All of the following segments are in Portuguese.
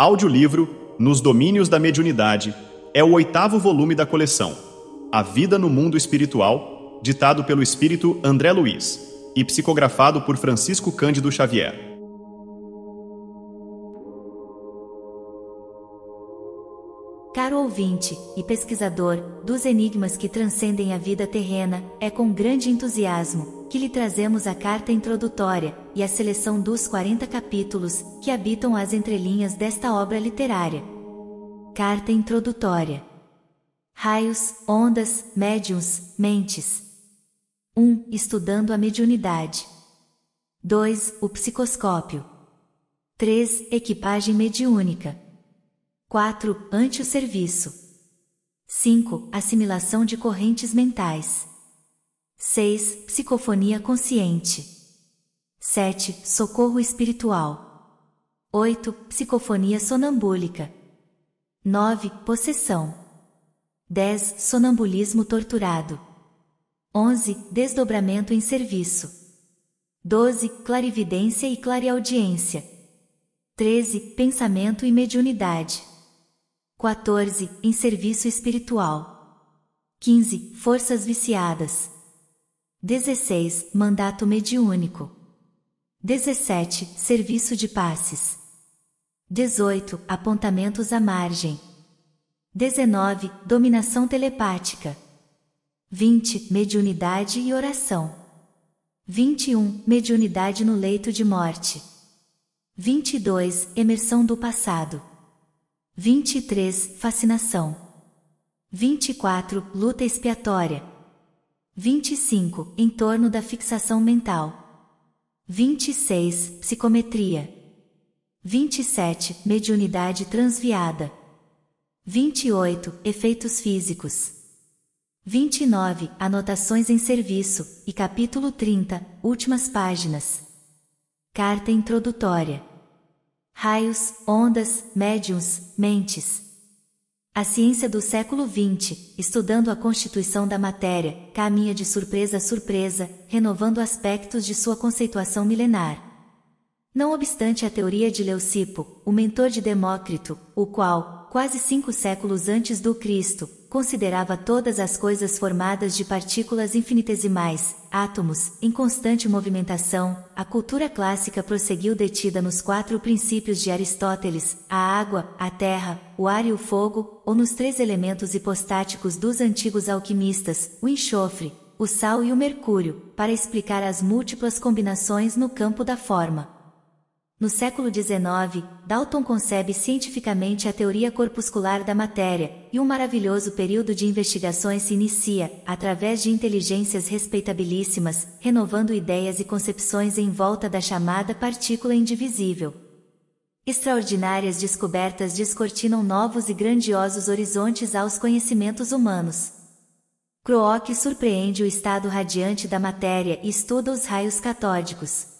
Audiolivro Nos Domínios da Mediunidade é o oitavo volume da coleção A Vida no Mundo Espiritual, ditado pelo espírito André Luiz e psicografado por Francisco Cândido Xavier. ouvinte e pesquisador dos enigmas que transcendem a vida terrena, é com grande entusiasmo que lhe trazemos a carta introdutória e a seleção dos 40 capítulos que habitam as entrelinhas desta obra literária. Carta introdutória. Raios, ondas, médiums, mentes. 1. Um, estudando a mediunidade. 2. O psicoscópio. 3. Equipagem mediúnica. 4. Ante o serviço. 5. Assimilação de correntes mentais. 6. Psicofonia consciente. 7. Socorro espiritual. 8. Psicofonia sonambúlica. 9. Possessão. 10. Sonambulismo torturado. 11. Desdobramento em serviço. 12. Clarividência e clareaudiência. 13. Pensamento e mediunidade. 14. Em serviço espiritual. 15. Forças viciadas. 16. Mandato mediúnico. 17. Serviço de passes. 18. Apontamentos à margem. 19. Dominação telepática. 20. Mediunidade e oração. 21. Mediunidade no leito de morte. 22. Emersão do passado. 23 Fascinação. 24 Luta expiatória. 25 Em torno da fixação mental. 26 Psicometria. 27 Mediunidade transviada. 28 Efeitos físicos. 29 Anotações em serviço e capítulo 30 Últimas páginas. Carta introdutória raios, ondas, médiums, mentes. A ciência do século XX, estudando a constituição da matéria, caminha de surpresa a surpresa, renovando aspectos de sua conceituação milenar. Não obstante a teoria de Leucipo, o mentor de Demócrito, o qual, quase cinco séculos antes do Cristo, considerava todas as coisas formadas de partículas infinitesimais, átomos, em constante movimentação, a cultura clássica prosseguiu detida nos quatro princípios de Aristóteles, a água, a terra, o ar e o fogo, ou nos três elementos hipostáticos dos antigos alquimistas, o enxofre, o sal e o mercúrio, para explicar as múltiplas combinações no campo da forma. No século XIX, Dalton concebe cientificamente a teoria corpuscular da matéria, e um maravilhoso período de investigações se inicia, através de inteligências respeitabilíssimas, renovando ideias e concepções em volta da chamada partícula indivisível. Extraordinárias descobertas descortinam novos e grandiosos horizontes aos conhecimentos humanos. Crookes surpreende o estado radiante da matéria e estuda os raios catódicos.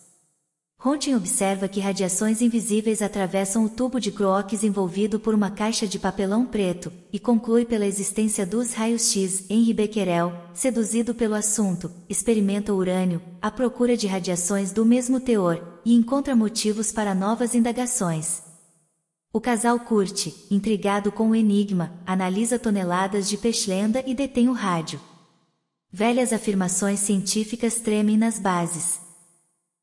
Houghton observa que radiações invisíveis atravessam o tubo de Crookes envolvido por uma caixa de papelão preto, e conclui pela existência dos raios-x. Henri Becquerel, seduzido pelo assunto, experimenta o urânio, à procura de radiações do mesmo teor, e encontra motivos para novas indagações. O casal curte, intrigado com o enigma, analisa toneladas de peixe-lenda e detém o rádio. Velhas afirmações científicas tremem nas bases.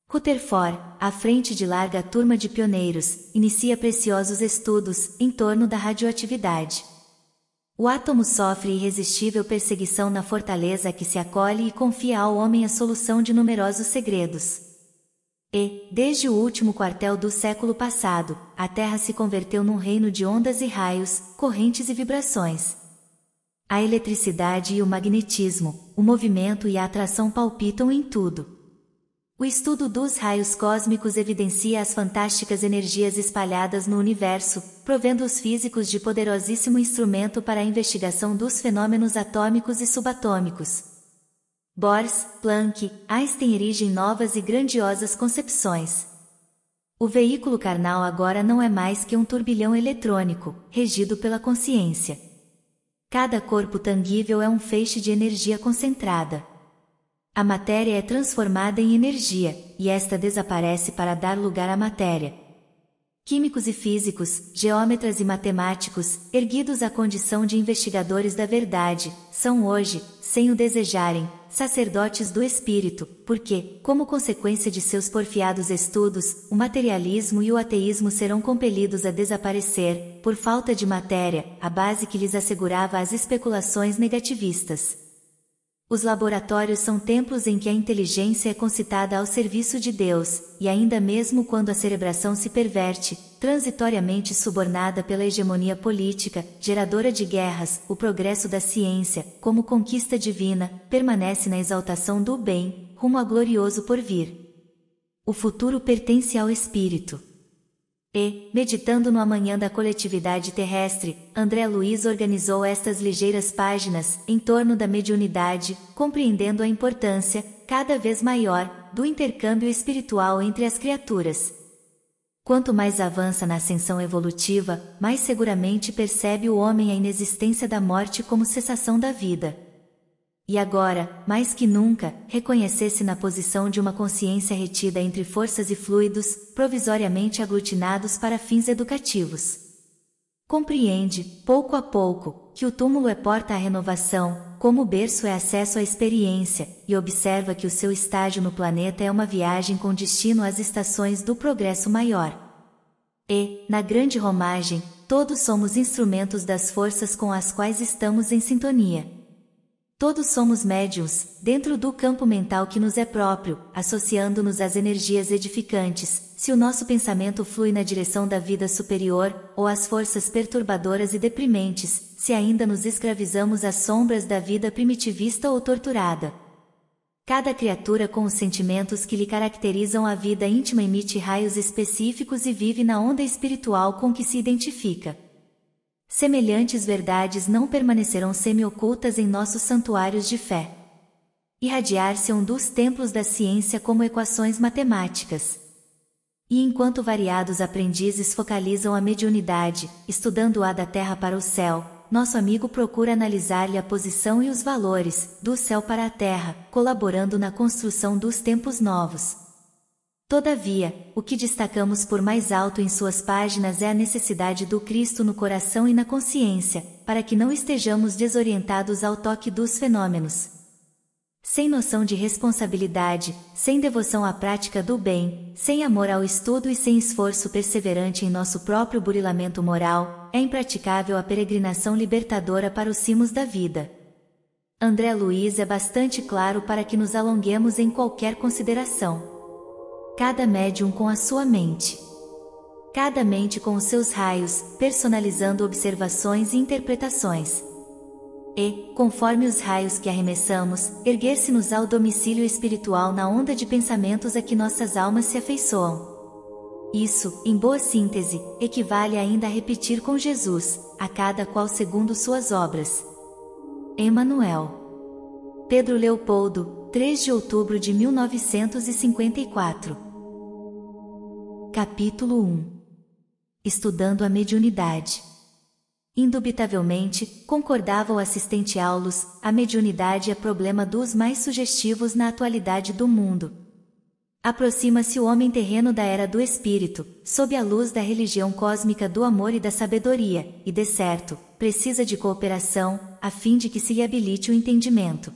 Rutherford, à frente de larga turma de pioneiros, inicia preciosos estudos em torno da radioatividade. O átomo sofre irresistível perseguição na fortaleza que se acolhe e confia ao homem a solução de numerosos segredos. E, desde o último quartel do século passado, a Terra se converteu num reino de ondas e raios, correntes e vibrações. A eletricidade e o magnetismo, o movimento e a atração palpitam em tudo. O estudo dos raios cósmicos evidencia as fantásticas energias espalhadas no universo, provendo os físicos de poderosíssimo instrumento para a investigação dos fenômenos atômicos e subatômicos. Bohr, Planck, Einstein erigem novas e grandiosas concepções. O veículo carnal agora não é mais que um turbilhão eletrônico, regido pela consciência. Cada corpo tangível é um feixe de energia concentrada. A matéria é transformada em energia, e esta desaparece para dar lugar à matéria. Químicos e físicos, geômetras e matemáticos, erguidos à condição de investigadores da verdade, são hoje, sem o desejarem, sacerdotes do espírito, porque, como consequência de seus porfiados estudos, o materialismo e o ateísmo serão compelidos a desaparecer, por falta de matéria, a base que lhes assegurava as especulações negativistas. Os laboratórios são templos em que a inteligência é concitada ao serviço de Deus, e ainda mesmo quando a cerebração se perverte, transitoriamente subornada pela hegemonia política, geradora de guerras, o progresso da ciência, como conquista divina, permanece na exaltação do bem, rumo a glorioso porvir. O futuro pertence ao espírito. E, meditando no amanhã da coletividade terrestre, André Luiz organizou estas ligeiras páginas em torno da mediunidade, compreendendo a importância, cada vez maior, do intercâmbio espiritual entre as criaturas. Quanto mais avança na ascensão evolutiva, mais seguramente percebe o homem a inexistência da morte como cessação da vida. E agora, mais que nunca, reconhecesse na posição de uma consciência retida entre forças e fluidos, provisoriamente aglutinados para fins educativos. Compreende, pouco a pouco, que o túmulo é porta à renovação, como o berço é acesso à experiência, e observa que o seu estágio no planeta é uma viagem com destino às estações do progresso maior. E, na grande romagem, todos somos instrumentos das forças com as quais estamos em sintonia. Todos somos médios, dentro do campo mental que nos é próprio, associando-nos às energias edificantes, se o nosso pensamento flui na direção da vida superior, ou às forças perturbadoras e deprimentes, se ainda nos escravizamos às sombras da vida primitivista ou torturada. Cada criatura com os sentimentos que lhe caracterizam a vida íntima emite raios específicos e vive na onda espiritual com que se identifica. Semelhantes verdades não permanecerão semi-ocultas em nossos santuários de fé. Irradiar-se-ão dos templos da ciência como equações matemáticas. E enquanto variados aprendizes focalizam a mediunidade, estudando-a da terra para o céu, nosso amigo procura analisar-lhe a posição e os valores, do céu para a terra, colaborando na construção dos tempos novos. Todavia, o que destacamos por mais alto em suas páginas é a necessidade do Cristo no coração e na consciência, para que não estejamos desorientados ao toque dos fenômenos. Sem noção de responsabilidade, sem devoção à prática do bem, sem amor ao estudo e sem esforço perseverante em nosso próprio burilamento moral, é impraticável a peregrinação libertadora para os cimos da vida. André Luiz é bastante claro para que nos alonguemos em qualquer consideração cada médium com a sua mente. Cada mente com os seus raios, personalizando observações e interpretações. E, conforme os raios que arremessamos, erguer-se-nos ao domicílio espiritual na onda de pensamentos a que nossas almas se afeiçoam. Isso, em boa síntese, equivale ainda a repetir com Jesus, a cada qual segundo suas obras. Emmanuel. Pedro Leopoldo, 3 de outubro de 1954. Capítulo 1 Estudando a mediunidade. Indubitavelmente, concordava o assistente Aulus, a mediunidade é problema dos mais sugestivos na atualidade do mundo. Aproxima-se o homem terreno da era do espírito, sob a luz da religião cósmica do amor e da sabedoria, e de certo, precisa de cooperação, a fim de que se lhe habilite o entendimento.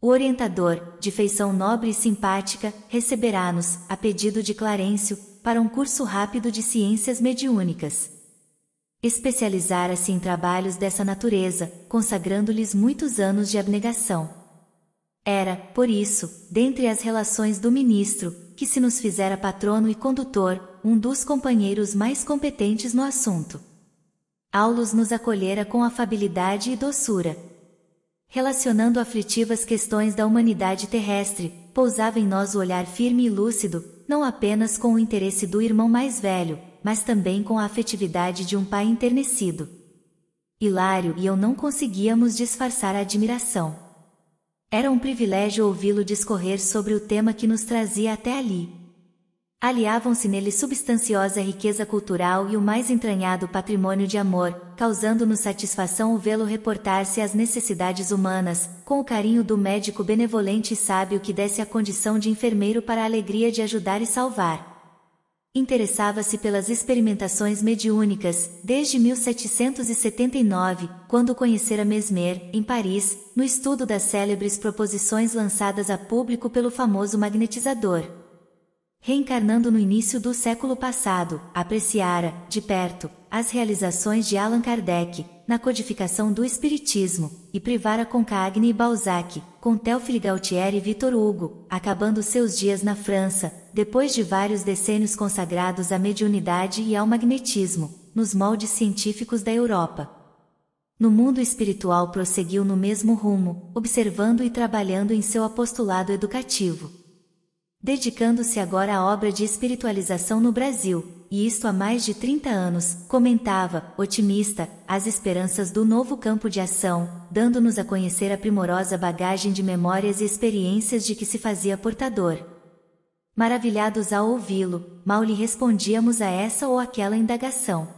O orientador, de feição nobre e simpática, receberá-nos, a pedido de Clarencio, para um curso rápido de ciências mediúnicas. Especializara-se em trabalhos dessa natureza, consagrando-lhes muitos anos de abnegação. Era, por isso, dentre as relações do ministro, que se nos fizera patrono e condutor, um dos companheiros mais competentes no assunto. Aulus nos acolhera com afabilidade e doçura. Relacionando aflitivas questões da humanidade terrestre, pousava em nós o olhar firme e lúcido, não apenas com o interesse do irmão mais velho, mas também com a afetividade de um pai enternecido. Hilário e eu não conseguíamos disfarçar a admiração. Era um privilégio ouvi-lo discorrer sobre o tema que nos trazia até ali. Aliavam-se nele substanciosa riqueza cultural e o mais entranhado patrimônio de amor, causando-nos satisfação o vê-lo reportar-se às necessidades humanas, com o carinho do médico benevolente e sábio que desce a condição de enfermeiro para a alegria de ajudar e salvar. Interessava-se pelas experimentações mediúnicas, desde 1779, quando conhecera Mesmer, em Paris, no estudo das célebres proposições lançadas a público pelo famoso magnetizador. Reencarnando no início do século passado, apreciara, de perto, as realizações de Allan Kardec, na codificação do Espiritismo, e privara com Cagni e Balzac, com Théophile Gautier e Victor Hugo, acabando seus dias na França, depois de vários decênios consagrados à mediunidade e ao magnetismo, nos moldes científicos da Europa. No mundo espiritual prosseguiu no mesmo rumo, observando e trabalhando em seu apostolado educativo dedicando-se agora à obra de espiritualização no Brasil, e isto há mais de 30 anos, comentava, otimista, as esperanças do novo campo de ação, dando-nos a conhecer a primorosa bagagem de memórias e experiências de que se fazia portador. Maravilhados ao ouvi-lo, mal lhe respondíamos a essa ou aquela indagação.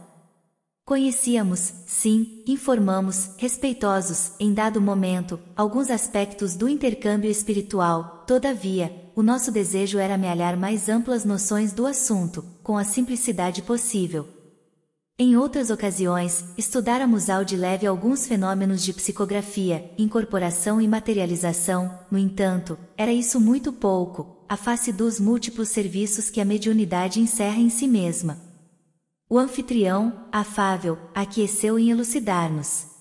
Conhecíamos, sim, informamos, respeitosos, em dado momento, alguns aspectos do intercâmbio espiritual, todavia, o nosso desejo era amealhar mais amplas noções do assunto, com a simplicidade possível. Em outras ocasiões, estudáramos ao de leve alguns fenômenos de psicografia, incorporação e materialização, no entanto, era isso muito pouco, a face dos múltiplos serviços que a mediunidade encerra em si mesma. O anfitrião, afável, aqueceu em elucidar-nos.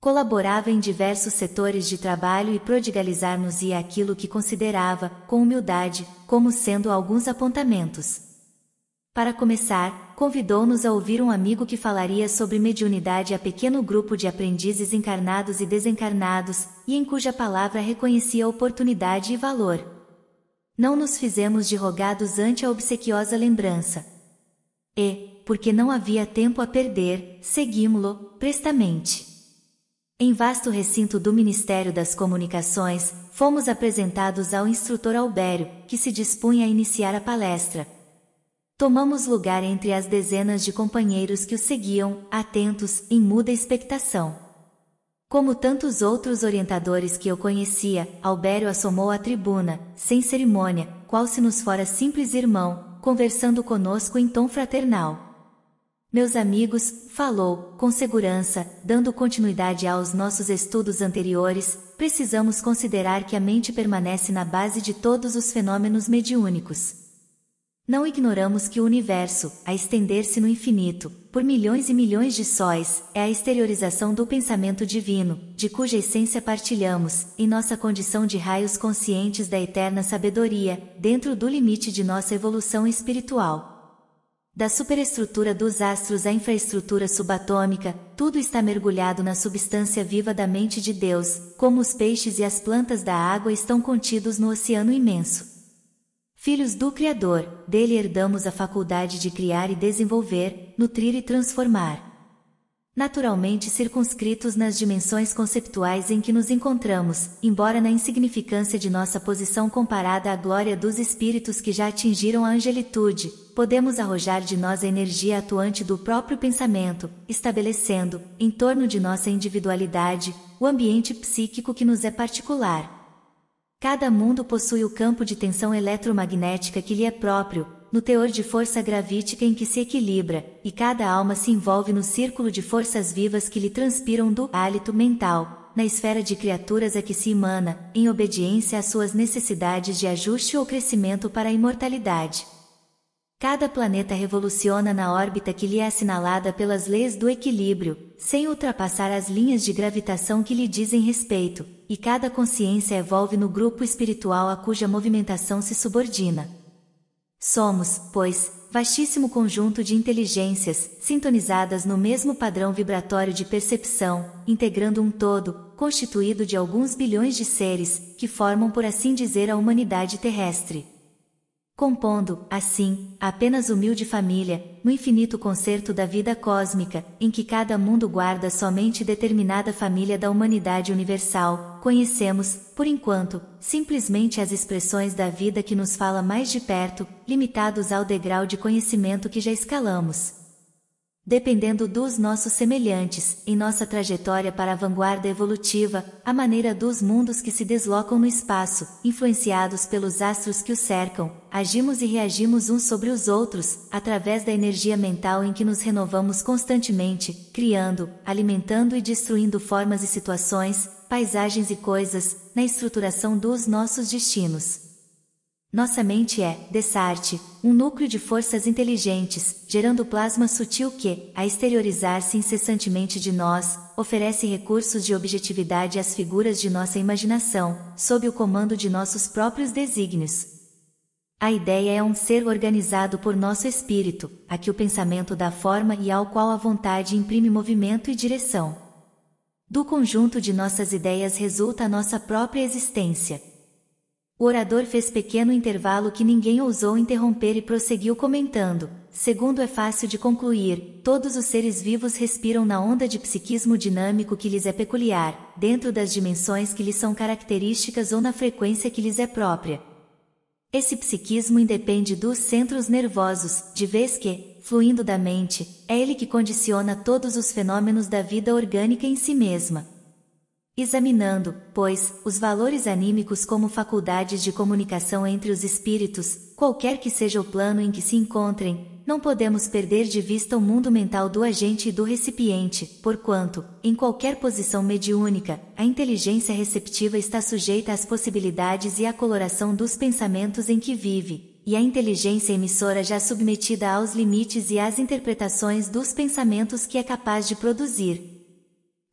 Colaborava em diversos setores de trabalho e prodigalizar-nos-ia aquilo que considerava, com humildade, como sendo alguns apontamentos. Para começar, convidou-nos a ouvir um amigo que falaria sobre mediunidade a pequeno grupo de aprendizes encarnados e desencarnados, e em cuja palavra reconhecia oportunidade e valor. Não nos fizemos de rogados ante a obsequiosa lembrança. E, porque não havia tempo a perder, seguimos-lo, prestamente. Em vasto recinto do Ministério das Comunicações, fomos apresentados ao instrutor Albério, que se dispunha a iniciar a palestra. Tomamos lugar entre as dezenas de companheiros que o seguiam, atentos, em muda expectação. Como tantos outros orientadores que eu conhecia, Albério assomou à tribuna, sem cerimônia, qual se nos fora simples irmão, conversando conosco em tom fraternal. Meus amigos, falou, com segurança, dando continuidade aos nossos estudos anteriores, precisamos considerar que a mente permanece na base de todos os fenômenos mediúnicos. Não ignoramos que o universo, a estender-se no infinito, por milhões e milhões de sóis, é a exteriorização do pensamento divino, de cuja essência partilhamos, em nossa condição de raios conscientes da eterna sabedoria, dentro do limite de nossa evolução espiritual. Da superestrutura dos astros à infraestrutura subatômica, tudo está mergulhado na substância viva da mente de Deus, como os peixes e as plantas da água estão contidos no oceano imenso. Filhos do Criador, dele herdamos a faculdade de criar e desenvolver, nutrir e transformar naturalmente circunscritos nas dimensões conceptuais em que nos encontramos, embora na insignificância de nossa posição comparada à glória dos espíritos que já atingiram a angelitude, podemos arrojar de nós a energia atuante do próprio pensamento, estabelecendo, em torno de nossa individualidade, o ambiente psíquico que nos é particular. Cada mundo possui o campo de tensão eletromagnética que lhe é próprio, no teor de força gravítica em que se equilibra, e cada alma se envolve no círculo de forças vivas que lhe transpiram do hálito mental, na esfera de criaturas a que se emana, em obediência às suas necessidades de ajuste ou crescimento para a imortalidade. Cada planeta revoluciona na órbita que lhe é assinalada pelas leis do equilíbrio, sem ultrapassar as linhas de gravitação que lhe dizem respeito, e cada consciência evolve no grupo espiritual a cuja movimentação se subordina. Somos, pois, vastíssimo conjunto de inteligências, sintonizadas no mesmo padrão vibratório de percepção, integrando um todo, constituído de alguns bilhões de seres, que formam por assim dizer a humanidade terrestre compondo, assim, apenas humilde família, no infinito concerto da vida cósmica, em que cada mundo guarda somente determinada família da humanidade universal, conhecemos, por enquanto, simplesmente as expressões da vida que nos fala mais de perto, limitados ao degrau de conhecimento que já escalamos dependendo dos nossos semelhantes, em nossa trajetória para a vanguarda evolutiva, a maneira dos mundos que se deslocam no espaço, influenciados pelos astros que os cercam, agimos e reagimos uns sobre os outros, através da energia mental em que nos renovamos constantemente, criando, alimentando e destruindo formas e situações, paisagens e coisas, na estruturação dos nossos destinos. Nossa mente é, Desarte, um núcleo de forças inteligentes, gerando plasma sutil que, a exteriorizar-se incessantemente de nós, oferece recursos de objetividade às figuras de nossa imaginação, sob o comando de nossos próprios desígnios. A ideia é um ser organizado por nosso espírito, a que o pensamento dá forma e ao qual a vontade imprime movimento e direção. Do conjunto de nossas ideias resulta a nossa própria existência. O orador fez pequeno intervalo que ninguém ousou interromper e prosseguiu comentando: Segundo é fácil de concluir, todos os seres vivos respiram na onda de psiquismo dinâmico que lhes é peculiar, dentro das dimensões que lhes são características ou na frequência que lhes é própria. Esse psiquismo independe dos centros nervosos, de vez que, fluindo da mente, é ele que condiciona todos os fenômenos da vida orgânica em si mesma. Examinando, pois, os valores anímicos como faculdades de comunicação entre os espíritos, qualquer que seja o plano em que se encontrem, não podemos perder de vista o mundo mental do agente e do recipiente, porquanto, em qualquer posição mediúnica, a inteligência receptiva está sujeita às possibilidades e à coloração dos pensamentos em que vive, e a inteligência emissora já submetida aos limites e às interpretações dos pensamentos que é capaz de produzir,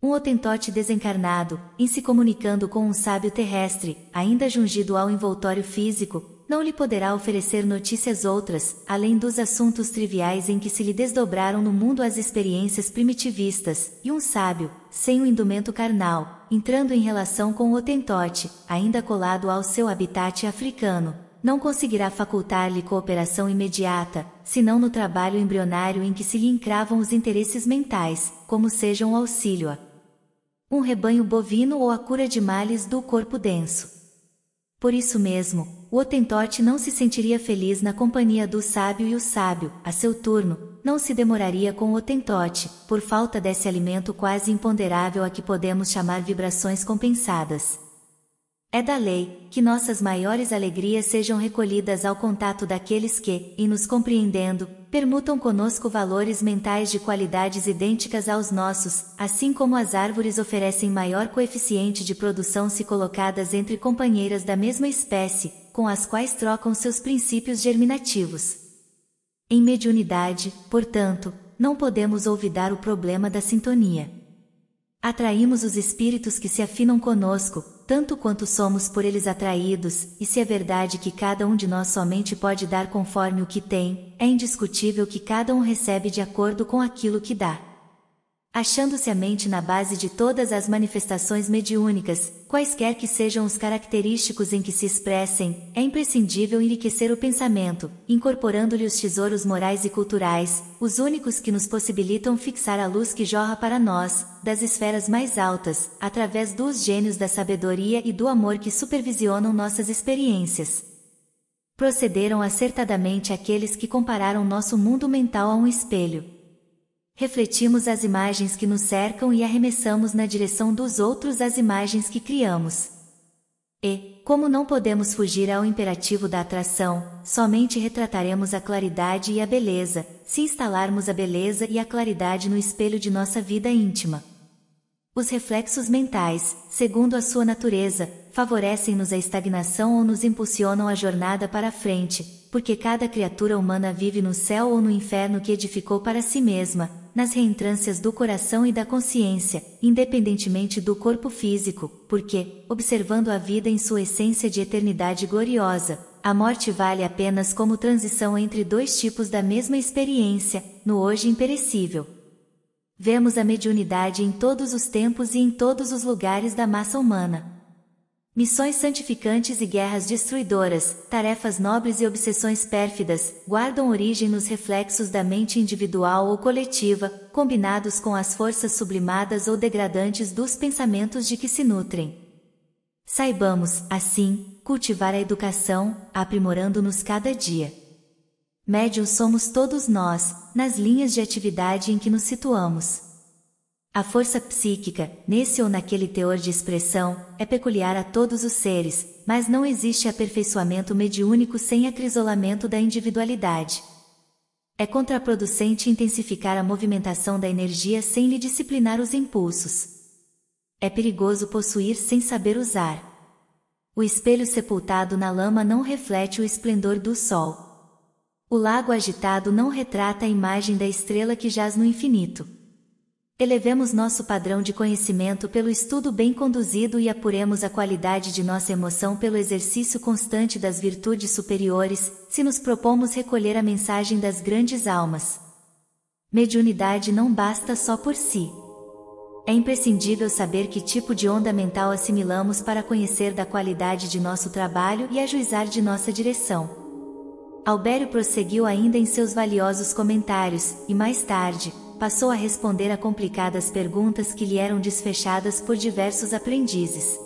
um otentote desencarnado, em se comunicando com um sábio terrestre, ainda jungido ao envoltório físico, não lhe poderá oferecer notícias outras, além dos assuntos triviais em que se lhe desdobraram no mundo as experiências primitivistas, e um sábio, sem o indumento carnal, entrando em relação com o otentote, ainda colado ao seu habitat africano, não conseguirá facultar-lhe cooperação imediata, senão no trabalho embrionário em que se lhe encravam os interesses mentais, como sejam um auxílio a um rebanho bovino ou a cura de males do corpo denso. Por isso mesmo, o Otentote não se sentiria feliz na companhia do sábio e o sábio, a seu turno, não se demoraria com o Otentote, por falta desse alimento quase imponderável a que podemos chamar vibrações compensadas. É da lei que nossas maiores alegrias sejam recolhidas ao contato daqueles que, e nos compreendendo, permutam conosco valores mentais de qualidades idênticas aos nossos, assim como as árvores oferecem maior coeficiente de produção se colocadas entre companheiras da mesma espécie, com as quais trocam seus princípios germinativos. Em mediunidade, portanto, não podemos olvidar o problema da sintonia. Atraímos os espíritos que se afinam conosco, tanto quanto somos por eles atraídos, e se é verdade que cada um de nós somente pode dar conforme o que tem, é indiscutível que cada um recebe de acordo com aquilo que dá achando-se a mente na base de todas as manifestações mediúnicas, quaisquer que sejam os característicos em que se expressem, é imprescindível enriquecer o pensamento, incorporando-lhe os tesouros morais e culturais, os únicos que nos possibilitam fixar a luz que jorra para nós, das esferas mais altas, através dos gênios da sabedoria e do amor que supervisionam nossas experiências. Procederam acertadamente aqueles que compararam nosso mundo mental a um espelho refletimos as imagens que nos cercam e arremessamos na direção dos outros as imagens que criamos. E, como não podemos fugir ao imperativo da atração, somente retrataremos a claridade e a beleza, se instalarmos a beleza e a claridade no espelho de nossa vida íntima. Os reflexos mentais, segundo a sua natureza, favorecem-nos a estagnação ou nos impulsionam a jornada para a frente, porque cada criatura humana vive no céu ou no inferno que edificou para si mesma, nas reentrâncias do coração e da consciência, independentemente do corpo físico, porque, observando a vida em sua essência de eternidade gloriosa, a morte vale apenas como transição entre dois tipos da mesma experiência, no hoje imperecível. Vemos a mediunidade em todos os tempos e em todos os lugares da massa humana, Missões santificantes e guerras destruidoras, tarefas nobres e obsessões pérfidas, guardam origem nos reflexos da mente individual ou coletiva, combinados com as forças sublimadas ou degradantes dos pensamentos de que se nutrem. Saibamos, assim, cultivar a educação, aprimorando-nos cada dia. Médios somos todos nós, nas linhas de atividade em que nos situamos. A força psíquica, nesse ou naquele teor de expressão, é peculiar a todos os seres, mas não existe aperfeiçoamento mediúnico sem acrisolamento da individualidade. É contraproducente intensificar a movimentação da energia sem lhe disciplinar os impulsos. É perigoso possuir sem saber usar. O espelho sepultado na lama não reflete o esplendor do sol. O lago agitado não retrata a imagem da estrela que jaz no infinito. Elevemos nosso padrão de conhecimento pelo estudo bem conduzido e apuremos a qualidade de nossa emoção pelo exercício constante das virtudes superiores, se nos propomos recolher a mensagem das grandes almas. Mediunidade não basta só por si. É imprescindível saber que tipo de onda mental assimilamos para conhecer da qualidade de nosso trabalho e ajuizar de nossa direção. Albério prosseguiu ainda em seus valiosos comentários, e mais tarde, passou a responder a complicadas perguntas que lhe eram desfechadas por diversos aprendizes.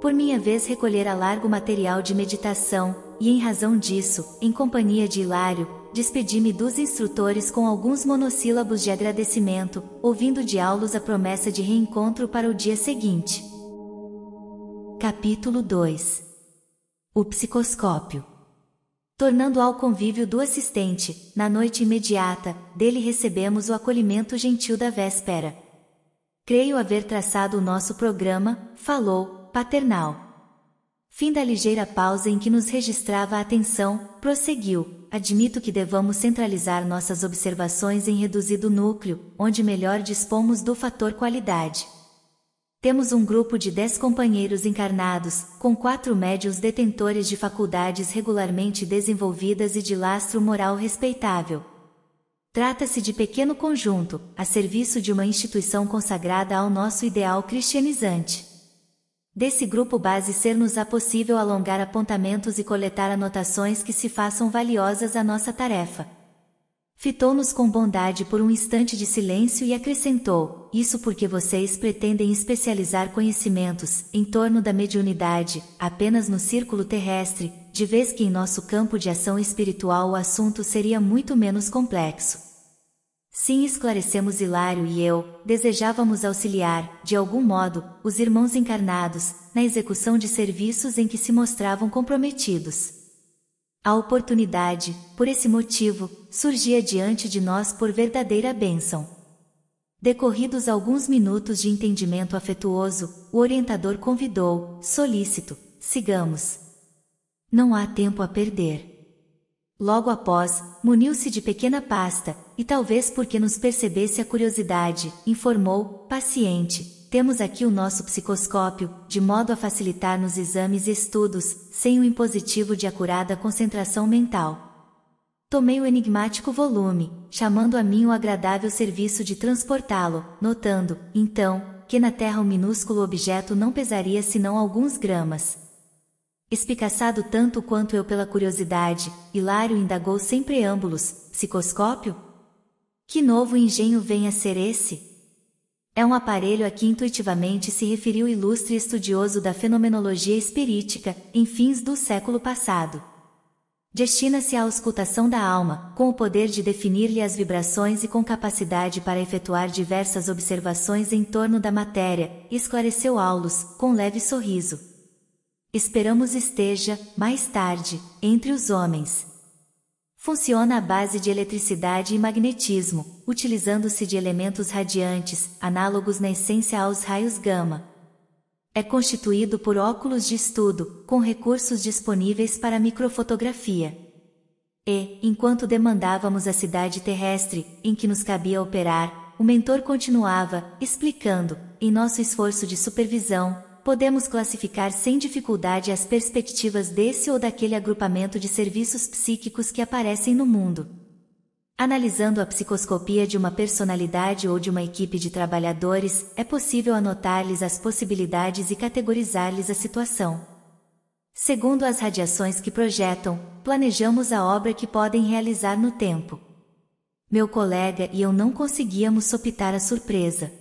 Por minha vez recolhera largo material de meditação, e em razão disso, em companhia de Hilário, despedi-me dos instrutores com alguns monossílabos de agradecimento, ouvindo de aulos a promessa de reencontro para o dia seguinte. Capítulo 2 O Psicoscópio tornando ao convívio do assistente, na noite imediata, dele recebemos o acolhimento gentil da véspera. Creio haver traçado o nosso programa, falou, paternal. Fim da ligeira pausa em que nos registrava a atenção, prosseguiu. Admito que devamos centralizar nossas observações em reduzido núcleo, onde melhor dispomos do fator qualidade. Temos um grupo de dez companheiros encarnados, com quatro médios detentores de faculdades regularmente desenvolvidas e de lastro moral respeitável. Trata-se de pequeno conjunto, a serviço de uma instituição consagrada ao nosso ideal cristianizante. Desse grupo base ser-nos-á possível alongar apontamentos e coletar anotações que se façam valiosas à nossa tarefa. Fitou-nos com bondade por um instante de silêncio e acrescentou: Isso porque vocês pretendem especializar conhecimentos, em torno da mediunidade, apenas no círculo terrestre, de vez que em nosso campo de ação espiritual o assunto seria muito menos complexo. Sim, esclarecemos Hilário e eu, desejávamos auxiliar, de algum modo, os irmãos encarnados, na execução de serviços em que se mostravam comprometidos. A oportunidade, por esse motivo, surgia diante de nós por verdadeira bênção. Decorridos alguns minutos de entendimento afetuoso, o orientador convidou, solícito, sigamos. Não há tempo a perder. Logo após, muniu-se de pequena pasta, e talvez porque nos percebesse a curiosidade, informou, paciente, temos aqui o nosso psicoscópio, de modo a facilitar nos exames e estudos, sem o impositivo de acurada concentração mental. Tomei o enigmático volume, chamando a mim o agradável serviço de transportá-lo, notando, então, que na terra o minúsculo objeto não pesaria senão alguns gramas. Espicaçado tanto quanto eu pela curiosidade, Hilário indagou sem preâmbulos: psicoscópio? Que novo engenho vem a ser esse? É um aparelho a que intuitivamente se referiu ilustre estudioso da fenomenologia espirítica, em fins do século passado. Destina-se à auscultação da alma, com o poder de definir-lhe as vibrações e com capacidade para efetuar diversas observações em torno da matéria, esclareceu Aulus, com leve sorriso. Esperamos esteja, mais tarde, entre os homens. Funciona à base de eletricidade e magnetismo, utilizando-se de elementos radiantes, análogos na essência aos raios gama. É constituído por óculos de estudo, com recursos disponíveis para microfotografia. E, enquanto demandávamos a cidade terrestre, em que nos cabia operar, o mentor continuava, explicando, em nosso esforço de supervisão, podemos classificar sem dificuldade as perspectivas desse ou daquele agrupamento de serviços psíquicos que aparecem no mundo Analisando a psicoscopia de uma personalidade ou de uma equipe de trabalhadores, é possível anotar-lhes as possibilidades e categorizar-lhes a situação. Segundo as radiações que projetam, planejamos a obra que podem realizar no tempo. Meu colega e eu não conseguíamos sopitar a surpresa.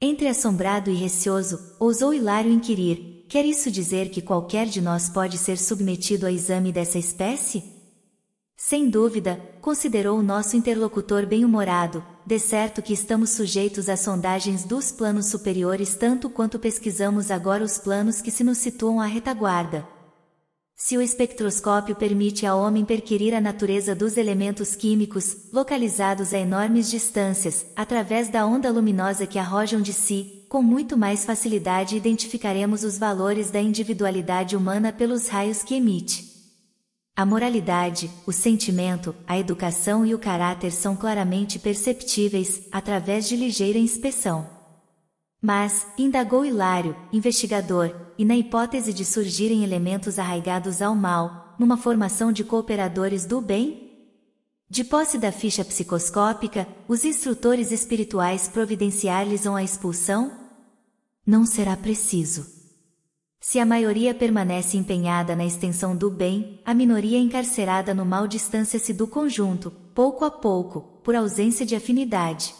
Entre assombrado e receoso, ousou Hilário inquirir: quer isso dizer que qualquer de nós pode ser submetido a exame dessa espécie? Sem dúvida, considerou o nosso interlocutor bem-humorado, de certo que estamos sujeitos a sondagens dos planos superiores tanto quanto pesquisamos agora os planos que se nos situam à retaguarda. Se o espectroscópio permite ao homem perquirir a natureza dos elementos químicos, localizados a enormes distâncias, através da onda luminosa que arrojam de si, com muito mais facilidade identificaremos os valores da individualidade humana pelos raios que emite. A moralidade, o sentimento, a educação e o caráter são claramente perceptíveis, através de ligeira inspeção. Mas, indagou Hilário, investigador, e na hipótese de surgirem elementos arraigados ao mal, numa formação de cooperadores do bem? De posse da ficha psicoscópica, os instrutores espirituais providenciar-lhes a expulsão? Não será preciso. Se a maioria permanece empenhada na extensão do bem, a minoria encarcerada no mal distancia-se do conjunto, pouco a pouco, por ausência de afinidade.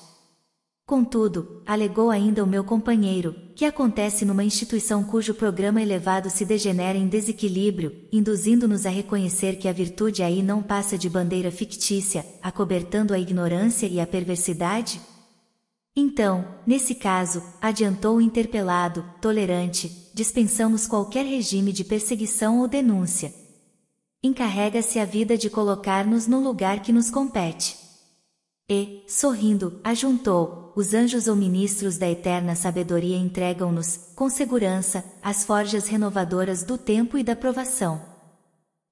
Contudo, alegou ainda o meu companheiro, que acontece numa instituição cujo programa elevado se degenera em desequilíbrio, induzindo-nos a reconhecer que a virtude aí não passa de bandeira fictícia, acobertando a ignorância e a perversidade? Então, nesse caso, adiantou o interpelado, tolerante, dispensamos qualquer regime de perseguição ou denúncia. Encarrega-se a vida de colocar-nos no lugar que nos compete. E, sorrindo, ajuntou: os anjos ou ministros da eterna sabedoria entregam-nos, com segurança, as forjas renovadoras do tempo e da provação.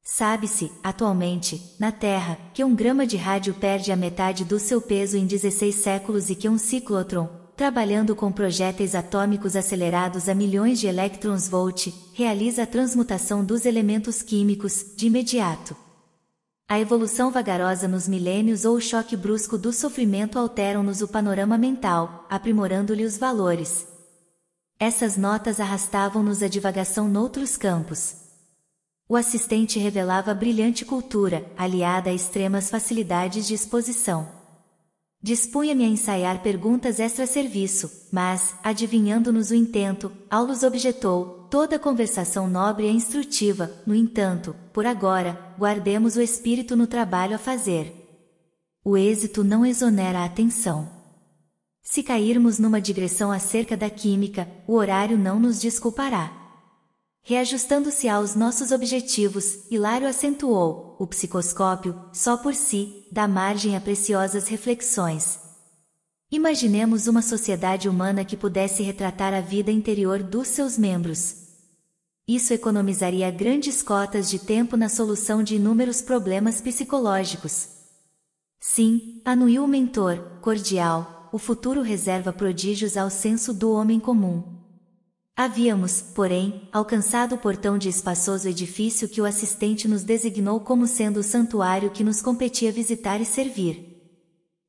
Sabe-se, atualmente, na Terra, que um grama de rádio perde a metade do seu peso em 16 séculos e que um ciclotron, trabalhando com projéteis atômicos acelerados a milhões de elétrons volt, realiza a transmutação dos elementos químicos, de imediato. A evolução vagarosa nos milênios ou o choque brusco do sofrimento alteram-nos o panorama mental, aprimorando-lhe os valores. Essas notas arrastavam-nos a divagação noutros campos. O assistente revelava brilhante cultura, aliada a extremas facilidades de exposição. Dispunha-me a ensaiar perguntas extra-serviço, mas, adivinhando-nos o intento, Aulus objetou, toda conversação nobre é instrutiva, no entanto, por agora, guardemos o espírito no trabalho a fazer. O êxito não exonera a atenção. Se cairmos numa digressão acerca da química, o horário não nos desculpará. Reajustando-se aos nossos objetivos, Hilário acentuou: o psicoscópio, só por si, dá margem a preciosas reflexões. Imaginemos uma sociedade humana que pudesse retratar a vida interior dos seus membros. Isso economizaria grandes cotas de tempo na solução de inúmeros problemas psicológicos. Sim, anuiu o mentor, cordial, o futuro reserva prodígios ao senso do homem comum. Havíamos, porém, alcançado o portão de espaçoso edifício que o assistente nos designou como sendo o santuário que nos competia visitar e servir.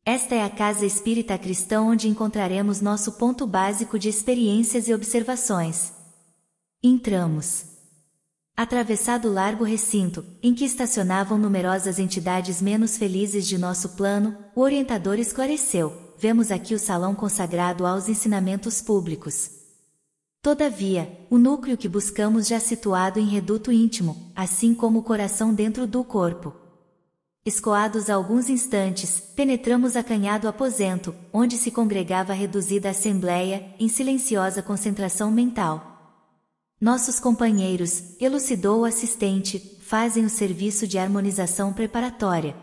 Esta é a casa espírita cristã onde encontraremos nosso ponto básico de experiências e observações. Entramos. Atravessado o largo recinto, em que estacionavam numerosas entidades menos felizes de nosso plano, o orientador esclareceu: vemos aqui o salão consagrado aos ensinamentos públicos Todavia, o núcleo que buscamos já é situado em reduto íntimo, assim como o coração dentro do corpo. Escoados alguns instantes, penetramos acanhado aposento, onde se congregava a reduzida assembleia, em silenciosa concentração mental. Nossos companheiros, elucidou o assistente, fazem o serviço de harmonização preparatória.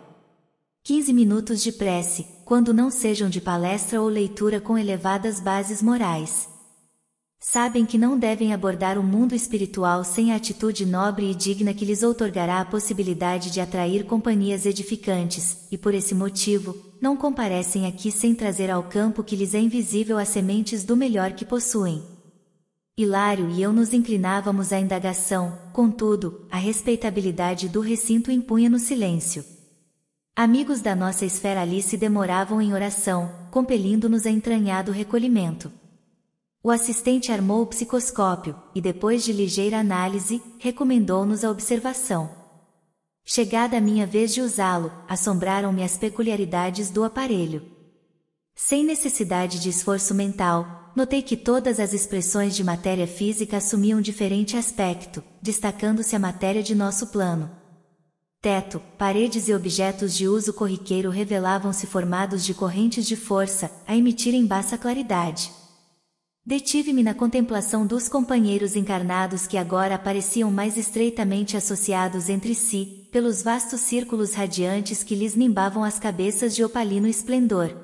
15 minutos de prece, quando não sejam de palestra ou leitura com elevadas bases morais. Sabem que não devem abordar o mundo espiritual sem a atitude nobre e digna que lhes outorgará a possibilidade de atrair companhias edificantes, e por esse motivo, não comparecem aqui sem trazer ao campo que lhes é invisível as sementes do melhor que possuem. Hilário e eu nos inclinávamos à indagação, contudo, a respeitabilidade do recinto impunha no silêncio. Amigos da nossa esfera ali se demoravam em oração, compelindo-nos a entranhado recolhimento. O assistente armou o psicoscópio e, depois de ligeira análise, recomendou-nos a observação. Chegada a minha vez de usá-lo, assombraram-me as peculiaridades do aparelho. Sem necessidade de esforço mental, notei que todas as expressões de matéria física assumiam diferente aspecto, destacando-se a matéria de nosso plano. Teto, paredes e objetos de uso corriqueiro revelavam-se formados de correntes de força, a emitirem baixa claridade. Detive-me na contemplação dos companheiros encarnados que agora apareciam mais estreitamente associados entre si, pelos vastos círculos radiantes que lhes nimbavam as cabeças de opalino esplendor.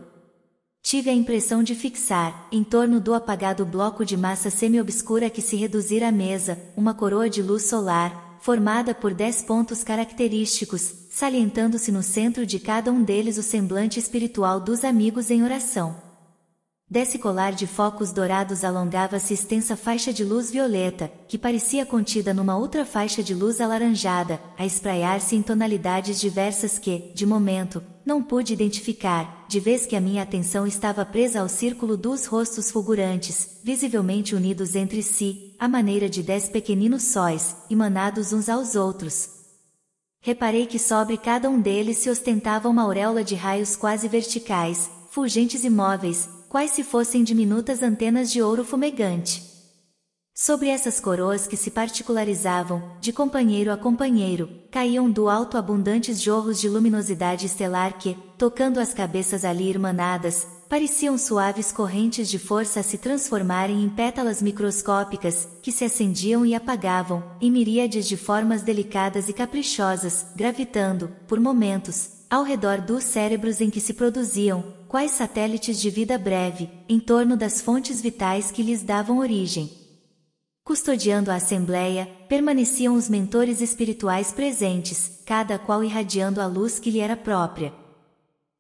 Tive a impressão de fixar, em torno do apagado bloco de massa semi-obscura que se reduzira à mesa, uma coroa de luz solar, formada por dez pontos característicos, salientando-se no centro de cada um deles o semblante espiritual dos amigos em oração. Desse colar de focos dourados alongava-se extensa faixa de luz violeta, que parecia contida numa outra faixa de luz alaranjada, a espraiar-se em tonalidades diversas que, de momento, não pude identificar, de vez que a minha atenção estava presa ao círculo dos rostos fulgurantes, visivelmente unidos entre si, à maneira de dez pequeninos sóis, emanados uns aos outros. Reparei que sobre cada um deles se ostentava uma auréola de raios quase verticais, fulgentes e móveis, quais se fossem diminutas antenas de ouro fumegante. Sobre essas coroas que se particularizavam, de companheiro a companheiro, caíam do alto abundantes jorros de luminosidade estelar que, tocando as cabeças ali irmanadas, pareciam suaves correntes de força a se transformarem em pétalas microscópicas, que se acendiam e apagavam, em miríades de formas delicadas e caprichosas, gravitando, por momentos, ao redor dos cérebros em que se produziam, quais satélites de vida breve, em torno das fontes vitais que lhes davam origem. Custodiando a assembleia, permaneciam os mentores espirituais presentes, cada qual irradiando a luz que lhe era própria.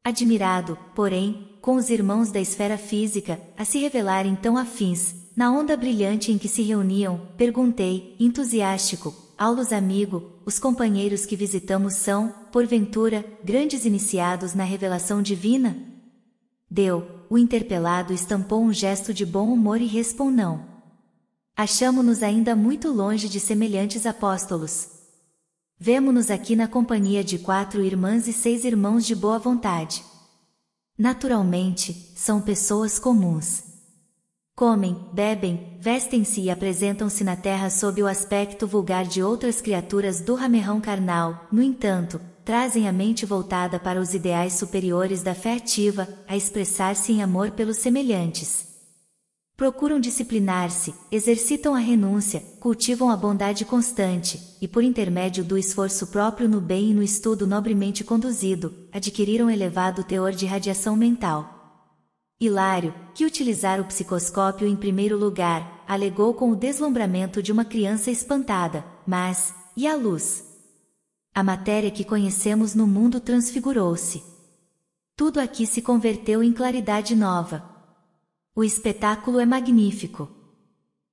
Admirado, porém, com os irmãos da esfera física, a se revelarem tão afins, na onda brilhante em que se reuniam, perguntei, entusiástico, aulos amigo, os companheiros que visitamos são, porventura, grandes iniciados na revelação divina? Deu, o interpelado estampou um gesto de bom humor e respondeu: Achamo-nos ainda muito longe de semelhantes apóstolos. Vemo-nos aqui na companhia de quatro irmãs e seis irmãos de boa vontade. Naturalmente, são pessoas comuns. Comem, bebem, vestem-se e apresentam-se na terra sob o aspecto vulgar de outras criaturas do ramerrão carnal, no entanto, trazem a mente voltada para os ideais superiores da fé ativa, a expressar-se em amor pelos semelhantes. Procuram disciplinar-se, exercitam a renúncia, cultivam a bondade constante, e por intermédio do esforço próprio no bem e no estudo nobremente conduzido, adquiriram elevado teor de radiação mental. Hilário, que utilizar o psicoscópio em primeiro lugar, alegou com o deslumbramento de uma criança espantada, mas, e a luz? A matéria que conhecemos no mundo transfigurou-se. Tudo aqui se converteu em claridade nova. O espetáculo é magnífico.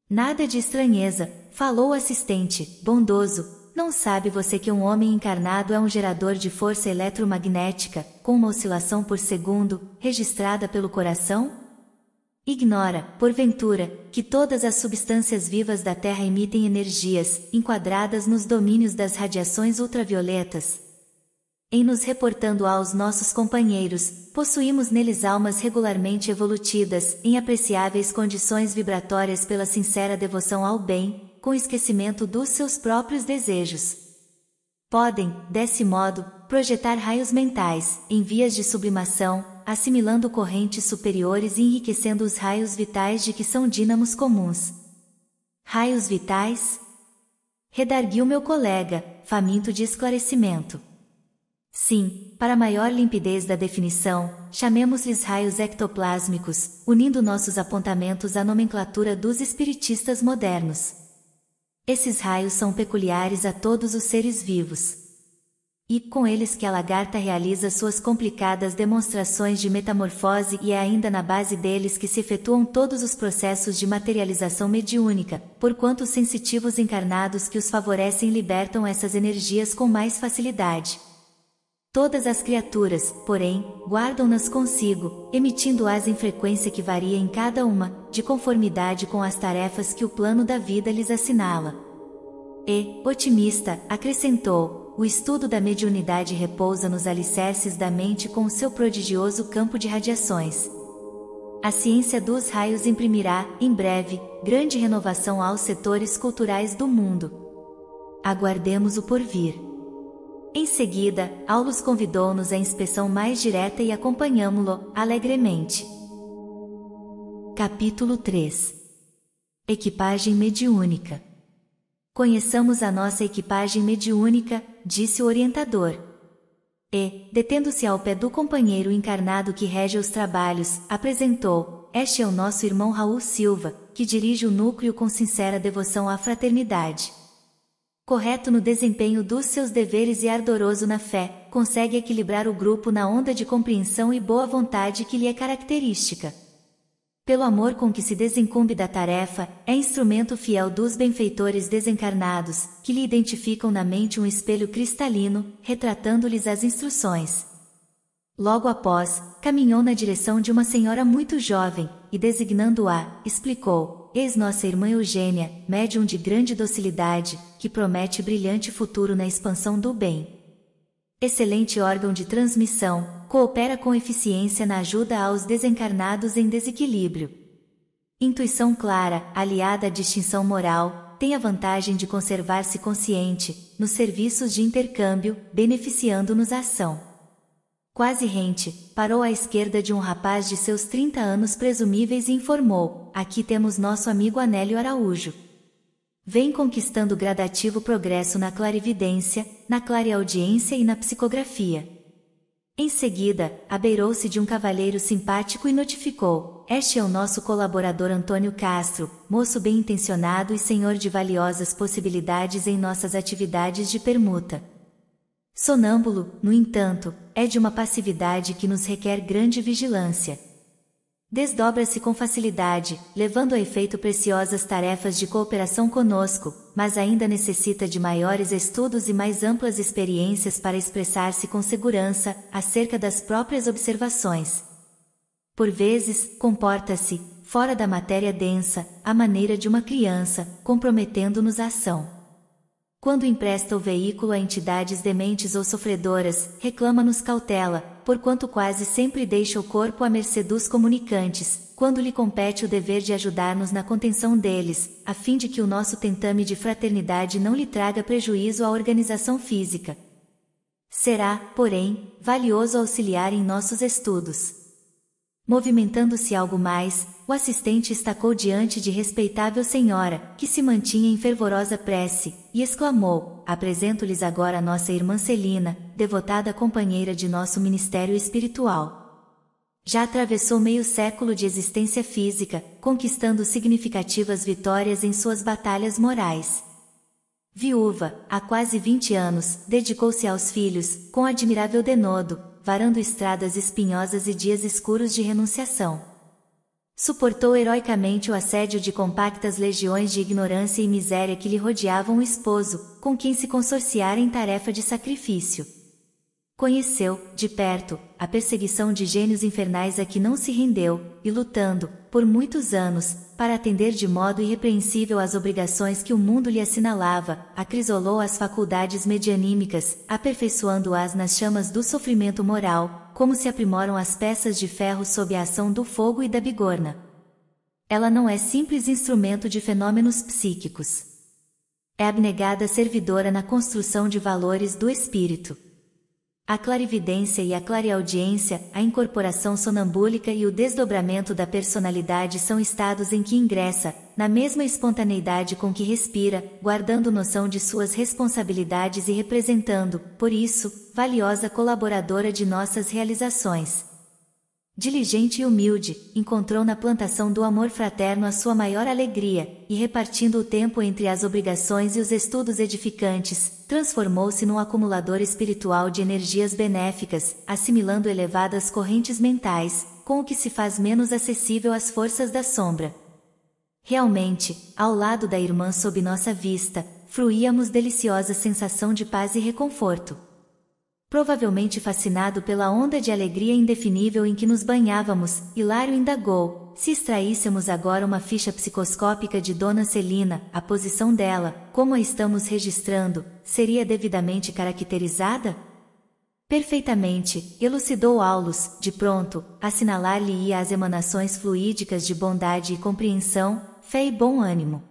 Nada de estranheza, falou o assistente, bondoso. Não sabe você que um homem encarnado é um gerador de força eletromagnética, com uma oscilação por segundo, registrada pelo coração? Ignora, porventura, que todas as substâncias vivas da Terra emitem energias, enquadradas nos domínios das radiações ultravioletas. Em nos reportando aos nossos companheiros, possuímos neles almas regularmente evolutidas, em apreciáveis condições vibratórias pela sincera devoção ao bem, com esquecimento dos seus próprios desejos. Podem, desse modo, projetar raios mentais, em vias de sublimação, assimilando correntes superiores e enriquecendo os raios vitais de que são dínamos comuns. Raios vitais? Redarguiu meu colega, faminto de esclarecimento. Sim, para maior limpidez da definição, chamemos-lhes raios ectoplásmicos, unindo nossos apontamentos à nomenclatura dos espiritistas modernos. Esses raios são peculiares a todos os seres vivos. E com eles que a lagarta realiza suas complicadas demonstrações de metamorfose e é ainda na base deles que se efetuam todos os processos de materialização mediúnica, porquanto os sensitivos encarnados que os favorecem libertam essas energias com mais facilidade. Todas as criaturas, porém, guardam-nas consigo, emitindo-as em frequência que varia em cada uma, de conformidade com as tarefas que o plano da vida lhes assinala. E, otimista, acrescentou, o estudo da mediunidade repousa nos alicerces da mente com o seu prodigioso campo de radiações. A ciência dos raios imprimirá, em breve, grande renovação aos setores culturais do mundo. Aguardemos o porvir. Em seguida, Aulus convidou-nos à inspeção mais direta e acompanhamo-lo, alegremente. Capítulo 3 Equipagem mediúnica Conheçamos a nossa equipagem mediúnica, disse o orientador. E, detendo-se ao pé do companheiro encarnado que rege os trabalhos, apresentou: Este é o nosso irmão Raul Silva, que dirige o núcleo com sincera devoção à fraternidade. Correto no desempenho dos seus deveres e ardoroso na fé, consegue equilibrar o grupo na onda de compreensão e boa vontade que lhe é característica pelo amor com que se desencumbe da tarefa, é instrumento fiel dos benfeitores desencarnados, que lhe identificam na mente um espelho cristalino, retratando-lhes as instruções. Logo após, caminhou na direção de uma senhora muito jovem, e designando-a, explicou: Eis nossa irmã Eugênia, médium de grande docilidade, que promete brilhante futuro na expansão do bem excelente órgão de transmissão, coopera com eficiência na ajuda aos desencarnados em desequilíbrio. Intuição clara, aliada à distinção moral, tem a vantagem de conservar-se consciente, nos serviços de intercâmbio, beneficiando-nos a ação. Quase rente, parou à esquerda de um rapaz de seus 30 anos presumíveis e informou: Aqui temos nosso amigo Anélio Araújo vem conquistando gradativo progresso na clarividência, na clareaudiência e na psicografia. Em seguida, abeirou-se de um cavalheiro simpático e notificou: Este é o nosso colaborador Antônio Castro, moço bem intencionado e senhor de valiosas possibilidades em nossas atividades de permuta. Sonâmbulo, no entanto, é de uma passividade que nos requer grande vigilância. Desdobra-se com facilidade, levando a efeito preciosas tarefas de cooperação conosco, mas ainda necessita de maiores estudos e mais amplas experiências para expressar-se com segurança acerca das próprias observações. Por vezes, comporta-se, fora da matéria densa, à maneira de uma criança, comprometendo-nos a ação. Quando empresta o veículo a entidades dementes ou sofredoras, reclama-nos cautela, porquanto quase sempre deixa o corpo à mercê dos comunicantes, quando lhe compete o dever de ajudar-nos na contenção deles, a fim de que o nosso tentame de fraternidade não lhe traga prejuízo à organização física. Será, porém, valioso auxiliar em nossos estudos. Movimentando-se algo mais, o assistente estacou diante de respeitável senhora, que se mantinha em fervorosa prece, e exclamou: Apresento-lhes agora nossa irmã Celina, devotada companheira de nosso ministério espiritual. Já atravessou meio século de existência física, conquistando significativas vitórias em suas batalhas morais. Viúva, há quase 20 anos, dedicou-se aos filhos, com admirável denodo, varando estradas espinhosas e dias escuros de renunciação. Suportou heroicamente o assédio de compactas legiões de ignorância e miséria que lhe rodeavam o esposo, com quem se consorciara em tarefa de sacrifício. Conheceu, de perto, a perseguição de gênios infernais a que não se rendeu, e lutando, por muitos anos, para atender de modo irrepreensível às obrigações que o mundo lhe assinalava, acrisolou as faculdades medianímicas, aperfeiçoando-as nas chamas do sofrimento moral, como se aprimoram as peças de ferro sob a ação do fogo e da bigorna. Ela não é simples instrumento de fenômenos psíquicos. É abnegada servidora na construção de valores do espírito. A clarividência e a clareaudiência, a incorporação sonambúlica e o desdobramento da personalidade são estados em que ingressa, na mesma espontaneidade com que respira, guardando noção de suas responsabilidades e representando, por isso, valiosa colaboradora de nossas realizações. Diligente e humilde, encontrou na plantação do amor fraterno a sua maior alegria, e repartindo o tempo entre as obrigações e os estudos edificantes, transformou-se num acumulador espiritual de energias benéficas, assimilando elevadas correntes mentais, com o que se faz menos acessível às forças da sombra. Realmente, ao lado da irmã sob nossa vista, fruíamos deliciosa sensação de paz e reconforto. Provavelmente fascinado pela onda de alegria indefinível em que nos banhávamos, Hilário indagou: se extraíssemos agora uma ficha psicoscópica de Dona Celina, a posição dela, como a estamos registrando, seria devidamente caracterizada? Perfeitamente, elucidou Aulus, de pronto, assinalar-lhe-ia as emanações fluídicas de bondade e compreensão, fé e bom ânimo.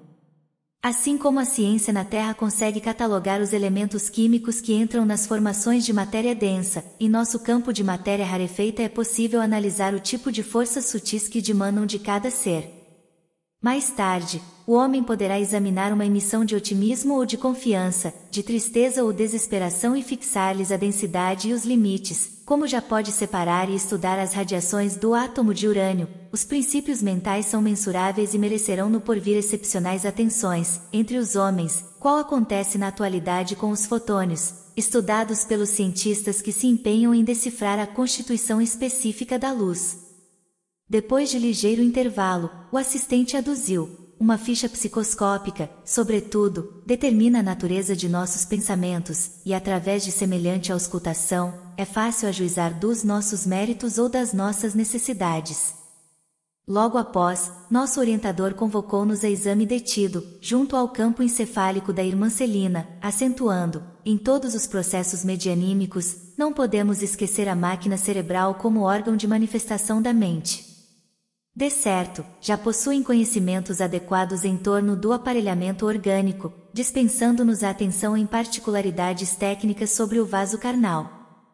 Assim como a ciência na Terra consegue catalogar os elementos químicos que entram nas formações de matéria densa, e nosso campo de matéria rarefeita é possível analisar o tipo de forças sutis que dimanam de cada ser. Mais tarde, o homem poderá examinar uma emissão de otimismo ou de confiança, de tristeza ou desesperação e fixar-lhes a densidade e os limites, como já pode separar e estudar as radiações do átomo de urânio, os princípios mentais são mensuráveis e merecerão no porvir excepcionais atenções, entre os homens, qual acontece na atualidade com os fotônios, estudados pelos cientistas que se empenham em decifrar a constituição específica da luz. Depois de ligeiro intervalo, o assistente aduziu, uma ficha psicoscópica, sobretudo, determina a natureza de nossos pensamentos, e através de semelhante auscultação, é fácil ajuizar dos nossos méritos ou das nossas necessidades. Logo após, nosso orientador convocou-nos a exame detido, junto ao campo encefálico da irmã Celina, acentuando, em todos os processos medianímicos, não podemos esquecer a máquina cerebral como órgão de manifestação da mente. De certo, já possuem conhecimentos adequados em torno do aparelhamento orgânico, dispensando-nos a atenção em particularidades técnicas sobre o vaso carnal.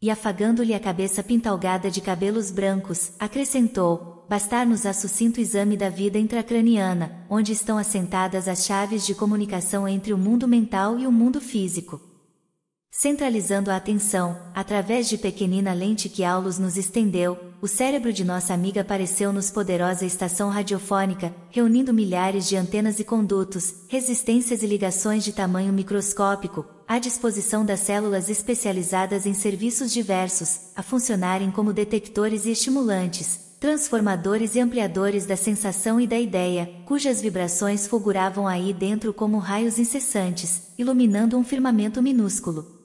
E afagando-lhe a cabeça pintalgada de cabelos brancos, acrescentou: bastar-nos a sucinto exame da vida intracraniana, onde estão assentadas as chaves de comunicação entre o mundo mental e o mundo físico. Centralizando a atenção, através de pequenina lente que Aulus nos estendeu, o cérebro de nossa amiga pareceu-nos poderosa estação radiofônica, reunindo milhares de antenas e condutos, resistências e ligações de tamanho microscópico, à disposição das células especializadas em serviços diversos, a funcionarem como detectores e estimulantes, transformadores e ampliadores da sensação e da ideia, cujas vibrações fulguravam aí dentro como raios incessantes, iluminando um firmamento minúsculo.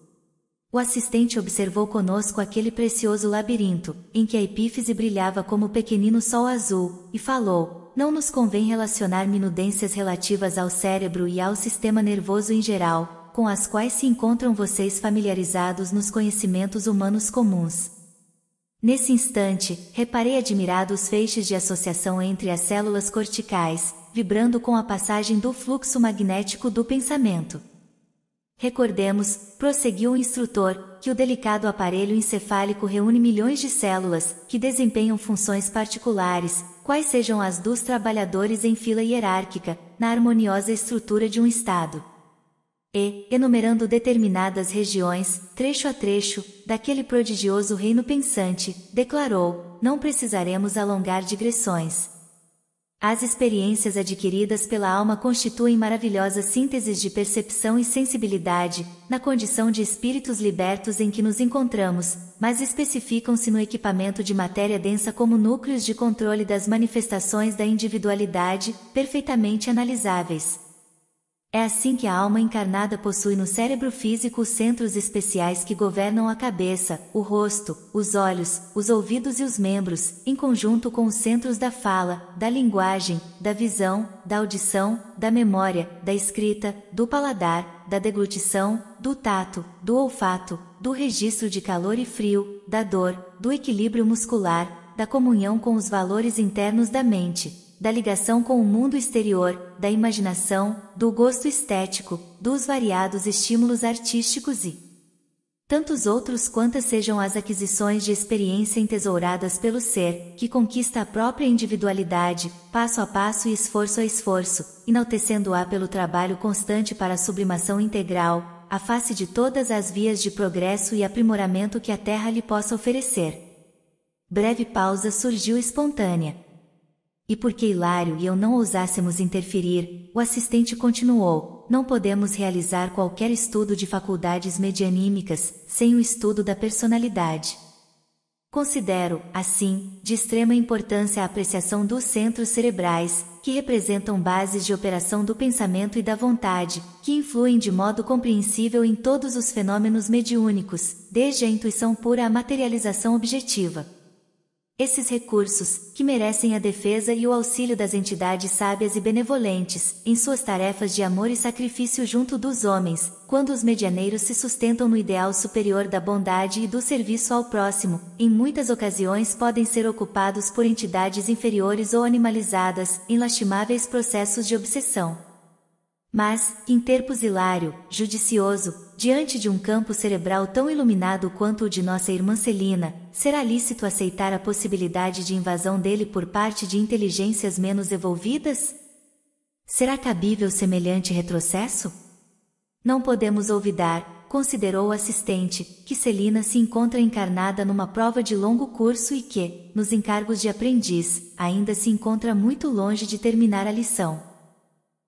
O assistente observou conosco aquele precioso labirinto, em que a epífise brilhava como pequenino sol azul, e falou: Não nos convém relacionar minudências relativas ao cérebro e ao sistema nervoso em geral, com as quais se encontram vocês familiarizados nos conhecimentos humanos comuns. Nesse instante, reparei admirado os feixes de associação entre as células corticais, vibrando com a passagem do fluxo magnético do pensamento. Recordemos, prosseguiu o instrutor, que o delicado aparelho encefálico reúne milhões de células, que desempenham funções particulares, quais sejam as dos trabalhadores em fila hierárquica, na harmoniosa estrutura de um Estado. E, enumerando determinadas regiões, trecho a trecho, daquele prodigioso reino pensante, declarou: não precisaremos alongar digressões. As experiências adquiridas pela alma constituem maravilhosas sínteses de percepção e sensibilidade, na condição de espíritos libertos em que nos encontramos, mas especificam-se no equipamento de matéria densa como núcleos de controle das manifestações da individualidade, perfeitamente analisáveis. É assim que a alma encarnada possui no cérebro físico os centros especiais que governam a cabeça, o rosto, os olhos, os ouvidos e os membros, em conjunto com os centros da fala, da linguagem, da visão, da audição, da memória, da escrita, do paladar, da deglutição, do tato, do olfato, do registro de calor e frio, da dor, do equilíbrio muscular, da comunhão com os valores internos da mente, da ligação com o mundo exterior, da imaginação, do gosto estético, dos variados estímulos artísticos e tantos outros quantas sejam as aquisições de experiência entesouradas pelo ser, que conquista a própria individualidade, passo a passo e esforço a esforço, enaltecendo-a pelo trabalho constante para a sublimação integral, a face de todas as vias de progresso e aprimoramento que a Terra lhe possa oferecer. Breve pausa surgiu espontânea, e porque Hilário e eu não ousássemos interferir, o assistente continuou: não podemos realizar qualquer estudo de faculdades medianímicas sem o estudo da personalidade. Considero, assim, de extrema importância a apreciação dos centros cerebrais, que representam bases de operação do pensamento e da vontade, que influem de modo compreensível em todos os fenômenos mediúnicos, desde a intuição pura à materialização objetiva. Esses recursos, que merecem a defesa e o auxílio das entidades sábias e benevolentes, em suas tarefas de amor e sacrifício junto dos homens, quando os medianeiros se sustentam no ideal superior da bondade e do serviço ao próximo, em muitas ocasiões podem ser ocupados por entidades inferiores ou animalizadas, em lastimáveis processos de obsessão. Mas, em terpos hilário, judicioso, diante de um campo cerebral tão iluminado quanto o de nossa irmã Celina, será lícito aceitar a possibilidade de invasão dele por parte de inteligências menos evolvidas? Será cabível semelhante retrocesso? Não podemos olvidar, considerou o assistente, que Celina se encontra encarnada numa prova de longo curso e que, nos encargos de aprendiz, ainda se encontra muito longe de terminar a lição.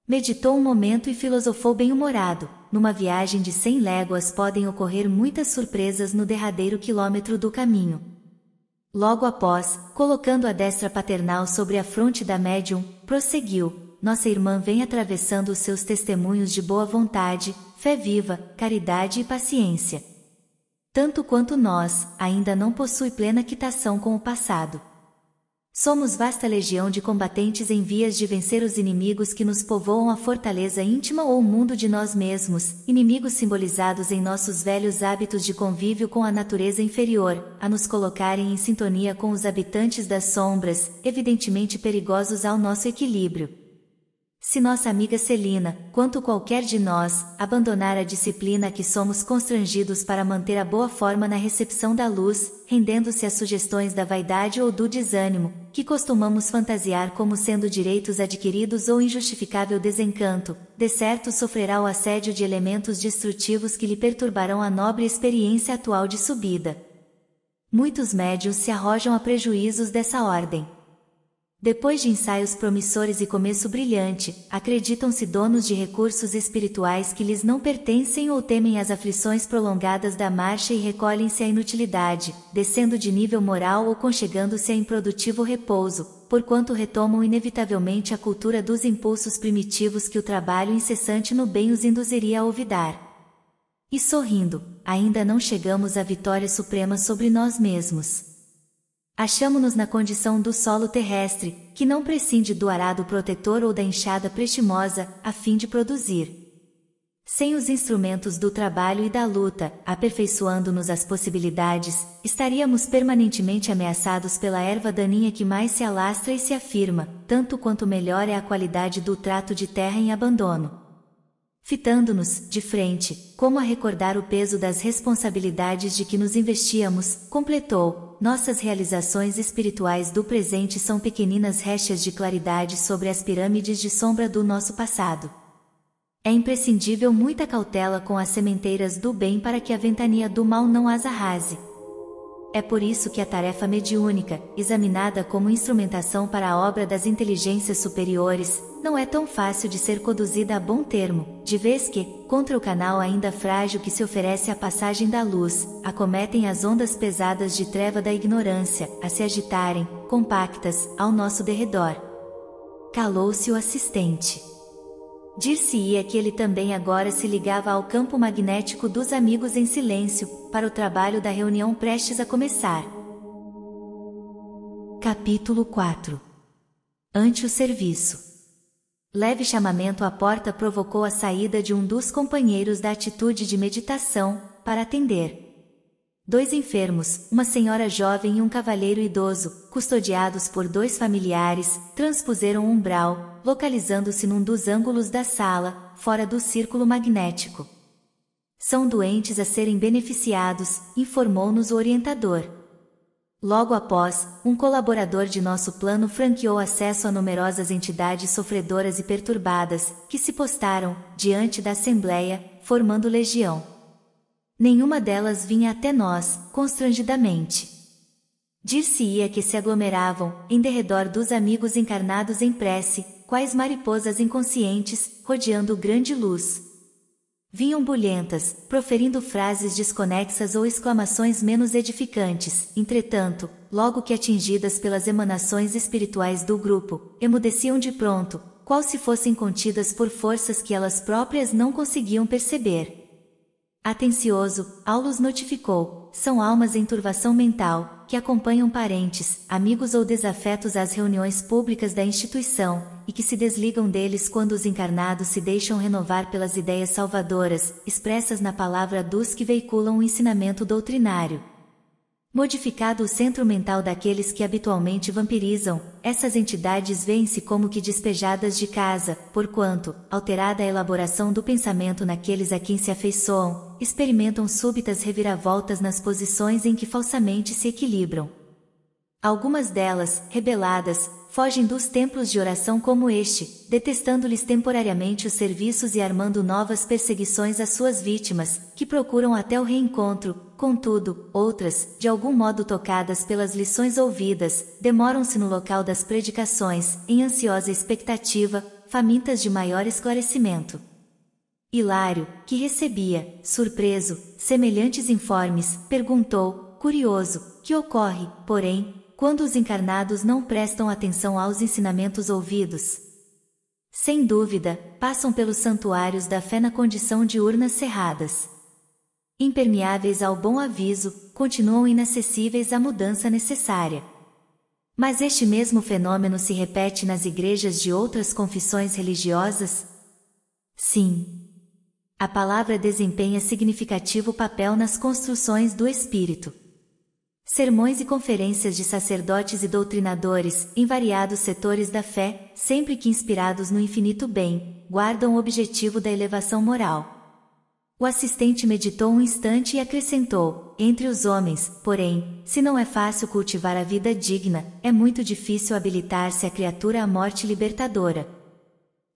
Meditou um momento e filosofou bem-humorado. Numa viagem de 100 léguas podem ocorrer muitas surpresas no derradeiro quilômetro do caminho. Logo após, colocando a destra paternal sobre a fronte da médium, prosseguiu: nossa irmã vem atravessando os seus testemunhos de boa vontade, fé viva, caridade e paciência. Tanto quanto nós, ainda não possui plena quitação com o passado. Somos vasta legião de combatentes em vias de vencer os inimigos que nos povoam a fortaleza íntima ou o mundo de nós mesmos, inimigos simbolizados em nossos velhos hábitos de convívio com a natureza inferior, a nos colocarem em sintonia com os habitantes das sombras, evidentemente perigosos ao nosso equilíbrio. Se nossa amiga Celina, quanto qualquer de nós, abandonar a disciplina que somos constrangidos para manter a boa forma na recepção da luz, rendendo-se às sugestões da vaidade ou do desânimo, que costumamos fantasiar como sendo direitos adquiridos ou injustificável desencanto, de certo sofrerá o assédio de elementos destrutivos que lhe perturbarão a nobre experiência atual de subida. Muitos médios se arrojam a prejuízos dessa ordem. Depois de ensaios promissores e começo brilhante, acreditam-se donos de recursos espirituais que lhes não pertencem ou temem as aflições prolongadas da marcha e recolhem-se à inutilidade, descendo de nível moral ou conchegando-se a improdutivo repouso, porquanto retomam inevitavelmente a cultura dos impulsos primitivos que o trabalho incessante no bem os induziria a olvidar. E sorrindo, ainda não chegamos à vitória suprema sobre nós mesmos. Achamo-nos na condição do solo terrestre, que não prescinde do arado protetor ou da enxada prestimosa, a fim de produzir. Sem os instrumentos do trabalho e da luta, aperfeiçoando-nos as possibilidades, estaríamos permanentemente ameaçados pela erva daninha que mais se alastra e se afirma, tanto quanto melhor é a qualidade do trato de terra em abandono. Fitando-nos, de frente, como a recordar o peso das responsabilidades de que nos investíamos, completou, nossas realizações espirituais do presente são pequeninas rechas de claridade sobre as pirâmides de sombra do nosso passado. É imprescindível muita cautela com as sementeiras do bem para que a ventania do mal não as arrase. É por isso que a tarefa mediúnica, examinada como instrumentação para a obra das inteligências superiores, não é tão fácil de ser conduzida a bom termo, de vez que, contra o canal ainda frágil que se oferece à passagem da luz, acometem as ondas pesadas de treva da ignorância, a se agitarem, compactas, ao nosso derredor. Calou-se o assistente. Dir-se-ia que ele também agora se ligava ao campo magnético dos amigos em silêncio, para o trabalho da reunião prestes a começar. Capítulo 4 Ante o serviço Leve chamamento à porta provocou a saída de um dos companheiros da atitude de meditação, para atender. Dois enfermos, uma senhora jovem e um cavalheiro idoso, custodiados por dois familiares, transpuseram um umbral, localizando-se num dos ângulos da sala, fora do círculo magnético. São doentes a serem beneficiados, informou-nos o orientador. Logo após, um colaborador de nosso plano franqueou acesso a numerosas entidades sofredoras e perturbadas, que se postaram, diante da Assembleia, formando legião. Nenhuma delas vinha até nós, constrangidamente. Dir-se-ia que se aglomeravam, em derredor dos amigos encarnados em prece, quais mariposas inconscientes, rodeando grande luz. Vinham bulhentas, proferindo frases desconexas ou exclamações menos edificantes, entretanto, logo que atingidas pelas emanações espirituais do grupo, emudeciam de pronto, qual se fossem contidas por forças que elas próprias não conseguiam perceber. Atencioso, Aulus notificou, são almas em turvação mental, que acompanham parentes, amigos ou desafetos às reuniões públicas da instituição, e que se desligam deles quando os encarnados se deixam renovar pelas ideias salvadoras, expressas na palavra dos que veiculam o ensinamento doutrinário. Modificado o centro mental daqueles que habitualmente vampirizam, essas entidades veem-se como que despejadas de casa, porquanto, alterada a elaboração do pensamento naqueles a quem se afeiçoam, experimentam súbitas reviravoltas nas posições em que falsamente se equilibram. Algumas delas, rebeladas, fogem dos templos de oração como este, detestando-lhes temporariamente os serviços e armando novas perseguições às suas vítimas, que procuram até o reencontro, contudo, outras, de algum modo tocadas pelas lições ouvidas, demoram-se no local das predicações, em ansiosa expectativa, famintas de maior esclarecimento. Hilário, que recebia, surpreso, semelhantes informes, perguntou, curioso, que ocorre, porém, quando os encarnados não prestam atenção aos ensinamentos ouvidos. Sem dúvida, passam pelos santuários da fé na condição de urnas cerradas. Impermeáveis ao bom aviso, continuam inacessíveis à mudança necessária. Mas este mesmo fenômeno se repete nas igrejas de outras confissões religiosas? Sim. A palavra desempenha significativo papel nas construções do espírito. Sermões e conferências de sacerdotes e doutrinadores, em variados setores da fé, sempre que inspirados no infinito bem, guardam o objetivo da elevação moral. O assistente meditou um instante e acrescentou: Entre os homens, porém, se não é fácil cultivar a vida digna, é muito difícil habilitar-se a criatura à morte libertadora.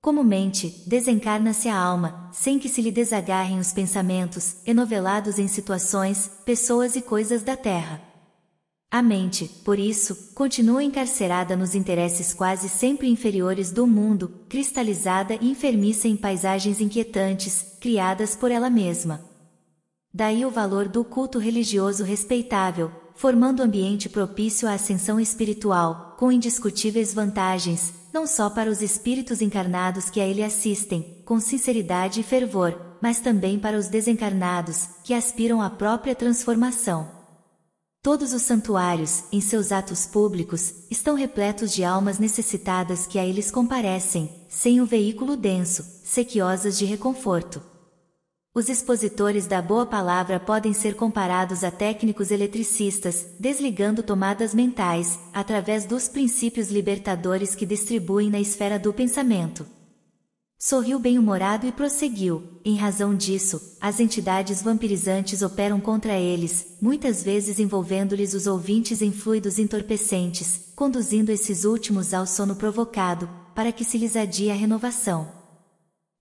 Comumente, desencarna-se a alma, sem que se lhe desagarrem os pensamentos, enovelados em situações, pessoas e coisas da terra. A mente, por isso, continua encarcerada nos interesses quase sempre inferiores do mundo, cristalizada e enfermiça em paisagens inquietantes, criadas por ela mesma. Daí o valor do culto religioso respeitável, formando ambiente propício à ascensão espiritual, com indiscutíveis vantagens, não só para os espíritos encarnados que a ele assistem, com sinceridade e fervor, mas também para os desencarnados, que aspiram à própria transformação. Todos os santuários, em seus atos públicos, estão repletos de almas necessitadas que a eles comparecem, sem o veículo denso, sequiosas de reconforto. Os expositores da boa palavra podem ser comparados a técnicos eletricistas, desligando tomadas mentais, através dos princípios libertadores que distribuem na esfera do pensamento. Sorriu bem-humorado e prosseguiu: em razão disso, as entidades vampirizantes operam contra eles, muitas vezes envolvendo-lhes os ouvintes em fluidos entorpecentes, conduzindo esses últimos ao sono provocado, para que se lhes adie a renovação.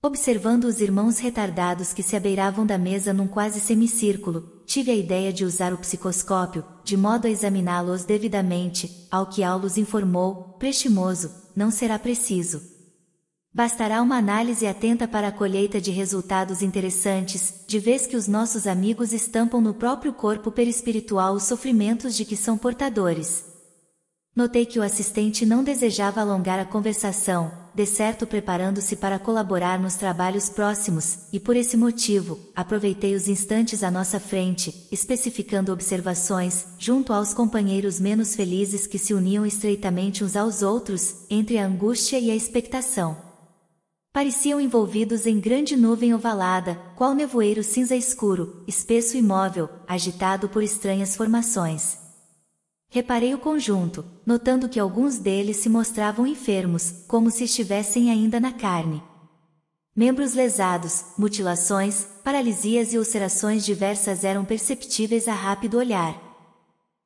Observando os irmãos retardados que se abeiravam da mesa num quase semicírculo, tive a ideia de usar o psicoscópio, de modo a examiná-los devidamente, ao que Aulos informou, prestimoso, não será preciso. Bastará uma análise atenta para a colheita de resultados interessantes, de vez que os nossos amigos estampam no próprio corpo perispiritual os sofrimentos de que são portadores. Notei que o assistente não desejava alongar a conversação, de certo preparando-se para colaborar nos trabalhos próximos, e por esse motivo, aproveitei os instantes à nossa frente, especificando observações, junto aos companheiros menos felizes que se uniam estreitamente uns aos outros, entre a angústia e a expectação. Pareciam envolvidos em grande nuvem ovalada, qual nevoeiro cinza escuro, espesso e móvel, agitado por estranhas formações. Reparei o conjunto, notando que alguns deles se mostravam enfermos, como se estivessem ainda na carne. Membros lesados, mutilações, paralisias e ulcerações diversas eram perceptíveis a rápido olhar.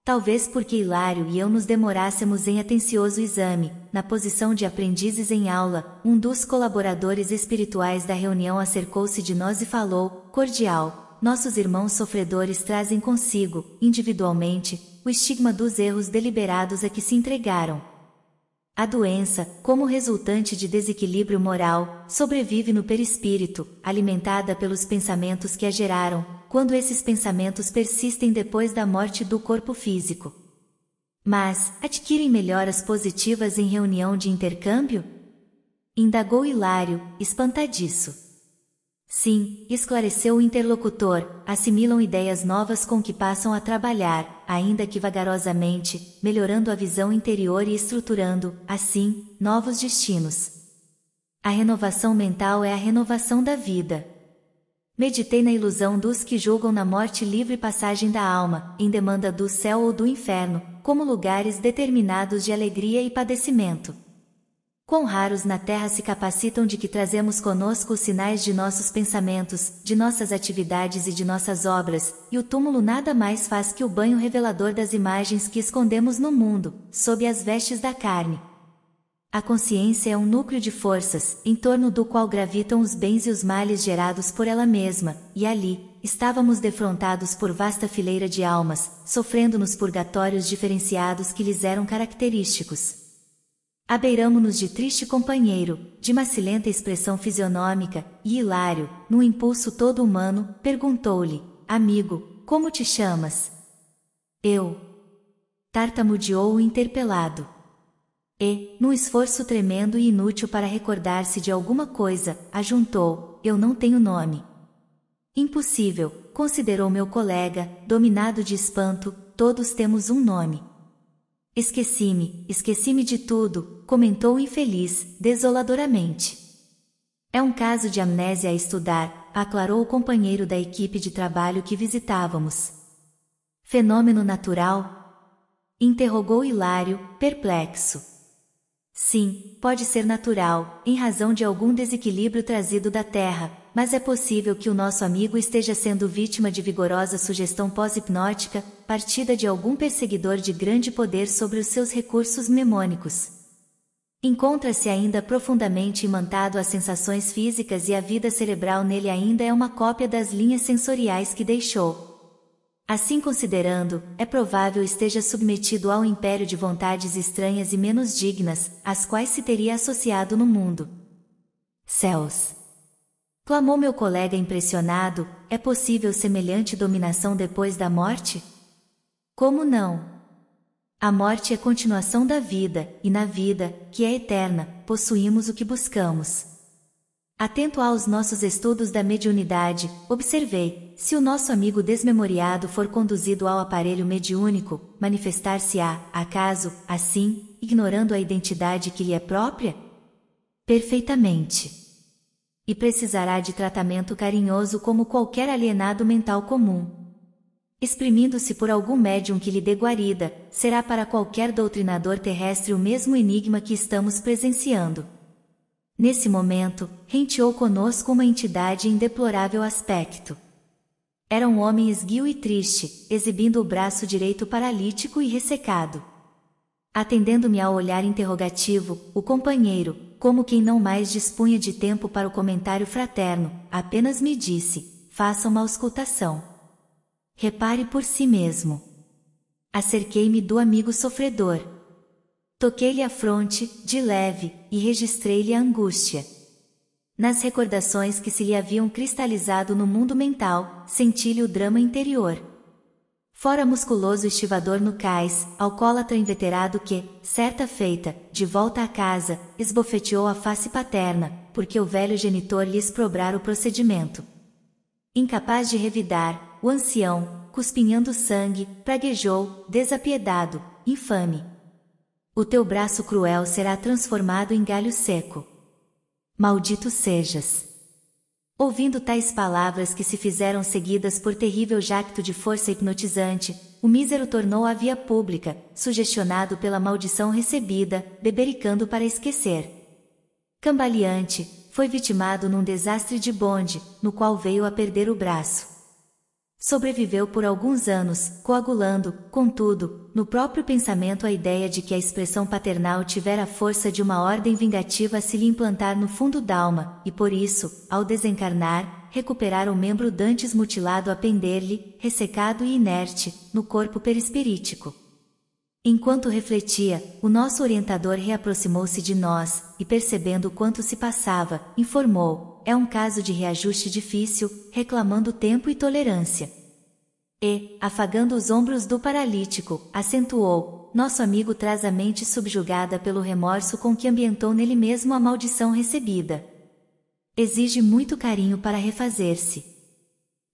Talvez porque Hilário e eu nos demorássemos em atencioso exame, na posição de aprendizes em aula, um dos colaboradores espirituais da reunião acercou-se de nós e falou, cordial: Nossos irmãos sofredores trazem consigo, individualmente, o estigma dos erros deliberados a que se entregaram. A doença, como resultante de desequilíbrio moral, sobrevive no perispírito, alimentada pelos pensamentos que a geraram, quando esses pensamentos persistem depois da morte do corpo físico. Mas, adquirem melhoras positivas em reunião de intercâmbio? Indagou Hilário, espantadiço. Sim, esclareceu o interlocutor, assimilam ideias novas com que passam a trabalhar, ainda que vagarosamente, melhorando a visão interior e estruturando, assim, novos destinos. A renovação mental é a renovação da vida. Meditei na ilusão dos que julgam na morte livre passagem da alma, em demanda do céu ou do inferno, como lugares determinados de alegria e padecimento. Quão raros na Terra se capacitam de que trazemos conosco os sinais de nossos pensamentos, de nossas atividades e de nossas obras, e o túmulo nada mais faz que o banho revelador das imagens que escondemos no mundo, sob as vestes da carne. A consciência é um núcleo de forças, em torno do qual gravitam os bens e os males gerados por ela mesma, e ali, estávamos defrontados por vasta fileira de almas, sofrendo nos purgatórios diferenciados que lhes eram característicos. Abeiramo-nos de triste companheiro, de macilenta expressão fisionômica, e Hilário, num impulso todo humano, perguntou-lhe: Amigo, como te chamas? Eu. Tartamudeou o interpelado. E, num esforço tremendo e inútil para recordar-se de alguma coisa, ajuntou: Eu não tenho nome. Impossível, considerou meu colega, dominado de espanto, todos temos um nome. Esqueci-me, esqueci-me de tudo, comentou o infeliz, desoladoramente. É um caso de amnésia a estudar, aclarou o companheiro da equipe de trabalho que visitávamos. Fenômeno natural? Interrogou Hilário, perplexo. Sim, pode ser natural, em razão de algum desequilíbrio trazido da Terra, mas é possível que o nosso amigo esteja sendo vítima de vigorosa sugestão pós-hipnótica, partida de algum perseguidor de grande poder sobre os seus recursos mnemônicos. Encontra-se ainda profundamente imantado às sensações físicas e a vida cerebral nele ainda é uma cópia das linhas sensoriais que deixou. Assim considerando, é provável esteja submetido ao império de vontades estranhas e menos dignas, às quais se teria associado no mundo. Céus! Clamou meu colega impressionado, é possível semelhante dominação depois da morte? Como não? A morte é continuação da vida, e na vida, que é eterna, possuímos o que buscamos. Atento aos nossos estudos da mediunidade, observei: se o nosso amigo desmemoriado for conduzido ao aparelho mediúnico, manifestar-se-á, acaso, assim, ignorando a identidade que lhe é própria? Perfeitamente. E precisará de tratamento carinhoso como qualquer alienado mental comum exprimindo-se por algum médium que lhe dê guarida, será para qualquer doutrinador terrestre o mesmo enigma que estamos presenciando. Nesse momento, renteou conosco uma entidade em deplorável aspecto. Era um homem esguio e triste, exibindo o braço direito paralítico e ressecado. Atendendo-me ao olhar interrogativo, o companheiro, como quem não mais dispunha de tempo para o comentário fraterno, apenas me disse: faça uma auscultação. Repare por si mesmo. Acerquei-me do amigo sofredor. Toquei-lhe a fronte, de leve, e registrei-lhe a angústia. Nas recordações que se lhe haviam cristalizado no mundo mental, senti-lhe o drama interior. Fora musculoso estivador no cais, alcoólatra inveterado que, certa feita, de volta à casa, esbofeteou a face paterna, porque o velho genitor lhe exprobrara o procedimento. Incapaz de revidar, o ancião, cuspinhando sangue, praguejou, desapiedado, infame. O teu braço cruel será transformado em galho seco. Maldito sejas! Ouvindo tais palavras que se fizeram seguidas por terrível jacto de força hipnotizante, o mísero tornou a via pública, sugestionado pela maldição recebida, bebericando para esquecer. Cambaleante, foi vitimado num desastre de bonde, no qual veio a perder o braço. Sobreviveu por alguns anos, coagulando, contudo, no próprio pensamento a ideia de que a expressão paternal tivera a força de uma ordem vingativa a se lhe implantar no fundo d'alma, alma, e por isso, ao desencarnar, recuperar o membro dantes mutilado a pender-lhe, ressecado e inerte, no corpo perispirítico. Enquanto refletia, o nosso orientador reaproximou-se de nós e, percebendo o quanto se passava, informou: é um caso de reajuste difícil, reclamando tempo e tolerância. E, afagando os ombros do paralítico, acentuou: nosso amigo traz a mente subjugada pelo remorso com que ambientou nele mesmo a maldição recebida. Exige muito carinho para refazer-se.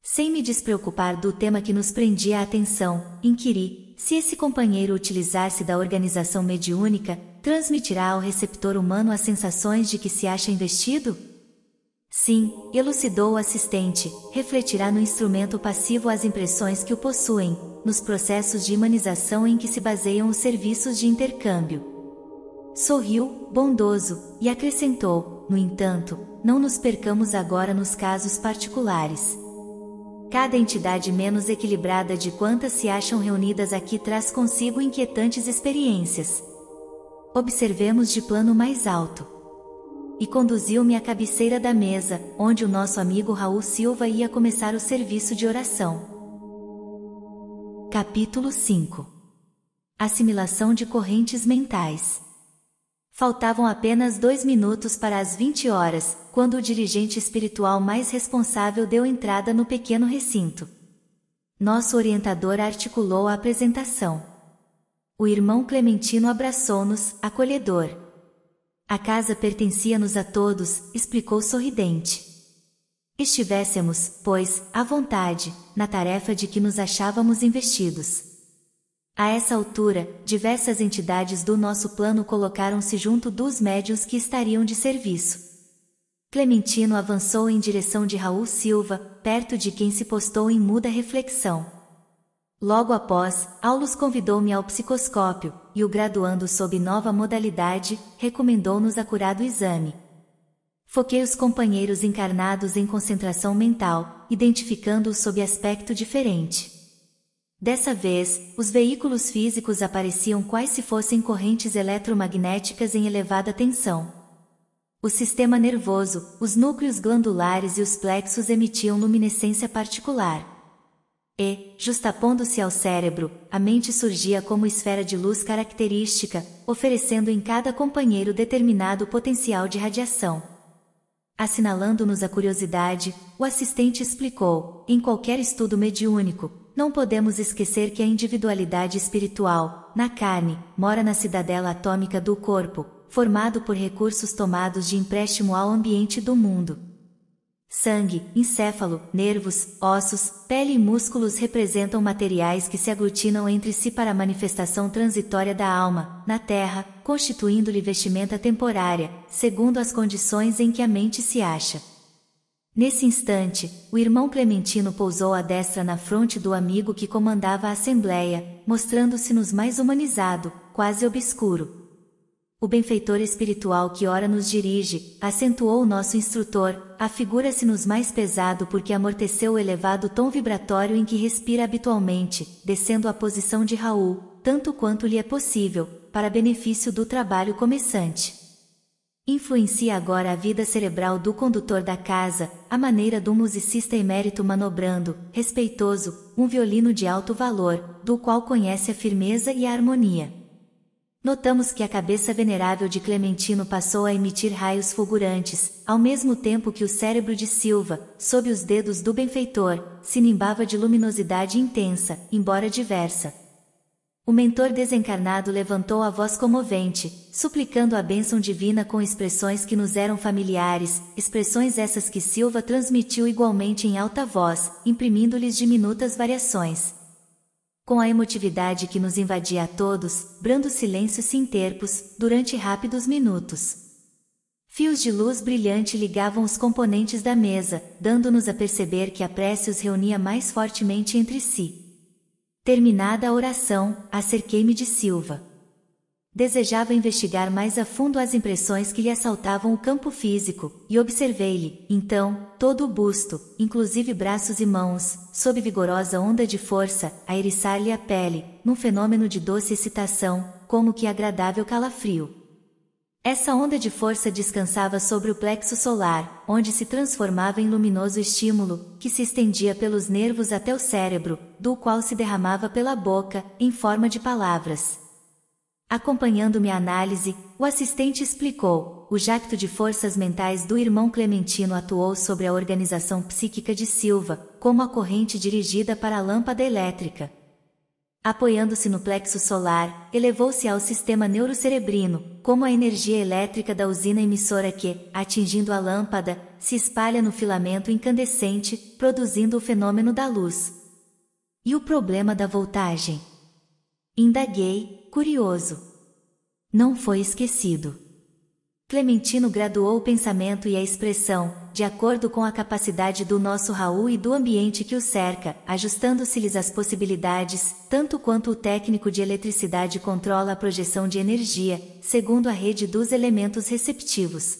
Sem me despreocupar do tema que nos prendia a atenção, inquiri: se esse companheiro utilizar-se da organização mediúnica, transmitirá ao receptor humano as sensações de que se acha investido? Sim, elucidou o assistente, refletirá no instrumento passivo as impressões que o possuem, nos processos de humanização em que se baseiam os serviços de intercâmbio. Sorriu, bondoso, e acrescentou: No entanto, não nos percamos agora nos casos particulares. Cada entidade menos equilibrada de quantas se acham reunidas aqui traz consigo inquietantes experiências. Observemos de plano mais alto. E conduziu-me à cabeceira da mesa, onde o nosso amigo Raul Silva ia começar o serviço de oração. Capítulo 5 Assimilação de correntes mentais Faltavam apenas dois minutos para as 20 horas, quando o dirigente espiritual mais responsável deu entrada no pequeno recinto. Nosso orientador articulou a apresentação. O irmão Clementino abraçou-nos, acolhedor. A casa pertencia-nos a todos, explicou sorridente. Estivéssemos, pois, à vontade, na tarefa de que nos achávamos investidos. A essa altura, diversas entidades do nosso plano colocaram-se junto dos médios que estariam de serviço. Clementino avançou em direção de Raul Silva, perto de quem se postou em muda reflexão. Logo após, Aulus convidou-me ao psicoscópio, e o graduando sob nova modalidade, recomendou-nos acurado exame. Foquei os companheiros encarnados em concentração mental, identificando-os sob aspecto diferente. Dessa vez, os veículos físicos apareciam quais se fossem correntes eletromagnéticas em elevada tensão. O sistema nervoso, os núcleos glandulares e os plexos emitiam luminescência particular. E, justapondo-se ao cérebro, a mente surgia como esfera de luz característica, oferecendo em cada companheiro determinado potencial de radiação. Assinalando-nos a curiosidade, o assistente explicou: em qualquer estudo mediúnico, não podemos esquecer que a individualidade espiritual, na carne, mora na cidadela atômica do corpo, formado por recursos tomados de empréstimo ao ambiente do mundo. Sangue, encéfalo, nervos, ossos, pele e músculos representam materiais que se aglutinam entre si para a manifestação transitória da alma, na terra, constituindo-lhe vestimenta temporária, segundo as condições em que a mente se acha. Nesse instante, o irmão Clementino pousou a destra na fronte do amigo que comandava a assembleia, mostrando-se nos mais humanizado, quase obscuro. O benfeitor espiritual que ora nos dirige, acentuou o nosso instrutor, afigura-se nos mais pesado porque amorteceu o elevado tom vibratório em que respira habitualmente, descendo a posição de Raul, tanto quanto lhe é possível, para benefício do trabalho começante. Influencia agora a vida cerebral do condutor da casa, a maneira do musicista emérito manobrando, respeitoso, um violino de alto valor, do qual conhece a firmeza e a harmonia. Notamos que a cabeça venerável de Clementino passou a emitir raios fulgurantes, ao mesmo tempo que o cérebro de Silva, sob os dedos do benfeitor, se nimbava de luminosidade intensa, embora diversa. O mentor desencarnado levantou a voz comovente, suplicando a bênção divina com expressões que nos eram familiares, expressões essas que Silva transmitiu igualmente em alta voz, imprimindo-lhes diminutas variações. Com a emotividade que nos invadia a todos, brando silêncio se interpus, durante rápidos minutos. Fios de luz brilhante ligavam os componentes da mesa, dando-nos a perceber que a prece os reunia mais fortemente entre si. Terminada a oração, acerquei-me de Silva. Desejava investigar mais a fundo as impressões que lhe assaltavam o campo físico, e observei-lhe, então, todo o busto, inclusive braços e mãos, sob vigorosa onda de força, a eriçar-lhe a pele, num fenômeno de doce excitação, como que agradável calafrio. Essa onda de força descansava sobre o plexo solar, onde se transformava em luminoso estímulo, que se estendia pelos nervos até o cérebro, do qual se derramava pela boca, em forma de palavras. Acompanhando minha análise, o assistente explicou: o jacto de forças mentais do irmão Clementino atuou sobre a organização psíquica de Silva, como a corrente dirigida para a lâmpada elétrica apoiando-se no plexo solar, elevou-se ao sistema neurocerebrino, como a energia elétrica da usina emissora que, atingindo a lâmpada, se espalha no filamento incandescente, produzindo o fenômeno da luz. E o problema da voltagem? Indaguei, curioso. Não foi esquecido. Clementino graduou o pensamento e a expressão, de acordo com a capacidade do nosso Raul e do ambiente que o cerca, ajustando-se-lhes as possibilidades, tanto quanto o técnico de eletricidade controla a projeção de energia, segundo a rede dos elementos receptivos.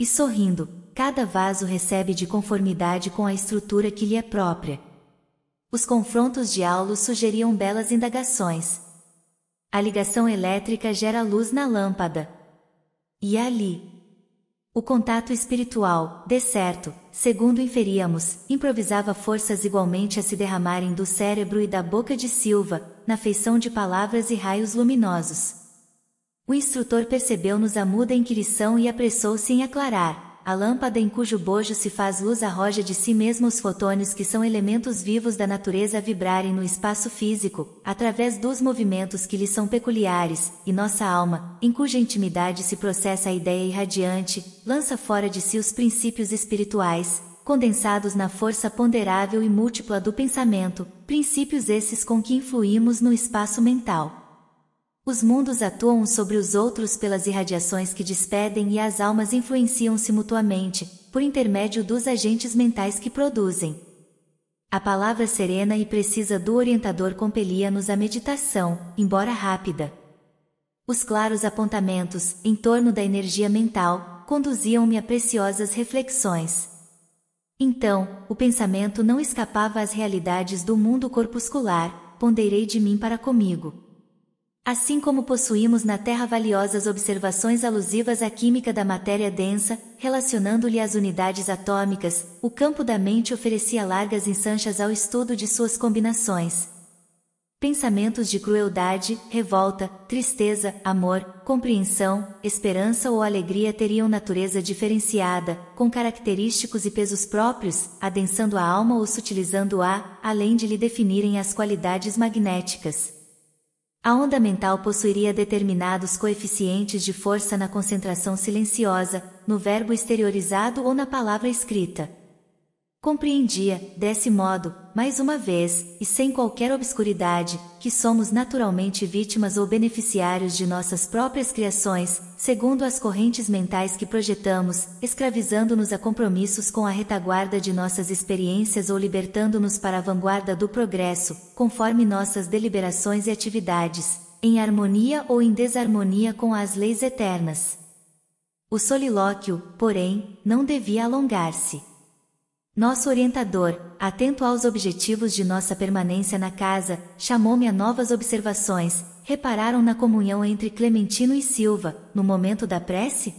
E sorrindo, cada vaso recebe de conformidade com a estrutura que lhe é própria. Os confrontos de aula sugeriam belas indagações. A ligação elétrica gera luz na lâmpada, e ali. O contato espiritual, de certo, segundo inferíamos, improvisava forças igualmente a se derramarem do cérebro e da boca de Silva, na feição de palavras e raios luminosos. O instrutor percebeu-nos a muda inquirição e apressou-se em aclarar a lâmpada em cujo bojo se faz luz arroja de si mesmo os fotônios que são elementos vivos da natureza vibrarem no espaço físico, através dos movimentos que lhe são peculiares, e nossa alma, em cuja intimidade se processa a ideia irradiante, lança fora de si os princípios espirituais, condensados na força ponderável e múltipla do pensamento, princípios esses com que influímos no espaço mental. Os mundos atuam sobre os outros pelas irradiações que despedem e as almas influenciam-se mutuamente, por intermédio dos agentes mentais que produzem. A palavra serena e precisa do orientador compelia-nos à meditação, embora rápida. Os claros apontamentos, em torno da energia mental, conduziam-me a preciosas reflexões. Então, o pensamento não escapava às realidades do mundo corpuscular, ponderei de mim para comigo Assim como possuímos na Terra valiosas observações alusivas à química da matéria densa, relacionando-lhe as unidades atômicas, o campo da mente oferecia largas ensanchas ao estudo de suas combinações. Pensamentos de crueldade, revolta, tristeza, amor, compreensão, esperança ou alegria teriam natureza diferenciada, com característicos e pesos próprios, adensando a alma ou sutilizando-a, além de lhe definirem as qualidades magnéticas. A onda mental possuiria determinados coeficientes de força na concentração silenciosa, no verbo exteriorizado ou na palavra escrita, Compreendia, desse modo, mais uma vez, e sem qualquer obscuridade, que somos naturalmente vítimas ou beneficiários de nossas próprias criações, segundo as correntes mentais que projetamos, escravizando-nos a compromissos com a retaguarda de nossas experiências ou libertando-nos para a vanguarda do progresso, conforme nossas deliberações e atividades, em harmonia ou em desarmonia com as leis eternas. O solilóquio, porém, não devia alongar-se. Nosso orientador, atento aos objetivos de nossa permanência na casa, chamou-me a novas observações. Repararam na comunhão entre Clementino e Silva, no momento da prece?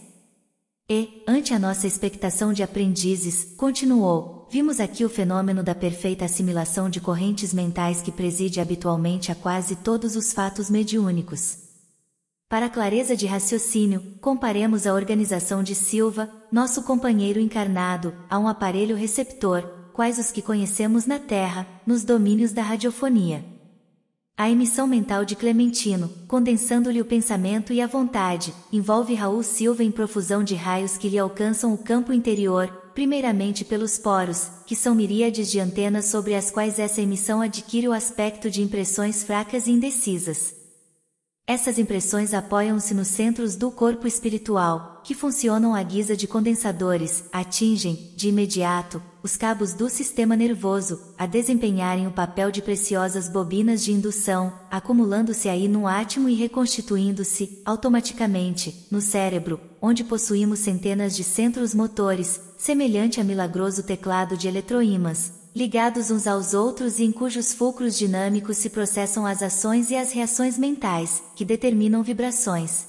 E, ante a nossa expectação de aprendizes, continuou, vimos aqui o fenômeno da perfeita assimilação de correntes mentais que preside habitualmente a quase todos os fatos mediúnicos. Para clareza de raciocínio, comparemos a organização de Silva, nosso companheiro encarnado, a um aparelho receptor, quais os que conhecemos na Terra, nos domínios da radiofonia. A emissão mental de Clementino, condensando-lhe o pensamento e a vontade, envolve Raul Silva em profusão de raios que lhe alcançam o campo interior, primeiramente pelos poros, que são miríades de antenas sobre as quais essa emissão adquire o aspecto de impressões fracas e indecisas. Essas impressões apoiam-se nos centros do corpo espiritual, que funcionam à guisa de condensadores, atingem, de imediato, os cabos do sistema nervoso, a desempenharem o papel de preciosas bobinas de indução, acumulando-se aí no átimo e reconstituindo-se, automaticamente, no cérebro, onde possuímos centenas de centros motores, semelhante a milagroso teclado de eletroímãs, ligados uns aos outros e em cujos fulcros dinâmicos se processam as ações e as reações mentais, que determinam vibrações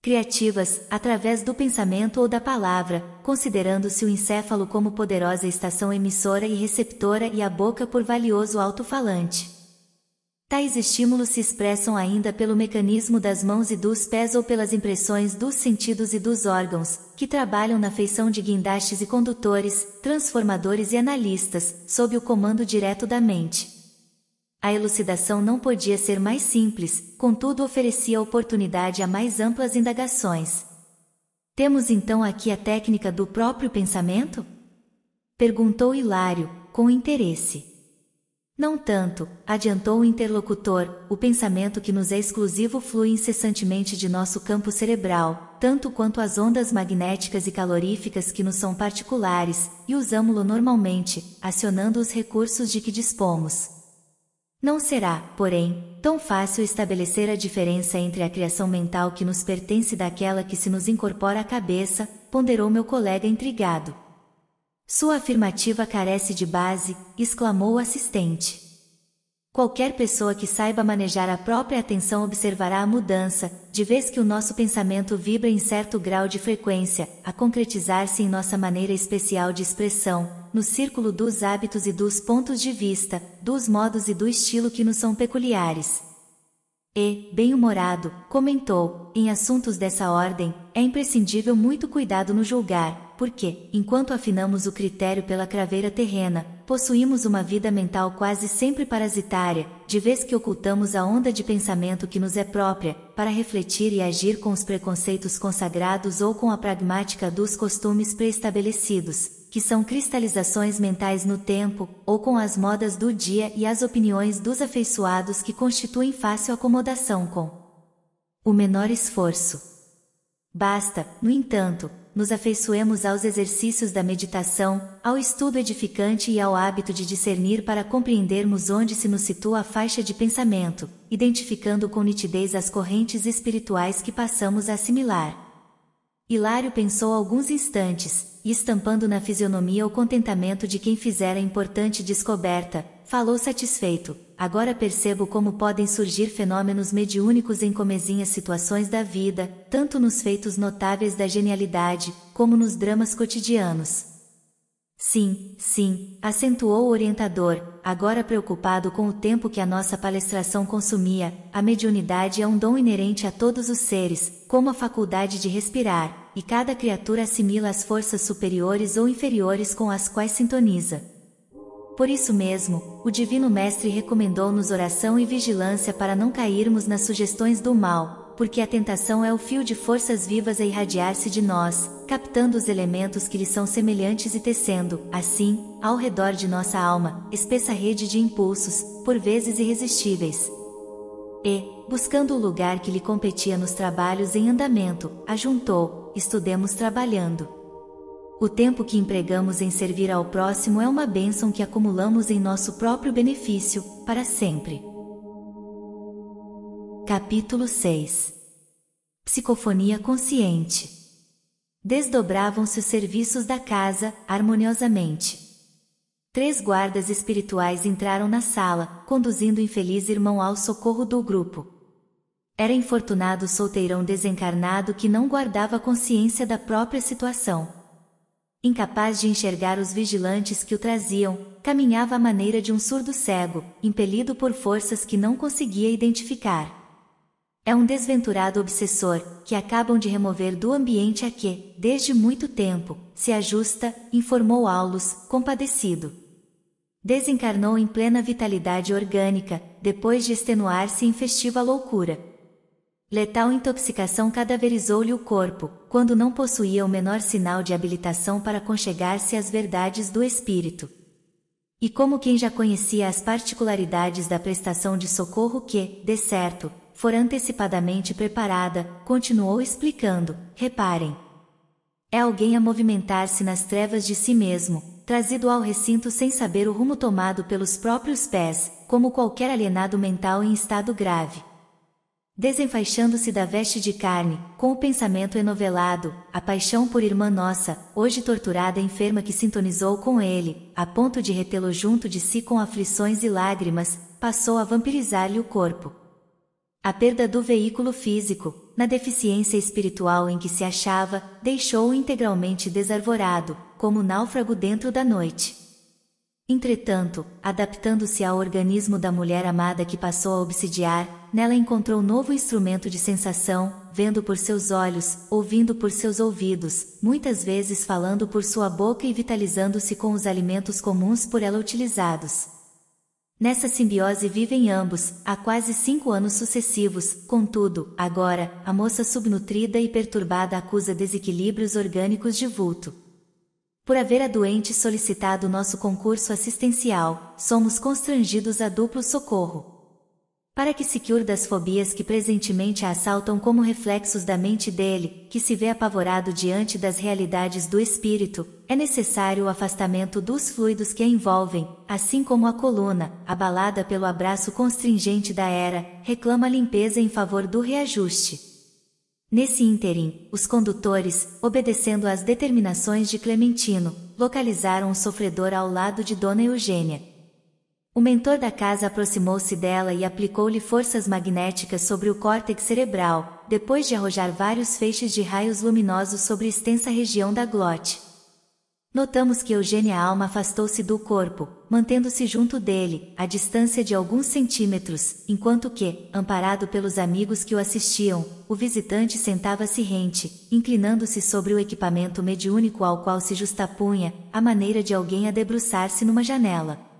criativas, através do pensamento ou da palavra, considerando-se o encéfalo como poderosa estação emissora e receptora e a boca por valioso alto-falante. Tais estímulos se expressam ainda pelo mecanismo das mãos e dos pés ou pelas impressões dos sentidos e dos órgãos, que trabalham na feição de guindastes e condutores, transformadores e analistas, sob o comando direto da mente. A elucidação não podia ser mais simples, contudo oferecia oportunidade a mais amplas indagações. Temos então aqui a técnica do próprio pensamento? Perguntou Hilário, com interesse. Não tanto, adiantou o interlocutor, o pensamento que nos é exclusivo flui incessantemente de nosso campo cerebral, tanto quanto as ondas magnéticas e caloríficas que nos são particulares, e usamos-lo normalmente, acionando os recursos de que dispomos. Não será, porém, tão fácil estabelecer a diferença entre a criação mental que nos pertence daquela que se nos incorpora à cabeça, ponderou meu colega intrigado. Sua afirmativa carece de base, exclamou o assistente. Qualquer pessoa que saiba manejar a própria atenção observará a mudança, de vez que o nosso pensamento vibra em certo grau de frequência, a concretizar-se em nossa maneira especial de expressão, no círculo dos hábitos e dos pontos de vista, dos modos e do estilo que nos são peculiares. E, bem-humorado, comentou: em assuntos dessa ordem, é imprescindível muito cuidado no julgar, porque, enquanto afinamos o critério pela craveira terrena, possuímos uma vida mental quase sempre parasitária, de vez que ocultamos a onda de pensamento que nos é própria, para refletir e agir com os preconceitos consagrados ou com a pragmática dos costumes preestabelecidos, que são cristalizações mentais no tempo, ou com as modas do dia e as opiniões dos afeiçoados que constituem fácil acomodação com o menor esforço. Basta, no entanto, nos afeiçoemos aos exercícios da meditação, ao estudo edificante e ao hábito de discernir para compreendermos onde se nos situa a faixa de pensamento, identificando com nitidez as correntes espirituais que passamos a assimilar. Hilário pensou alguns instantes, e estampando na fisionomia o contentamento de quem fizera importante descoberta, falou satisfeito. Agora percebo como podem surgir fenômenos mediúnicos em comezinhas situações da vida, tanto nos feitos notáveis da genialidade, como nos dramas cotidianos. Sim, sim, acentuou o orientador, agora preocupado com o tempo que a nossa palestração consumia, a mediunidade é um dom inerente a todos os seres, como a faculdade de respirar, e cada criatura assimila as forças superiores ou inferiores com as quais sintoniza. Por isso mesmo, o Divino Mestre recomendou-nos oração e vigilância para não cairmos nas sugestões do mal, porque a tentação é o fio de forças vivas a irradiar-se de nós, captando os elementos que lhe são semelhantes e tecendo, assim, ao redor de nossa alma, espessa rede de impulsos, por vezes irresistíveis. E, buscando o lugar que lhe competia nos trabalhos em andamento, ajuntou, estudemos trabalhando. O tempo que empregamos em servir ao próximo é uma bênção que acumulamos em nosso próprio benefício, para sempre. Capítulo 6 Psicofonia consciente Desdobravam-se os serviços da casa, harmoniosamente. Três guardas espirituais entraram na sala, conduzindo o infeliz irmão ao socorro do grupo. Era infortunado solteirão desencarnado que não guardava consciência da própria situação. Incapaz de enxergar os vigilantes que o traziam, caminhava à maneira de um surdo cego, impelido por forças que não conseguia identificar. É um desventurado obsessor, que acabam de remover do ambiente a que, desde muito tempo, se ajusta, informou Aulus, compadecido. Desencarnou em plena vitalidade orgânica, depois de extenuar-se em festiva loucura. Letal intoxicação cadaverizou-lhe o corpo, quando não possuía o menor sinal de habilitação para conchegar-se às verdades do espírito. E como quem já conhecia as particularidades da prestação de socorro que, de certo, fora antecipadamente preparada, continuou explicando: reparem. É alguém a movimentar-se nas trevas de si mesmo, trazido ao recinto sem saber o rumo tomado pelos próprios pés, como qualquer alienado mental em estado grave desenfaixando-se da veste de carne, com o pensamento enovelado, a paixão por irmã nossa, hoje torturada e enferma que sintonizou com ele, a ponto de retê-lo junto de si com aflições e lágrimas, passou a vampirizar-lhe o corpo. A perda do veículo físico, na deficiência espiritual em que se achava, deixou-o integralmente desarvorado, como um náufrago dentro da noite. Entretanto, adaptando-se ao organismo da mulher amada que passou a obsidiar, nela encontrou novo instrumento de sensação, vendo por seus olhos, ouvindo por seus ouvidos, muitas vezes falando por sua boca e vitalizando-se com os alimentos comuns por ela utilizados. Nessa simbiose vivem ambos, há quase cinco anos sucessivos, contudo, agora, a moça subnutrida e perturbada acusa desequilíbrios orgânicos de vulto. Por haver a doente solicitado nosso concurso assistencial, somos constrangidos a duplo socorro. Para que se cure das fobias que presentemente a assaltam como reflexos da mente dele, que se vê apavorado diante das realidades do espírito, é necessário o afastamento dos fluidos que a envolvem, assim como a coluna, abalada pelo abraço constringente da era, reclama limpeza em favor do reajuste. Nesse ínterim, os condutores, obedecendo às determinações de Clementino, localizaram o sofredor ao lado de Dona Eugênia. O mentor da casa aproximou-se dela e aplicou-lhe forças magnéticas sobre o córtex cerebral, depois de arrojar vários feixes de raios luminosos sobre extensa região da glote. Notamos que Eugênia Alma afastou-se do corpo, mantendo-se junto dele, a distância de alguns centímetros, enquanto que, amparado pelos amigos que o assistiam, o visitante sentava-se rente, inclinando-se sobre o equipamento mediúnico ao qual se justapunha, à maneira de alguém a debruçar-se numa janela.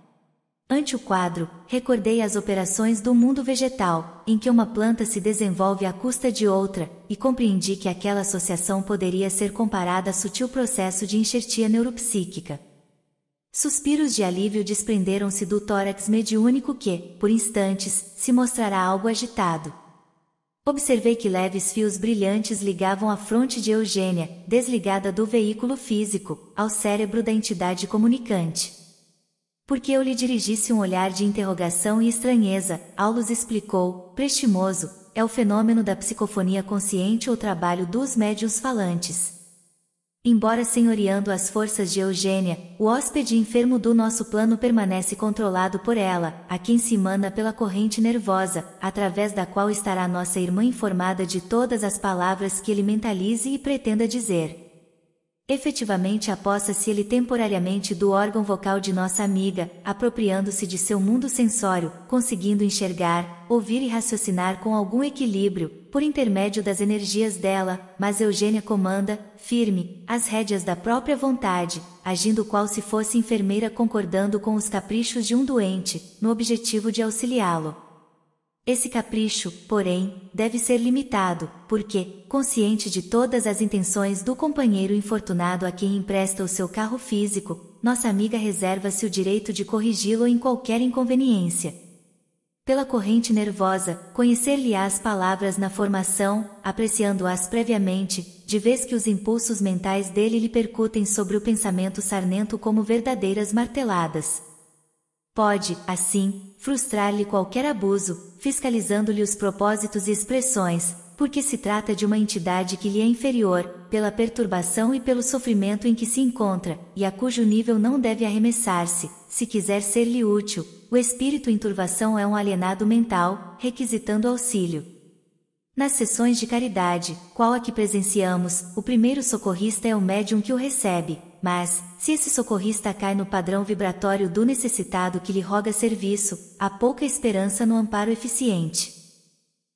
Ante o quadro, recordei as operações do mundo vegetal, em que uma planta se desenvolve à custa de outra, e compreendi que aquela associação poderia ser comparada a sutil processo de enxertia neuropsíquica. Suspiros de alívio desprenderam-se do tórax mediúnico que, por instantes, se mostrará algo agitado. Observei que leves fios brilhantes ligavam a fronte de Eugênia, desligada do veículo físico, ao cérebro da entidade comunicante. Porque eu lhe dirigisse um olhar de interrogação e estranheza, Aulus explicou, prestimoso, é o fenômeno da psicofonia consciente ou trabalho dos médios falantes. Embora senhoreando as forças de Eugênia, o hóspede enfermo do nosso plano permanece controlado por ela, a quem se emana pela corrente nervosa, através da qual estará nossa irmã informada de todas as palavras que ele mentalize e pretenda dizer. Efetivamente apossa-se ele temporariamente do órgão vocal de nossa amiga, apropriando-se de seu mundo sensório, conseguindo enxergar, ouvir e raciocinar com algum equilíbrio, por intermédio das energias dela, mas Eugênia comanda, firme, as rédeas da própria vontade, agindo qual se fosse enfermeira concordando com os caprichos de um doente, no objetivo de auxiliá-lo. Esse capricho, porém, deve ser limitado, porque, consciente de todas as intenções do companheiro infortunado a quem empresta o seu carro físico, nossa amiga reserva-se o direito de corrigi-lo em qualquer inconveniência. Pela corrente nervosa, conhecer-lhe-á as palavras na formação, apreciando-as previamente, de vez que os impulsos mentais dele lhe percutem sobre o pensamento sarnento como verdadeiras marteladas. Pode, assim, frustrar-lhe qualquer abuso, fiscalizando-lhe os propósitos e expressões, porque se trata de uma entidade que lhe é inferior, pela perturbação e pelo sofrimento em que se encontra, e a cujo nível não deve arremessar-se, se quiser ser-lhe útil. O espírito em turvação é um alienado mental, requisitando auxílio. Nas sessões de caridade, qual a que presenciamos, o primeiro socorrista é o médium que o recebe, mas, se esse socorrista cai no padrão vibratório do necessitado que lhe roga serviço, há pouca esperança no amparo eficiente.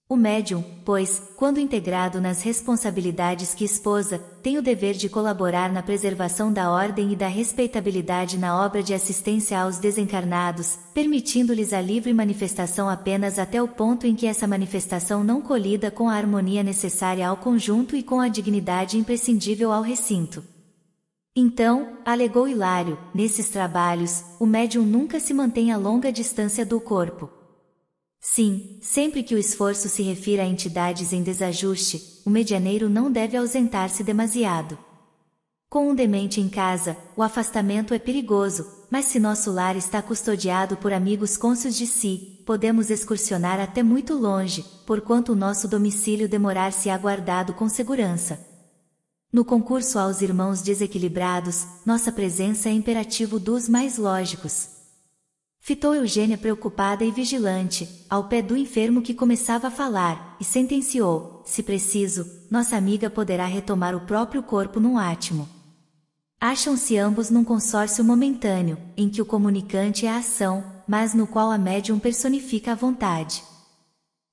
O médium, pois, quando integrado nas responsabilidades que esposa, tem o dever de colaborar na preservação da ordem e da respeitabilidade na obra de assistência aos desencarnados, permitindo-lhes a livre manifestação apenas até o ponto em que essa manifestação não colida com a harmonia necessária ao conjunto e com a dignidade imprescindível ao recinto. Então, alegou Hilário, nesses trabalhos, o médium nunca se mantém a longa distância do corpo. Sim, sempre que o esforço se refira a entidades em desajuste, o medianeiro não deve ausentar-se demasiado. Com um demente em casa, o afastamento é perigoso, mas se nosso lar está custodiado por amigos cônscios de si, podemos excursionar até muito longe, porquanto o nosso domicílio demorar se aguardado com segurança. No concurso aos irmãos desequilibrados, nossa presença é imperativo dos mais lógicos. Fitou Eugênia preocupada e vigilante, ao pé do enfermo que começava a falar, e sentenciou: se preciso, nossa amiga poderá retomar o próprio corpo num átimo. Acham-se ambos num consórcio momentâneo, em que o comunicante é a ação, mas no qual a médium personifica a vontade.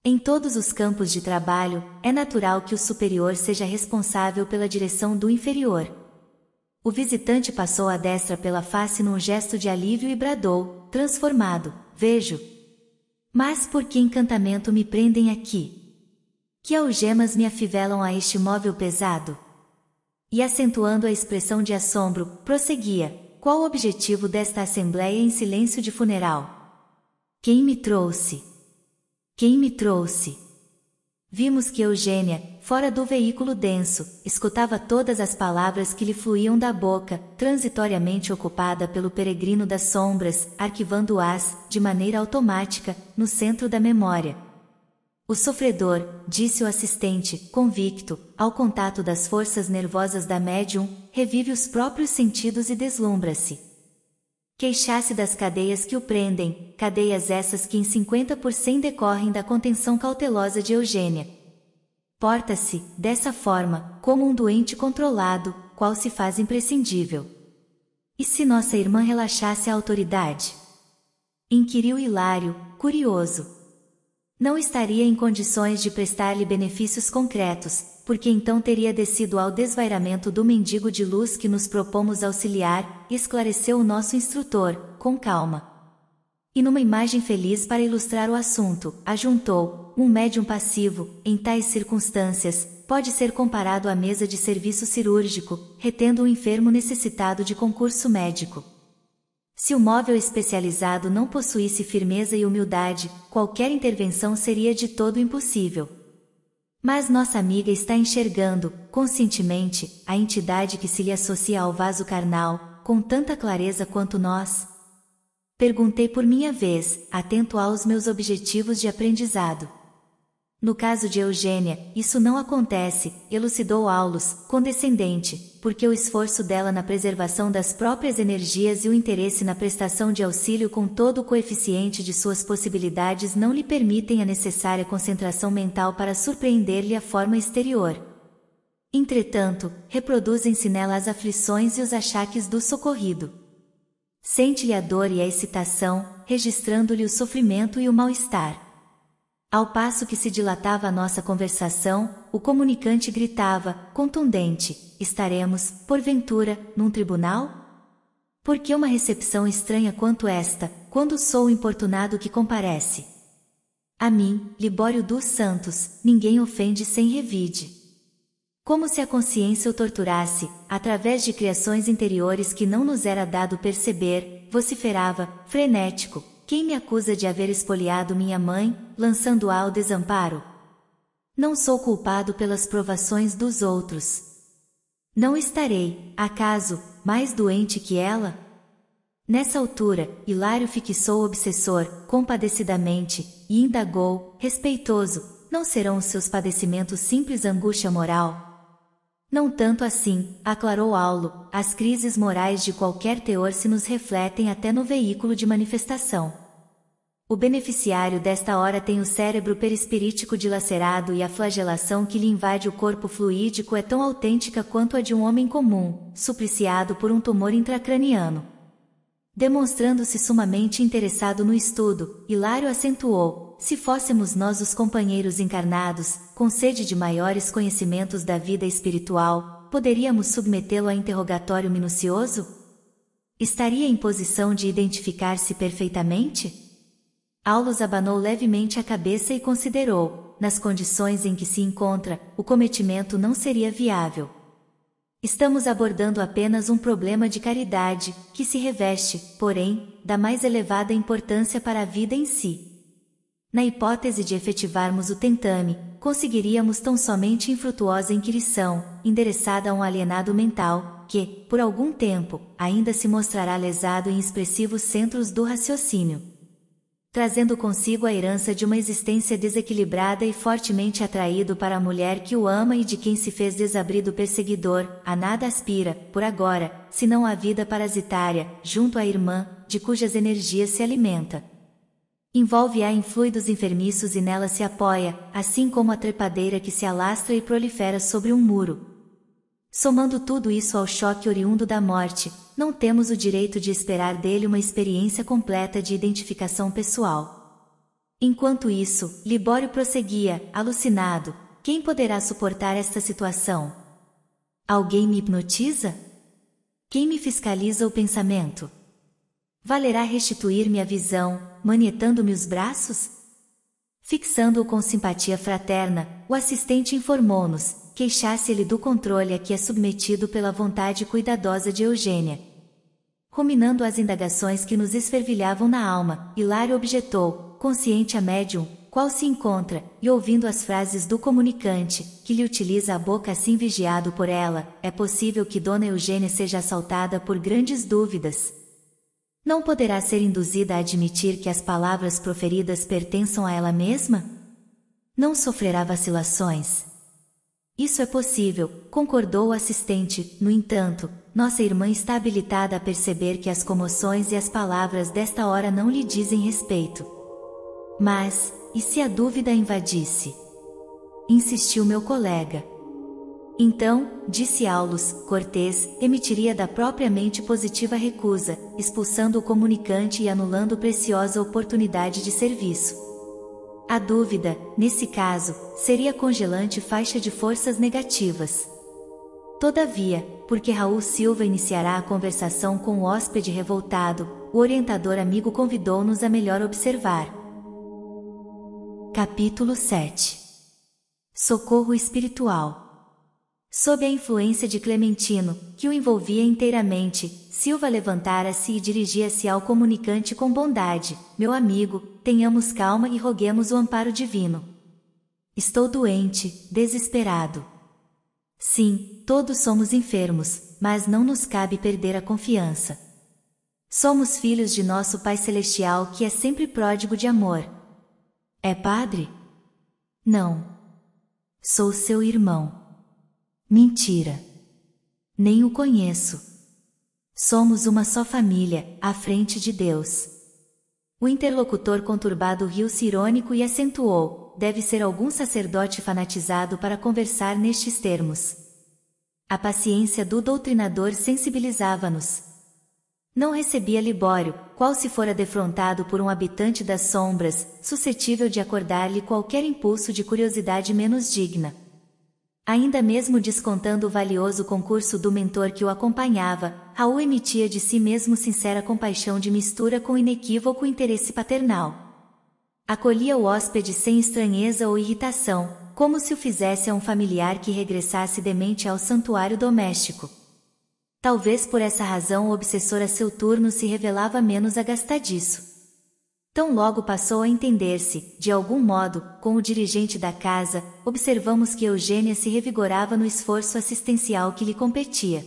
Em todos os campos de trabalho, é natural que o superior seja responsável pela direção do inferior. O visitante passou a destra pela face num gesto de alívio e bradou, transformado: Vejo! Mas por que encantamento me prendem aqui? Que algemas me afivelam a este móvel pesado? E acentuando a expressão de assombro, prosseguia: Qual o objetivo desta assembleia em silêncio de funeral? Quem me trouxe? Quem me trouxe? Vimos que Eugênia, fora do veículo denso, escutava todas as palavras que lhe fluíam da boca, transitoriamente ocupada pelo peregrino das sombras, arquivando-as, de maneira automática, no centro da memória. O sofredor, disse o assistente, convicto, ao contato das forças nervosas da médium, revive os próprios sentidos e deslumbra-se queixar-se das cadeias que o prendem, cadeias essas que em 50% decorrem da contenção cautelosa de Eugênia. Porta-se, dessa forma, como um doente controlado, qual se faz imprescindível. E se nossa irmã relaxasse a autoridade? Inquiriu Hilário, curioso. Não estaria em condições de prestar-lhe benefícios concretos, porque então teria descido ao desvairamento do mendigo de luz que nos propomos auxiliar, esclareceu o nosso instrutor, com calma. E numa imagem feliz para ilustrar o assunto, ajuntou: um médium passivo, em tais circunstâncias, pode ser comparado à mesa de serviço cirúrgico, retendo o enfermo necessitado de concurso médico. Se o móvel especializado não possuísse firmeza e humildade, qualquer intervenção seria de todo impossível. Mas nossa amiga está enxergando, conscientemente, a entidade que se lhe associa ao vaso carnal, com tanta clareza quanto nós. Perguntei por minha vez, atento aos meus objetivos de aprendizado. No caso de Eugênia, isso não acontece, elucidou Aulus, condescendente, porque o esforço dela na preservação das próprias energias e o interesse na prestação de auxílio com todo o coeficiente de suas possibilidades não lhe permitem a necessária concentração mental para surpreender-lhe a forma exterior. Entretanto, reproduzem-se nela as aflições e os achaques do socorrido. Sente-lhe a dor e a excitação, registrando-lhe o sofrimento e o mal-estar ao passo que se dilatava a nossa conversação, o comunicante gritava, contundente: Estaremos, porventura, num tribunal? Por que uma recepção estranha quanto esta, quando sou o importunado que comparece? A mim, Libório dos Santos, ninguém ofende sem revide. Como se a consciência o torturasse, através de criações interiores que não nos era dado perceber, vociferava, frenético, quem me acusa de haver espoliado minha mãe, lançando-a ao desamparo? Não sou culpado pelas provações dos outros. Não estarei, acaso, mais doente que ela? Nessa altura, Hilário fixou o obsessor, compadecidamente, e indagou, respeitoso, não serão os seus padecimentos simples angústia moral? Não tanto assim, aclarou Aulo, as crises morais de qualquer teor se nos refletem até no veículo de manifestação. O beneficiário desta hora tem o cérebro perispirítico dilacerado e a flagelação que lhe invade o corpo fluídico é tão autêntica quanto a de um homem comum, supliciado por um tumor intracraniano. Demonstrando-se sumamente interessado no estudo, Hilário acentuou, se fôssemos nós os companheiros encarnados, com sede de maiores conhecimentos da vida espiritual, poderíamos submetê-lo a interrogatório minucioso? Estaria em posição de identificar-se perfeitamente? Aulus abanou levemente a cabeça e considerou, nas condições em que se encontra, o cometimento não seria viável. Estamos abordando apenas um problema de caridade, que se reveste, porém, da mais elevada importância para a vida em si. Na hipótese de efetivarmos o tentame, conseguiríamos tão somente infrutuosa inquirição, endereçada a um alienado mental, que, por algum tempo, ainda se mostrará lesado em expressivos centros do raciocínio. Trazendo consigo a herança de uma existência desequilibrada e fortemente atraído para a mulher que o ama e de quem se fez desabrido perseguidor, a nada aspira, por agora, senão a vida parasitária, junto à irmã, de cujas energias se alimenta. Envolve-a em fluidos enfermiços e nela se apoia, assim como a trepadeira que se alastra e prolifera sobre um muro. Somando tudo isso ao choque oriundo da morte, não temos o direito de esperar dele uma experiência completa de identificação pessoal. Enquanto isso, Libório prosseguia, alucinado: quem poderá suportar esta situação? Alguém me hipnotiza? Quem me fiscaliza o pensamento? Valerá restituir-me a visão, manietando-me os braços? Fixando-o com simpatia fraterna, o assistente informou-nos, queixasse-lhe do controle a que é submetido pela vontade cuidadosa de Eugênia. Ruminando as indagações que nos esfervilhavam na alma, Hilário objetou, consciente a médium, qual se encontra, e ouvindo as frases do comunicante, que lhe utiliza a boca assim vigiado por ela, é possível que Dona Eugênia seja assaltada por grandes dúvidas não poderá ser induzida a admitir que as palavras proferidas pertençam a ela mesma? Não sofrerá vacilações. Isso é possível, concordou o assistente, no entanto, nossa irmã está habilitada a perceber que as comoções e as palavras desta hora não lhe dizem respeito. Mas, e se a dúvida invadisse? Insistiu meu colega. Então, disse Aulus, Cortês, emitiria da própria mente positiva recusa, expulsando o comunicante e anulando preciosa oportunidade de serviço. A dúvida, nesse caso, seria congelante faixa de forças negativas. Todavia, porque Raul Silva iniciará a conversação com o hóspede revoltado, o orientador amigo convidou-nos a melhor observar. Capítulo 7 Socorro Espiritual Sob a influência de Clementino, que o envolvia inteiramente, Silva levantara-se e dirigia-se ao comunicante com bondade: Meu amigo, tenhamos calma e roguemos o amparo divino. Estou doente, desesperado. Sim, todos somos enfermos, mas não nos cabe perder a confiança. Somos filhos de nosso Pai Celestial que é sempre pródigo de amor. É padre? Não. Sou seu irmão. Mentira! Nem o conheço. Somos uma só família, à frente de Deus. O interlocutor conturbado riu-se irônico e acentuou: deve ser algum sacerdote fanatizado para conversar nestes termos. A paciência do doutrinador sensibilizava-nos. Não recebia libório, qual se fora defrontado por um habitante das sombras, suscetível de acordar-lhe qualquer impulso de curiosidade menos digna. Ainda mesmo descontando o valioso concurso do mentor que o acompanhava, Raul emitia de si mesmo sincera compaixão de mistura com inequívoco interesse paternal. Acolhia o hóspede sem estranheza ou irritação, como se o fizesse a um familiar que regressasse demente ao santuário doméstico. Talvez por essa razão o obsessor a seu turno se revelava menos agastadiço. Tão logo passou a entender-se, de algum modo, com o dirigente da casa, observamos que Eugênia se revigorava no esforço assistencial que lhe competia.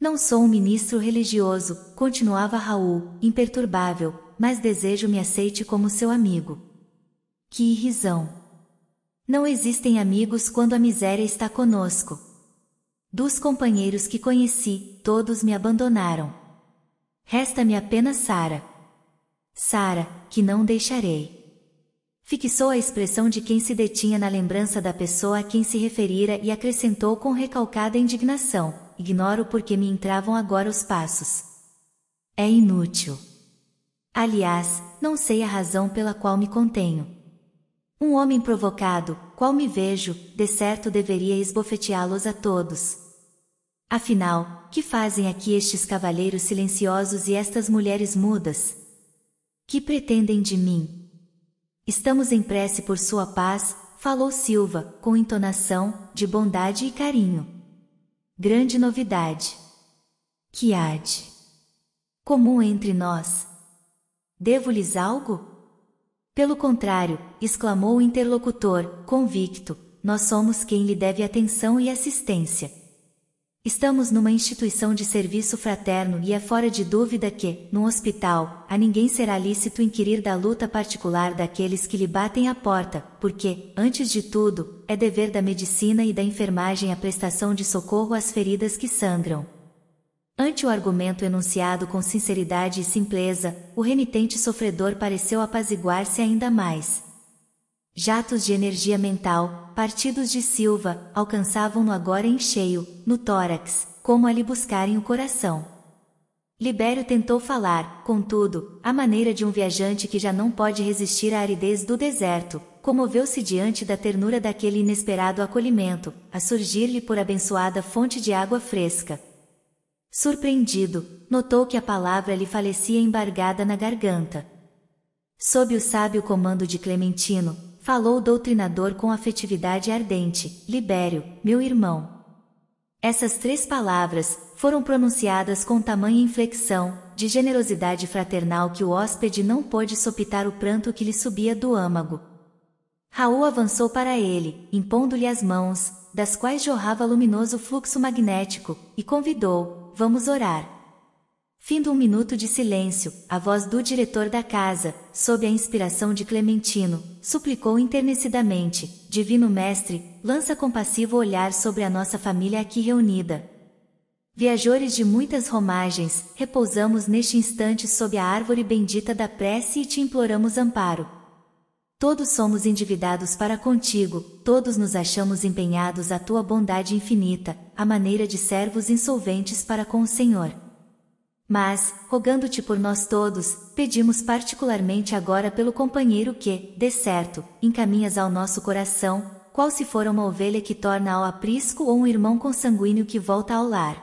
Não sou um ministro religioso, continuava Raul, imperturbável, mas desejo me aceite como seu amigo. Que irrisão! Não existem amigos quando a miséria está conosco. Dos companheiros que conheci, todos me abandonaram. Resta-me apenas Sara. Sara, que não deixarei. Fixou a expressão de quem se detinha na lembrança da pessoa a quem se referira e acrescentou com recalcada indignação: Ignoro porque me entravam agora os passos. É inútil. Aliás, não sei a razão pela qual me contenho. Um homem provocado, qual me vejo, de certo deveria esbofeteá-los a todos. Afinal, que fazem aqui estes cavalheiros silenciosos e estas mulheres mudas? Que pretendem de mim? Estamos em prece por sua paz, falou Silva, com entonação de bondade e carinho. Grande novidade. Que há de comum entre nós? Devo-lhes algo? Pelo contrário, exclamou o interlocutor, convicto, nós somos quem lhe deve atenção e assistência. Estamos numa instituição de serviço fraterno e é fora de dúvida que, num hospital, a ninguém será lícito inquirir da luta particular daqueles que lhe batem à porta, porque, antes de tudo, é dever da medicina e da enfermagem a prestação de socorro às feridas que sangram. Ante o argumento enunciado com sinceridade e simpleza, o renitente sofredor pareceu apaziguar-se ainda mais. Jatos de energia mental, partidos de Silva, alcançavam-no agora em cheio, no tórax, como a lhe buscarem o coração. Libério tentou falar, contudo, à maneira de um viajante que já não pode resistir à aridez do deserto, comoveu-se diante da ternura daquele inesperado acolhimento, a surgir-lhe por abençoada fonte de água fresca. Surpreendido, notou que a palavra lhe falecia embargada na garganta. Sob o sábio comando de Clementino, falou o doutrinador com afetividade ardente: Libério, meu irmão. Essas três palavras foram pronunciadas com tamanha inflexão, de generosidade fraternal que o hóspede não pôde sopitar o pranto que lhe subia do âmago. Raul avançou para ele, impondo-lhe as mãos, das quais jorrava luminoso fluxo magnético, e convidou: Vamos orar. Fim de um minuto de silêncio, a voz do diretor da casa, sob a inspiração de Clementino, suplicou enternecidamente: Divino Mestre, lança compassivo olhar sobre a nossa família aqui reunida. Viajores de muitas romagens, repousamos neste instante sob a árvore bendita da prece e te imploramos amparo. Todos somos endividados para contigo, todos nos achamos empenhados à tua bondade infinita, à maneira de servos insolventes para com o Senhor. Mas, rogando-te por nós todos, pedimos particularmente agora pelo companheiro que, de certo, encaminhas ao nosso coração, qual se for uma ovelha que torna ao aprisco ou um irmão consanguíneo que volta ao lar.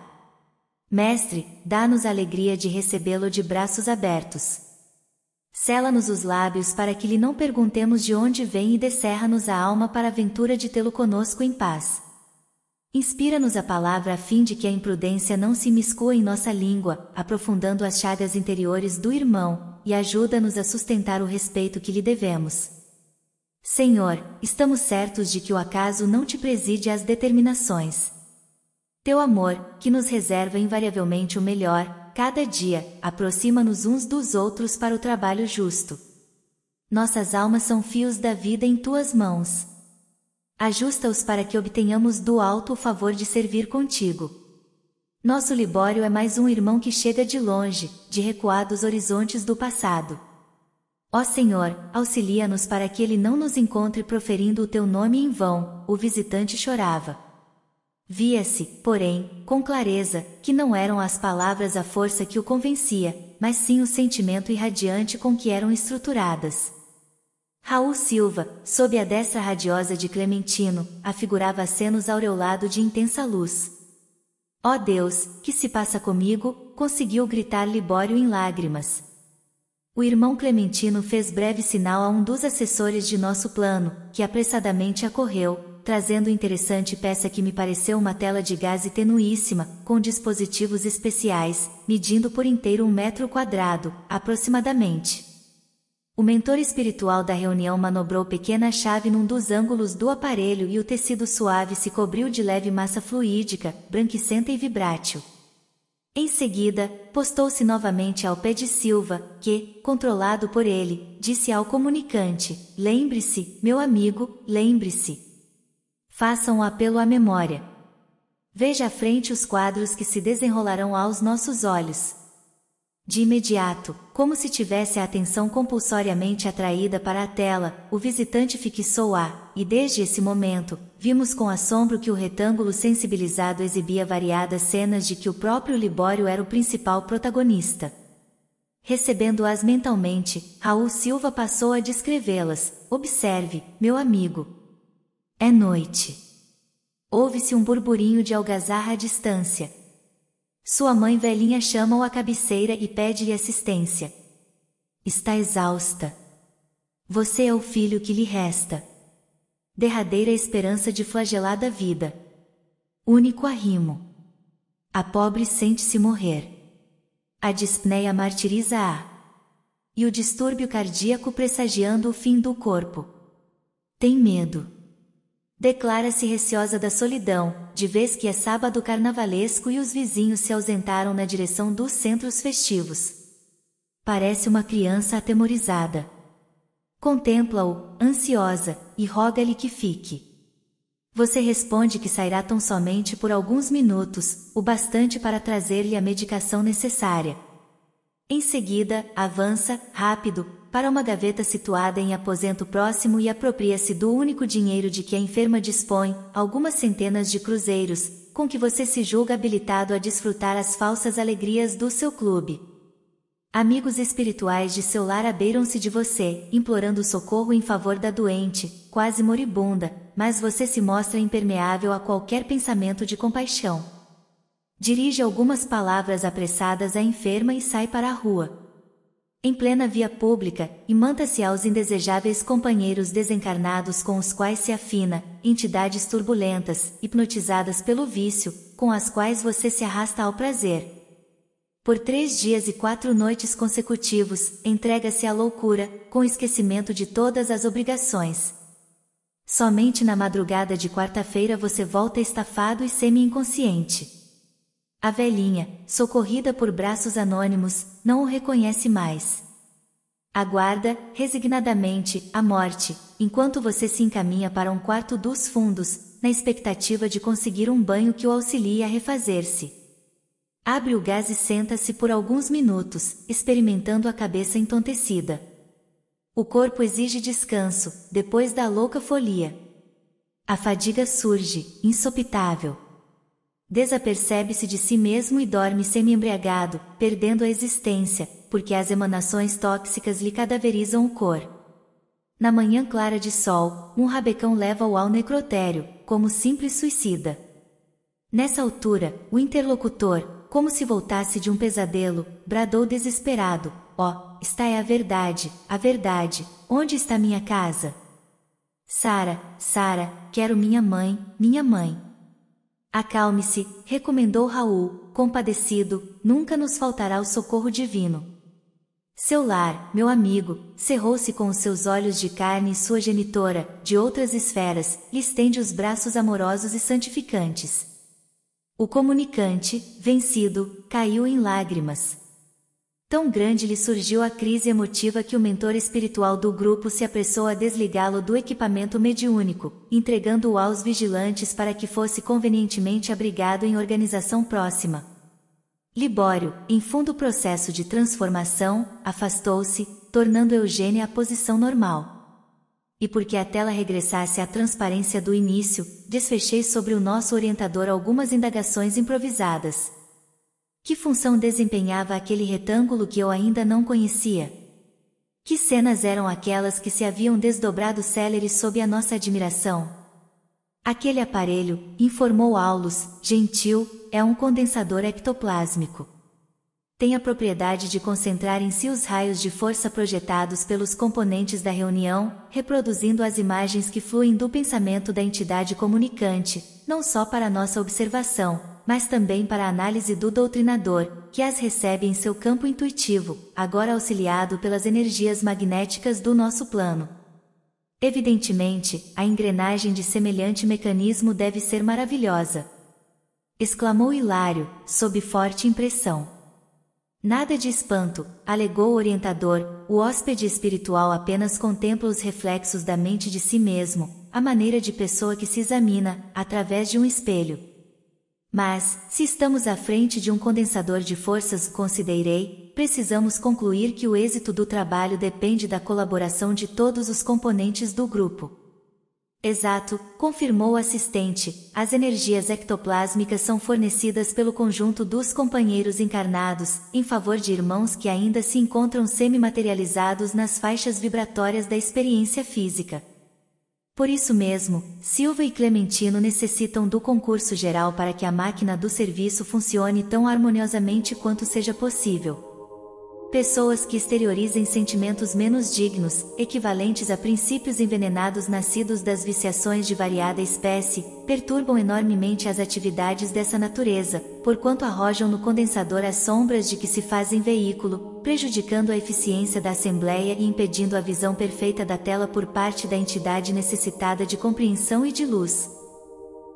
Mestre, dá-nos a alegria de recebê-lo de braços abertos. Sela-nos os lábios para que lhe não perguntemos de onde vem e descerra-nos a alma para a ventura de tê-lo conosco em paz. Inspira-nos a palavra a fim de que a imprudência não se miscua em nossa língua, aprofundando as chagas interiores do irmão, e ajuda-nos a sustentar o respeito que lhe devemos. Senhor, estamos certos de que o acaso não te preside às determinações. Teu amor, que nos reserva invariavelmente o melhor, cada dia, aproxima-nos uns dos outros para o trabalho justo. Nossas almas são fios da vida em tuas mãos. Ajusta-os para que obtenhamos do alto o favor de servir contigo. Nosso Libório é mais um irmão que chega de longe, de recuados horizontes do passado. Ó Senhor, auxilia-nos para que ele não nos encontre proferindo o teu nome em vão, o visitante chorava. Via-se, porém, com clareza, que não eram as palavras a força que o convencia, mas sim o sentimento irradiante com que eram estruturadas. Raul Silva, sob a dessa radiosa de Clementino, afigurava acenos aureolado de intensa luz. Ó oh Deus, que se passa comigo? conseguiu gritar Libório em lágrimas. O irmão Clementino fez breve sinal a um dos assessores de nosso plano, que apressadamente acorreu, trazendo interessante peça que me pareceu uma tela de gaze tenuíssima, com dispositivos especiais, medindo por inteiro um metro quadrado, aproximadamente. O mentor espiritual da reunião manobrou pequena chave num dos ângulos do aparelho e o tecido suave se cobriu de leve massa fluídica, branquicenta e vibrátil. Em seguida, postou-se novamente ao pé de Silva, que, controlado por ele, disse ao comunicante: Lembre-se, meu amigo, lembre-se. Faça um apelo à memória. Veja à frente os quadros que se desenrolarão aos nossos olhos, de imediato, como se tivesse a atenção compulsoriamente atraída para a tela, o visitante fixou-a, e desde esse momento, vimos com assombro que o retângulo sensibilizado exibia variadas cenas de que o próprio Libório era o principal protagonista. Recebendo-as mentalmente, Raul Silva passou a descrevê-las. Observe, meu amigo. É noite. Houve-se um burburinho de algazarra à distância, sua mãe velhinha chama-o à cabeceira e pede-lhe assistência. Está exausta. Você é o filho que lhe resta. Derradeira esperança de flagelada vida. Único arrimo. A pobre sente-se morrer. A dispneia martiriza-a. E o distúrbio cardíaco pressagiando o fim do corpo. Tem medo. Declara-se receosa da solidão, de vez que é sábado carnavalesco e os vizinhos se ausentaram na direção dos centros festivos. Parece uma criança atemorizada. Contempla-o, ansiosa, e roga-lhe que fique. Você responde que sairá tão somente por alguns minutos, o bastante para trazer-lhe a medicação necessária. Em seguida, avança, rápido, para uma gaveta situada em aposento próximo e apropria-se do único dinheiro de que a enferma dispõe, algumas centenas de cruzeiros, com que você se julga habilitado a desfrutar as falsas alegrias do seu clube. Amigos espirituais de seu lar abeiram-se de você, implorando socorro em favor da doente, quase moribunda, mas você se mostra impermeável a qualquer pensamento de compaixão. Dirige algumas palavras apressadas à enferma e sai para a rua em plena via pública, e manta-se aos indesejáveis companheiros desencarnados com os quais se afina, entidades turbulentas, hipnotizadas pelo vício, com as quais você se arrasta ao prazer. Por três dias e quatro noites consecutivos, entrega-se à loucura, com esquecimento de todas as obrigações. Somente na madrugada de quarta-feira você volta estafado e semi-inconsciente. A velhinha, socorrida por braços anônimos, não o reconhece mais. Aguarda, resignadamente, a morte, enquanto você se encaminha para um quarto dos fundos, na expectativa de conseguir um banho que o auxilie a refazer-se. Abre o gás e senta-se por alguns minutos, experimentando a cabeça entontecida. O corpo exige descanso, depois da louca folia. A fadiga surge, insopitável desapercebe-se de si mesmo e dorme semi-embriagado, perdendo a existência, porque as emanações tóxicas lhe cadaverizam o corpo. Na manhã clara de sol, um rabecão leva-o ao necrotério, como simples suicida. Nessa altura, o interlocutor, como se voltasse de um pesadelo, bradou desesperado: Ó, oh, está é a verdade, a verdade, onde está minha casa? Sara, Sara, quero minha mãe, minha mãe. Acalme-se, recomendou Raul, compadecido, nunca nos faltará o socorro divino. Seu lar, meu amigo, cerrou-se com os seus olhos de carne e sua genitora, de outras esferas, lhe estende os braços amorosos e santificantes. O comunicante, vencido, caiu em lágrimas. Tão grande lhe surgiu a crise emotiva que o mentor espiritual do grupo se apressou a desligá-lo do equipamento mediúnico, entregando-o aos vigilantes para que fosse convenientemente abrigado em organização próxima. Libório, em fundo processo de transformação, afastou-se, tornando Eugênia a posição normal. E porque a tela regressasse à transparência do início, desfechei sobre o nosso orientador algumas indagações improvisadas. Que função desempenhava aquele retângulo que eu ainda não conhecia? Que cenas eram aquelas que se haviam desdobrado céleres sob a nossa admiração? Aquele aparelho, informou Aulus, gentil, é um condensador ectoplásmico. Tem a propriedade de concentrar em si os raios de força projetados pelos componentes da reunião, reproduzindo as imagens que fluem do pensamento da entidade comunicante, não só para nossa observação, mas também para a análise do doutrinador, que as recebe em seu campo intuitivo, agora auxiliado pelas energias magnéticas do nosso plano. Evidentemente, a engrenagem de semelhante mecanismo deve ser maravilhosa. Exclamou Hilário, sob forte impressão. Nada de espanto, alegou o orientador, o hóspede espiritual apenas contempla os reflexos da mente de si mesmo, a maneira de pessoa que se examina, através de um espelho. Mas, se estamos à frente de um condensador de forças, considerei, precisamos concluir que o êxito do trabalho depende da colaboração de todos os componentes do grupo. Exato, confirmou o assistente, as energias ectoplásmicas são fornecidas pelo conjunto dos companheiros encarnados, em favor de irmãos que ainda se encontram semimaterializados nas faixas vibratórias da experiência física. Por isso mesmo, Silva e Clementino necessitam do concurso geral para que a máquina do serviço funcione tão harmoniosamente quanto seja possível. Pessoas que exteriorizem sentimentos menos dignos, equivalentes a princípios envenenados nascidos das viciações de variada espécie, perturbam enormemente as atividades dessa natureza, porquanto arrojam no condensador as sombras de que se fazem veículo, prejudicando a eficiência da Assembleia e impedindo a visão perfeita da tela por parte da entidade necessitada de compreensão e de luz.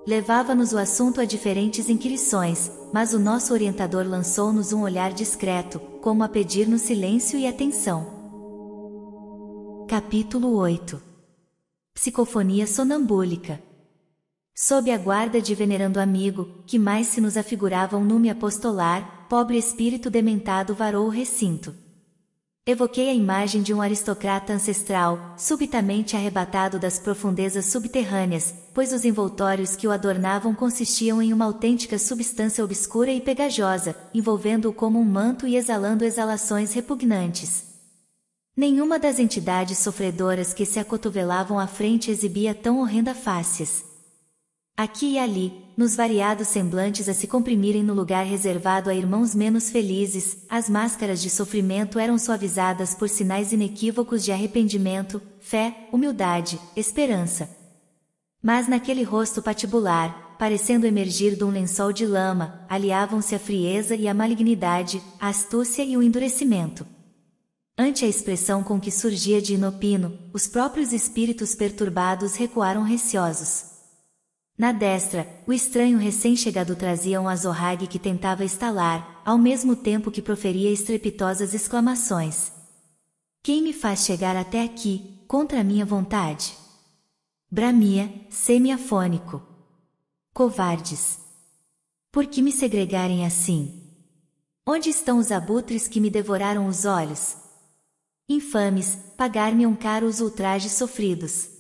Levava-nos o assunto a diferentes inquirições, mas o nosso orientador lançou-nos um olhar discreto, como a pedir-nos silêncio e atenção. Capítulo 8 Psicofonia sonambúlica Sob a guarda de venerando amigo, que mais se nos afigurava um núme apostolar, pobre espírito dementado varou o recinto. Evoquei a imagem de um aristocrata ancestral, subitamente arrebatado das profundezas subterrâneas, pois os envoltórios que o adornavam consistiam em uma autêntica substância obscura e pegajosa, envolvendo-o como um manto e exalando exalações repugnantes. Nenhuma das entidades sofredoras que se acotovelavam à frente exibia tão horrenda faces. Aqui e ali, nos variados semblantes a se comprimirem no lugar reservado a irmãos menos felizes, as máscaras de sofrimento eram suavizadas por sinais inequívocos de arrependimento, fé, humildade, esperança. Mas naquele rosto patibular, parecendo emergir de um lençol de lama, aliavam-se a frieza e a malignidade, a astúcia e o endurecimento. Ante a expressão com que surgia de inopino, os próprios espíritos perturbados recuaram receosos. Na destra, o estranho recém-chegado trazia um azorrague que tentava estalar, ao mesmo tempo que proferia estrepitosas exclamações. Quem me faz chegar até aqui, contra minha vontade? Bramia, semiafônico. Covardes. Por que me segregarem assim? Onde estão os abutres que me devoraram os olhos? Infames, pagar-me um caro os ultrajes sofridos.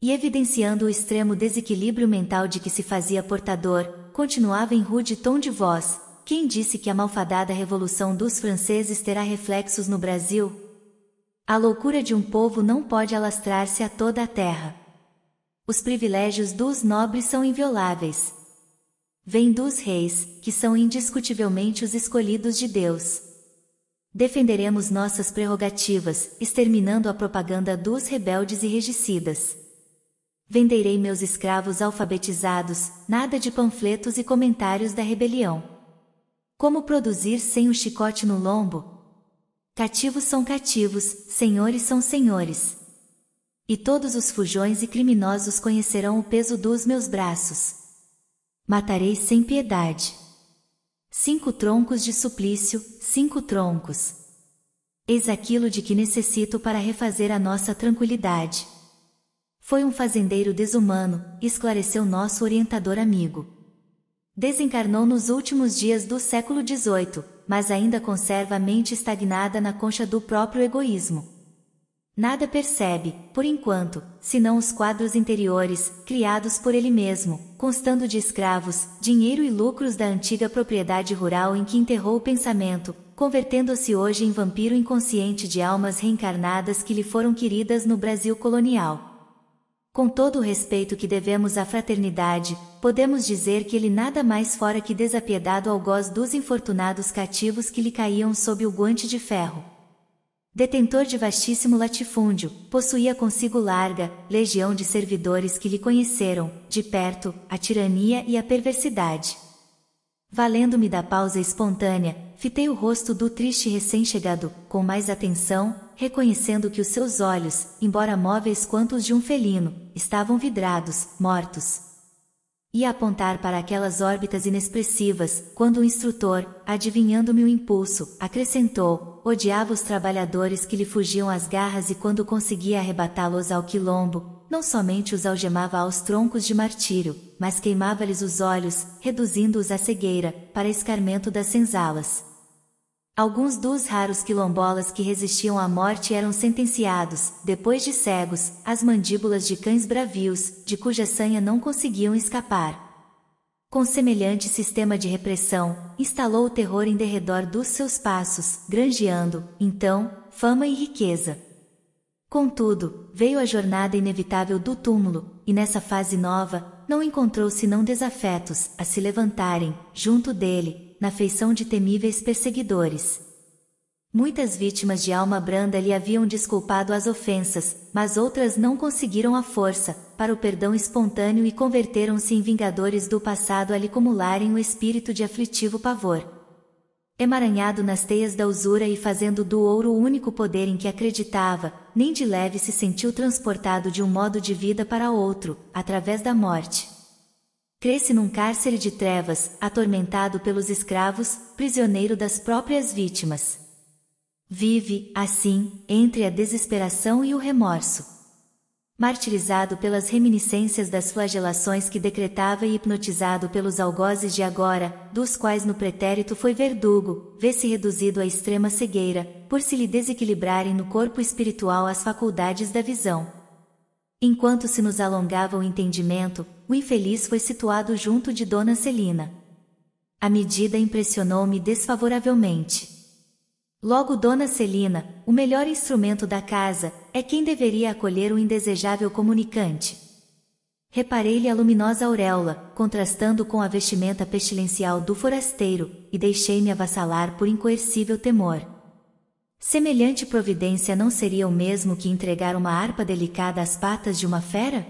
E evidenciando o extremo desequilíbrio mental de que se fazia portador, continuava em rude tom de voz: Quem disse que a malfadada Revolução dos Franceses terá reflexos no Brasil? A loucura de um povo não pode alastrar-se a toda a terra. Os privilégios dos nobres são invioláveis. Vêm dos reis, que são indiscutivelmente os escolhidos de Deus. Defenderemos nossas prerrogativas, exterminando a propaganda dos rebeldes e regicidas. Venderei meus escravos alfabetizados, nada de panfletos e comentários da rebelião. Como produzir sem o chicote no lombo? Cativos são cativos, senhores são senhores. E todos os fujões e criminosos conhecerão o peso dos meus braços. Matarei sem piedade. Cinco troncos de suplício, cinco troncos. Eis aquilo de que necessito para refazer a nossa tranquilidade. Foi um fazendeiro desumano, esclareceu nosso orientador amigo. Desencarnou nos últimos dias do século XVIII, mas ainda conserva a mente estagnada na concha do próprio egoísmo. Nada percebe, por enquanto, senão os quadros interiores, criados por ele mesmo, constando de escravos, dinheiro e lucros da antiga propriedade rural em que enterrou o pensamento, convertendo-se hoje em vampiro inconsciente de almas reencarnadas que lhe foram queridas no Brasil colonial. Com todo o respeito que devemos à fraternidade, podemos dizer que ele nada mais fora que desapiedado algoz dos infortunados cativos que lhe caíam sob o guante de ferro. Detentor de vastíssimo latifúndio, possuía consigo larga legião de servidores que lhe conheceram, de perto, a tirania e a perversidade. Valendo-me da pausa espontânea, fitei o rosto do triste recém-chegado, com mais atenção, reconhecendo que os seus olhos, embora móveis quanto os de um felino, estavam vidrados, mortos. Ia apontar para aquelas órbitas inexpressivas, quando o instrutor, adivinhando-me o impulso, acrescentou: odiava os trabalhadores que lhe fugiam às garras e quando conseguia arrebatá-los ao quilombo, não somente os algemava aos troncos de martírio, mas queimava-lhes os olhos, reduzindo-os à cegueira, para escarmento das senzalas. Alguns dos raros quilombolas que resistiam à morte eram sentenciados, depois de cegos, às mandíbulas de cães bravios, de cuja sanha não conseguiam escapar. Com semelhante sistema de repressão, instalou o terror em derredor dos seus passos, granjeando, então, fama e riqueza. Contudo, veio a jornada inevitável do túmulo, e nessa fase nova, não encontrou senão desafetos a se levantarem, junto dele, na feição de temíveis perseguidores. Muitas vítimas de alma branda lhe haviam desculpado as ofensas, mas outras não conseguiram a força, para o perdão espontâneo e converteram-se em vingadores do passado a lhe acumularem o espírito de aflitivo pavor. Emaranhado nas teias da usura e fazendo do ouro o único poder em que acreditava, nem de leve se sentiu transportado de um modo de vida para outro, através da morte. Cresce num cárcere de trevas, atormentado pelos escravos, prisioneiro das próprias vítimas. Vive, assim, entre a desesperação e o remorso. Martirizado pelas reminiscências das flagelações que decretava e hipnotizado pelos algozes de agora, dos quais no pretérito foi verdugo, vê-se reduzido à extrema cegueira, por se lhe desequilibrarem no corpo espiritual as faculdades da visão Enquanto se nos alongava o entendimento, o infeliz foi situado junto de Dona Celina. A medida impressionou-me desfavoravelmente. Logo, Dona Celina, o melhor instrumento da casa, é quem deveria acolher o indesejável comunicante. Reparei-lhe a luminosa auréola, contrastando com a vestimenta pestilencial do forasteiro, e deixei-me avassalar por incoercível temor. Semelhante providência não seria o mesmo que entregar uma harpa delicada às patas de uma fera?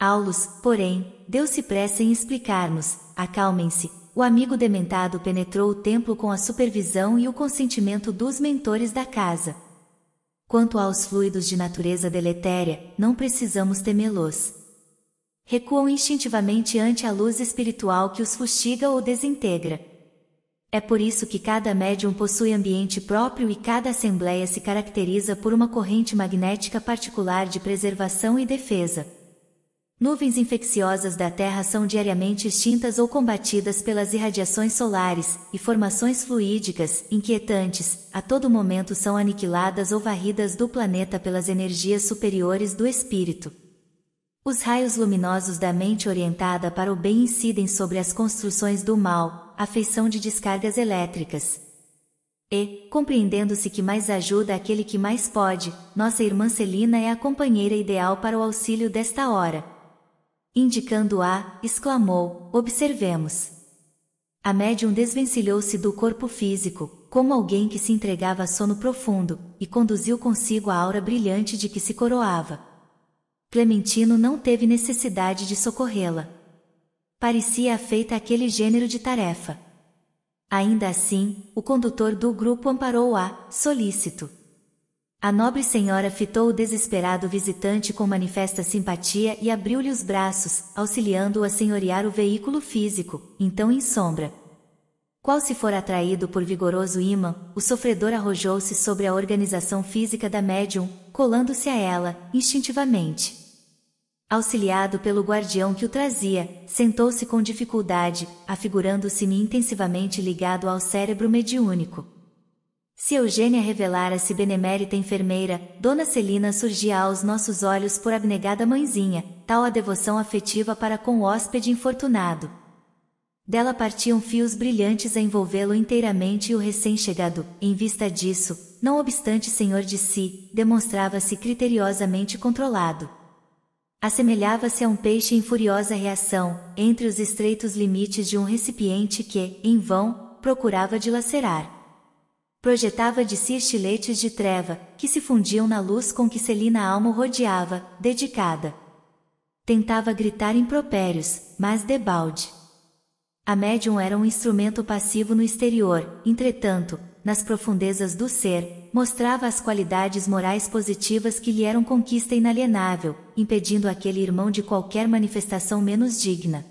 Aulos, porém, deu-se pressa em explicar-nos, acalmem-se, o amigo dementado penetrou o templo com a supervisão e o consentimento dos mentores da casa. Quanto aos fluidos de natureza deletéria, não precisamos temê-los. Recuam instintivamente ante a luz espiritual que os fustiga ou desintegra. É por isso que cada médium possui ambiente próprio e cada assembleia se caracteriza por uma corrente magnética particular de preservação e defesa. Nuvens infecciosas da Terra são diariamente extintas ou combatidas pelas irradiações solares, e formações fluídicas, inquietantes, a todo momento são aniquiladas ou varridas do planeta pelas energias superiores do espírito. Os raios luminosos da mente orientada para o bem incidem sobre as construções do mal, afeição de descargas elétricas. E, compreendendo-se que mais ajuda aquele que mais pode, nossa irmã Celina é a companheira ideal para o auxílio desta hora. Indicando-a, exclamou: Observemos. A médium desvencilhou-se do corpo físico, como alguém que se entregava a sono profundo, e conduziu consigo a aura brilhante de que se coroava. Clementino não teve necessidade de socorrê-la parecia afeita àquele gênero de tarefa. Ainda assim, o condutor do grupo amparou-a, solícito. A nobre senhora fitou o desesperado visitante com manifesta simpatia e abriu-lhe os braços, auxiliando-o a senhorear o veículo físico, então em sombra. Qual se for atraído por vigoroso imã, o sofredor arrojou-se sobre a organização física da médium, colando-se a ela, instintivamente. Auxiliado pelo guardião que o trazia, sentou-se com dificuldade, afigurando-se-me intensivamente ligado ao cérebro mediúnico. Se Eugênia revelara-se benemérita enfermeira, Dona Celina surgia aos nossos olhos por abnegada mãezinha, tal a devoção afetiva para com o hóspede infortunado. Dela partiam fios brilhantes a envolvê-lo inteiramente e o recém-chegado, em vista disso, não obstante senhor de si, demonstrava-se criteriosamente controlado. Assemelhava-se a um peixe em furiosa reação, entre os estreitos limites de um recipiente que, em vão, procurava dilacerar. Projetava de si estiletes de treva, que se fundiam na luz com que Celina alma o rodeava, dedicada. Tentava gritar impropérios, mas debalde. A médium era um instrumento passivo no exterior, entretanto, nas profundezas do ser, mostrava as qualidades morais positivas que lhe eram conquista inalienável, impedindo aquele irmão de qualquer manifestação menos digna.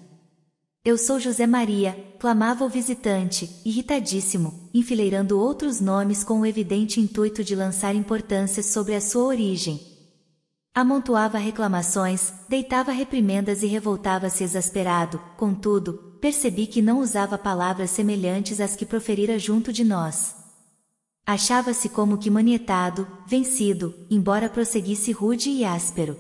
Eu sou José Maria, clamava o visitante, irritadíssimo, enfileirando outros nomes com o evidente intuito de lançar importâncias sobre a sua origem. Amontoava reclamações, deitava reprimendas e revoltava-se exasperado, contudo, percebi que não usava palavras semelhantes às que proferira junto de nós. Achava-se como que manietado, vencido, embora prosseguisse rude e áspero.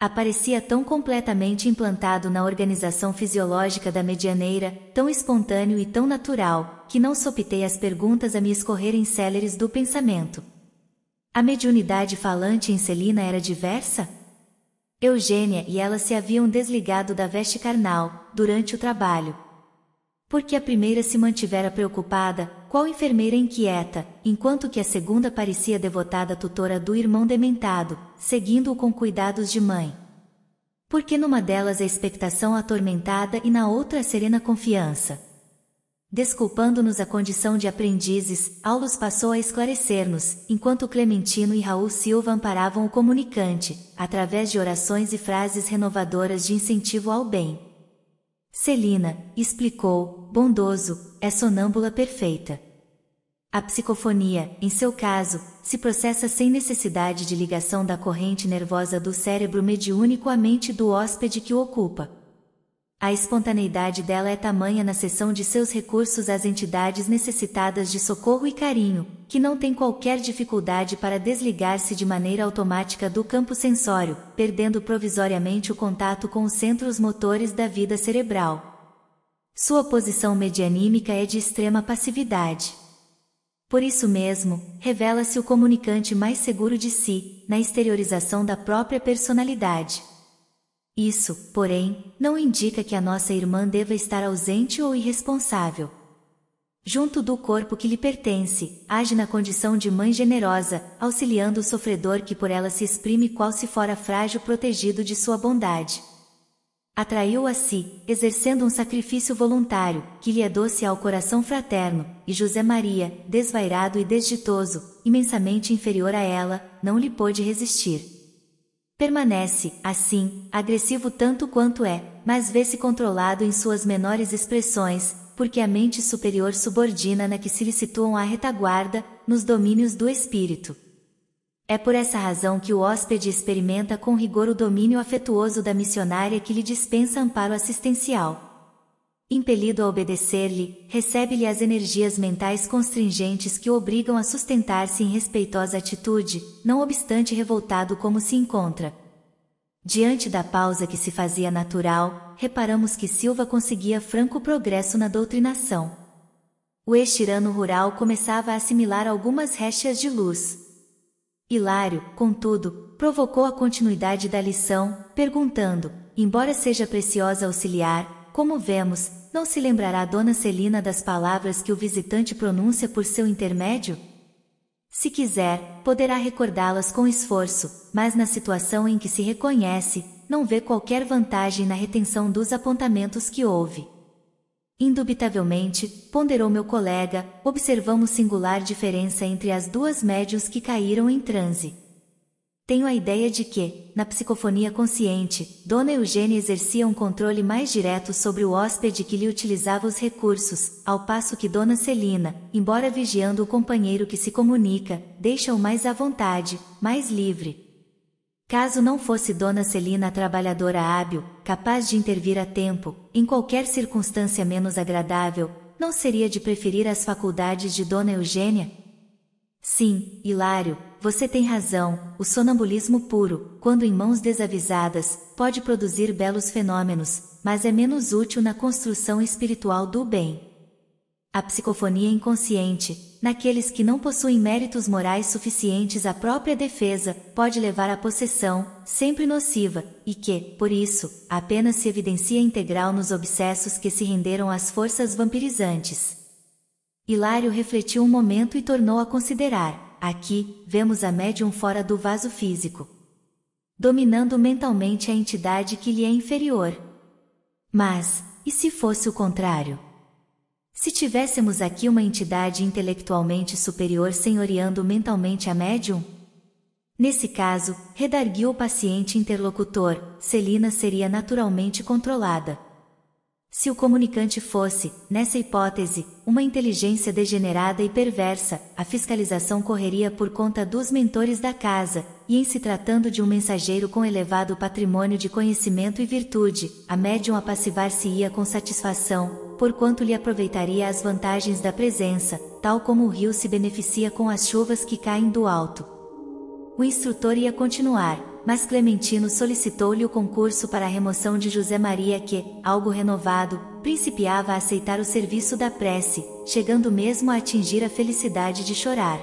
Aparecia tão completamente implantado na organização fisiológica da medianeira, tão espontâneo e tão natural, que não sopitei as perguntas a me escorrerem céleres do pensamento. A mediunidade falante em Celina era diversa? Eugênia e ela se haviam desligado da veste carnal, durante o trabalho. Porque a primeira se mantivera preocupada, qual enfermeira inquieta, enquanto que a segunda parecia devotada tutora do irmão dementado, seguindo-o com cuidados de mãe. Porque numa delas a expectação atormentada e na outra a serena confiança. Desculpando-nos a condição de aprendizes, Aulus passou a esclarecer-nos, enquanto Clementino e Raul Silva amparavam o comunicante, através de orações e frases renovadoras de incentivo ao bem, Celina, explicou, bondoso, é sonâmbula perfeita. A psicofonia, em seu caso, se processa sem necessidade de ligação da corrente nervosa do cérebro mediúnico à mente do hóspede que o ocupa. A espontaneidade dela é tamanha na cessão de seus recursos às entidades necessitadas de socorro e carinho, que não tem qualquer dificuldade para desligar-se de maneira automática do campo sensório, perdendo provisoriamente o contato com os centros motores da vida cerebral. Sua posição medianímica é de extrema passividade. Por isso mesmo, revela-se o comunicante mais seguro de si, na exteriorização da própria personalidade. Isso, porém, não indica que a nossa irmã deva estar ausente ou irresponsável. Junto do corpo que lhe pertence, age na condição de mãe generosa, auxiliando o sofredor que por ela se exprime qual se fora frágil protegido de sua bondade. Atraiu a si, exercendo um sacrifício voluntário, que lhe é doce ao coração fraterno, e José Maria, desvairado e desditoso, imensamente inferior a ela, não lhe pôde resistir. Permanece, assim, agressivo tanto quanto é, mas vê-se controlado em suas menores expressões, porque a mente superior subordina na que se lhe situam a retaguarda, nos domínios do espírito. É por essa razão que o hóspede experimenta com rigor o domínio afetuoso da missionária que lhe dispensa amparo assistencial Impelido a obedecer-lhe, recebe-lhe as energias mentais constringentes que o obrigam a sustentar-se em respeitosa atitude, não obstante revoltado como se encontra. Diante da pausa que se fazia natural, reparamos que Silva conseguia franco progresso na doutrinação. O estirano rural começava a assimilar algumas réstias de luz. Hilário, contudo, provocou a continuidade da lição, perguntando, embora seja preciosa auxiliar, como vemos, não se lembrará Dona Celina das palavras que o visitante pronuncia por seu intermédio? Se quiser, poderá recordá-las com esforço, mas na situação em que se reconhece, não vê qualquer vantagem na retenção dos apontamentos que houve. Indubitavelmente, ponderou meu colega, observamos singular diferença entre as duas médios que caíram em transe. Tenho a ideia de que, na psicofonia consciente, Dona Eugênia exercia um controle mais direto sobre o hóspede que lhe utilizava os recursos, ao passo que Dona Celina, embora vigiando o companheiro que se comunica, deixa-o mais à vontade, mais livre. Caso não fosse Dona Celina a trabalhadora hábil, capaz de intervir a tempo, em qualquer circunstância menos agradável, não seria de preferir as faculdades de Dona Eugênia? Sim, Hilário, você tem razão, o sonambulismo puro, quando em mãos desavisadas, pode produzir belos fenômenos, mas é menos útil na construção espiritual do bem. A psicofonia inconsciente, naqueles que não possuem méritos morais suficientes à própria defesa, pode levar à possessão, sempre nociva, e que, por isso, apenas se evidencia integral nos obsessos que se renderam às forças vampirizantes. Hilário refletiu um momento e tornou a considerar aqui, vemos a médium fora do vaso físico, dominando mentalmente a entidade que lhe é inferior. Mas, e se fosse o contrário? Se tivéssemos aqui uma entidade intelectualmente superior senhoreando mentalmente a médium? Nesse caso, redarguiu o paciente interlocutor, Celina seria naturalmente controlada se o comunicante fosse, nessa hipótese, uma inteligência degenerada e perversa, a fiscalização correria por conta dos mentores da casa, e em se tratando de um mensageiro com elevado patrimônio de conhecimento e virtude, a médium apassivar-se-ia com satisfação, porquanto lhe aproveitaria as vantagens da presença, tal como o rio se beneficia com as chuvas que caem do alto. O instrutor ia continuar, mas Clementino solicitou-lhe o concurso para a remoção de José Maria que, algo renovado, principiava a aceitar o serviço da prece, chegando mesmo a atingir a felicidade de chorar.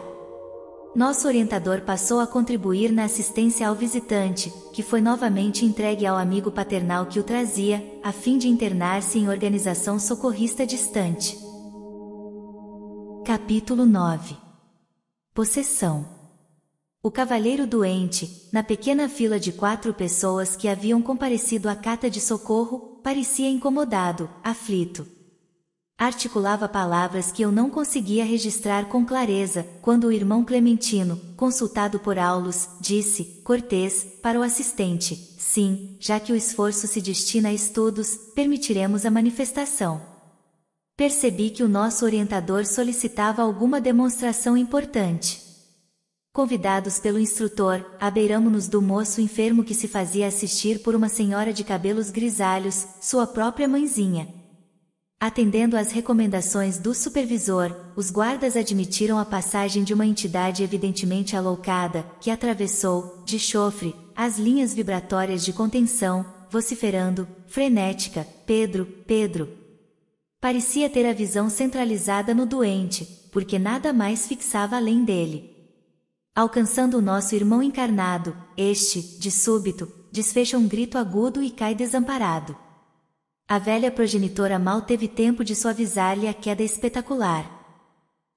Nosso orientador passou a contribuir na assistência ao visitante, que foi novamente entregue ao amigo paternal que o trazia, a fim de internar-se em organização socorrista distante. Capítulo 9 Possessão o cavalheiro doente, na pequena fila de quatro pessoas que haviam comparecido à cata de socorro, parecia incomodado, aflito. Articulava palavras que eu não conseguia registrar com clareza, quando o irmão Clementino, consultado por Aulus, disse, cortês, para o assistente: Sim, já que o esforço se destina a estudos, permitiremos a manifestação. Percebi que o nosso orientador solicitava alguma demonstração importante. Convidados pelo instrutor, abeiramo-nos do moço enfermo que se fazia assistir por uma senhora de cabelos grisalhos, sua própria mãezinha. Atendendo às recomendações do supervisor, os guardas admitiram a passagem de uma entidade evidentemente aloucada, que atravessou, de chofre, as linhas vibratórias de contenção, vociferando, frenética, Pedro, Pedro. Parecia ter a visão centralizada no doente, porque nada mais fixava além dele. Alcançando o nosso irmão encarnado, este, de súbito, desfecha um grito agudo e cai desamparado. A velha progenitora mal teve tempo de suavizar-lhe a queda espetacular.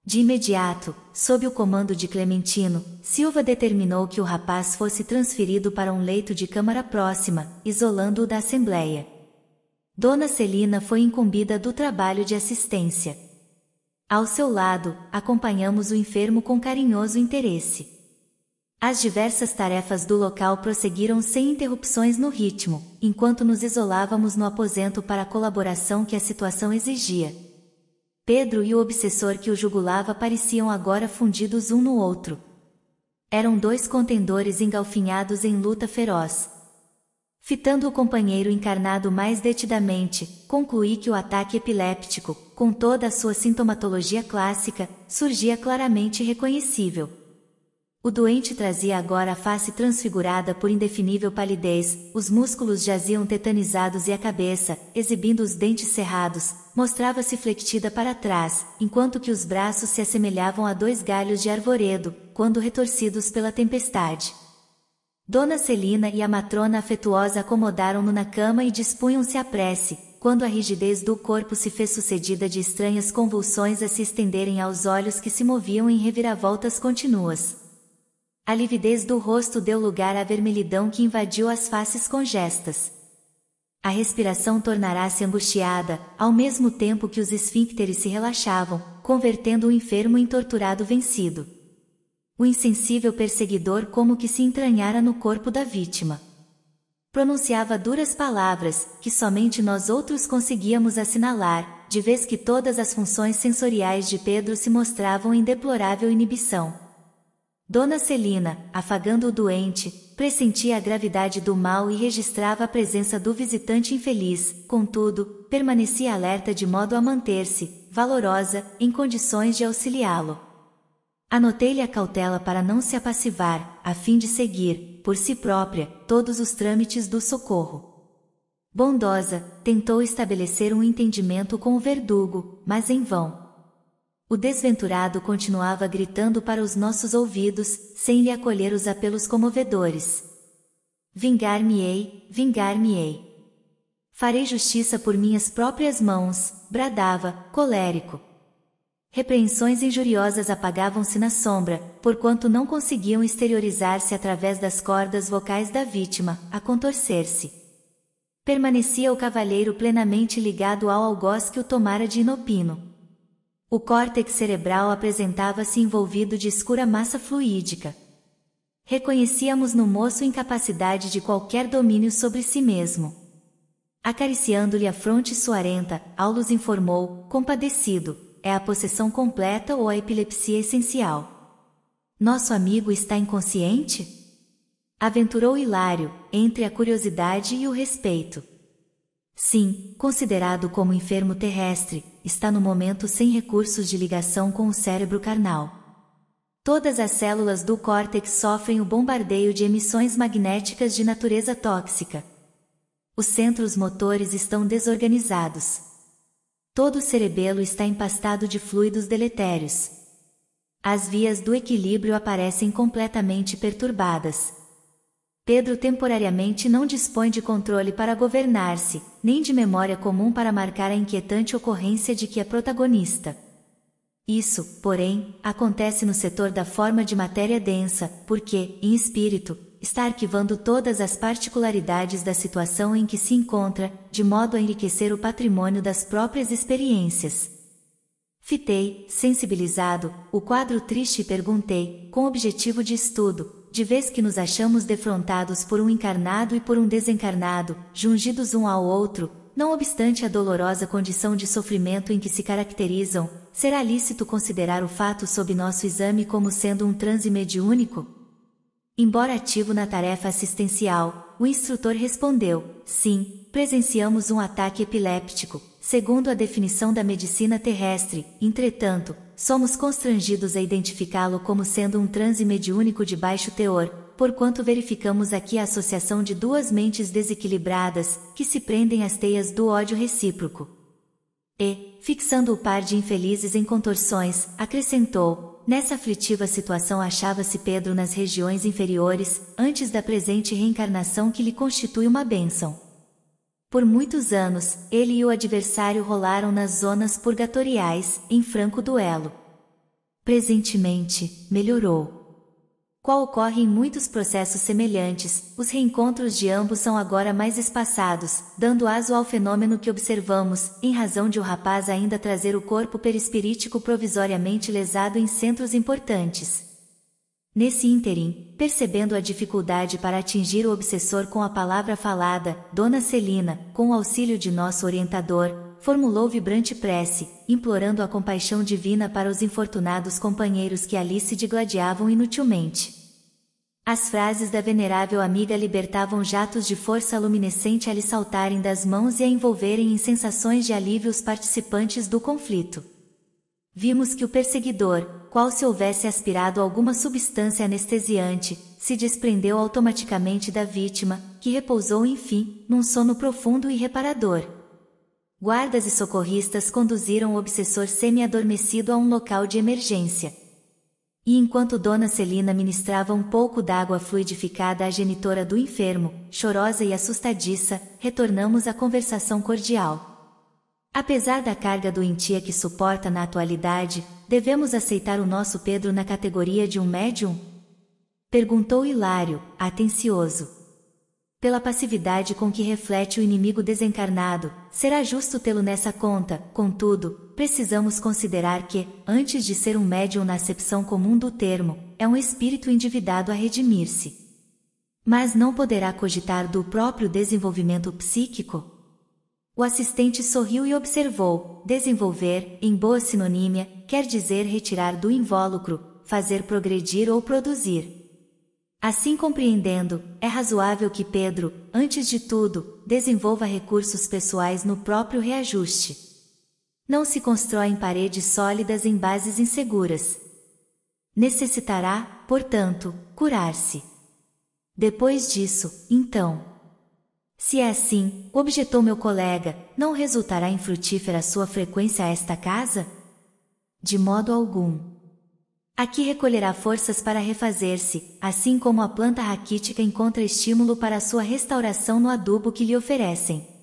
De imediato, sob o comando de Clementino, Silva determinou que o rapaz fosse transferido para um leito de câmara próxima, isolando-o da Assembleia. Dona Celina foi incumbida do trabalho de assistência. Ao seu lado, acompanhamos o enfermo com carinhoso interesse. As diversas tarefas do local prosseguiram sem interrupções no ritmo, enquanto nos isolávamos no aposento para a colaboração que a situação exigia. Pedro e o obsessor que o jugulava pareciam agora fundidos um no outro. Eram dois contendores engalfinhados em luta feroz, Fitando o companheiro encarnado mais detidamente, concluí que o ataque epiléptico, com toda a sua sintomatologia clássica, surgia claramente reconhecível. O doente trazia agora a face transfigurada por indefinível palidez, os músculos jaziam tetanizados e a cabeça, exibindo os dentes cerrados, mostrava-se flectida para trás, enquanto que os braços se assemelhavam a dois galhos de arvoredo, quando retorcidos pela tempestade. Dona Celina e a matrona afetuosa acomodaram-no na cama e dispunham-se à prece, quando a rigidez do corpo se fez sucedida de estranhas convulsões a se estenderem aos olhos que se moviam em reviravoltas contínuas. A lividez do rosto deu lugar à vermelhidão que invadiu as faces congestas. A respiração tornará-se angustiada, ao mesmo tempo que os esfíncteres se relaxavam, convertendo o enfermo em torturado vencido o insensível perseguidor como que se entranhara no corpo da vítima. Pronunciava duras palavras, que somente nós outros conseguíamos assinalar, de vez que todas as funções sensoriais de Pedro se mostravam em deplorável inibição. Dona Celina, afagando o doente, pressentia a gravidade do mal e registrava a presença do visitante infeliz, contudo, permanecia alerta de modo a manter-se, valorosa, em condições de auxiliá-lo. Anotei-lhe a cautela para não se apassivar, a fim de seguir, por si própria, todos os trâmites do socorro. Bondosa, tentou estabelecer um entendimento com o verdugo, mas em vão. O desventurado continuava gritando para os nossos ouvidos, sem lhe acolher os apelos comovedores. Vingar-me-ei, vingar-me-ei. Farei justiça por minhas próprias mãos, bradava, colérico. Repreensões injuriosas apagavam-se na sombra, porquanto não conseguiam exteriorizar-se através das cordas vocais da vítima, a contorcer-se. Permanecia o cavalheiro plenamente ligado ao algoz que o tomara de inopino. O córtex cerebral apresentava-se envolvido de escura massa fluídica. Reconhecíamos no moço incapacidade de qualquer domínio sobre si mesmo. Acariciando-lhe a fronte suarenta, Aulus informou, compadecido, é a possessão completa ou a epilepsia essencial. Nosso amigo está inconsciente? Aventurou Hilário, entre a curiosidade e o respeito. Sim, considerado como enfermo terrestre, está no momento sem recursos de ligação com o cérebro carnal. Todas as células do córtex sofrem o bombardeio de emissões magnéticas de natureza tóxica. Os centros motores estão desorganizados. Todo o cerebelo está empastado de fluidos deletérios. As vias do equilíbrio aparecem completamente perturbadas. Pedro temporariamente não dispõe de controle para governar-se, nem de memória comum para marcar a inquietante ocorrência de que é protagonista. Isso, porém, acontece no setor da forma de matéria densa, porque, em espírito, está arquivando todas as particularidades da situação em que se encontra, de modo a enriquecer o patrimônio das próprias experiências. Fitei, sensibilizado, o quadro triste e perguntei, com objetivo de estudo, de vez que nos achamos defrontados por um encarnado e por um desencarnado, jungidos um ao outro, não obstante a dolorosa condição de sofrimento em que se caracterizam, será lícito considerar o fato sob nosso exame como sendo um transe mediúnico? Embora ativo na tarefa assistencial, o instrutor respondeu: sim, presenciamos um ataque epiléptico, segundo a definição da medicina terrestre, entretanto, somos constrangidos a identificá-lo como sendo um transe mediúnico de baixo teor, porquanto verificamos aqui a associação de duas mentes desequilibradas, que se prendem às teias do ódio recíproco. E, fixando o par de infelizes em contorções, acrescentou: Nessa aflitiva situação achava-se Pedro nas regiões inferiores, antes da presente reencarnação que lhe constitui uma bênção. Por muitos anos, ele e o adversário rolaram nas zonas purgatoriais, em franco duelo. Presentemente, melhorou qual ocorre em muitos processos semelhantes, os reencontros de ambos são agora mais espaçados, dando aso ao fenômeno que observamos, em razão de o rapaz ainda trazer o corpo perispirítico provisoriamente lesado em centros importantes. Nesse ínterim, percebendo a dificuldade para atingir o obsessor com a palavra falada, Dona Celina, com o auxílio de nosso orientador, formulou vibrante prece, implorando a compaixão divina para os infortunados companheiros que ali se digladiavam inutilmente. As frases da venerável amiga libertavam jatos de força luminescente a lhe saltarem das mãos e a envolverem em sensações de alívio os participantes do conflito. Vimos que o perseguidor, qual se houvesse aspirado alguma substância anestesiante, se desprendeu automaticamente da vítima, que repousou enfim, num sono profundo e reparador. Guardas e socorristas conduziram o obsessor semi-adormecido a um local de emergência. E enquanto Dona Celina ministrava um pouco d'água fluidificada à genitora do enfermo, chorosa e assustadiça, retornamos à conversação cordial. Apesar da carga doentia que suporta na atualidade, devemos aceitar o nosso Pedro na categoria de um médium? Perguntou Hilário, atencioso. Pela passividade com que reflete o inimigo desencarnado, será justo tê-lo nessa conta, contudo, precisamos considerar que, antes de ser um médium na acepção comum do termo, é um espírito endividado a redimir-se. Mas não poderá cogitar do próprio desenvolvimento psíquico? O assistente sorriu e observou: desenvolver, em boa sinonímia, quer dizer retirar do invólucro, fazer progredir ou produzir. Assim compreendendo, é razoável que Pedro, antes de tudo, desenvolva recursos pessoais no próprio reajuste. Não se constroem paredes sólidas em bases inseguras. Necessitará, portanto, curar-se. Depois disso, então. Se é assim, objetou meu colega, não resultará infrutífera sua frequência a esta casa? De modo algum. Aqui recolherá forças para refazer-se, assim como a planta raquítica encontra estímulo para sua restauração no adubo que lhe oferecem.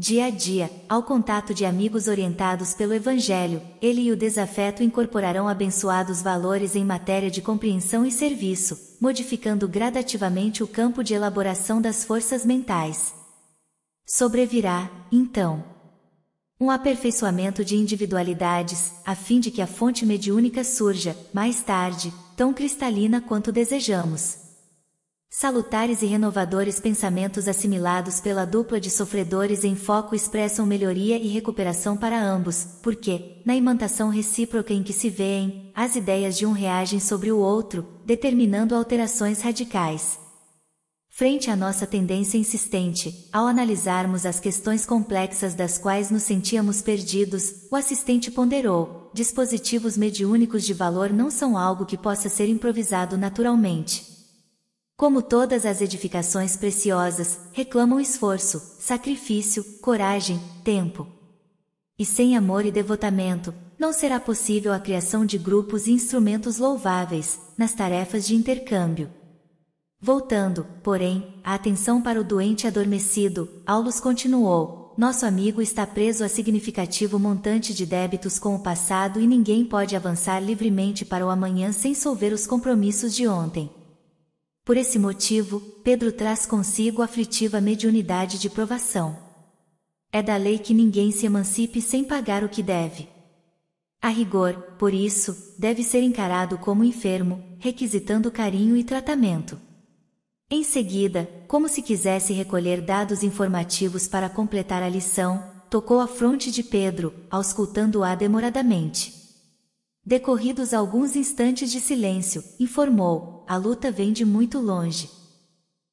Dia a dia, ao contato de amigos orientados pelo Evangelho, ele e o desafeto incorporarão abençoados valores em matéria de compreensão e serviço, modificando gradativamente o campo de elaboração das forças mentais. Sobrevirá, então, um aperfeiçoamento de individualidades, a fim de que a fonte mediúnica surja, mais tarde, tão cristalina quanto desejamos. Salutares e renovadores pensamentos assimilados pela dupla de sofredores em foco expressam melhoria e recuperação para ambos, porque, na imantação recíproca em que se veem, as ideias de um reagem sobre o outro, determinando alterações radicais. Frente à nossa tendência insistente, ao analisarmos as questões complexas das quais nos sentíamos perdidos, o assistente ponderou: dispositivos mediúnicos de valor não são algo que possa ser improvisado naturalmente. Como todas as edificações preciosas, reclamam esforço, sacrifício, coragem, tempo. E sem amor e devotamento, não será possível a criação de grupos e instrumentos louváveis nas tarefas de intercâmbio. Voltando, porém, a atenção para o doente adormecido, Aulus continuou: Nosso amigo está preso a significativo montante de débitos com o passado e ninguém pode avançar livremente para o amanhã sem solver os compromissos de ontem. Por esse motivo, Pedro traz consigo a aflitiva mediunidade de provação. É da lei que ninguém se emancipe sem pagar o que deve. A rigor, por isso, deve ser encarado como enfermo, requisitando carinho e tratamento. Em seguida, como se quisesse recolher dados informativos para completar a lição, tocou a fronte de Pedro, auscultando-a demoradamente. Decorridos alguns instantes de silêncio, informou: a luta vem de muito longe.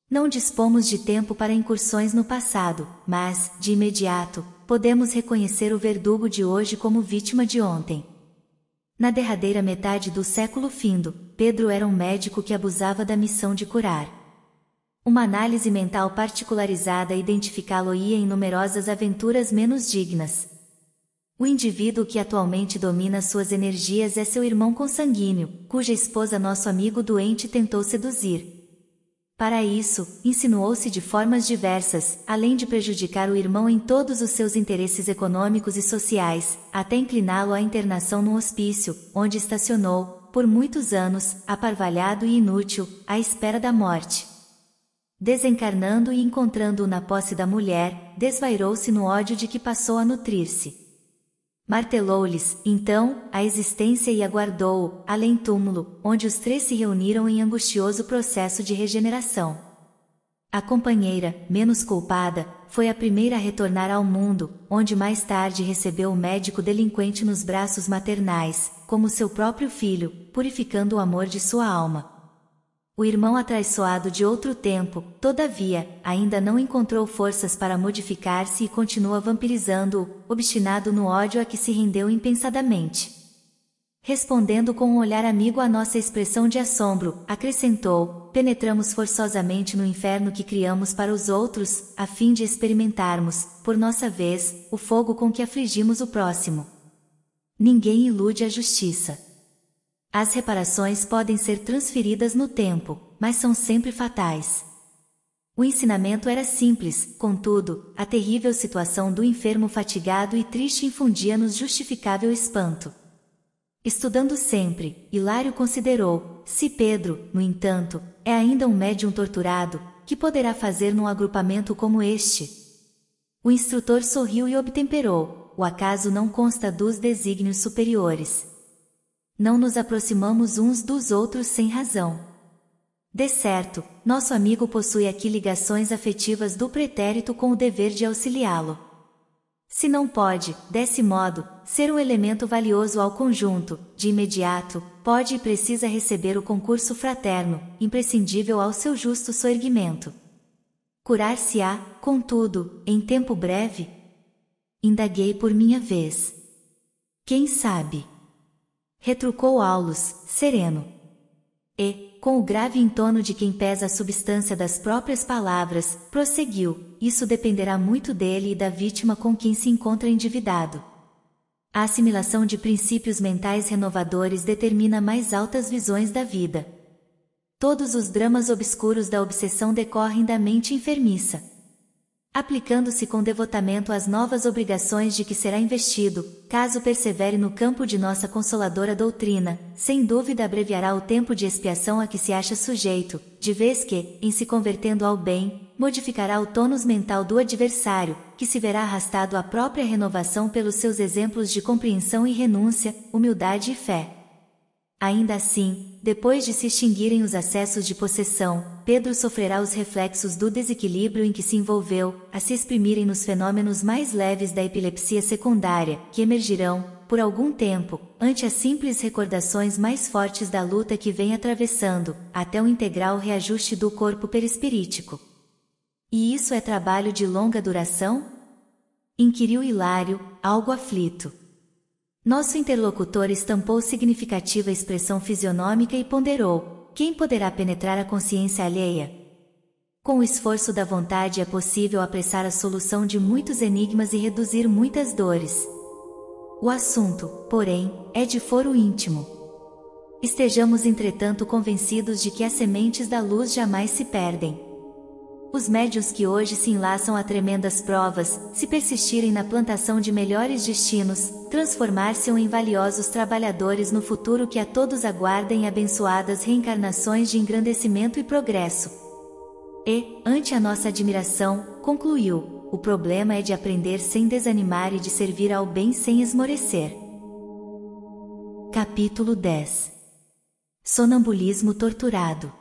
Não dispomos de tempo para incursões no passado, mas, de imediato, podemos reconhecer o verdugo de hoje como vítima de ontem. Na derradeira metade do século findo, Pedro era um médico que abusava da missão de curar. Uma análise mental particularizada identificá-lo-ia em numerosas aventuras menos dignas, o indivíduo que atualmente domina suas energias é seu irmão consanguíneo, cuja esposa nosso amigo doente tentou seduzir. Para isso, insinuou-se de formas diversas, além de prejudicar o irmão em todos os seus interesses econômicos e sociais, até incliná-lo à internação num hospício, onde estacionou, por muitos anos, aparvalhado e inútil, à espera da morte. Desencarnando e encontrando-o na posse da mulher, desvairou-se no ódio de que passou a nutrir-se. Martelou-lhes, então, a existência e aguardou-o, além túmulo, onde os três se reuniram em angustioso processo de regeneração. A companheira, menos culpada, foi a primeira a retornar ao mundo, onde mais tarde recebeu o médico delinquente nos braços maternais, como seu próprio filho, purificando o amor de sua alma. O irmão atraiçoado de outro tempo, todavia, ainda não encontrou forças para modificar-se e continua vampirizando-o, obstinado no ódio a que se rendeu impensadamente. Respondendo com um olhar amigo à nossa expressão de assombro, acrescentou: penetramos forçosamente no inferno que criamos para os outros, a fim de experimentarmos, por nossa vez, o fogo com que afligimos o próximo. Ninguém ilude a justiça. As reparações podem ser transferidas no tempo, mas são sempre fatais. O ensinamento era simples, contudo, a terrível situação do enfermo fatigado e triste infundia-nos justificável espanto. Estudando sempre, Hilário considerou, se Pedro, no entanto, é ainda um médium torturado, que poderá fazer num agrupamento como este? O instrutor sorriu e obtemperou, o acaso não consta dos desígnios superiores. Não nos aproximamos uns dos outros sem razão. De certo, nosso amigo possui aqui ligações afetivas do pretérito com o dever de auxiliá-lo. Se não pode, desse modo, ser um elemento valioso ao conjunto, de imediato, pode e precisa receber o concurso fraterno, imprescindível ao seu justo soerguimento. Curar-se-á, contudo, em tempo breve? Indaguei por minha vez. Quem sabe? retrucou Aulus, sereno. E, com o grave entono de quem pesa a substância das próprias palavras, prosseguiu: Isso dependerá muito dele e da vítima com quem se encontra endividado. A assimilação de princípios mentais renovadores determina mais altas visões da vida. Todos os dramas obscuros da obsessão decorrem da mente enfermiça aplicando-se com devotamento às novas obrigações de que será investido, caso persevere no campo de nossa consoladora doutrina, sem dúvida abreviará o tempo de expiação a que se acha sujeito, de vez que, em se convertendo ao bem, modificará o tônus mental do adversário, que se verá arrastado à própria renovação pelos seus exemplos de compreensão e renúncia, humildade e fé. Ainda assim, depois de se extinguirem os acessos de possessão, Pedro sofrerá os reflexos do desequilíbrio em que se envolveu, a se exprimirem nos fenômenos mais leves da epilepsia secundária, que emergirão, por algum tempo, ante as simples recordações mais fortes da luta que vem atravessando, até o integral reajuste do corpo perispirítico. E isso é trabalho de longa duração? Inquiriu Hilário, algo aflito. Nosso interlocutor estampou significativa expressão fisionômica e ponderou: quem poderá penetrar a consciência alheia? Com o esforço da vontade é possível apressar a solução de muitos enigmas e reduzir muitas dores. O assunto, porém, é de foro íntimo. Estejamos entretanto convencidos de que as sementes da luz jamais se perdem os médios que hoje se enlaçam a tremendas provas, se persistirem na plantação de melhores destinos, transformar-se-ão em valiosos trabalhadores no futuro que a todos aguardem abençoadas reencarnações de engrandecimento e progresso. E, ante a nossa admiração, concluiu, o problema é de aprender sem desanimar e de servir ao bem sem esmorecer. Capítulo 10 Sonambulismo torturado.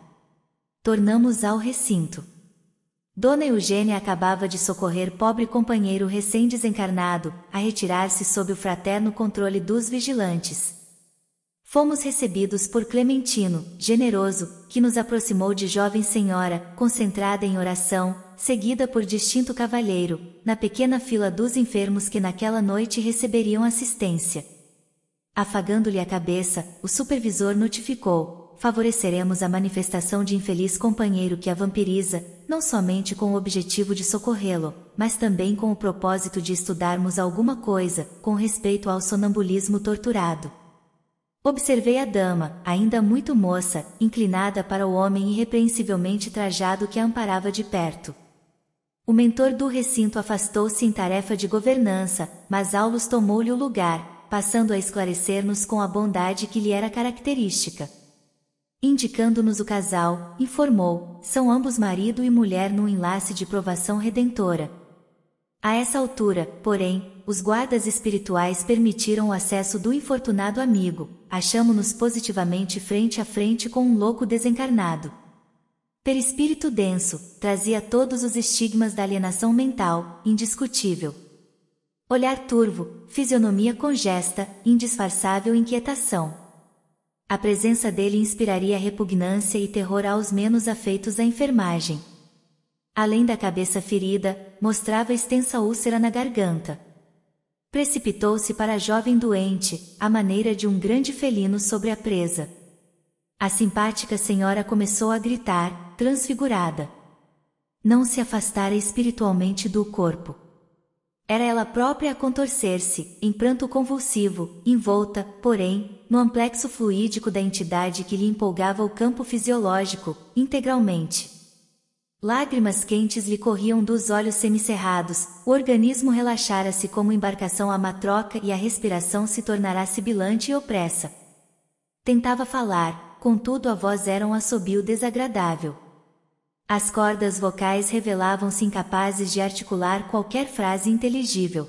Tornamos ao recinto. Dona Eugênia acabava de socorrer pobre companheiro recém-desencarnado, a retirar-se sob o fraterno controle dos vigilantes. Fomos recebidos por Clementino, generoso, que nos aproximou de jovem senhora, concentrada em oração, seguida por distinto cavalheiro, na pequena fila dos enfermos que naquela noite receberiam assistência. Afagando-lhe a cabeça, o supervisor notificou: favoreceremos a manifestação de infeliz companheiro que a vampiriza, não somente com o objetivo de socorrê-lo, mas também com o propósito de estudarmos alguma coisa com respeito ao sonambulismo torturado. Observei a dama, ainda muito moça, inclinada para o homem irrepreensivelmente trajado que a amparava de perto. O mentor do recinto afastou-se em tarefa de governança, mas Aulus tomou-lhe o lugar, passando a esclarecer-nos com a bondade que lhe era característica. Indicando-nos o casal, informou, são ambos marido e mulher num enlace de provação redentora. A essa altura, porém, os guardas espirituais permitiram o acesso do infortunado amigo, achamo-nos positivamente frente a frente com um louco desencarnado. Perispírito denso, trazia todos os estigmas da alienação mental, indiscutível. Olhar turvo, fisionomia congesta, indisfarçável inquietação a presença dele inspiraria repugnância e terror aos menos afeitos à enfermagem. Além da cabeça ferida, mostrava extensa úlcera na garganta. Precipitou-se para a jovem doente, à maneira de um grande felino sobre a presa. A simpática senhora começou a gritar, transfigurada. Não se afastara espiritualmente do corpo. Era ela própria a contorcer-se, em pranto convulsivo, envolta, porém, no amplexo fluídico da entidade que lhe empolgava o campo fisiológico, integralmente. Lágrimas quentes lhe corriam dos olhos semicerrados, o organismo relaxara-se como embarcação à matroca e a respiração se tornara sibilante e opressa. Tentava falar, contudo a voz era um assobio desagradável. As cordas vocais revelavam-se incapazes de articular qualquer frase inteligível.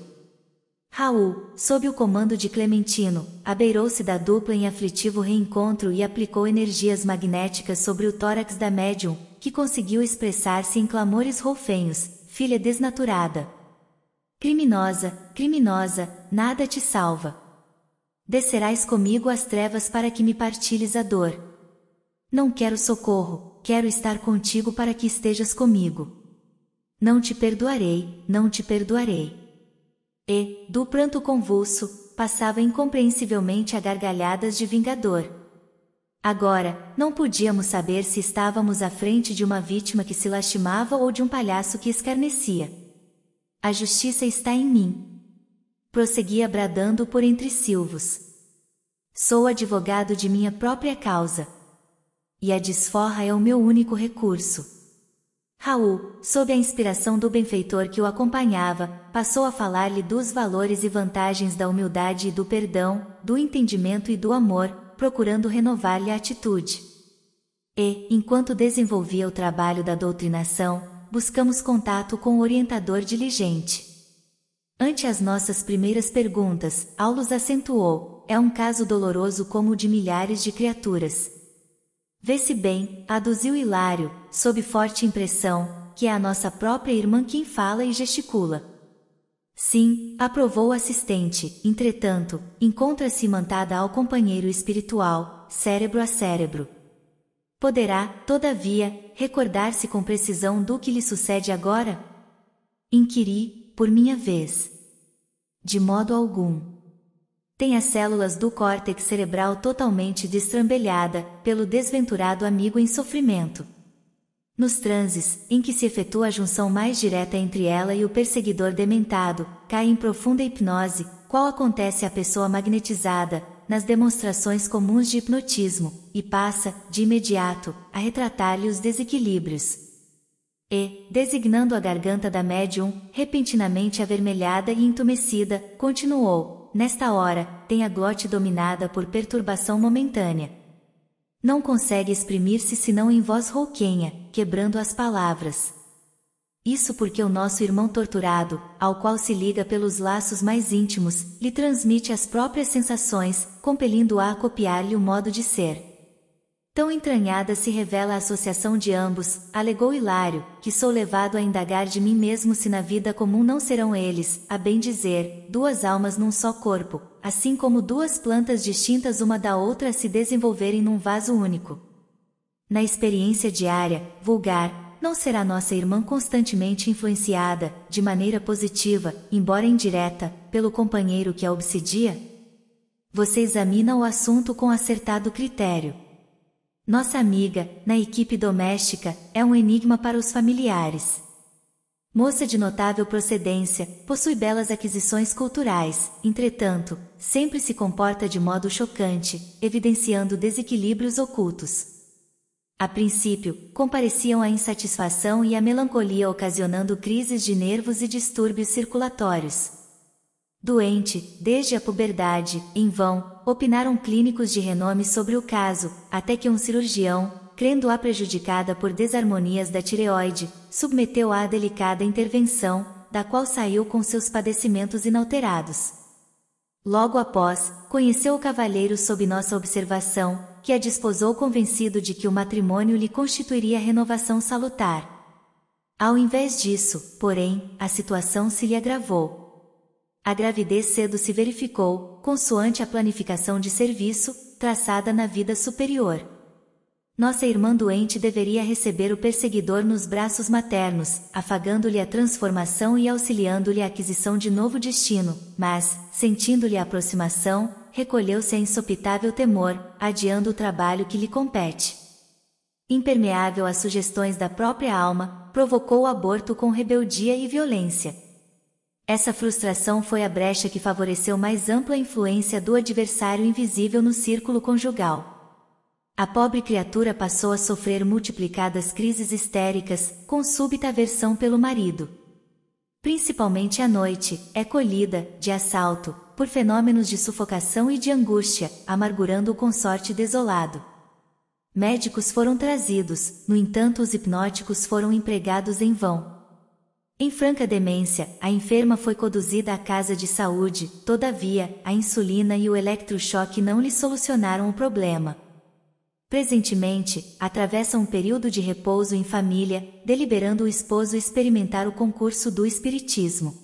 Raul, sob o comando de Clementino, abeirou-se da dupla em aflitivo reencontro e aplicou energias magnéticas sobre o tórax da médium, que conseguiu expressar-se em clamores roufenhos, filha desnaturada. Criminosa, criminosa, nada te salva. Descerás comigo às trevas para que me partilhes a dor. Não quero socorro, quero estar contigo para que estejas comigo. Não te perdoarei, não te perdoarei. E, do pranto convulso, passava incompreensivelmente a gargalhadas de vingador. Agora, não podíamos saber se estávamos à frente de uma vítima que se lastimava ou de um palhaço que escarnecia. A justiça está em mim. Prosseguia bradando por entre silvos. Sou advogado de minha própria causa. E a desforra é o meu único recurso. Raul, sob a inspiração do benfeitor que o acompanhava, passou a falar-lhe dos valores e vantagens da humildade e do perdão, do entendimento e do amor, procurando renovar-lhe a atitude. E, enquanto desenvolvia o trabalho da doutrinação, buscamos contato com o orientador diligente. Ante as nossas primeiras perguntas, Aulus acentuou: é um caso doloroso como o de milhares de criaturas. Vê-se bem, aduziu Hilário, sob forte impressão, que é a nossa própria irmã quem fala e gesticula. Sim, aprovou o assistente, entretanto, encontra-se mantada ao companheiro espiritual, cérebro a cérebro. Poderá, todavia, recordar-se com precisão do que lhe sucede agora? Inquiri, por minha vez. De modo algum tem as células do córtex cerebral totalmente destrambelhada pelo desventurado amigo em sofrimento. Nos transes, em que se efetua a junção mais direta entre ela e o perseguidor dementado, cai em profunda hipnose, qual acontece à pessoa magnetizada, nas demonstrações comuns de hipnotismo, e passa, de imediato, a retratar-lhe os desequilíbrios. E, designando a garganta da médium, repentinamente avermelhada e entumecida, continuou: nesta hora, tem a glote dominada por perturbação momentânea. Não consegue exprimir-se senão em voz rouquenha, quebrando as palavras. Isso porque o nosso irmão torturado, ao qual se liga pelos laços mais íntimos, lhe transmite as próprias sensações, compelindo-a a, a copiar-lhe o modo de ser. Tão entranhada se revela a associação de ambos, alegou Hilário, que sou levado a indagar de mim mesmo se na vida comum não serão eles, a bem dizer, duas almas num só corpo, assim como duas plantas distintas uma da outra se desenvolverem num vaso único. Na experiência diária, vulgar, não será nossa irmã constantemente influenciada, de maneira positiva, embora indireta, pelo companheiro que a obsidia? Você examina o assunto com acertado critério nossa amiga, na equipe doméstica, é um enigma para os familiares. Moça de notável procedência, possui belas aquisições culturais, entretanto, sempre se comporta de modo chocante, evidenciando desequilíbrios ocultos. A princípio, compareciam a insatisfação e a melancolia ocasionando crises de nervos e distúrbios circulatórios. Doente, desde a puberdade, em vão, opinaram clínicos de renome sobre o caso, até que um cirurgião, crendo-a prejudicada por desarmonias da tireoide, submeteu-a à delicada intervenção, da qual saiu com seus padecimentos inalterados. Logo após, conheceu o cavalheiro sob nossa observação, que a desposou convencido de que o matrimônio lhe constituiria renovação salutar. Ao invés disso, porém, a situação se lhe agravou. A gravidez cedo se verificou, consoante a planificação de serviço, traçada na vida superior. Nossa irmã doente deveria receber o perseguidor nos braços maternos, afagando-lhe a transformação e auxiliando-lhe a aquisição de novo destino, mas, sentindo-lhe a aproximação, recolheu-se a insopitável temor, adiando o trabalho que lhe compete. Impermeável às sugestões da própria alma, provocou o aborto com rebeldia e violência essa frustração foi a brecha que favoreceu mais ampla influência do adversário invisível no círculo conjugal. A pobre criatura passou a sofrer multiplicadas crises histéricas, com súbita aversão pelo marido. Principalmente à noite, é colhida, de assalto, por fenômenos de sufocação e de angústia, amargurando o consorte desolado. Médicos foram trazidos, no entanto, os hipnóticos foram empregados em vão, em franca demência, a enferma foi conduzida à casa de saúde, todavia, a insulina e o eletrochoque não lhe solucionaram o problema. Presentemente, atravessa um período de repouso em família, deliberando o esposo experimentar o concurso do espiritismo.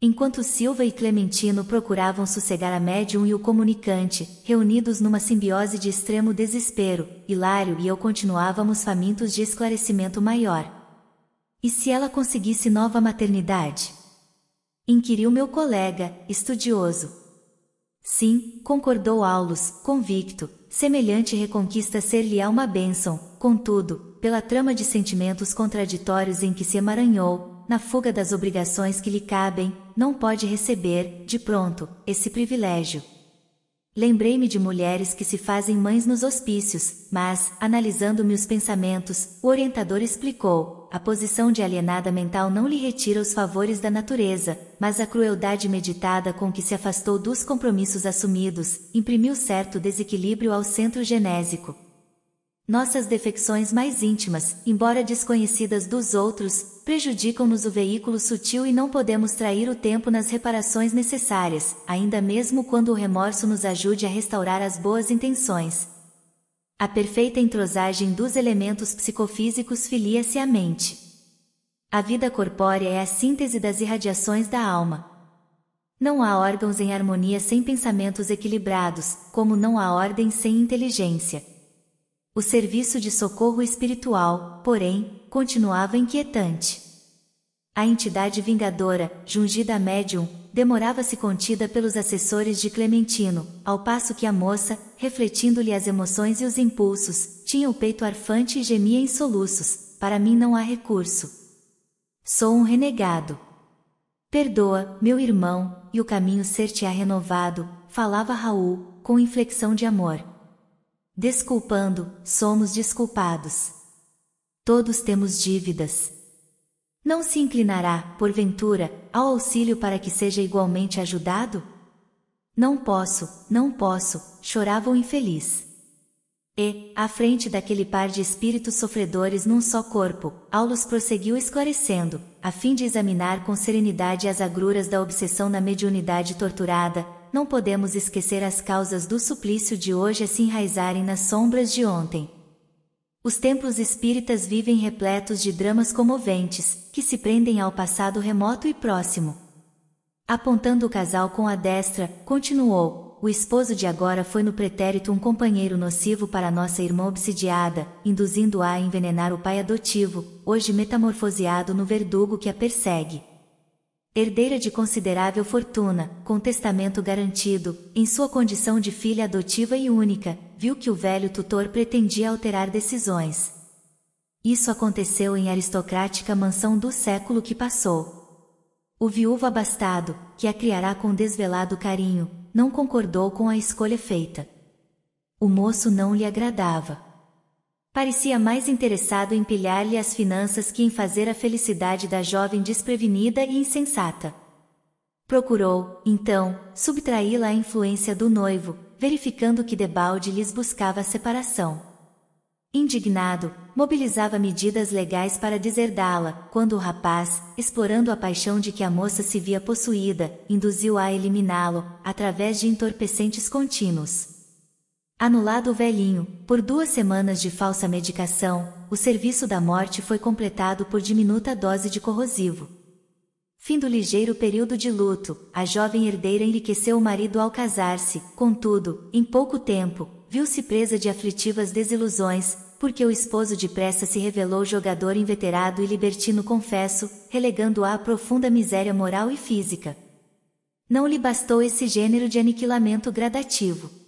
Enquanto Silva e Clementino procuravam sossegar a médium e o comunicante, reunidos numa simbiose de extremo desespero, Hilário e eu continuávamos famintos de esclarecimento maior. E se ela conseguisse nova maternidade? Inquiriu meu colega, estudioso. Sim, concordou Aulus, convicto, semelhante reconquista ser-lhe-á uma bênção, contudo, pela trama de sentimentos contraditórios em que se emaranhou, na fuga das obrigações que lhe cabem, não pode receber, de pronto, esse privilégio. Lembrei-me de mulheres que se fazem mães nos hospícios, mas, analisando-me os pensamentos, o orientador explicou, a posição de alienada mental não lhe retira os favores da natureza, mas a crueldade meditada com que se afastou dos compromissos assumidos, imprimiu certo desequilíbrio ao centro genésico. Nossas defecções mais íntimas, embora desconhecidas dos outros, prejudicam-nos o veículo sutil e não podemos trair o tempo nas reparações necessárias, ainda mesmo quando o remorso nos ajude a restaurar as boas intenções. A perfeita entrosagem dos elementos psicofísicos filia-se à mente. A vida corpórea é a síntese das irradiações da alma. Não há órgãos em harmonia sem pensamentos equilibrados, como não há ordem sem inteligência. O serviço de socorro espiritual, porém, continuava inquietante. A entidade vingadora, jungida a médium, demorava-se contida pelos assessores de Clementino, ao passo que a moça, refletindo-lhe as emoções e os impulsos, tinha o peito arfante e gemia em soluços. Para mim não há recurso. Sou um renegado. Perdoa, meu irmão, e o caminho ser-te-á renovado, falava Raul, com inflexão de amor. Desculpando, somos desculpados. Todos temos dívidas. Não se inclinará, porventura, ao auxílio para que seja igualmente ajudado? Não posso, não posso, chorava o infeliz. E, à frente daquele par de espíritos sofredores num só corpo, Aulus prosseguiu esclarecendo, a fim de examinar com serenidade as agruras da obsessão na mediunidade torturada, não podemos esquecer as causas do suplício de hoje a se enraizarem nas sombras de ontem, os templos espíritas vivem repletos de dramas comoventes, que se prendem ao passado remoto e próximo. Apontando o casal com a destra, continuou: O esposo de agora foi no pretérito um companheiro nocivo para nossa irmã obsidiada, induzindo-a a envenenar o pai adotivo, hoje metamorfoseado no verdugo que a persegue herdeira de considerável fortuna, com testamento garantido, em sua condição de filha adotiva e única, viu que o velho tutor pretendia alterar decisões. Isso aconteceu em aristocrática mansão do século que passou. O viúvo abastado, que a criará com desvelado carinho, não concordou com a escolha feita. O moço não lhe agradava. Parecia mais interessado em pilhar-lhe as finanças que em fazer a felicidade da jovem desprevenida e insensata. Procurou, então, subtraí-la à influência do noivo, verificando que Debalde lhes buscava a separação. Indignado, mobilizava medidas legais para deserdá-la, quando o rapaz, explorando a paixão de que a moça se via possuída, induziu-a a, a eliminá-lo, através de entorpecentes contínuos. Anulado o velhinho, por duas semanas de falsa medicação, o serviço da morte foi completado por diminuta dose de corrosivo. Fim do ligeiro período de luto, a jovem herdeira enriqueceu o marido ao casar-se, contudo, em pouco tempo, viu-se presa de aflitivas desilusões, porque o esposo depressa se revelou jogador inveterado e libertino confesso, relegando-a à profunda miséria moral e física. Não lhe bastou esse gênero de aniquilamento gradativo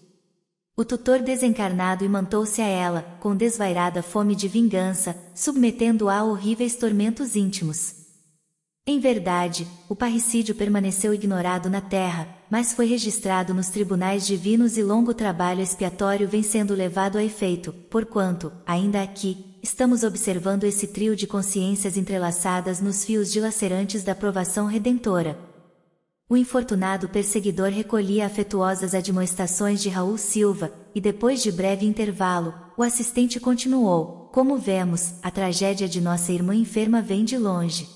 o tutor desencarnado imantou-se a ela, com desvairada fome de vingança, submetendo-a a horríveis tormentos íntimos. Em verdade, o parricídio permaneceu ignorado na terra, mas foi registrado nos tribunais divinos e longo trabalho expiatório vem sendo levado a efeito, porquanto, ainda aqui, estamos observando esse trio de consciências entrelaçadas nos fios dilacerantes da provação redentora, o infortunado perseguidor recolhia afetuosas admoestações de Raul Silva, e depois de breve intervalo, o assistente continuou: Como vemos, a tragédia de nossa irmã enferma vem de longe.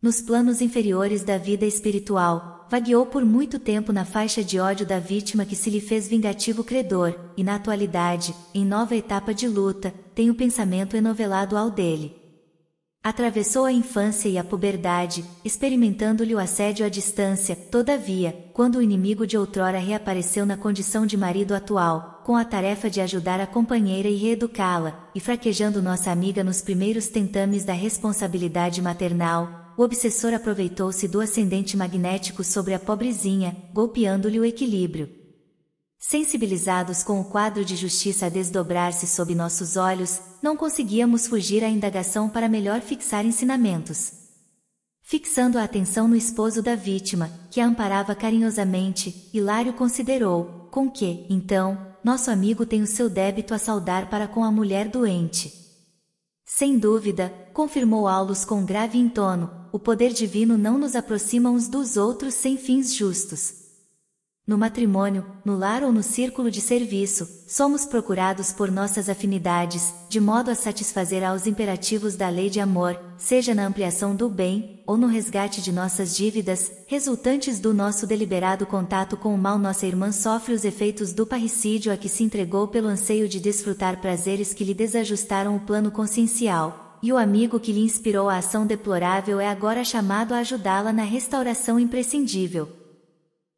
Nos planos inferiores da vida espiritual, vagueou por muito tempo na faixa de ódio da vítima que se lhe fez vingativo credor, e na atualidade, em nova etapa de luta, tem o pensamento enovelado ao dele. Atravessou a infância e a puberdade, experimentando-lhe o assédio à distância, todavia, quando o inimigo de outrora reapareceu na condição de marido atual, com a tarefa de ajudar a companheira e reeducá-la, e fraquejando nossa amiga nos primeiros tentames da responsabilidade maternal, o obsessor aproveitou-se do ascendente magnético sobre a pobrezinha, golpeando-lhe o equilíbrio. Sensibilizados com o quadro de justiça a desdobrar-se sob nossos olhos, não conseguíamos fugir à indagação para melhor fixar ensinamentos. Fixando a atenção no esposo da vítima, que a amparava carinhosamente, Hilário considerou, com que, então, nosso amigo tem o seu débito a saldar para com a mulher doente. Sem dúvida, confirmou Aulus com grave entono, o poder divino não nos aproxima uns dos outros sem fins justos. No matrimônio, no lar ou no círculo de serviço, somos procurados por nossas afinidades, de modo a satisfazer aos imperativos da lei de amor, seja na ampliação do bem, ou no resgate de nossas dívidas, resultantes do nosso deliberado contato com o mal. Nossa irmã sofre os efeitos do parricídio a que se entregou pelo anseio de desfrutar prazeres que lhe desajustaram o plano consciencial, e o amigo que lhe inspirou a ação deplorável é agora chamado a ajudá-la na restauração imprescindível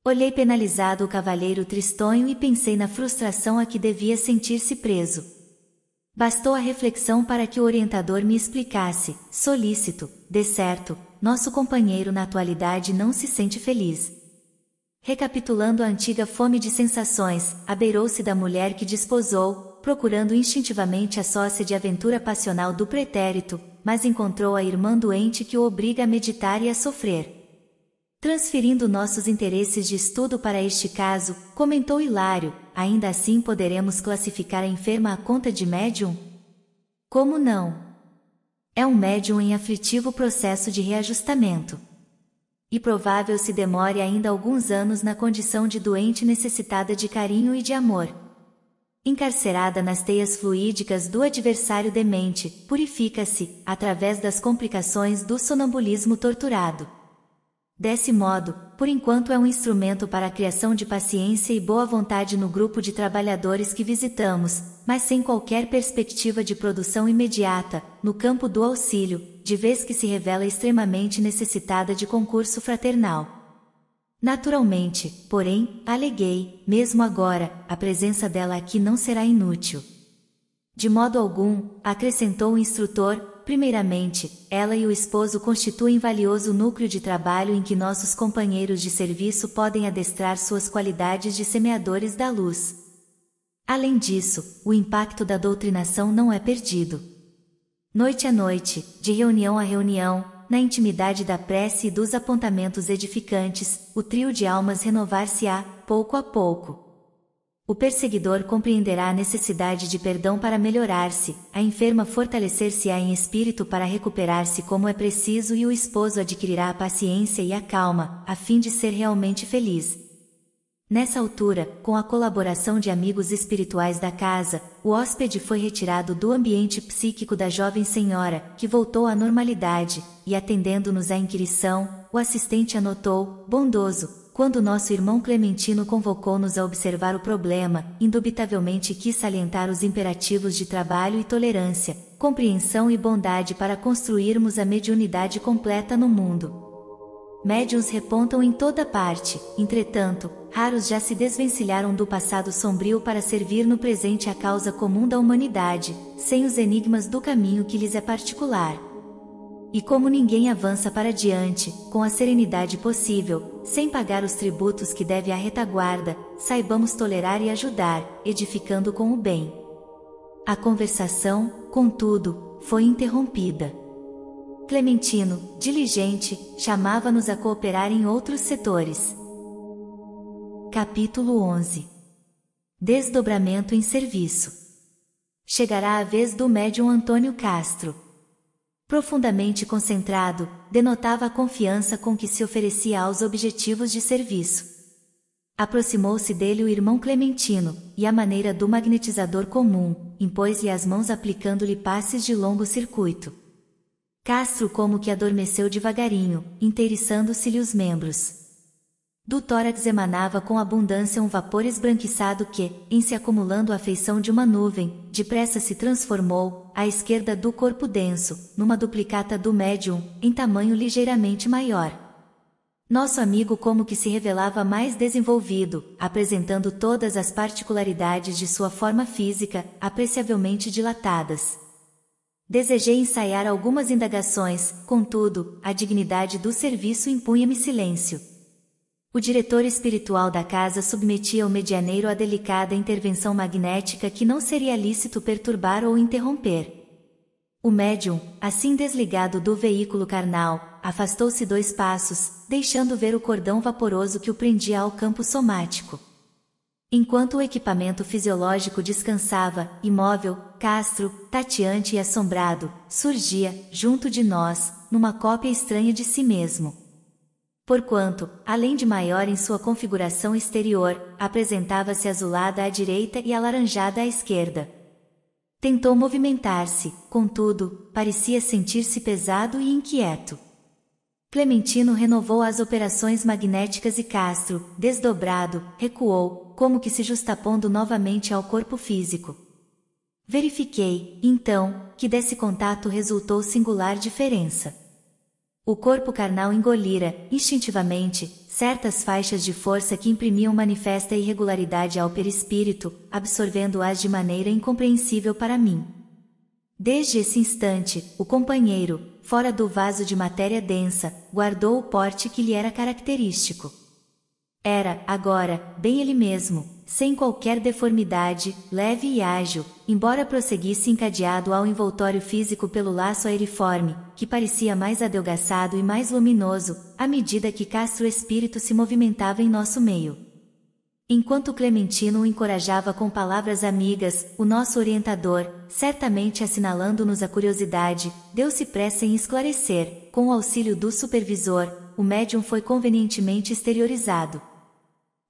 Olhei penalizado o cavalheiro tristonho e pensei na frustração a que devia sentir-se preso. Bastou a reflexão para que o orientador me explicasse, solícito, de certo, nosso companheiro na atualidade não se sente feliz. Recapitulando a antiga fome de sensações, abeirou-se da mulher que desposou, procurando instintivamente a sócia de aventura passional do pretérito, mas encontrou a irmã doente que o obriga a meditar e a sofrer. Transferindo nossos interesses de estudo para este caso, comentou Hilário, ainda assim poderemos classificar a enferma à conta de médium? Como não? É um médium em aflitivo processo de reajustamento. E provável se demore ainda alguns anos na condição de doente necessitada de carinho e de amor. Encarcerada nas teias fluídicas do adversário demente, purifica-se, através das complicações do sonambulismo torturado Desse modo, por enquanto é um instrumento para a criação de paciência e boa vontade no grupo de trabalhadores que visitamos, mas sem qualquer perspectiva de produção imediata, no campo do auxílio, de vez que se revela extremamente necessitada de concurso fraternal. Naturalmente, porém, aleguei, mesmo agora, a presença dela aqui não será inútil. De modo algum, acrescentou o instrutor, Primeiramente, ela e o esposo constituem valioso núcleo de trabalho em que nossos companheiros de serviço podem adestrar suas qualidades de semeadores da luz. Além disso, o impacto da doutrinação não é perdido. Noite a noite, de reunião a reunião, na intimidade da prece e dos apontamentos edificantes, o trio de almas renovar-se-á, pouco a pouco. O perseguidor compreenderá a necessidade de perdão para melhorar-se, a enferma fortalecer-se-á em espírito para recuperar-se como é preciso e o esposo adquirirá a paciência e a calma, a fim de ser realmente feliz. Nessa altura, com a colaboração de amigos espirituais da casa, o hóspede foi retirado do ambiente psíquico da jovem senhora, que voltou à normalidade, e atendendo-nos à inquirição, o assistente anotou, bondoso, quando nosso irmão Clementino convocou-nos a observar o problema, indubitavelmente quis salientar os imperativos de trabalho e tolerância, compreensão e bondade para construirmos a mediunidade completa no mundo. Médiuns repontam em toda parte, entretanto, raros já se desvencilharam do passado sombrio para servir no presente a causa comum da humanidade, sem os enigmas do caminho que lhes é particular. E como ninguém avança para diante, com a serenidade possível, sem pagar os tributos que deve à retaguarda, saibamos tolerar e ajudar, edificando com o bem. A conversação, contudo, foi interrompida. Clementino, diligente, chamava-nos a cooperar em outros setores. Capítulo 11 Desdobramento em serviço. Chegará a vez do médium Antônio Castro. Profundamente concentrado, denotava a confiança com que se oferecia aos objetivos de serviço. Aproximou-se dele o irmão Clementino, e a maneira do magnetizador comum, impôs-lhe as mãos aplicando-lhe passes de longo circuito. Castro como que adormeceu devagarinho, inteiriçando-se-lhe os membros. Do tórax emanava com abundância um vapor esbranquiçado que, em se acumulando à feição de uma nuvem, depressa se transformou, à esquerda do corpo denso, numa duplicata do médium, em tamanho ligeiramente maior. Nosso amigo como que se revelava mais desenvolvido, apresentando todas as particularidades de sua forma física, apreciavelmente dilatadas. Desejei ensaiar algumas indagações, contudo, a dignidade do serviço impunha-me silêncio. O diretor espiritual da casa submetia o medianeiro a delicada intervenção magnética que não seria lícito perturbar ou interromper. O médium, assim desligado do veículo carnal, afastou-se dois passos, deixando ver o cordão vaporoso que o prendia ao campo somático. Enquanto o equipamento fisiológico descansava, imóvel, castro, tateante e assombrado, surgia, junto de nós, numa cópia estranha de si mesmo. Porquanto, além de maior em sua configuração exterior, apresentava-se azulada à direita e alaranjada à esquerda. Tentou movimentar-se, contudo, parecia sentir-se pesado e inquieto. Clementino renovou as operações magnéticas e Castro, desdobrado, recuou, como que se justapondo novamente ao corpo físico. Verifiquei, então, que desse contato resultou singular diferença. O corpo carnal engolira, instintivamente, certas faixas de força que imprimiam manifesta irregularidade ao perispírito, absorvendo-as de maneira incompreensível para mim. Desde esse instante, o companheiro, fora do vaso de matéria densa, guardou o porte que lhe era característico. Era, agora, bem ele mesmo, sem qualquer deformidade, leve e ágil, embora prosseguisse encadeado ao envoltório físico pelo laço aeriforme, que parecia mais adelgaçado e mais luminoso, à medida que Castro Espírito se movimentava em nosso meio. Enquanto Clementino o encorajava com palavras amigas, o nosso orientador, certamente assinalando-nos a curiosidade, deu-se pressa em esclarecer, com o auxílio do supervisor, o médium foi convenientemente exteriorizado.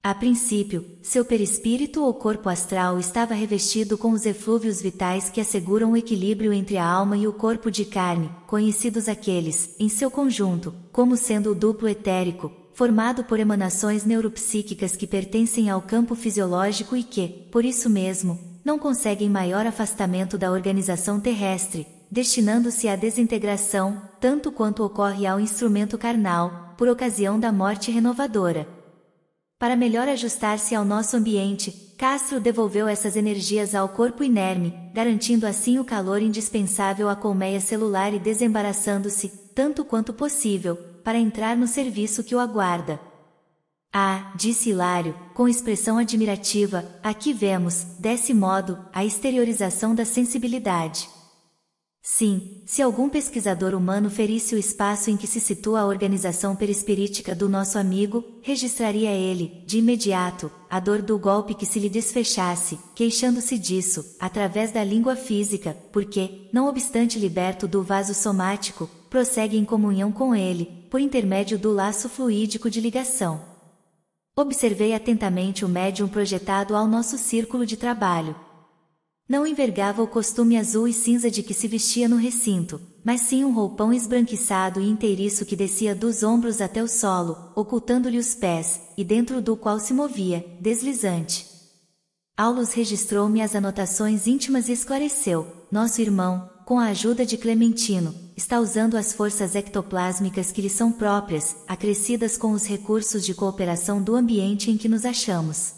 A princípio, seu perispírito ou corpo astral estava revestido com os eflúvios vitais que asseguram o equilíbrio entre a alma e o corpo de carne, conhecidos aqueles, em seu conjunto, como sendo o duplo etérico, formado por emanações neuropsíquicas que pertencem ao campo fisiológico e que, por isso mesmo, não conseguem maior afastamento da organização terrestre, destinando-se à desintegração, tanto quanto ocorre ao instrumento carnal, por ocasião da morte renovadora. Para melhor ajustar-se ao nosso ambiente, Castro devolveu essas energias ao corpo inerme, garantindo assim o calor indispensável à colmeia celular e desembaraçando-se, tanto quanto possível, para entrar no serviço que o aguarda. Ah, disse Hilário, com expressão admirativa, aqui vemos, desse modo, a exteriorização da sensibilidade. Sim, se algum pesquisador humano ferisse o espaço em que se situa a organização perispirítica do nosso amigo, registraria ele, de imediato, a dor do golpe que se lhe desfechasse, queixando-se disso, através da língua física, porque, não obstante liberto do vaso somático, prossegue em comunhão com ele, por intermédio do laço fluídico de ligação. Observei atentamente o médium projetado ao nosso círculo de trabalho, não envergava o costume azul e cinza de que se vestia no recinto, mas sim um roupão esbranquiçado e inteiriço que descia dos ombros até o solo, ocultando-lhe os pés, e dentro do qual se movia, deslizante. Aulus registrou-me as anotações íntimas e esclareceu: nosso irmão, com a ajuda de Clementino, está usando as forças ectoplásmicas que lhe são próprias, acrescidas com os recursos de cooperação do ambiente em que nos achamos.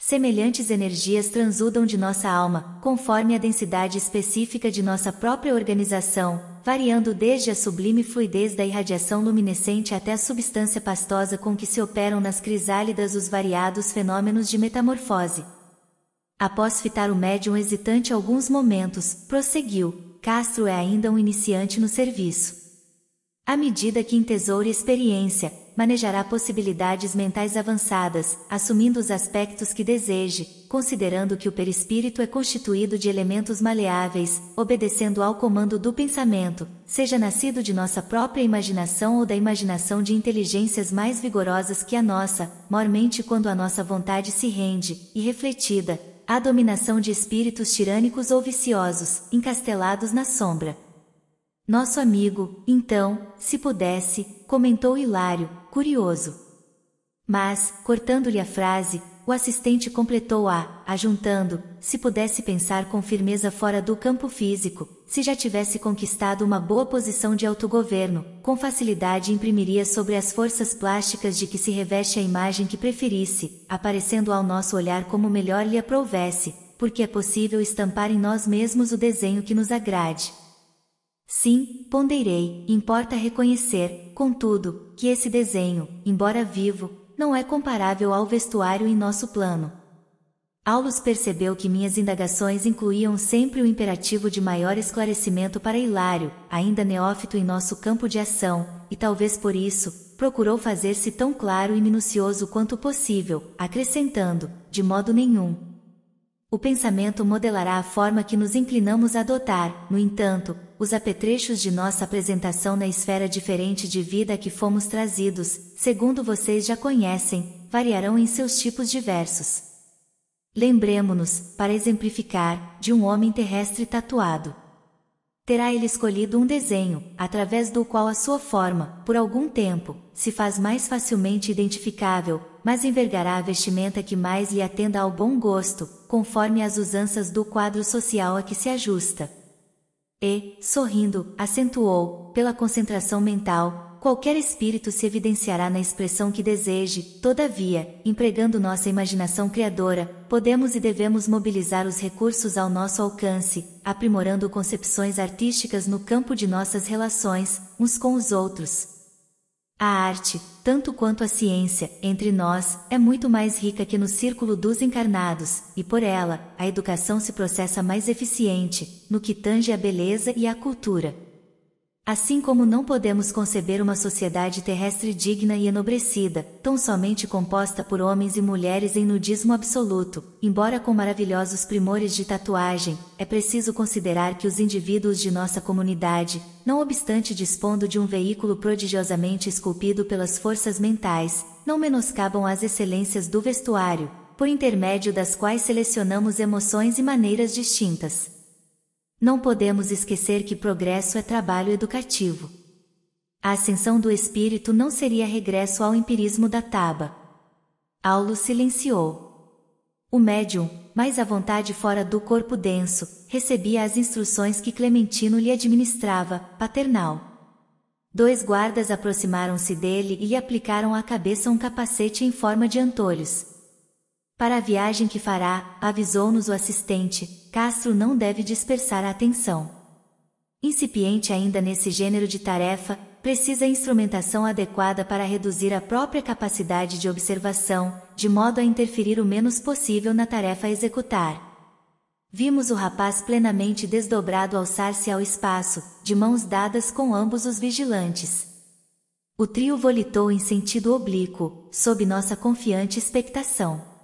Semelhantes energias transudam de nossa alma, conforme a densidade específica de nossa própria organização, variando desde a sublime fluidez da irradiação luminescente até a substância pastosa com que se operam nas crisálidas os variados fenômenos de metamorfose. Após fitar o médium hesitante alguns momentos, prosseguiu: Castro é ainda um iniciante no serviço. À medida que entesoura experiência, manejará possibilidades mentais avançadas, assumindo os aspectos que deseje, considerando que o perispírito é constituído de elementos maleáveis, obedecendo ao comando do pensamento, seja nascido de nossa própria imaginação ou da imaginação de inteligências mais vigorosas que a nossa, mormente quando a nossa vontade se rende, e refletida, à dominação de espíritos tirânicos ou viciosos, encastelados na sombra. Nosso amigo, então, se pudesse, comentou Hilário, curioso. Mas, cortando-lhe a frase, o assistente completou-a, ajuntando, se pudesse pensar com firmeza fora do campo físico, se já tivesse conquistado uma boa posição de autogoverno, com facilidade imprimiria sobre as forças plásticas de que se reveste a imagem que preferisse, aparecendo ao nosso olhar como melhor lhe aprouvesse, porque é possível estampar em nós mesmos o desenho que nos agrade. Sim, ponderei, importa reconhecer, contudo, que esse desenho, embora vivo, não é comparável ao vestuário em nosso plano. Aulus percebeu que minhas indagações incluíam sempre o imperativo de maior esclarecimento para Hilário, ainda neófito em nosso campo de ação, e talvez por isso, procurou fazer-se tão claro e minucioso quanto possível, acrescentando, de modo nenhum, o pensamento modelará a forma que nos inclinamos a adotar, no entanto, os apetrechos de nossa apresentação na esfera diferente de vida a que fomos trazidos, segundo vocês já conhecem, variarão em seus tipos diversos. Lembremos-nos, para exemplificar, de um homem terrestre tatuado. Terá ele escolhido um desenho, através do qual a sua forma, por algum tempo, se faz mais facilmente identificável, mas envergará a vestimenta que mais lhe atenda ao bom gosto, conforme as usanças do quadro social a que se ajusta. E, sorrindo, acentuou, pela concentração mental, qualquer espírito se evidenciará na expressão que deseje, todavia, empregando nossa imaginação criadora, podemos e devemos mobilizar os recursos ao nosso alcance, aprimorando concepções artísticas no campo de nossas relações, uns com os outros. A arte, tanto quanto a ciência, entre nós, é muito mais rica que no círculo dos encarnados, e por ela, a educação se processa mais eficiente, no que tange à beleza e à cultura. Assim como não podemos conceber uma sociedade terrestre digna e enobrecida, tão somente composta por homens e mulheres em nudismo absoluto, embora com maravilhosos primores de tatuagem, é preciso considerar que os indivíduos de nossa comunidade, não obstante dispondo de um veículo prodigiosamente esculpido pelas forças mentais, não menoscabam as excelências do vestuário, por intermédio das quais selecionamos emoções e maneiras distintas. Não podemos esquecer que progresso é trabalho educativo. A ascensão do espírito não seria regresso ao empirismo da taba. Aulo silenciou. O médium, mais à vontade fora do corpo denso, recebia as instruções que Clementino lhe administrava, paternal. Dois guardas aproximaram-se dele e lhe aplicaram à cabeça um capacete em forma de antolhos. Para a viagem que fará, avisou-nos o assistente, Castro não deve dispersar a atenção. Incipiente ainda nesse gênero de tarefa, precisa instrumentação adequada para reduzir a própria capacidade de observação, de modo a interferir o menos possível na tarefa a executar. Vimos o rapaz plenamente desdobrado alçar-se ao espaço, de mãos dadas com ambos os vigilantes. O trio volitou em sentido oblíquo, sob nossa confiante expectação.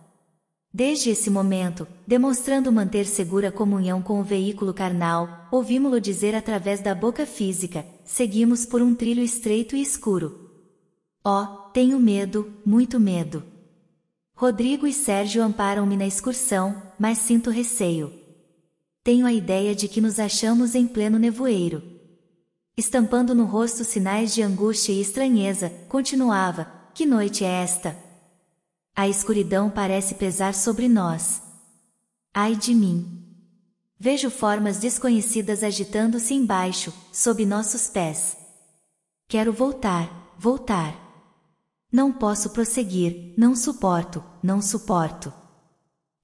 Desde esse momento, demonstrando manter segura comunhão com o veículo carnal, ouvimos-lo dizer através da boca física, seguimos por um trilho estreito e escuro. Oh, tenho medo, muito medo. Rodrigo e Sérgio amparam-me na excursão, mas sinto receio. Tenho a ideia de que nos achamos em pleno nevoeiro. Estampando no rosto sinais de angústia e estranheza, continuava: Que noite é esta? A escuridão parece pesar sobre nós. Ai de mim! Vejo formas desconhecidas agitando-se embaixo, sob nossos pés. Quero voltar, voltar. Não posso prosseguir, não suporto, não suporto.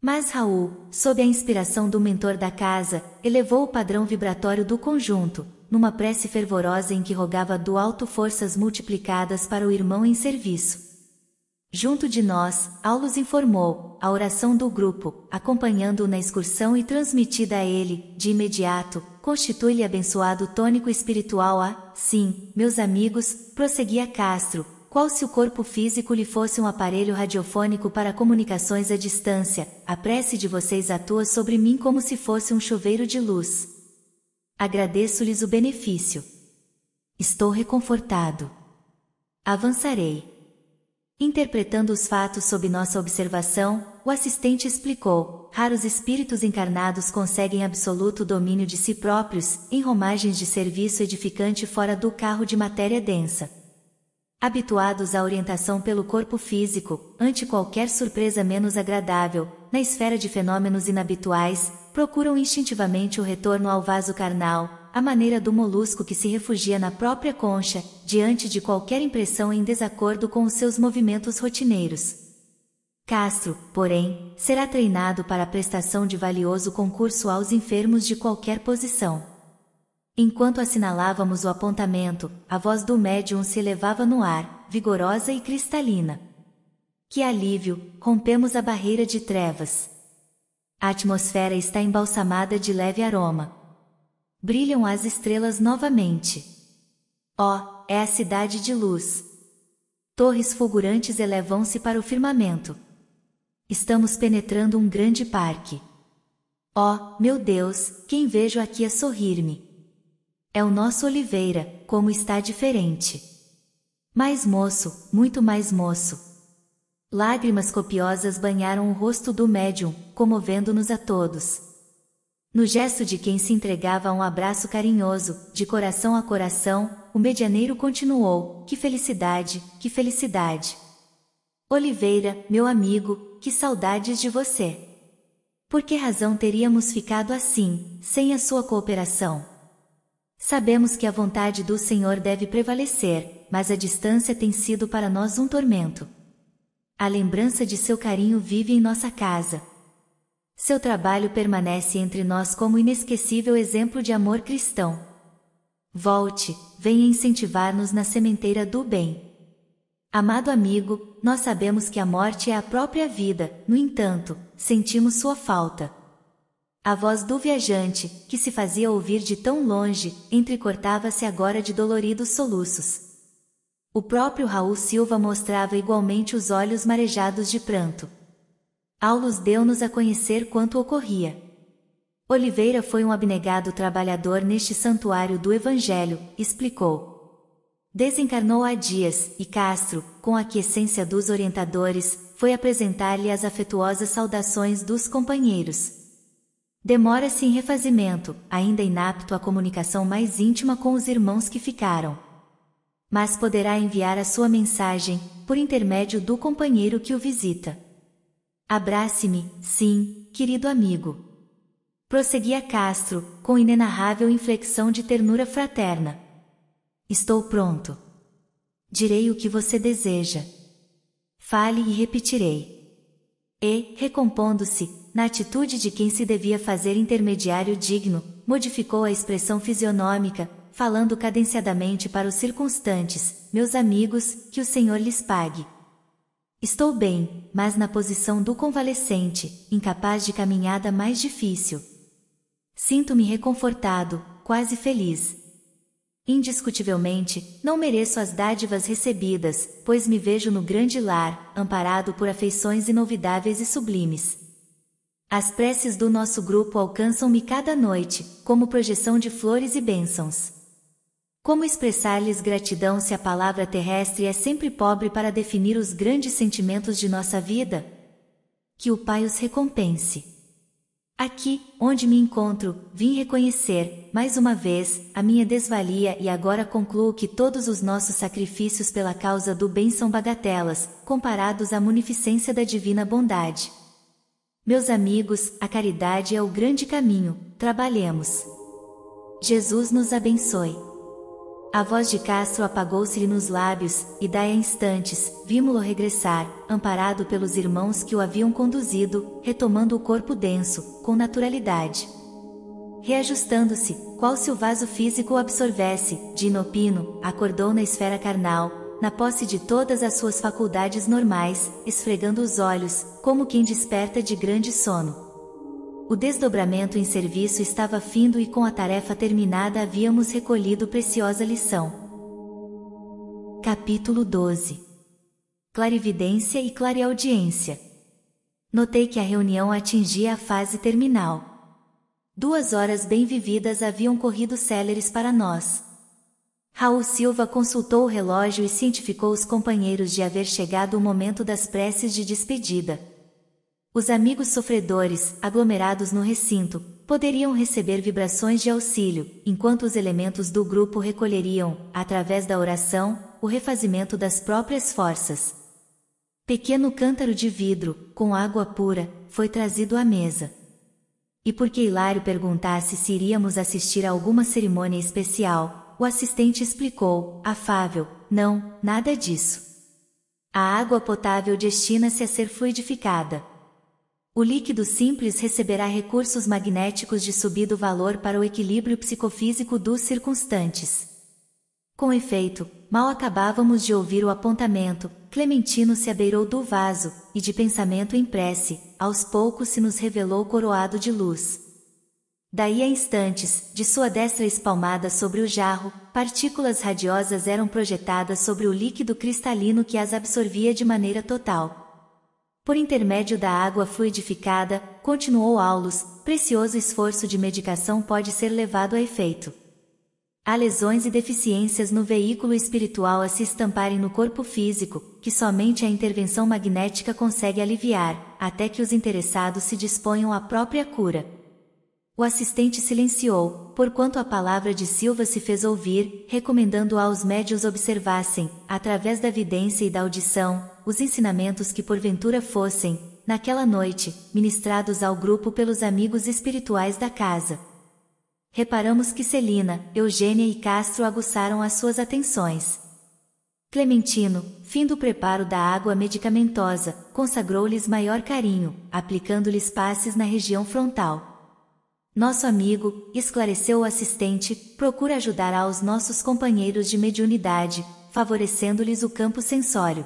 Mas Raul, sob a inspiração do mentor da casa, elevou o padrão vibratório do conjunto, numa prece fervorosa em que rogava do alto forças multiplicadas para o irmão em serviço. Junto de nós, Aulus informou, a oração do grupo, acompanhando-o na excursão e transmitida a ele, de imediato, constitui-lhe abençoado tônico espiritual a, sim, meus amigos, prosseguia Castro, qual se o corpo físico lhe fosse um aparelho radiofônico para comunicações à distância, a prece de vocês atua sobre mim como se fosse um chuveiro de luz. Agradeço-lhes o benefício. Estou reconfortado. Avançarei. Interpretando os fatos sob nossa observação, o assistente explicou: raros espíritos encarnados conseguem absoluto domínio de si próprios, em romagens de serviço edificante fora do carro de matéria densa. Habituados à orientação pelo corpo físico, ante qualquer surpresa menos agradável, na esfera de fenômenos inabituais, procuram instintivamente o retorno ao vaso carnal, à maneira do molusco que se refugia na própria concha, diante de qualquer impressão em desacordo com os seus movimentos rotineiros. Castro, porém, será treinado para a prestação de valioso concurso aos enfermos de qualquer posição. Enquanto assinalávamos o apontamento, a voz do médium se elevava no ar, vigorosa e cristalina. Que alívio, rompemos a barreira de trevas. A atmosfera está embalsamada de leve aroma brilham as estrelas novamente. Ó, oh, é a cidade de luz. Torres fulgurantes elevam-se para o firmamento. Estamos penetrando um grande parque. Ó, oh, meu Deus, quem vejo aqui a sorrir-me? É o nosso Oliveira, como está diferente. Mais moço, muito mais moço. Lágrimas copiosas banharam o rosto do médium, comovendo-nos a todos. No gesto de quem se entregava a um abraço carinhoso, de coração a coração, o medianeiro continuou: Que felicidade, que felicidade! Oliveira, meu amigo, que saudades de você! Por que razão teríamos ficado assim, sem a sua cooperação? Sabemos que a vontade do Senhor deve prevalecer, mas a distância tem sido para nós um tormento. A lembrança de seu carinho vive em nossa casa, seu trabalho permanece entre nós como inesquecível exemplo de amor cristão. Volte, venha incentivar-nos na sementeira do bem. Amado amigo, nós sabemos que a morte é a própria vida, no entanto, sentimos sua falta. A voz do viajante, que se fazia ouvir de tão longe, entrecortava-se agora de doloridos soluços. O próprio Raul Silva mostrava igualmente os olhos marejados de pranto. Aulus deu-nos a conhecer quanto ocorria. Oliveira foi um abnegado trabalhador neste santuário do Evangelho, explicou. Desencarnou há dias, e Castro, com a quiescência dos orientadores, foi apresentar-lhe as afetuosas saudações dos companheiros. Demora-se em refazimento, ainda inapto à comunicação mais íntima com os irmãos que ficaram. Mas poderá enviar a sua mensagem, por intermédio do companheiro que o visita. Abrace-me, sim, querido amigo. Prosseguia Castro, com inenarrável inflexão de ternura fraterna. Estou pronto. Direi o que você deseja. Fale e repetirei. E, recompondo-se, na atitude de quem se devia fazer intermediário digno, modificou a expressão fisionômica, falando cadenciadamente para os circunstantes, meus amigos, que o Senhor lhes pague. Estou bem, mas na posição do convalescente, incapaz de caminhada mais difícil. Sinto-me reconfortado, quase feliz. Indiscutivelmente, não mereço as dádivas recebidas, pois me vejo no grande lar, amparado por afeições inovidáveis e sublimes. As preces do nosso grupo alcançam-me cada noite, como projeção de flores e bênçãos. Como expressar-lhes gratidão se a palavra terrestre é sempre pobre para definir os grandes sentimentos de nossa vida? Que o Pai os recompense. Aqui, onde me encontro, vim reconhecer, mais uma vez, a minha desvalia e agora concluo que todos os nossos sacrifícios pela causa do bem são bagatelas, comparados à munificência da divina bondade. Meus amigos, a caridade é o grande caminho, trabalhemos. Jesus nos abençoe. A voz de Castro apagou-se-lhe nos lábios, e daí a instantes, vimos-lo regressar, amparado pelos irmãos que o haviam conduzido, retomando o corpo denso, com naturalidade. Reajustando-se, qual se o vaso físico o absorvesse, de inopino, acordou na esfera carnal, na posse de todas as suas faculdades normais, esfregando os olhos, como quem desperta de grande sono o desdobramento em serviço estava findo e com a tarefa terminada havíamos recolhido preciosa lição. Capítulo 12 Clarividência e clareaudiência. Notei que a reunião atingia a fase terminal. Duas horas bem vividas haviam corrido céleres para nós. Raul Silva consultou o relógio e cientificou os companheiros de haver chegado o momento das preces de despedida. Os amigos sofredores, aglomerados no recinto, poderiam receber vibrações de auxílio, enquanto os elementos do grupo recolheriam, através da oração, o refazimento das próprias forças. Pequeno cântaro de vidro, com água pura, foi trazido à mesa. E porque Hilário perguntasse se iríamos assistir a alguma cerimônia especial, o assistente explicou, afável, não, nada disso. A água potável destina-se a ser fluidificada. O líquido simples receberá recursos magnéticos de subido valor para o equilíbrio psicofísico dos circunstantes. Com efeito, mal acabávamos de ouvir o apontamento, Clementino se abeirou do vaso, e de pensamento em prece, aos poucos se nos revelou coroado de luz. Daí a instantes, de sua destra espalmada sobre o jarro, partículas radiosas eram projetadas sobre o líquido cristalino que as absorvia de maneira total. Por intermédio da água fluidificada, continuou Aulus, precioso esforço de medicação pode ser levado a efeito. Há lesões e deficiências no veículo espiritual a se estamparem no corpo físico, que somente a intervenção magnética consegue aliviar, até que os interessados se disponham à própria cura. O assistente silenciou, porquanto a palavra de Silva se fez ouvir, recomendando aos médios observassem, através da vidência e da audição, os ensinamentos que porventura fossem, naquela noite, ministrados ao grupo pelos amigos espirituais da casa. Reparamos que Celina, Eugênia e Castro aguçaram as suas atenções. Clementino, fim do preparo da água medicamentosa, consagrou-lhes maior carinho, aplicando-lhes passes na região frontal. Nosso amigo, esclareceu o assistente, procura ajudar aos nossos companheiros de mediunidade, favorecendo-lhes o campo sensório.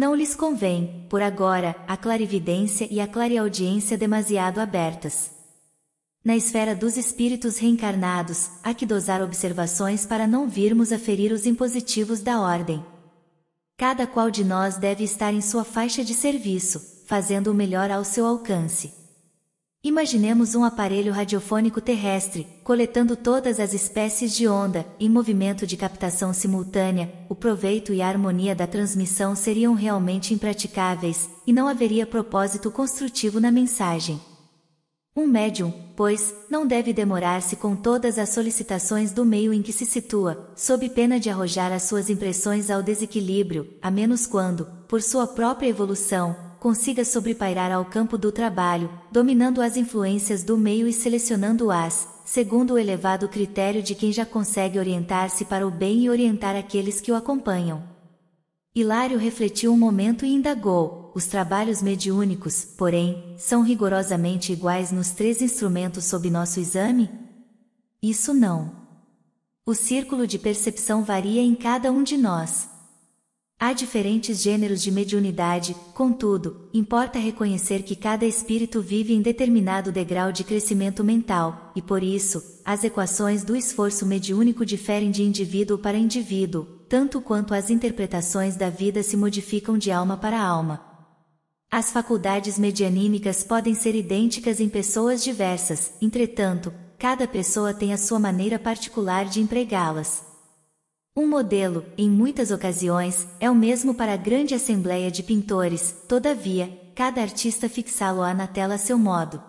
Não lhes convém, por agora, a clarividência e a clareaudiência demasiado abertas. Na esfera dos espíritos reencarnados, há que dosar observações para não virmos a ferir os impositivos da ordem. Cada qual de nós deve estar em sua faixa de serviço, fazendo o melhor ao seu alcance. Imaginemos um aparelho radiofônico terrestre, coletando todas as espécies de onda, em movimento de captação simultânea, o proveito e a harmonia da transmissão seriam realmente impraticáveis, e não haveria propósito construtivo na mensagem. Um médium, pois, não deve demorar-se com todas as solicitações do meio em que se situa, sob pena de arrojar as suas impressões ao desequilíbrio, a menos quando, por sua própria evolução, consiga sobrepairar ao campo do trabalho, dominando as influências do meio e selecionando-as, segundo o elevado critério de quem já consegue orientar-se para o bem e orientar aqueles que o acompanham. Hilário refletiu um momento e indagou: os trabalhos mediúnicos, porém, são rigorosamente iguais nos três instrumentos sob nosso exame? Isso não. O círculo de percepção varia em cada um de nós. Há diferentes gêneros de mediunidade, contudo, importa reconhecer que cada espírito vive em determinado degrau de crescimento mental, e por isso, as equações do esforço mediúnico diferem de indivíduo para indivíduo, tanto quanto as interpretações da vida se modificam de alma para alma. As faculdades medianímicas podem ser idênticas em pessoas diversas, entretanto, cada pessoa tem a sua maneira particular de empregá-las. Um modelo, em muitas ocasiões, é o mesmo para a grande assembleia de pintores, todavia, cada artista fixá-lo-á na tela a seu modo.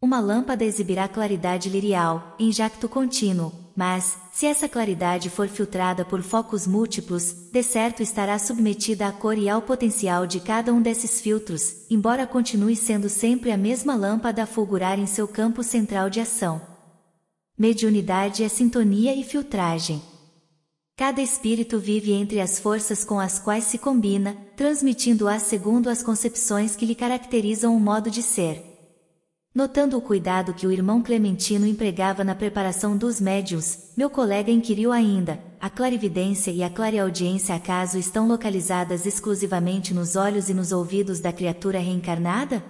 Uma lâmpada exibirá claridade lirial, em jacto contínuo, mas, se essa claridade for filtrada por focos múltiplos, de certo estará submetida à cor e ao potencial de cada um desses filtros, embora continue sendo sempre a mesma lâmpada a fulgurar em seu campo central de ação. Mediunidade é sintonia e filtragem. Cada espírito vive entre as forças com as quais se combina, transmitindo-as segundo as concepções que lhe caracterizam o modo de ser. Notando o cuidado que o irmão Clementino empregava na preparação dos médiuns, meu colega inquiriu ainda: a clarividência e a clareaudiência acaso estão localizadas exclusivamente nos olhos e nos ouvidos da criatura reencarnada?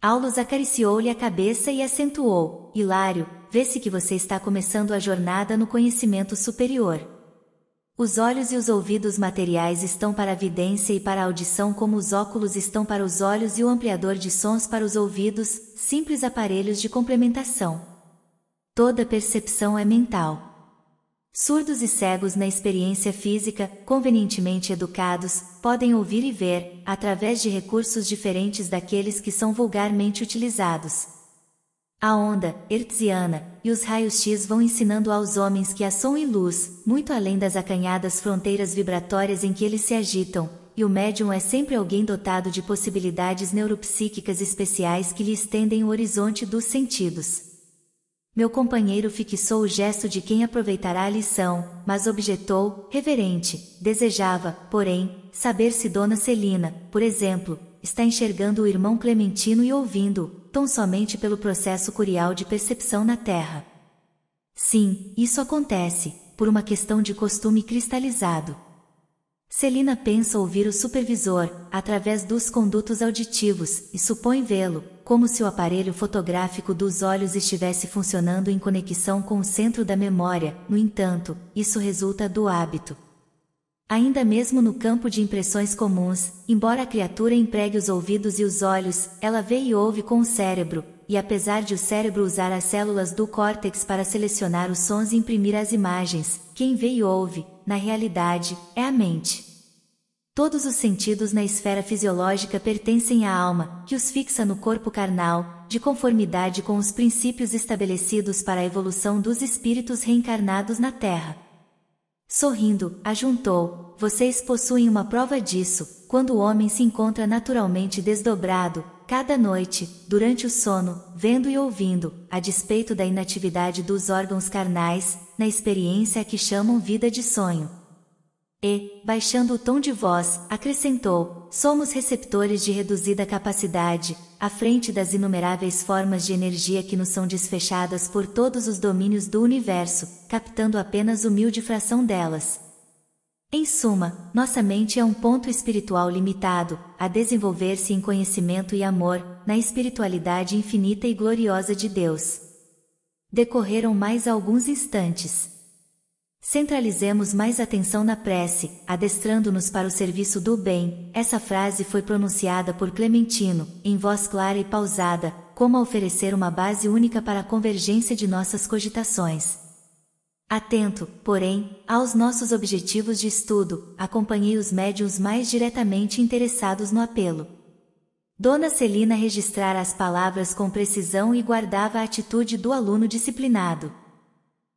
Aulos acariciou-lhe a cabeça e acentuou: Hilário, vê-se que você está começando a jornada no conhecimento superior. Os olhos e os ouvidos materiais estão para a vidência e para a audição, como os óculos estão para os olhos e o ampliador de sons para os ouvidos, simples aparelhos de complementação. Toda percepção é mental. Surdos e cegos na experiência física, convenientemente educados, podem ouvir e ver, através de recursos diferentes daqueles que são vulgarmente utilizados. A onda, hertziana, e os raios-x vão ensinando aos homens que há som e luz, muito além das acanhadas fronteiras vibratórias em que eles se agitam, e o médium é sempre alguém dotado de possibilidades neuropsíquicas especiais que lhe estendem o horizonte dos sentidos. Meu companheiro fixou o gesto de quem aproveitará a lição, mas objetou, reverente, desejava, porém, saber se Dona Celina, por exemplo, está enxergando o irmão Clementino e ouvindo, tão somente pelo processo curial de percepção na Terra. Sim, isso acontece, por uma questão de costume cristalizado. Celina pensa ouvir o supervisor, através dos condutos auditivos, e supõe vê-lo, como se o aparelho fotográfico dos olhos estivesse funcionando em conexão com o centro da memória, no entanto, isso resulta do hábito. Ainda mesmo no campo de impressões comuns, embora a criatura empregue os ouvidos e os olhos, ela vê e ouve com o cérebro, e apesar de o cérebro usar as células do córtex para selecionar os sons e imprimir as imagens, quem vê e ouve, na realidade, é a mente. Todos os sentidos na esfera fisiológica pertencem à alma, que os fixa no corpo carnal, de conformidade com os princípios estabelecidos para a evolução dos espíritos reencarnados na Terra. Sorrindo, ajuntou: Vocês possuem uma prova disso, quando o homem se encontra naturalmente desdobrado, cada noite, durante o sono, vendo e ouvindo, a despeito da inatividade dos órgãos carnais, na experiência que chamam vida de sonho. E, baixando o tom de voz, acrescentou: Somos receptores de reduzida capacidade, à frente das inumeráveis formas de energia que nos são desfechadas por todos os domínios do universo, captando apenas humilde fração delas. Em suma, nossa mente é um ponto espiritual limitado, a desenvolver-se em conhecimento e amor, na espiritualidade infinita e gloriosa de Deus. Decorreram mais alguns instantes. Centralizemos mais atenção na prece, adestrando-nos para o serviço do bem. Essa frase foi pronunciada por Clementino, em voz clara e pausada, como a oferecer uma base única para a convergência de nossas cogitações. Atento, porém, aos nossos objetivos de estudo, acompanhei os médiuns mais diretamente interessados no apelo. Dona Celina registrara as palavras com precisão e guardava a atitude do aluno disciplinado.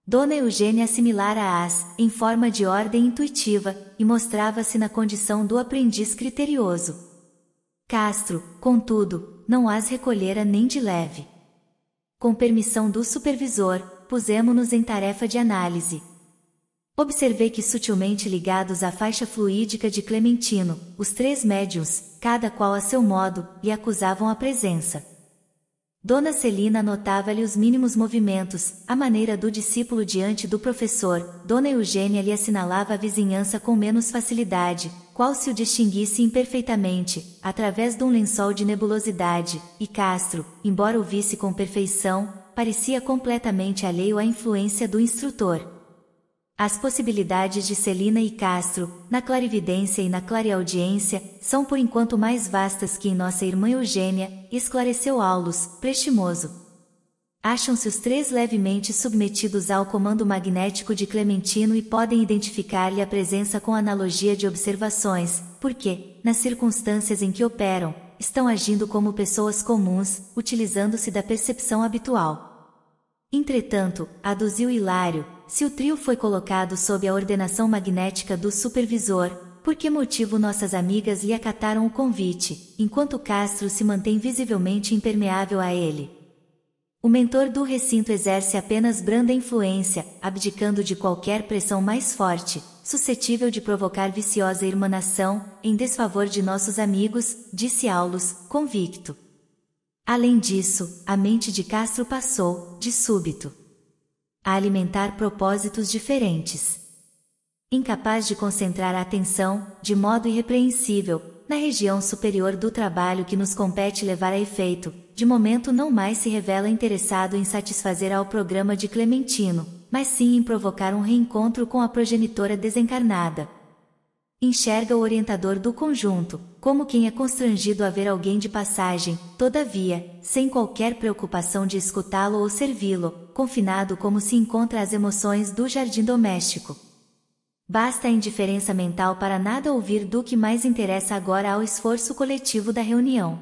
Dona Eugênia assimilara as, em forma de ordem intuitiva, e mostrava-se na condição do aprendiz criterioso. Castro, contudo, não as recolhera nem de leve. Com permissão do supervisor, pusemos-nos em tarefa de análise. Observei que sutilmente ligados à faixa fluídica de Clementino, os três médiuns, cada qual a seu modo, lhe acusavam a presença. Dona Celina notava-lhe os mínimos movimentos, a maneira do discípulo diante do professor, Dona Eugênia lhe assinalava a vizinhança com menos facilidade, qual se o distinguisse imperfeitamente, através de um lençol de nebulosidade, e Castro, embora o visse com perfeição, parecia completamente alheio à influência do instrutor. As possibilidades de Celina e Castro, na clarividência e na clareaudiência, são por enquanto mais vastas que em nossa irmã Eugênia, esclareceu Aulus, prestimoso. Acham-se os três levemente submetidos ao comando magnético de Clementino e podem identificar-lhe a presença com analogia de observações, porque, nas circunstâncias em que operam, estão agindo como pessoas comuns, utilizando-se da percepção habitual. Entretanto, aduziu Hilário, se o trio foi colocado sob a ordenação magnética do supervisor, por que motivo nossas amigas lhe acataram o convite, enquanto Castro se mantém visivelmente impermeável a ele? O mentor do recinto exerce apenas branda influência, abdicando de qualquer pressão mais forte, suscetível de provocar viciosa irmanação, em desfavor de nossos amigos, disse Aulus, convicto. Além disso, a mente de Castro passou, de súbito, a alimentar propósitos diferentes. Incapaz de concentrar a atenção, de modo irrepreensível, na região superior do trabalho que nos compete levar a efeito, de momento não mais se revela interessado em satisfazer ao programa de Clementino, mas sim em provocar um reencontro com a progenitora desencarnada, Enxerga o orientador do conjunto, como quem é constrangido a ver alguém de passagem, todavia, sem qualquer preocupação de escutá-lo ou servi-lo, confinado como se encontra às emoções do jardim doméstico. Basta a indiferença mental para nada ouvir do que mais interessa agora ao esforço coletivo da reunião.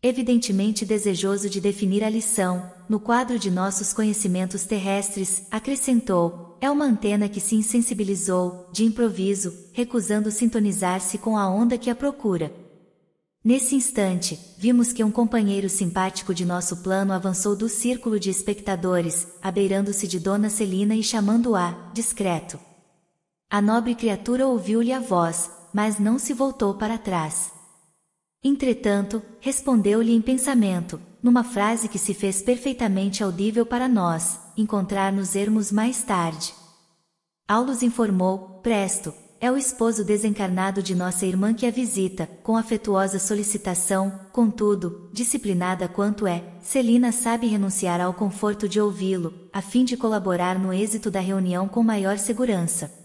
Evidentemente desejoso de definir a lição, no quadro de nossos conhecimentos terrestres, acrescentou, é uma antena que se insensibilizou, de improviso, recusando sintonizar-se com a onda que a procura. Nesse instante, vimos que um companheiro simpático de nosso plano avançou do círculo de espectadores, abeirando-se de Dona Celina e chamando-a, discreto. A nobre criatura ouviu-lhe a voz, mas não se voltou para trás. Entretanto, respondeu-lhe em pensamento, numa frase que se fez perfeitamente audível para nós, encontrar-nos ermos mais tarde. Aulus informou, presto, é o esposo desencarnado de nossa irmã que a visita, com afetuosa solicitação, contudo, disciplinada quanto é, Celina sabe renunciar ao conforto de ouvi-lo, a fim de colaborar no êxito da reunião com maior segurança.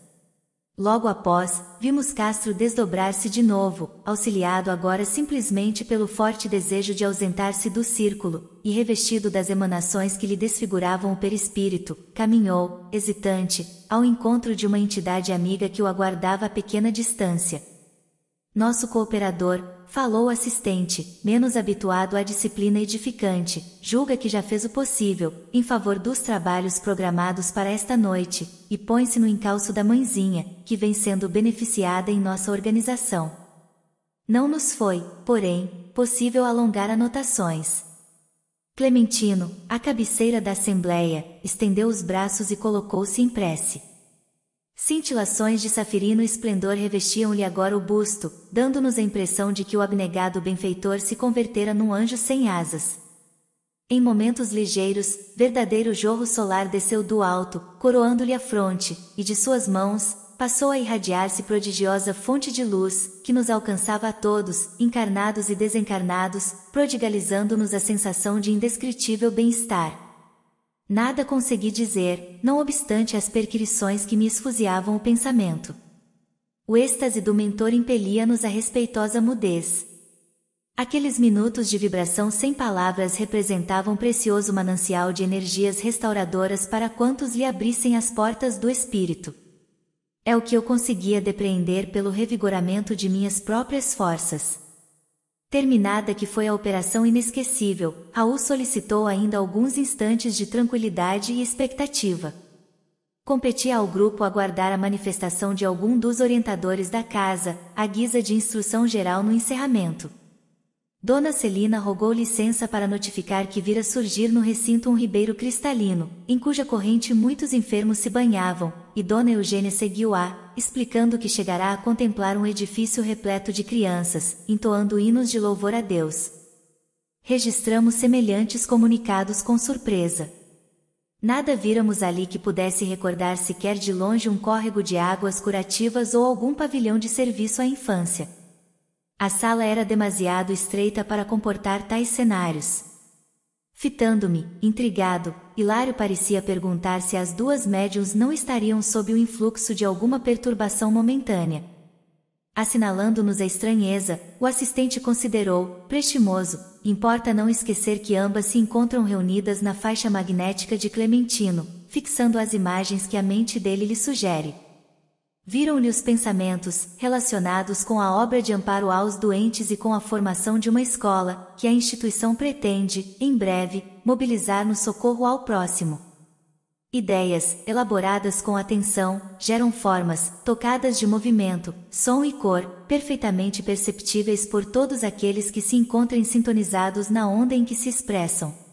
Logo após, vimos Castro desdobrar-se de novo, auxiliado agora simplesmente pelo forte desejo de ausentar-se do círculo, e revestido das emanações que lhe desfiguravam o perispírito, caminhou, hesitante, ao encontro de uma entidade amiga que o aguardava a pequena distância. Nosso cooperador, falou o assistente, menos habituado à disciplina edificante, julga que já fez o possível, em favor dos trabalhos programados para esta noite, e põe-se no encalço da mãezinha, que vem sendo beneficiada em nossa organização. Não nos foi, porém, possível alongar anotações. Clementino, à cabeceira da assembleia, estendeu os braços e colocou-se em prece. Cintilações de safirino esplendor revestiam-lhe agora o busto, dando-nos a impressão de que o abnegado benfeitor se convertera num anjo sem asas. Em momentos ligeiros, verdadeiro jorro solar desceu do alto, coroando-lhe a fronte, e de suas mãos, passou a irradiar-se prodigiosa fonte de luz, que nos alcançava a todos, encarnados e desencarnados, prodigalizando-nos a sensação de indescritível bem-estar. Nada consegui dizer, não obstante as perquirições que me esfuziavam o pensamento. O êxtase do mentor impelia-nos a respeitosa mudez. Aqueles minutos de vibração sem palavras representavam precioso manancial de energias restauradoras para quantos lhe abrissem as portas do espírito. É o que eu conseguia depreender pelo revigoramento de minhas próprias forças. Terminada que foi a operação inesquecível, Raul solicitou ainda alguns instantes de tranquilidade e expectativa. Competia ao grupo aguardar a manifestação de algum dos orientadores da casa, à guisa de instrução geral no encerramento. Dona Celina rogou licença para notificar que vira surgir no recinto um ribeiro cristalino, em cuja corrente muitos enfermos se banhavam, e Dona Eugênia seguiu-a, explicando que chegará a contemplar um edifício repleto de crianças, entoando hinos de louvor a Deus. Registramos semelhantes comunicados com surpresa. Nada víramos ali que pudesse recordar sequer de longe um córrego de águas curativas ou algum pavilhão de serviço à infância. A sala era demasiado estreita para comportar tais cenários. Fitando-me, intrigado, Hilário parecia perguntar se as duas médiums não estariam sob o influxo de alguma perturbação momentânea. Assinalando-nos a estranheza, o assistente considerou, prestimoso, importa não esquecer que ambas se encontram reunidas na faixa magnética de Clementino, fixando as imagens que a mente dele lhe sugere. Viram-lhe os pensamentos, relacionados com a obra de amparo aos doentes e com a formação de uma escola, que a instituição pretende, em breve, mobilizar no socorro ao próximo. Ideias, elaboradas com atenção, geram formas, tocadas de movimento, som e cor, perfeitamente perceptíveis por todos aqueles que se encontrem sintonizados na onda em que se expressam.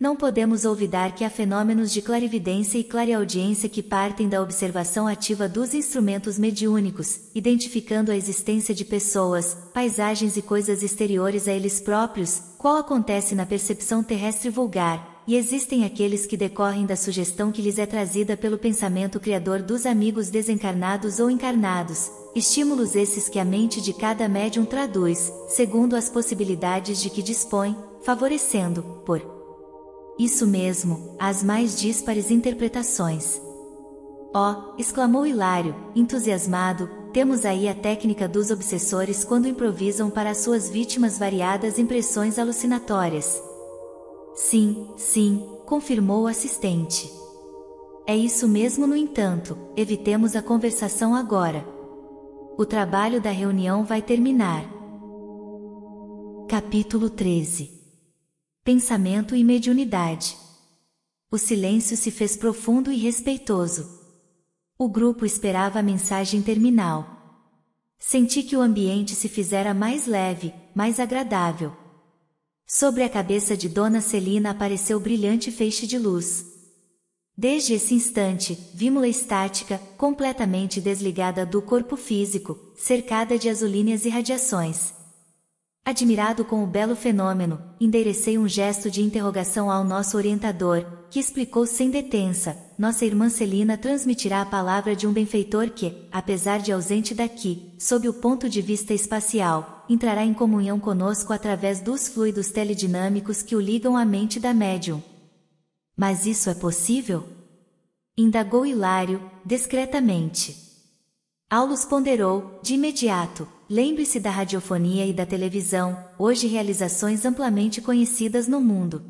Não podemos olvidar que há fenômenos de clarividência e clareaudiência que partem da observação ativa dos instrumentos mediúnicos, identificando a existência de pessoas, paisagens e coisas exteriores a eles próprios, qual acontece na percepção terrestre vulgar, e existem aqueles que decorrem da sugestão que lhes é trazida pelo pensamento criador dos amigos desencarnados ou encarnados, estímulos esses que a mente de cada médium traduz, segundo as possibilidades de que dispõe, favorecendo, por isso mesmo, as mais díspares interpretações. Oh, exclamou Hilário, entusiasmado, temos aí a técnica dos obsessores quando improvisam para suas vítimas variadas impressões alucinatórias. Sim, sim, confirmou o assistente. É isso mesmo, no entanto, evitemos a conversação agora. O trabalho da reunião vai terminar. Capítulo 13 pensamento e mediunidade. O silêncio se fez profundo e respeitoso. O grupo esperava a mensagem terminal. Senti que o ambiente se fizera mais leve, mais agradável. Sobre a cabeça de Dona Celina apareceu brilhante feixe de luz. Desde esse instante, vimos-la estática, completamente desligada do corpo físico, cercada de azulíneas radiações. Admirado com o belo fenômeno, enderecei um gesto de interrogação ao nosso orientador, que explicou sem detença: nossa irmã Celina transmitirá a palavra de um benfeitor que, apesar de ausente daqui, sob o ponto de vista espacial, entrará em comunhão conosco através dos fluidos teledinâmicos que o ligam à mente da médium. Mas isso é possível? Indagou Hilário, discretamente. Aulus ponderou, de imediato, Lembre-se da radiofonia e da televisão, hoje realizações amplamente conhecidas no mundo.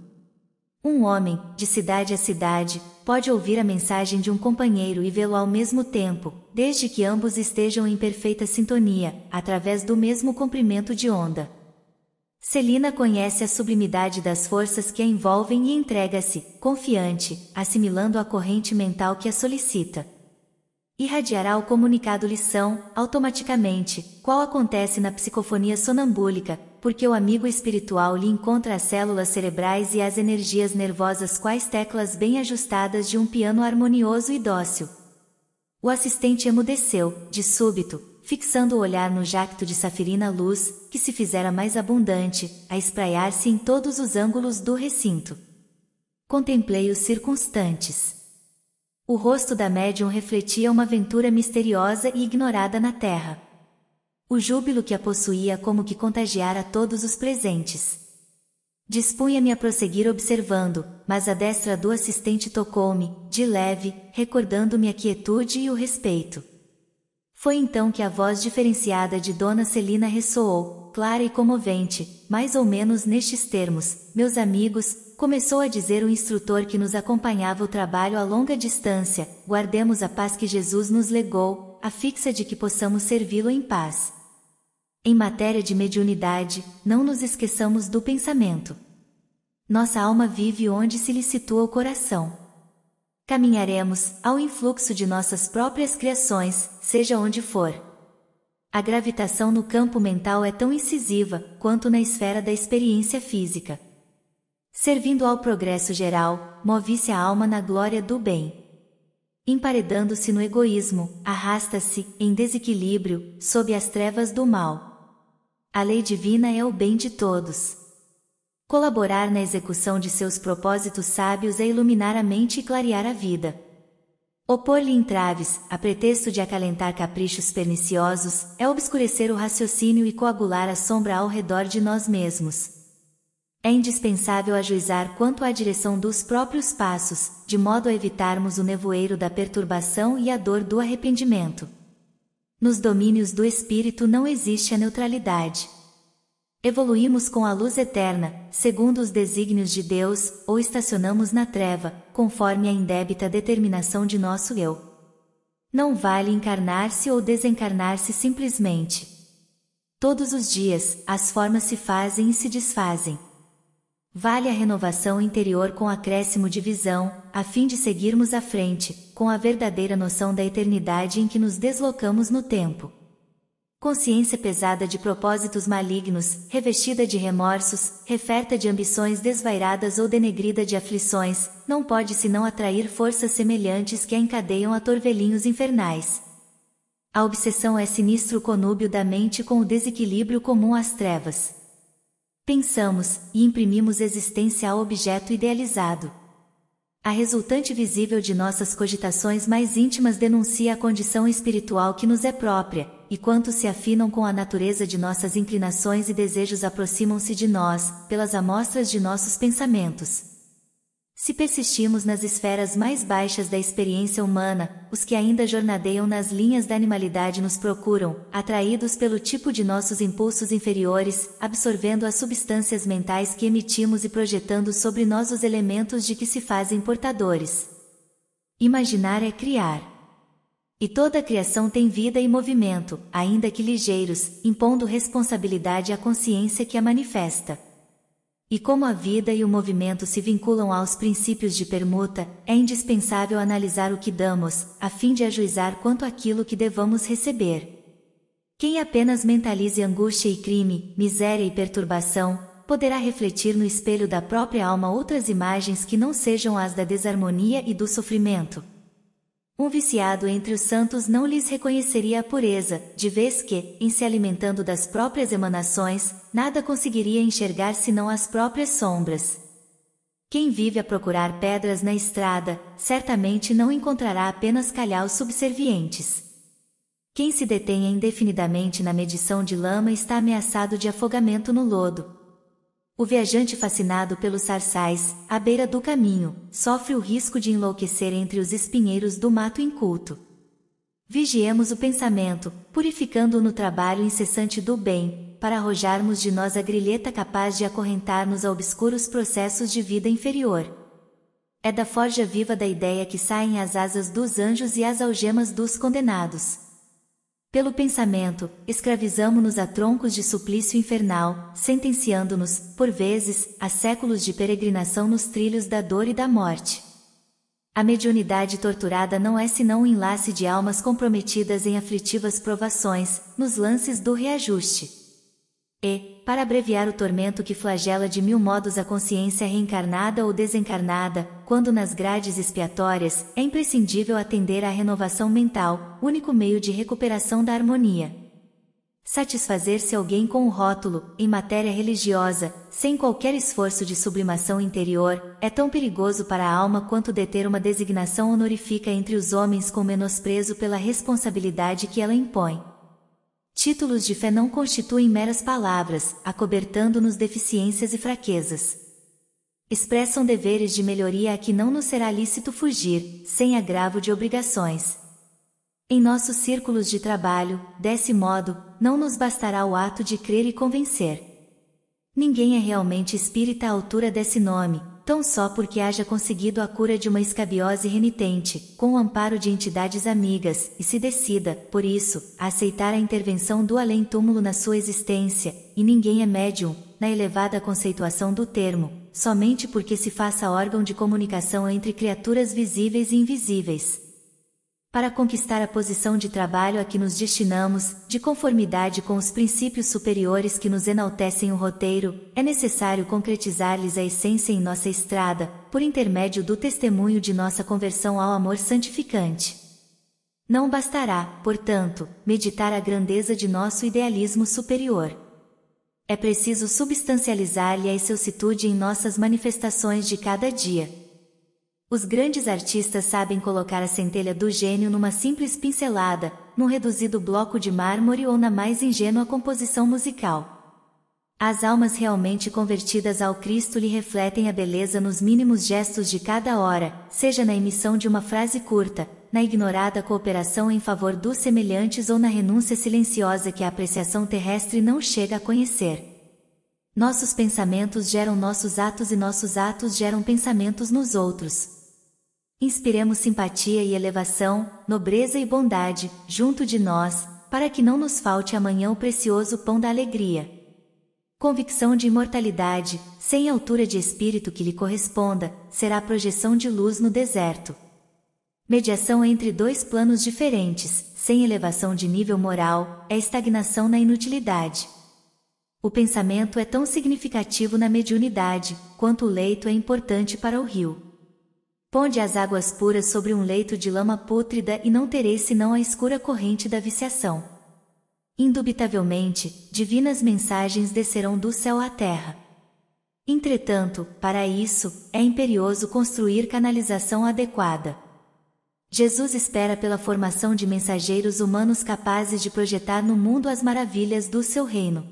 Um homem, de cidade a cidade, pode ouvir a mensagem de um companheiro e vê-lo ao mesmo tempo, desde que ambos estejam em perfeita sintonia, através do mesmo comprimento de onda. Celina conhece a sublimidade das forças que a envolvem e entrega-se, confiante, assimilando a corrente mental que a solicita irradiará o comunicado lição, automaticamente, qual acontece na psicofonia sonambúlica, porque o amigo espiritual lhe encontra as células cerebrais e as energias nervosas quais teclas bem ajustadas de um piano harmonioso e dócil. O assistente emudeceu, de súbito, fixando o olhar no jacto de safirina luz, que se fizera mais abundante, a espraiar-se em todos os ângulos do recinto. Contemplei os circunstantes. O rosto da médium refletia uma aventura misteriosa e ignorada na terra. O júbilo que a possuía como que contagiara todos os presentes. Dispunha-me a prosseguir observando, mas a destra do assistente tocou-me, de leve, recordando-me a quietude e o respeito. Foi então que a voz diferenciada de Dona Celina ressoou, clara e comovente, mais ou menos nestes termos: Meus amigos, começou a dizer o instrutor que nos acompanhava o trabalho a longa distância, guardemos a paz que Jesus nos legou, a fixa de que possamos servi-lo em paz. Em matéria de mediunidade, não nos esqueçamos do pensamento. Nossa alma vive onde se lhe situa o coração. Caminharemos, ao influxo de nossas próprias criações, seja onde for. A gravitação no campo mental é tão incisiva quanto na esfera da experiência física servindo ao progresso geral, move-se a alma na glória do bem. Emparedando-se no egoísmo, arrasta-se, em desequilíbrio, sob as trevas do mal. A lei divina é o bem de todos. Colaborar na execução de seus propósitos sábios é iluminar a mente e clarear a vida. Opor-lhe entraves, a pretexto de acalentar caprichos perniciosos, é obscurecer o raciocínio e coagular a sombra ao redor de nós mesmos. É indispensável ajuizar quanto à direção dos próprios passos, de modo a evitarmos o nevoeiro da perturbação e a dor do arrependimento. Nos domínios do espírito não existe a neutralidade. Evoluímos com a luz eterna, segundo os desígnios de Deus, ou estacionamos na treva, conforme a indébita determinação de nosso eu. Não vale encarnar-se ou desencarnar-se simplesmente. Todos os dias, as formas se fazem e se desfazem. Vale a renovação interior com acréscimo de visão, a fim de seguirmos à frente, com a verdadeira noção da eternidade em que nos deslocamos no tempo. Consciência pesada de propósitos malignos, revestida de remorsos, referta de ambições desvairadas ou denegrida de aflições, não pode senão atrair forças semelhantes que a encadeiam a torvelinhos infernais. A obsessão é sinistro conúbio da mente com o desequilíbrio comum às trevas. Pensamos e imprimimos existência ao objeto idealizado. A resultante visível de nossas cogitações mais íntimas denuncia a condição espiritual que nos é própria, e quanto se afinam com a natureza de nossas inclinações e desejos aproximam-se de nós, pelas amostras de nossos pensamentos. Se persistimos nas esferas mais baixas da experiência humana, os que ainda jornadeiam nas linhas da animalidade nos procuram, atraídos pelo tipo de nossos impulsos inferiores, absorvendo as substâncias mentais que emitimos e projetando sobre nós os elementos de que se fazem portadores. Imaginar é criar. E toda a criação tem vida e movimento, ainda que ligeiros, impondo responsabilidade à consciência que a manifesta. E como a vida e o movimento se vinculam aos princípios de permuta, é indispensável analisar o que damos, a fim de ajuizar quanto aquilo que devamos receber. Quem apenas mentalize angústia e crime, miséria e perturbação, poderá refletir no espelho da própria alma outras imagens que não sejam as da desarmonia e do sofrimento. Um viciado entre os santos não lhes reconheceria a pureza, de vez que, em se alimentando das próprias emanações, nada conseguiria enxergar senão as próprias sombras. Quem vive a procurar pedras na estrada, certamente não encontrará apenas calhaus subservientes. Quem se detém indefinidamente na medição de lama está ameaçado de afogamento no lodo, o viajante fascinado pelos sarçais, à beira do caminho, sofre o risco de enlouquecer entre os espinheiros do mato inculto. Vigiemos o pensamento, purificando-o no trabalho incessante do bem, para arrojarmos de nós a grilheta capaz de acorrentar-nos a obscuros processos de vida inferior. É da forja viva da ideia que saem as asas dos anjos e as algemas dos condenados. Pelo pensamento, escravizamo-nos a troncos de suplício infernal, sentenciando-nos, por vezes, a séculos de peregrinação nos trilhos da dor e da morte. A mediunidade torturada não é senão um enlace de almas comprometidas em aflitivas provações, nos lances do reajuste. E, para abreviar o tormento que flagela de mil modos a consciência reencarnada ou desencarnada, quando nas grades expiatórias, é imprescindível atender à renovação mental, único meio de recuperação da harmonia. Satisfazer-se alguém com o um rótulo, em matéria religiosa, sem qualquer esforço de sublimação interior, é tão perigoso para a alma quanto deter uma designação honorífica entre os homens com menosprezo pela responsabilidade que ela impõe. Títulos de fé não constituem meras palavras, acobertando-nos deficiências e fraquezas expressam deveres de melhoria a que não nos será lícito fugir, sem agravo de obrigações. Em nossos círculos de trabalho, desse modo, não nos bastará o ato de crer e convencer. Ninguém é realmente espírita à altura desse nome, tão só porque haja conseguido a cura de uma escabiose renitente, com o amparo de entidades amigas, e se decida, por isso, a aceitar a intervenção do além-túmulo na sua existência, e ninguém é médium, na elevada conceituação do termo, somente porque se faça órgão de comunicação entre criaturas visíveis e invisíveis. Para conquistar a posição de trabalho a que nos destinamos, de conformidade com os princípios superiores que nos enaltecem o roteiro, é necessário concretizar-lhes a essência em nossa estrada, por intermédio do testemunho de nossa conversão ao amor santificante. Não bastará, portanto, meditar a grandeza de nosso idealismo superior é preciso substancializar-lhe a excelsitude em nossas manifestações de cada dia. Os grandes artistas sabem colocar a centelha do gênio numa simples pincelada, num reduzido bloco de mármore ou na mais ingênua composição musical. As almas realmente convertidas ao Cristo lhe refletem a beleza nos mínimos gestos de cada hora, seja na emissão de uma frase curta, na ignorada cooperação em favor dos semelhantes ou na renúncia silenciosa que a apreciação terrestre não chega a conhecer. Nossos pensamentos geram nossos atos e nossos atos geram pensamentos nos outros. Inspiremos simpatia e elevação, nobreza e bondade, junto de nós, para que não nos falte amanhã o precioso pão da alegria. Convicção de imortalidade, sem altura de espírito que lhe corresponda, será projeção de luz no deserto. Mediação entre dois planos diferentes, sem elevação de nível moral, é estagnação na inutilidade. O pensamento é tão significativo na mediunidade, quanto o leito é importante para o rio. Ponde as águas puras sobre um leito de lama pútrida e não tereis senão a escura corrente da viciação. Indubitavelmente, divinas mensagens descerão do céu à terra. Entretanto, para isso, é imperioso construir canalização adequada. Jesus espera pela formação de mensageiros humanos capazes de projetar no mundo as maravilhas do seu reino.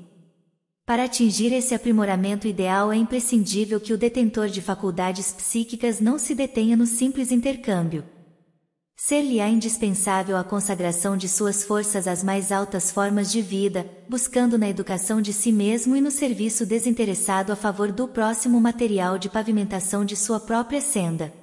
Para atingir esse aprimoramento ideal é imprescindível que o detentor de faculdades psíquicas não se detenha no simples intercâmbio. Ser-lhe-á indispensável a consagração de suas forças às mais altas formas de vida, buscando na educação de si mesmo e no serviço desinteressado a favor do próximo material de pavimentação de sua própria senda.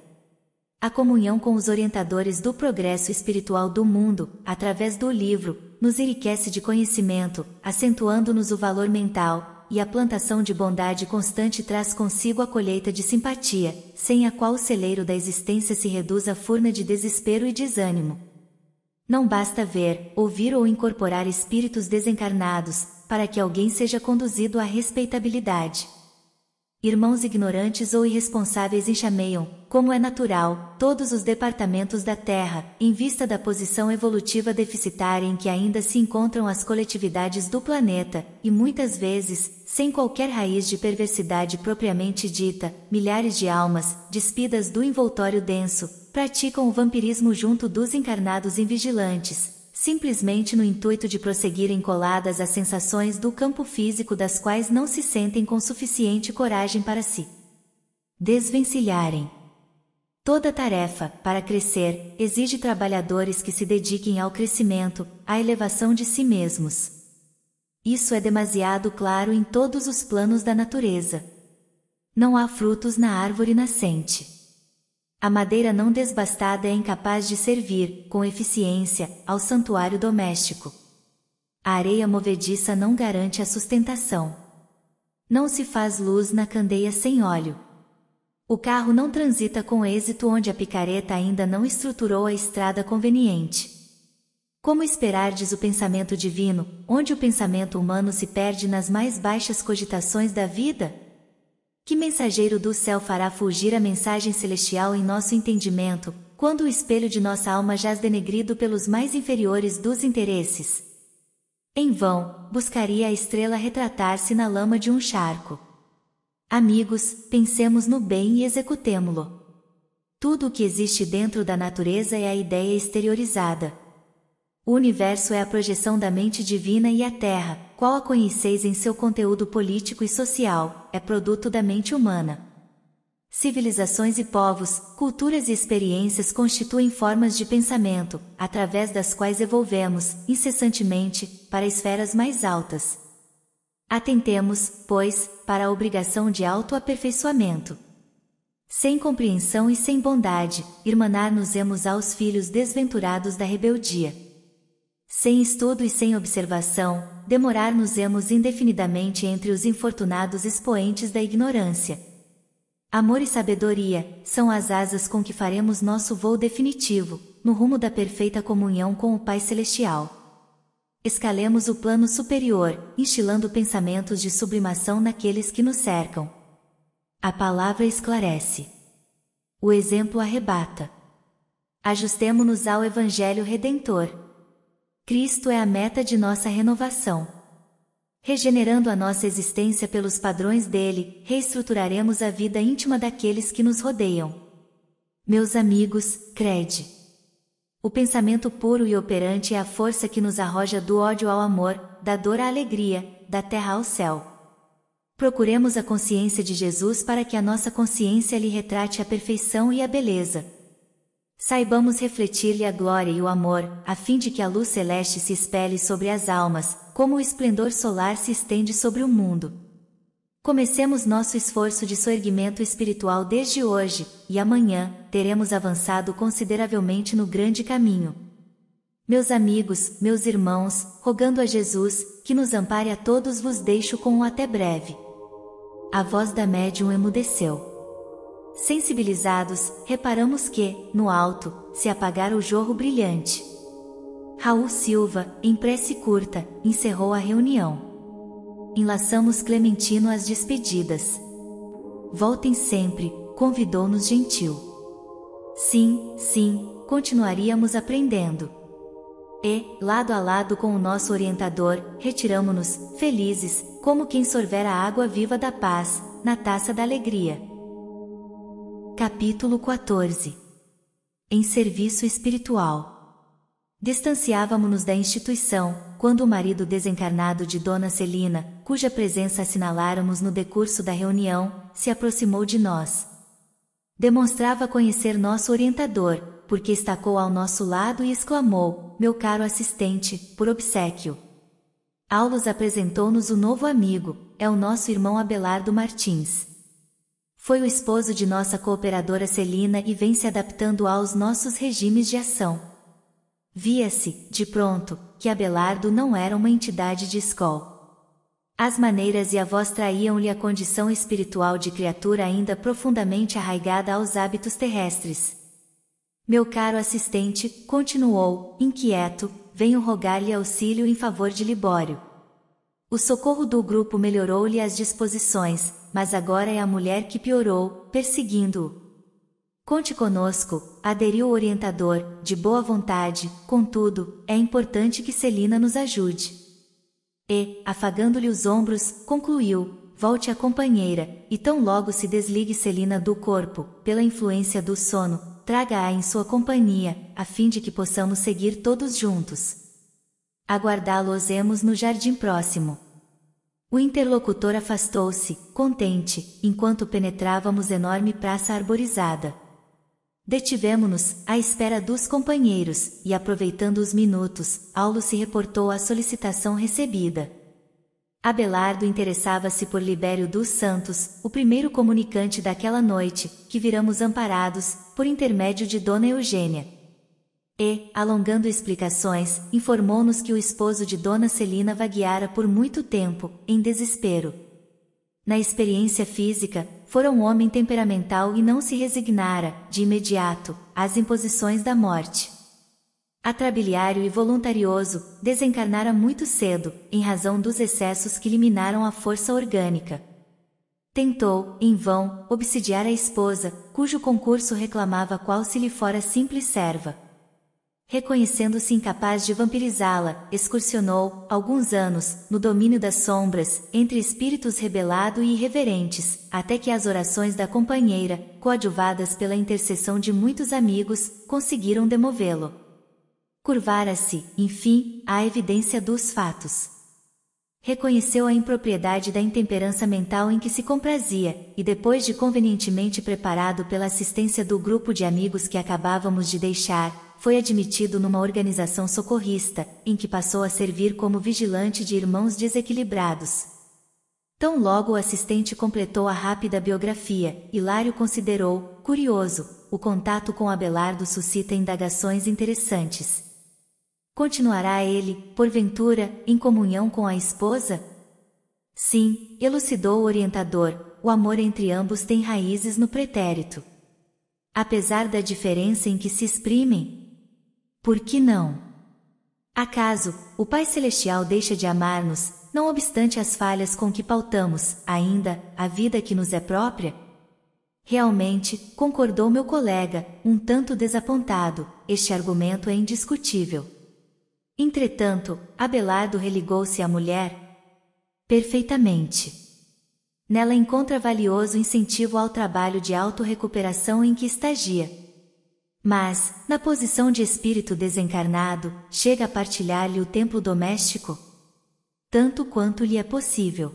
A comunhão com os orientadores do progresso espiritual do mundo, através do livro, nos enriquece de conhecimento, acentuando-nos o valor mental, e a plantação de bondade constante traz consigo a colheita de simpatia, sem a qual o celeiro da existência se reduz à furna de desespero e desânimo. Não basta ver, ouvir ou incorporar espíritos desencarnados, para que alguém seja conduzido à respeitabilidade. Irmãos ignorantes ou irresponsáveis enxameiam, como é natural, todos os departamentos da Terra, em vista da posição evolutiva deficitária em que ainda se encontram as coletividades do planeta, e muitas vezes, sem qualquer raiz de perversidade propriamente dita, milhares de almas, despidas do envoltório denso, praticam o vampirismo junto dos encarnados invigilantes, simplesmente no intuito de prosseguirem coladas às sensações do campo físico das quais não se sentem com suficiente coragem para se desvencilharem. Toda tarefa, para crescer, exige trabalhadores que se dediquem ao crescimento, à elevação de si mesmos. Isso é demasiado claro em todos os planos da natureza. Não há frutos na árvore nascente. A madeira não desbastada é incapaz de servir, com eficiência, ao santuário doméstico. A areia movediça não garante a sustentação. Não se faz luz na candeia sem óleo. O carro não transita com êxito onde a picareta ainda não estruturou a estrada conveniente. Como esperardes o pensamento divino, onde o pensamento humano se perde nas mais baixas cogitações da vida? Que mensageiro do céu fará fugir a mensagem celestial em nosso entendimento, quando o espelho de nossa alma jaz denegrido pelos mais inferiores dos interesses? Em vão, buscaria a estrela retratar-se na lama de um charco. Amigos, pensemos no bem e executemo-lo. Tudo o que existe dentro da natureza é a ideia exteriorizada, o universo é a projeção da mente divina e a Terra, qual a conheceis em seu conteúdo político e social, é produto da mente humana. Civilizações e povos, culturas e experiências constituem formas de pensamento, através das quais evolvemos, incessantemente, para esferas mais altas. Atentemos, pois, para a obrigação de autoaperfeiçoamento. Sem compreensão e sem bondade, irmanar-nos-emos aos filhos desventurados da rebeldia, sem estudo e sem observação, demorar-nos-emos indefinidamente entre os infortunados expoentes da ignorância. Amor e sabedoria são as asas com que faremos nosso voo definitivo, no rumo da perfeita comunhão com o Pai Celestial. Escalemos o plano superior, instilando pensamentos de sublimação naqueles que nos cercam. A palavra esclarece. O exemplo arrebata. Ajustemo-nos ao Evangelho Redentor. Cristo é a meta de nossa renovação. Regenerando a nossa existência pelos padrões dele, reestruturaremos a vida íntima daqueles que nos rodeiam. Meus amigos, crede. O pensamento puro e operante é a força que nos arroja do ódio ao amor, da dor à alegria, da terra ao céu. Procuremos a consciência de Jesus para que a nossa consciência lhe retrate a perfeição e a beleza. Saibamos refletir-lhe a glória e o amor, a fim de que a luz celeste se espelhe sobre as almas, como o esplendor solar se estende sobre o mundo. Comecemos nosso esforço de soerguimento espiritual desde hoje, e amanhã, teremos avançado consideravelmente no grande caminho. Meus amigos, meus irmãos, rogando a Jesus, que nos ampare a todos vos deixo com um até breve. A voz da médium emudeceu. Sensibilizados, reparamos que, no alto, se apagara o jorro brilhante. Raul Silva, em prece curta, encerrou a reunião. Enlaçamos Clementino às despedidas. Voltem sempre, convidou-nos gentil. Sim, sim, continuaríamos aprendendo. E, lado a lado com o nosso orientador, retiramo-nos, felizes, como quem sorvera a água viva da paz, na taça da alegria. Capítulo 14 Em serviço espiritual distanciávamos nos da instituição, quando o marido desencarnado de Dona Celina, cuja presença assinaláramos no decurso da reunião, se aproximou de nós. Demonstrava conhecer nosso orientador, porque estacou ao nosso lado e exclamou: Meu caro assistente, por obsequio. Aulos apresentou-nos o novo amigo, é o nosso irmão Abelardo Martins foi o esposo de nossa cooperadora Celina e vem se adaptando aos nossos regimes de ação. Via-se, de pronto, que Abelardo não era uma entidade de escol. As maneiras e a voz traíam-lhe a condição espiritual de criatura ainda profundamente arraigada aos hábitos terrestres. Meu caro assistente, continuou, inquieto, venho rogar-lhe auxílio em favor de Libório. O socorro do grupo melhorou-lhe as disposições, mas agora é a mulher que piorou, perseguindo-o. Conte conosco, aderiu o orientador, de boa vontade, contudo, é importante que Celina nos ajude. E, afagando-lhe os ombros, concluiu, volte a companheira, e tão logo se desligue Celina do corpo, pela influência do sono, traga-a em sua companhia, a fim de que possamos seguir todos juntos. Aguardá-los-emos no jardim próximo. O interlocutor afastou-se, contente, enquanto penetrávamos enorme praça arborizada. Detivemo-nos, à espera dos companheiros, e aproveitando os minutos, Aulo se reportou à solicitação recebida. Abelardo interessava-se por Libério dos Santos, o primeiro comunicante daquela noite, que viramos amparados, por intermédio de Dona Eugênia, e, alongando explicações, informou-nos que o esposo de Dona Celina vagueara por muito tempo, em desespero. Na experiência física, fora um homem temperamental e não se resignara, de imediato, às imposições da morte. Atrabiliário e voluntarioso, desencarnara muito cedo, em razão dos excessos que eliminaram a força orgânica. Tentou, em vão, obsidiar a esposa, cujo concurso reclamava qual se lhe fora simples serva Reconhecendo-se incapaz de vampirizá-la, excursionou, alguns anos, no domínio das sombras, entre espíritos rebelado e irreverentes, até que as orações da companheira, coadjuvadas pela intercessão de muitos amigos, conseguiram demovê-lo. Curvara-se, enfim, à evidência dos fatos. Reconheceu a impropriedade da intemperança mental em que se comprazia, e depois de convenientemente preparado pela assistência do grupo de amigos que acabávamos de deixar, foi admitido numa organização socorrista, em que passou a servir como vigilante de irmãos desequilibrados. Tão logo o assistente completou a rápida biografia, Hilário considerou, curioso, o contato com Abelardo suscita indagações interessantes. Continuará ele, porventura, em comunhão com a esposa? Sim, elucidou o orientador, o amor entre ambos tem raízes no pretérito apesar da diferença em que se exprimem? Por que não? Acaso, o Pai Celestial deixa de amar-nos, não obstante as falhas com que pautamos, ainda, a vida que nos é própria? Realmente, concordou meu colega, um tanto desapontado, este argumento é indiscutível. Entretanto, Abelardo religou-se à mulher? Perfeitamente. Nela encontra valioso incentivo ao trabalho de autorrecuperação em que estagia, mas, na posição de espírito desencarnado, chega a partilhar-lhe o templo doméstico? Tanto quanto lhe é possível.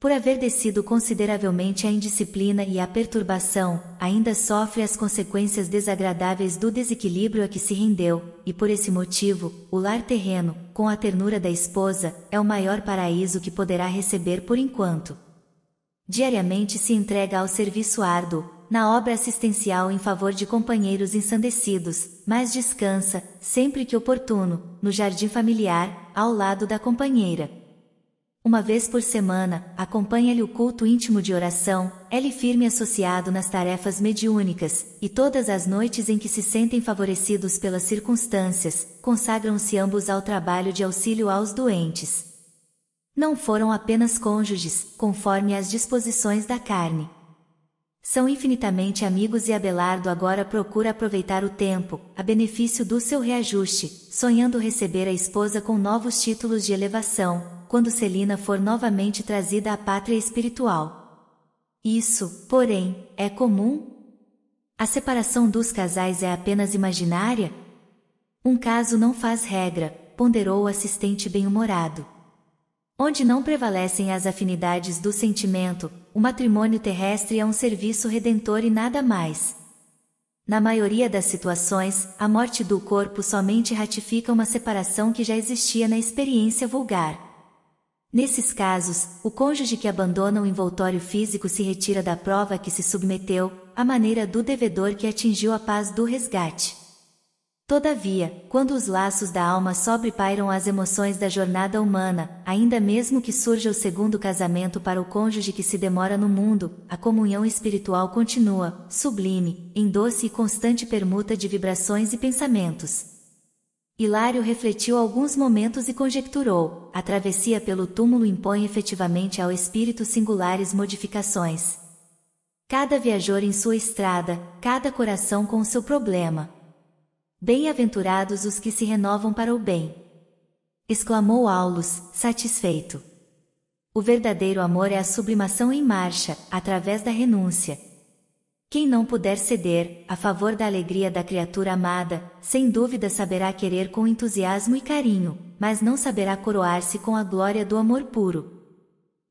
Por haver descido consideravelmente a indisciplina e a perturbação, ainda sofre as consequências desagradáveis do desequilíbrio a que se rendeu, e por esse motivo, o lar terreno, com a ternura da esposa, é o maior paraíso que poderá receber por enquanto. Diariamente se entrega ao serviço árduo, na obra assistencial em favor de companheiros ensandecidos, mas descansa, sempre que oportuno, no jardim familiar, ao lado da companheira. Uma vez por semana, acompanha-lhe o culto íntimo de oração, é-lhe firme associado nas tarefas mediúnicas, e todas as noites em que se sentem favorecidos pelas circunstâncias, consagram-se ambos ao trabalho de auxílio aos doentes. Não foram apenas cônjuges, conforme as disposições da carne. São infinitamente amigos e Abelardo agora procura aproveitar o tempo, a benefício do seu reajuste, sonhando receber a esposa com novos títulos de elevação, quando Celina for novamente trazida à pátria espiritual. Isso, porém, é comum? A separação dos casais é apenas imaginária? Um caso não faz regra, ponderou o assistente bem-humorado. Onde não prevalecem as afinidades do sentimento, o matrimônio terrestre é um serviço redentor e nada mais. Na maioria das situações, a morte do corpo somente ratifica uma separação que já existia na experiência vulgar. Nesses casos, o cônjuge que abandona o envoltório físico se retira da prova que se submeteu, à maneira do devedor que atingiu a paz do resgate. Todavia, quando os laços da alma sobrepairam as emoções da jornada humana, ainda mesmo que surja o segundo casamento para o cônjuge que se demora no mundo, a comunhão espiritual continua, sublime, em doce e constante permuta de vibrações e pensamentos. Hilário refletiu alguns momentos e conjecturou: a travessia pelo túmulo impõe efetivamente ao espírito singulares modificações. Cada viajor em sua estrada, cada coração com seu problema. Bem-aventurados os que se renovam para o bem! exclamou Aulus, satisfeito. O verdadeiro amor é a sublimação em marcha, através da renúncia. Quem não puder ceder, a favor da alegria da criatura amada, sem dúvida saberá querer com entusiasmo e carinho, mas não saberá coroar-se com a glória do amor puro.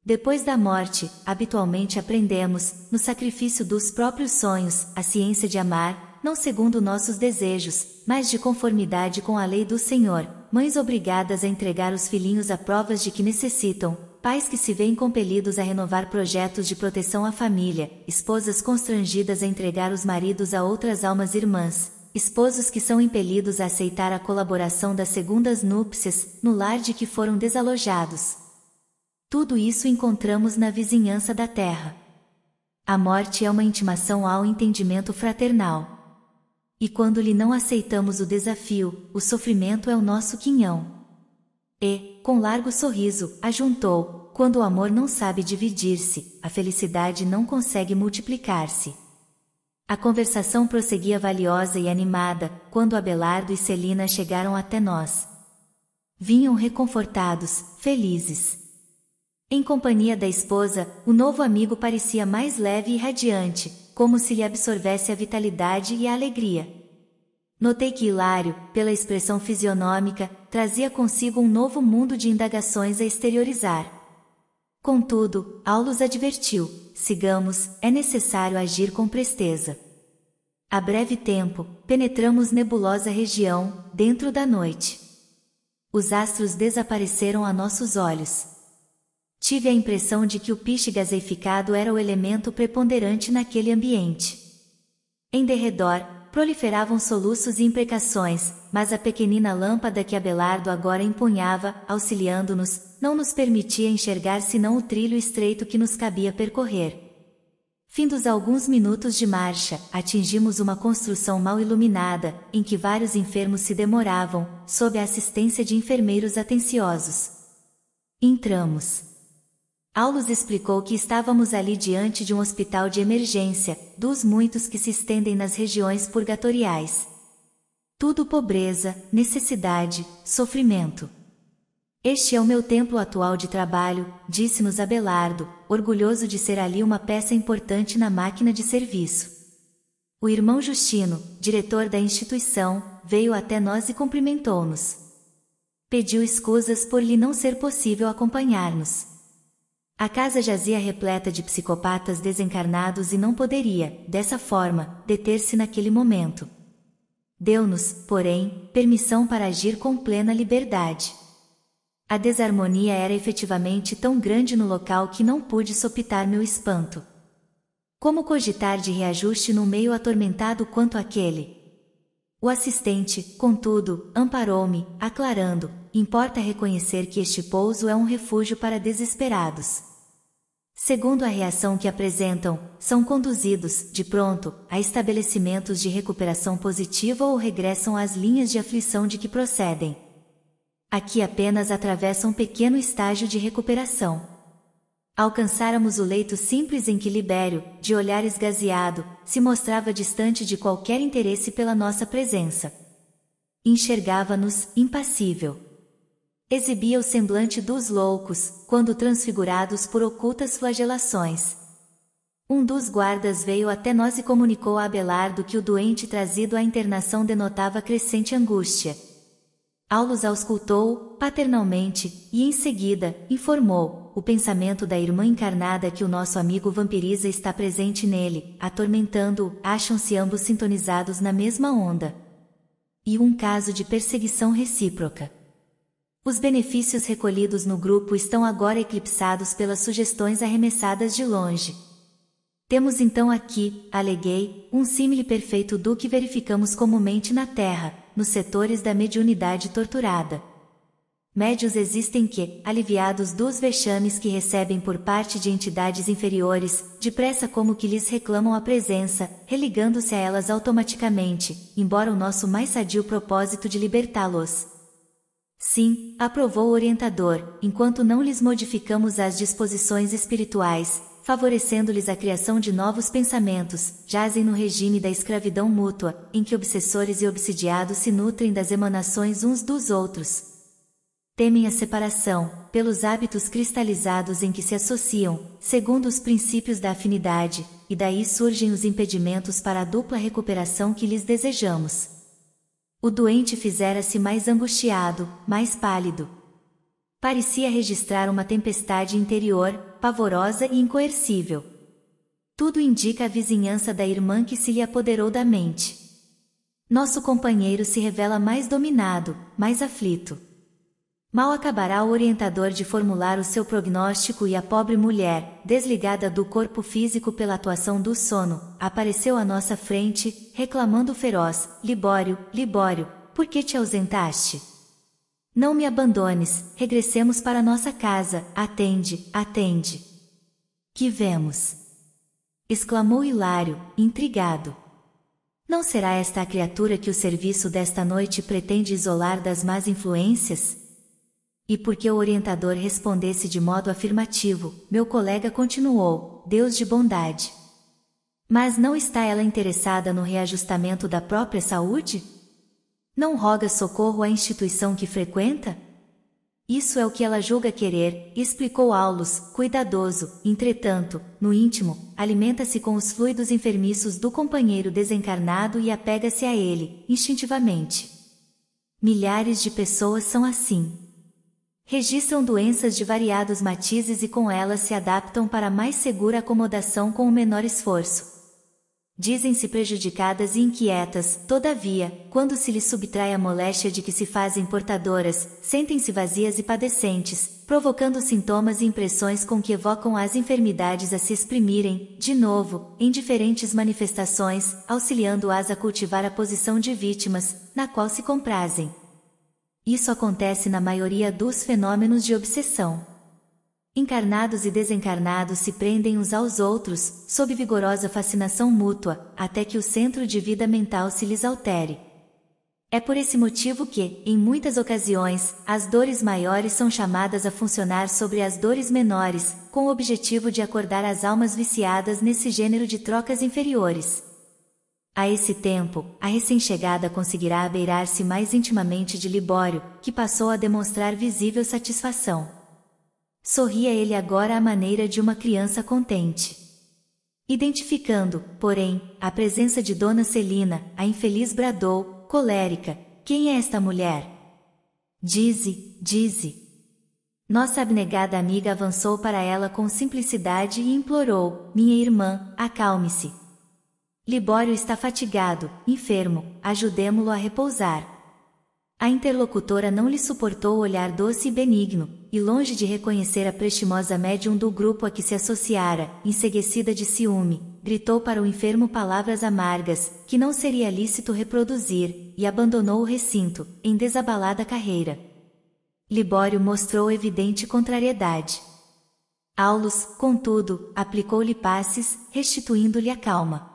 Depois da morte, habitualmente aprendemos, no sacrifício dos próprios sonhos, a ciência de amar, não segundo nossos desejos, mas de conformidade com a lei do Senhor, mães obrigadas a entregar os filhinhos a provas de que necessitam, pais que se veem compelidos a renovar projetos de proteção à família, esposas constrangidas a entregar os maridos a outras almas irmãs, esposos que são impelidos a aceitar a colaboração das segundas núpcias, no lar de que foram desalojados. Tudo isso encontramos na vizinhança da terra. A morte é uma intimação ao entendimento fraternal. E quando lhe não aceitamos o desafio, o sofrimento é o nosso quinhão. E, com largo sorriso, ajuntou: quando o amor não sabe dividir-se, a felicidade não consegue multiplicar-se. A conversação prosseguia valiosa e animada, quando Abelardo e Celina chegaram até nós. Vinham reconfortados, felizes. Em companhia da esposa, o novo amigo parecia mais leve e radiante, como se lhe absorvesse a vitalidade e a alegria. Notei que Hilário, pela expressão fisionômica, trazia consigo um novo mundo de indagações a exteriorizar. Contudo, Aulus advertiu: sigamos, é necessário agir com presteza. A breve tempo, penetramos nebulosa região, dentro da noite. Os astros desapareceram a nossos olhos. Tive a impressão de que o piche gaseificado era o elemento preponderante naquele ambiente. Em derredor, proliferavam soluços e imprecações, mas a pequenina lâmpada que Abelardo agora empunhava, auxiliando-nos, não nos permitia enxergar senão o trilho estreito que nos cabia percorrer. Findos alguns minutos de marcha, atingimos uma construção mal iluminada, em que vários enfermos se demoravam, sob a assistência de enfermeiros atenciosos. Entramos. Aulus explicou que estávamos ali diante de um hospital de emergência, dos muitos que se estendem nas regiões purgatoriais. Tudo pobreza, necessidade, sofrimento. Este é o meu templo atual de trabalho, disse-nos Abelardo, orgulhoso de ser ali uma peça importante na máquina de serviço. O irmão Justino, diretor da instituição, veio até nós e cumprimentou-nos. Pediu escusas por lhe não ser possível acompanhar-nos. A casa jazia repleta de psicopatas desencarnados e não poderia, dessa forma, deter-se naquele momento. Deu-nos, porém, permissão para agir com plena liberdade. A desarmonia era efetivamente tão grande no local que não pude sopitar meu espanto. Como cogitar de reajuste num meio atormentado quanto aquele? O assistente, contudo, amparou-me, aclarando: importa reconhecer que este pouso é um refúgio para desesperados. Segundo a reação que apresentam, são conduzidos, de pronto, a estabelecimentos de recuperação positiva ou regressam às linhas de aflição de que procedem. Aqui apenas atravessam um pequeno estágio de recuperação. Alcançáramos o leito simples em que Libério, de olhar esgazeado, se mostrava distante de qualquer interesse pela nossa presença. Enxergava-nos, impassível exibia o semblante dos loucos, quando transfigurados por ocultas flagelações. Um dos guardas veio até nós e comunicou a Abelardo que o doente trazido à internação denotava crescente angústia. Aulus auscultou, paternalmente, e em seguida, informou, o pensamento da irmã encarnada que o nosso amigo vampiriza está presente nele, atormentando-o, acham-se ambos sintonizados na mesma onda. E um caso de perseguição recíproca. Os benefícios recolhidos no grupo estão agora eclipsados pelas sugestões arremessadas de longe. Temos então aqui, aleguei, um símile perfeito do que verificamos comumente na Terra, nos setores da mediunidade torturada. Médios existem que, aliviados dos vexames que recebem por parte de entidades inferiores, depressa como que lhes reclamam a presença, religando-se a elas automaticamente, embora o nosso mais sadio propósito de libertá-los Sim, aprovou o orientador, enquanto não lhes modificamos as disposições espirituais, favorecendo-lhes a criação de novos pensamentos, jazem no regime da escravidão mútua, em que obsessores e obsidiados se nutrem das emanações uns dos outros. Temem a separação, pelos hábitos cristalizados em que se associam, segundo os princípios da afinidade, e daí surgem os impedimentos para a dupla recuperação que lhes desejamos. O doente fizera-se mais angustiado, mais pálido. Parecia registrar uma tempestade interior, pavorosa e incoercível. Tudo indica a vizinhança da irmã que se lhe apoderou da mente. Nosso companheiro se revela mais dominado, mais aflito. Mal acabará o orientador de formular o seu prognóstico e a pobre mulher, desligada do corpo físico pela atuação do sono, apareceu à nossa frente, reclamando feroz: Libório, Libório, por que te ausentaste? Não me abandones, regressemos para nossa casa, atende, atende. Que vemos! exclamou Hilário, intrigado. Não será esta a criatura que o serviço desta noite pretende isolar das más influências? E porque o orientador respondesse de modo afirmativo, meu colega continuou: Deus de bondade. Mas não está ela interessada no reajustamento da própria saúde? Não roga socorro à instituição que frequenta? Isso é o que ela julga querer, explicou Aulus, cuidadoso. Entretanto, no íntimo, alimenta-se com os fluidos enfermiços do companheiro desencarnado e apega-se a ele, instintivamente. Milhares de pessoas são assim registram doenças de variados matizes e com elas se adaptam para mais segura acomodação com o menor esforço. Dizem-se prejudicadas e inquietas, todavia, quando se lhes subtrai a moléstia de que se fazem portadoras, sentem-se vazias e padecentes, provocando sintomas e impressões com que evocam as enfermidades a se exprimirem, de novo, em diferentes manifestações, auxiliando-as a cultivar a posição de vítimas, na qual se comprazem. Isso acontece na maioria dos fenômenos de obsessão. Encarnados e desencarnados se prendem uns aos outros, sob vigorosa fascinação mútua, até que o centro de vida mental se lhes altere. É por esse motivo que, em muitas ocasiões, as dores maiores são chamadas a funcionar sobre as dores menores, com o objetivo de acordar as almas viciadas nesse gênero de trocas inferiores. A esse tempo, a recém-chegada conseguirá abeirar-se mais intimamente de Libório, que passou a demonstrar visível satisfação. Sorria ele agora à maneira de uma criança contente. Identificando, porém, a presença de Dona Celina, a infeliz bradou, colérica: Quem é esta mulher? Dize, dize. Nossa abnegada amiga avançou para ela com simplicidade e implorou: Minha irmã, acalme-se, Libório está fatigado, enfermo, ajudemo-lo a repousar. A interlocutora não lhe suportou o olhar doce e benigno, e longe de reconhecer a prestimosa médium do grupo a que se associara, enseguecida de ciúme, gritou para o enfermo palavras amargas, que não seria lícito reproduzir, e abandonou o recinto, em desabalada carreira. Libório mostrou evidente contrariedade. Aulus, contudo, aplicou-lhe passes, restituindo-lhe a calma.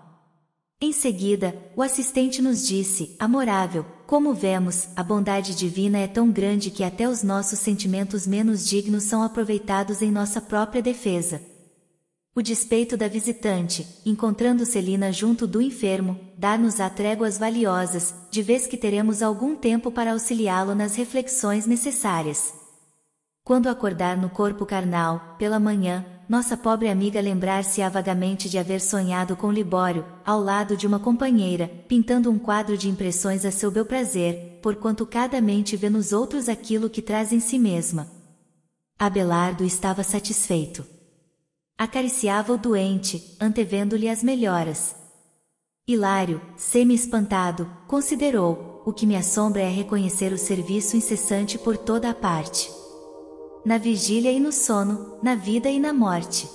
Em seguida, o assistente nos disse, amorável, como vemos, a bondade divina é tão grande que até os nossos sentimentos menos dignos são aproveitados em nossa própria defesa. O despeito da visitante, encontrando Celina junto do enfermo, dá-nos a tréguas valiosas, de vez que teremos algum tempo para auxiliá-lo nas reflexões necessárias. Quando acordar no corpo carnal, pela manhã, nossa pobre amiga lembrar-se-á vagamente de haver sonhado com Libório, ao lado de uma companheira, pintando um quadro de impressões a seu bel prazer, porquanto cada mente vê nos outros aquilo que traz em si mesma. Abelardo estava satisfeito. Acariciava o doente, antevendo-lhe as melhoras. Hilário, semi-espantado, considerou: o que me assombra é reconhecer o serviço incessante por toda a parte na vigília e no sono, na vida e na morte.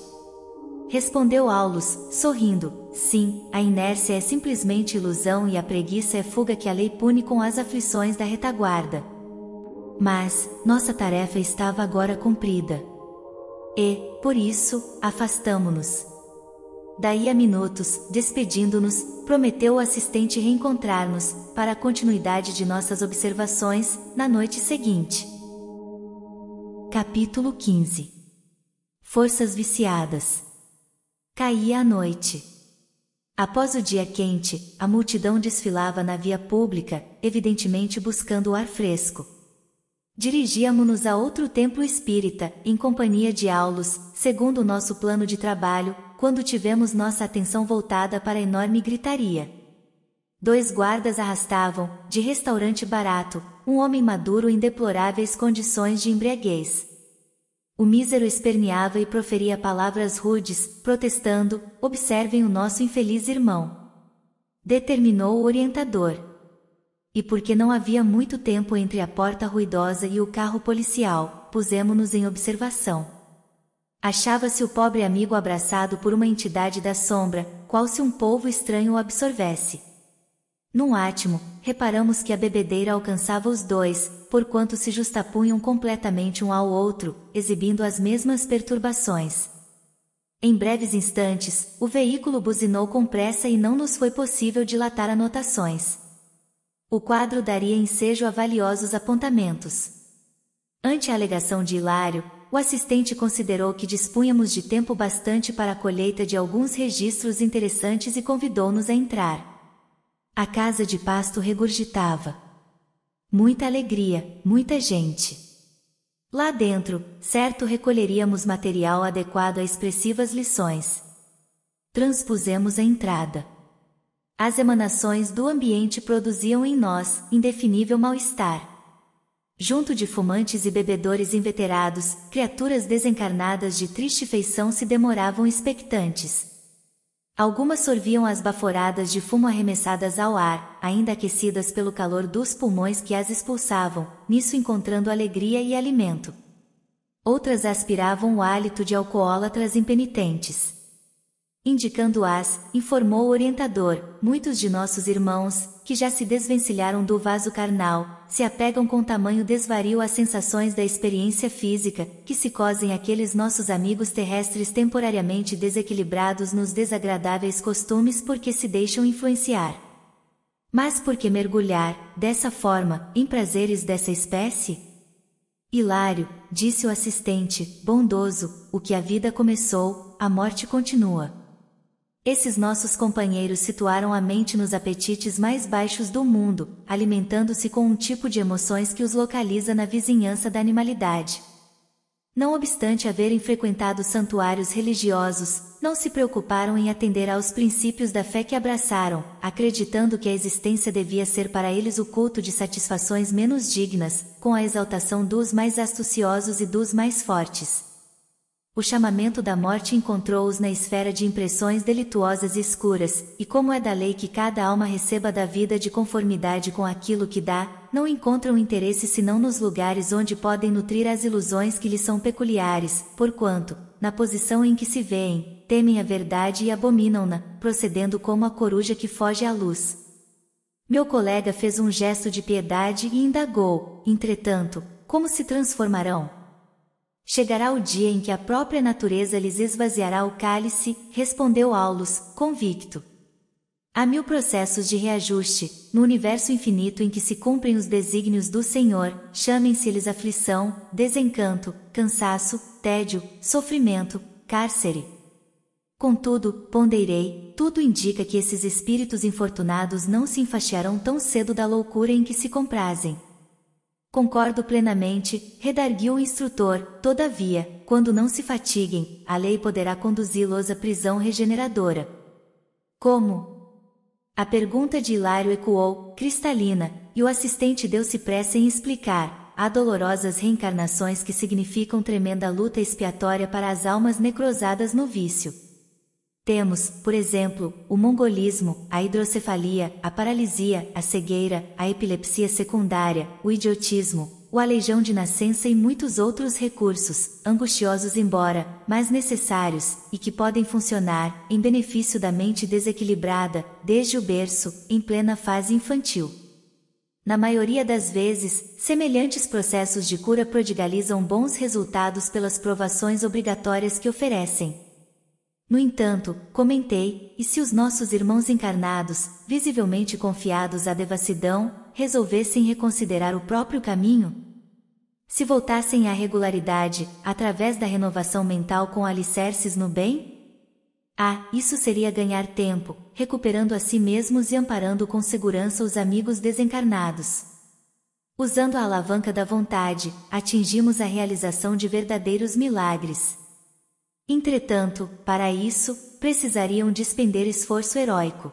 Respondeu Aulus, sorrindo: Sim, a inércia é simplesmente ilusão e a preguiça é fuga que a lei pune com as aflições da retaguarda. Mas, nossa tarefa estava agora cumprida. E, por isso, afastamo-nos. Daí a minutos, despedindo-nos, prometeu o assistente reencontrar-nos, para a continuidade de nossas observações, na noite seguinte. Capítulo 15 Forças viciadas. Caía a noite. Após o dia quente, a multidão desfilava na via pública, evidentemente buscando o ar fresco. Dirigíamos-nos a outro templo espírita, em companhia de Aulos, segundo o nosso plano de trabalho, quando tivemos nossa atenção voltada para a enorme gritaria. Dois guardas arrastavam, de restaurante barato, um homem maduro em deploráveis condições de embriaguez. O mísero esperneava e proferia palavras rudes, protestando: observem o nosso infeliz irmão. Determinou o orientador. E porque não havia muito tempo entre a porta ruidosa e o carro policial, pusemos-nos em observação. Achava-se o pobre amigo abraçado por uma entidade da sombra, qual se um povo estranho o absorvesse. Num átimo, reparamos que a bebedeira alcançava os dois, porquanto se justapunham completamente um ao outro, exibindo as mesmas perturbações. Em breves instantes, o veículo buzinou com pressa e não nos foi possível dilatar anotações. O quadro daria ensejo a valiosos apontamentos. Ante a alegação de Hilário, o assistente considerou que dispunhamos de tempo bastante para a colheita de alguns registros interessantes e convidou-nos a entrar. A casa de pasto regurgitava. Muita alegria, muita gente. Lá dentro, certo recolheríamos material adequado a expressivas lições. Transpusemos a entrada. As emanações do ambiente produziam em nós indefinível mal-estar junto de fumantes e bebedores inveterados, criaturas desencarnadas de triste feição se demoravam expectantes. Algumas sorviam as baforadas de fumo arremessadas ao ar, ainda aquecidas pelo calor dos pulmões que as expulsavam, nisso encontrando alegria e alimento. Outras aspiravam o hálito de alcoólatras impenitentes. Indicando-as, informou o orientador, muitos de nossos irmãos, que já se desvencilharam do vaso carnal, se apegam com tamanho desvario às sensações da experiência física, que se cosem aqueles nossos amigos terrestres temporariamente desequilibrados nos desagradáveis costumes porque se deixam influenciar. Mas por que mergulhar, dessa forma, em prazeres dessa espécie? Hilário, disse o assistente, bondoso, o que a vida começou, a morte continua. Esses nossos companheiros situaram a mente nos apetites mais baixos do mundo, alimentando-se com um tipo de emoções que os localiza na vizinhança da animalidade. Não obstante haverem frequentado santuários religiosos, não se preocuparam em atender aos princípios da fé que abraçaram, acreditando que a existência devia ser para eles o culto de satisfações menos dignas, com a exaltação dos mais astuciosos e dos mais fortes. O chamamento da morte encontrou-os na esfera de impressões delituosas e escuras, e como é da lei que cada alma receba da vida de conformidade com aquilo que dá, não encontram interesse senão nos lugares onde podem nutrir as ilusões que lhes são peculiares, porquanto, na posição em que se veem, temem a verdade e abominam-na, procedendo como a coruja que foge à luz. Meu colega fez um gesto de piedade e indagou, entretanto, como se transformarão? Chegará o dia em que a própria natureza lhes esvaziará o cálice, respondeu Aulus, convicto. Há mil processos de reajuste, no universo infinito em que se cumprem os desígnios do Senhor, chamem-se-lhes aflição, desencanto, cansaço, tédio, sofrimento, cárcere. Contudo, ponderei, tudo indica que esses espíritos infortunados não se enfaixarão tão cedo da loucura em que se comprazem. Concordo plenamente, redarguiu o instrutor, todavia, quando não se fatiguem, a lei poderá conduzi-los à prisão regeneradora. Como? A pergunta de Hilário ecoou, cristalina, e o assistente deu-se pressa em explicar. Há dolorosas reencarnações que significam tremenda luta expiatória para as almas necrosadas no vício. Temos, por exemplo, o mongolismo, a hidrocefalia, a paralisia, a cegueira, a epilepsia secundária, o idiotismo, o aleijão de nascença e muitos outros recursos, angustiosos embora, mas necessários, e que podem funcionar, em benefício da mente desequilibrada, desde o berço, em plena fase infantil. Na maioria das vezes, semelhantes processos de cura prodigalizam bons resultados pelas provações obrigatórias que oferecem, no entanto, comentei, e se os nossos irmãos encarnados, visivelmente confiados à devassidão, resolvessem reconsiderar o próprio caminho? Se voltassem à regularidade, através da renovação mental com alicerces no bem? Ah, isso seria ganhar tempo, recuperando a si mesmos e amparando com segurança os amigos desencarnados. Usando a alavanca da vontade, atingimos a realização de verdadeiros milagres. Entretanto, para isso, precisariam despender esforço heróico.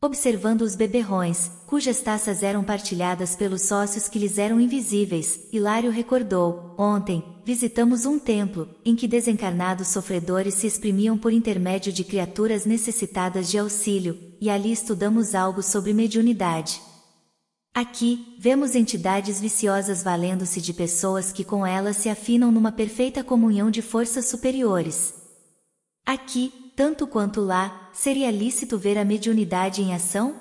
Observando os beberrões, cujas taças eram partilhadas pelos sócios que lhes eram invisíveis, Hilário recordou: Ontem, visitamos um templo, em que desencarnados sofredores se exprimiam por intermédio de criaturas necessitadas de auxílio, e ali estudamos algo sobre mediunidade. Aqui, vemos entidades viciosas valendo-se de pessoas que com elas se afinam numa perfeita comunhão de forças superiores. Aqui, tanto quanto lá, seria lícito ver a mediunidade em ação?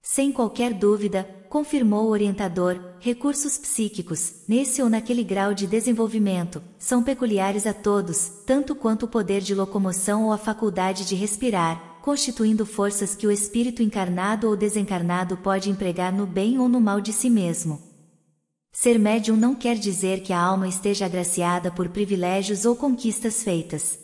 Sem qualquer dúvida, confirmou o orientador, recursos psíquicos, nesse ou naquele grau de desenvolvimento, são peculiares a todos, tanto quanto o poder de locomoção ou a faculdade de respirar, constituindo forças que o espírito encarnado ou desencarnado pode empregar no bem ou no mal de si mesmo. Ser médium não quer dizer que a alma esteja agraciada por privilégios ou conquistas feitas.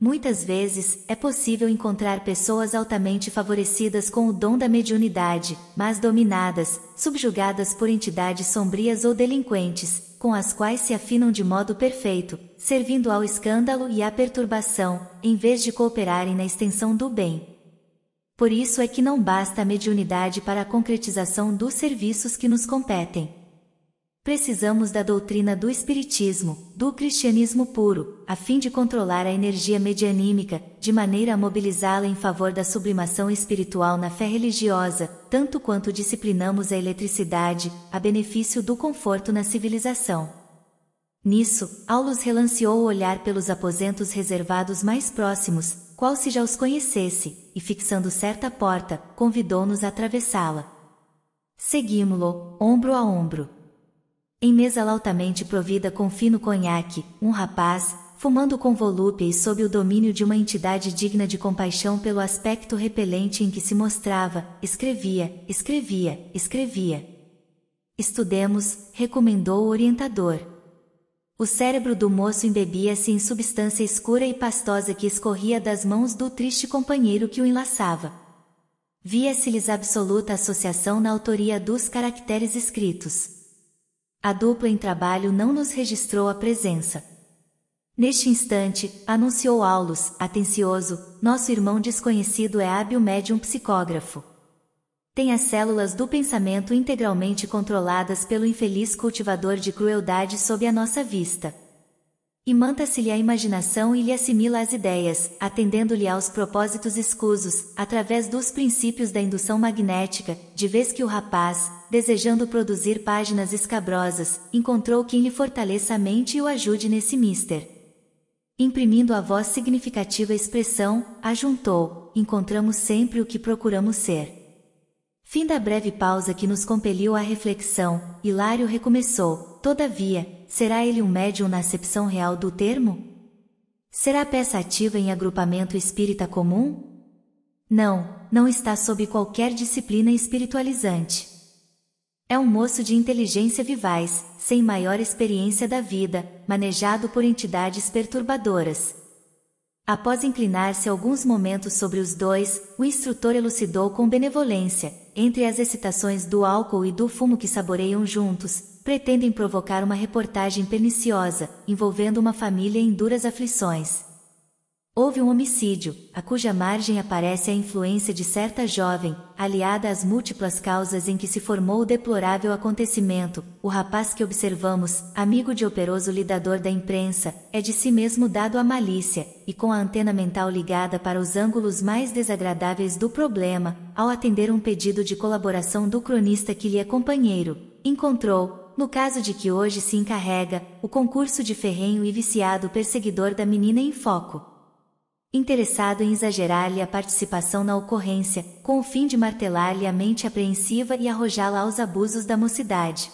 Muitas vezes, é possível encontrar pessoas altamente favorecidas com o dom da mediunidade, mas dominadas, subjugadas por entidades sombrias ou delinquentes, com as quais se afinam de modo perfeito, servindo ao escândalo e à perturbação, em vez de cooperarem na extensão do bem. Por isso é que não basta a mediunidade para a concretização dos serviços que nos competem. Precisamos da doutrina do Espiritismo, do cristianismo puro, a fim de controlar a energia medianímica, de maneira a mobilizá-la em favor da sublimação espiritual na fé religiosa, tanto quanto disciplinamos a eletricidade, a benefício do conforto na civilização. Nisso, Aulus relanceou o olhar pelos aposentos reservados mais próximos, qual se já os conhecesse, e fixando certa porta, convidou-nos a atravessá-la. seguimos lo ombro a ombro. Em mesa altamente provida com fino conhaque, um rapaz, fumando com volúpia e sob o domínio de uma entidade digna de compaixão pelo aspecto repelente em que se mostrava, escrevia, escrevia, escrevia. Estudemos, recomendou o orientador. O cérebro do moço embebia-se em substância escura e pastosa que escorria das mãos do triste companheiro que o enlaçava. Via-se-lhes absoluta associação na autoria dos caracteres escritos a dupla em trabalho não nos registrou a presença. Neste instante, anunciou Aulus, atencioso, nosso irmão desconhecido é hábil médium psicógrafo. Tem as células do pensamento integralmente controladas pelo infeliz cultivador de crueldade sob a nossa vista. Imanta-se-lhe a imaginação e lhe assimila as ideias, atendendo-lhe aos propósitos escusos, através dos princípios da indução magnética, de vez que o rapaz, desejando produzir páginas escabrosas, encontrou quem lhe fortaleça a mente e o ajude nesse mister. Imprimindo a voz significativa expressão, ajuntou, encontramos sempre o que procuramos ser. Fim da breve pausa que nos compeliu à reflexão, Hilário recomeçou, todavia, será ele um médium na acepção real do termo? Será peça ativa em agrupamento espírita comum? Não, não está sob qualquer disciplina espiritualizante. É um moço de inteligência vivaz, sem maior experiência da vida, manejado por entidades perturbadoras. Após inclinar-se alguns momentos sobre os dois, o instrutor elucidou com benevolência, entre as excitações do álcool e do fumo que saboreiam juntos, pretendem provocar uma reportagem perniciosa, envolvendo uma família em duras aflições. Houve um homicídio, a cuja margem aparece a influência de certa jovem, aliada às múltiplas causas em que se formou o deplorável acontecimento. O rapaz que observamos, amigo de operoso lidador da imprensa, é de si mesmo dado à malícia, e com a antena mental ligada para os ângulos mais desagradáveis do problema, ao atender um pedido de colaboração do cronista que lhe é companheiro, encontrou, no caso de que hoje se encarrega, o concurso de ferrenho e viciado perseguidor da menina em foco. Interessado em exagerar-lhe a participação na ocorrência, com o fim de martelar-lhe a mente apreensiva e arrojá-la aos abusos da mocidade.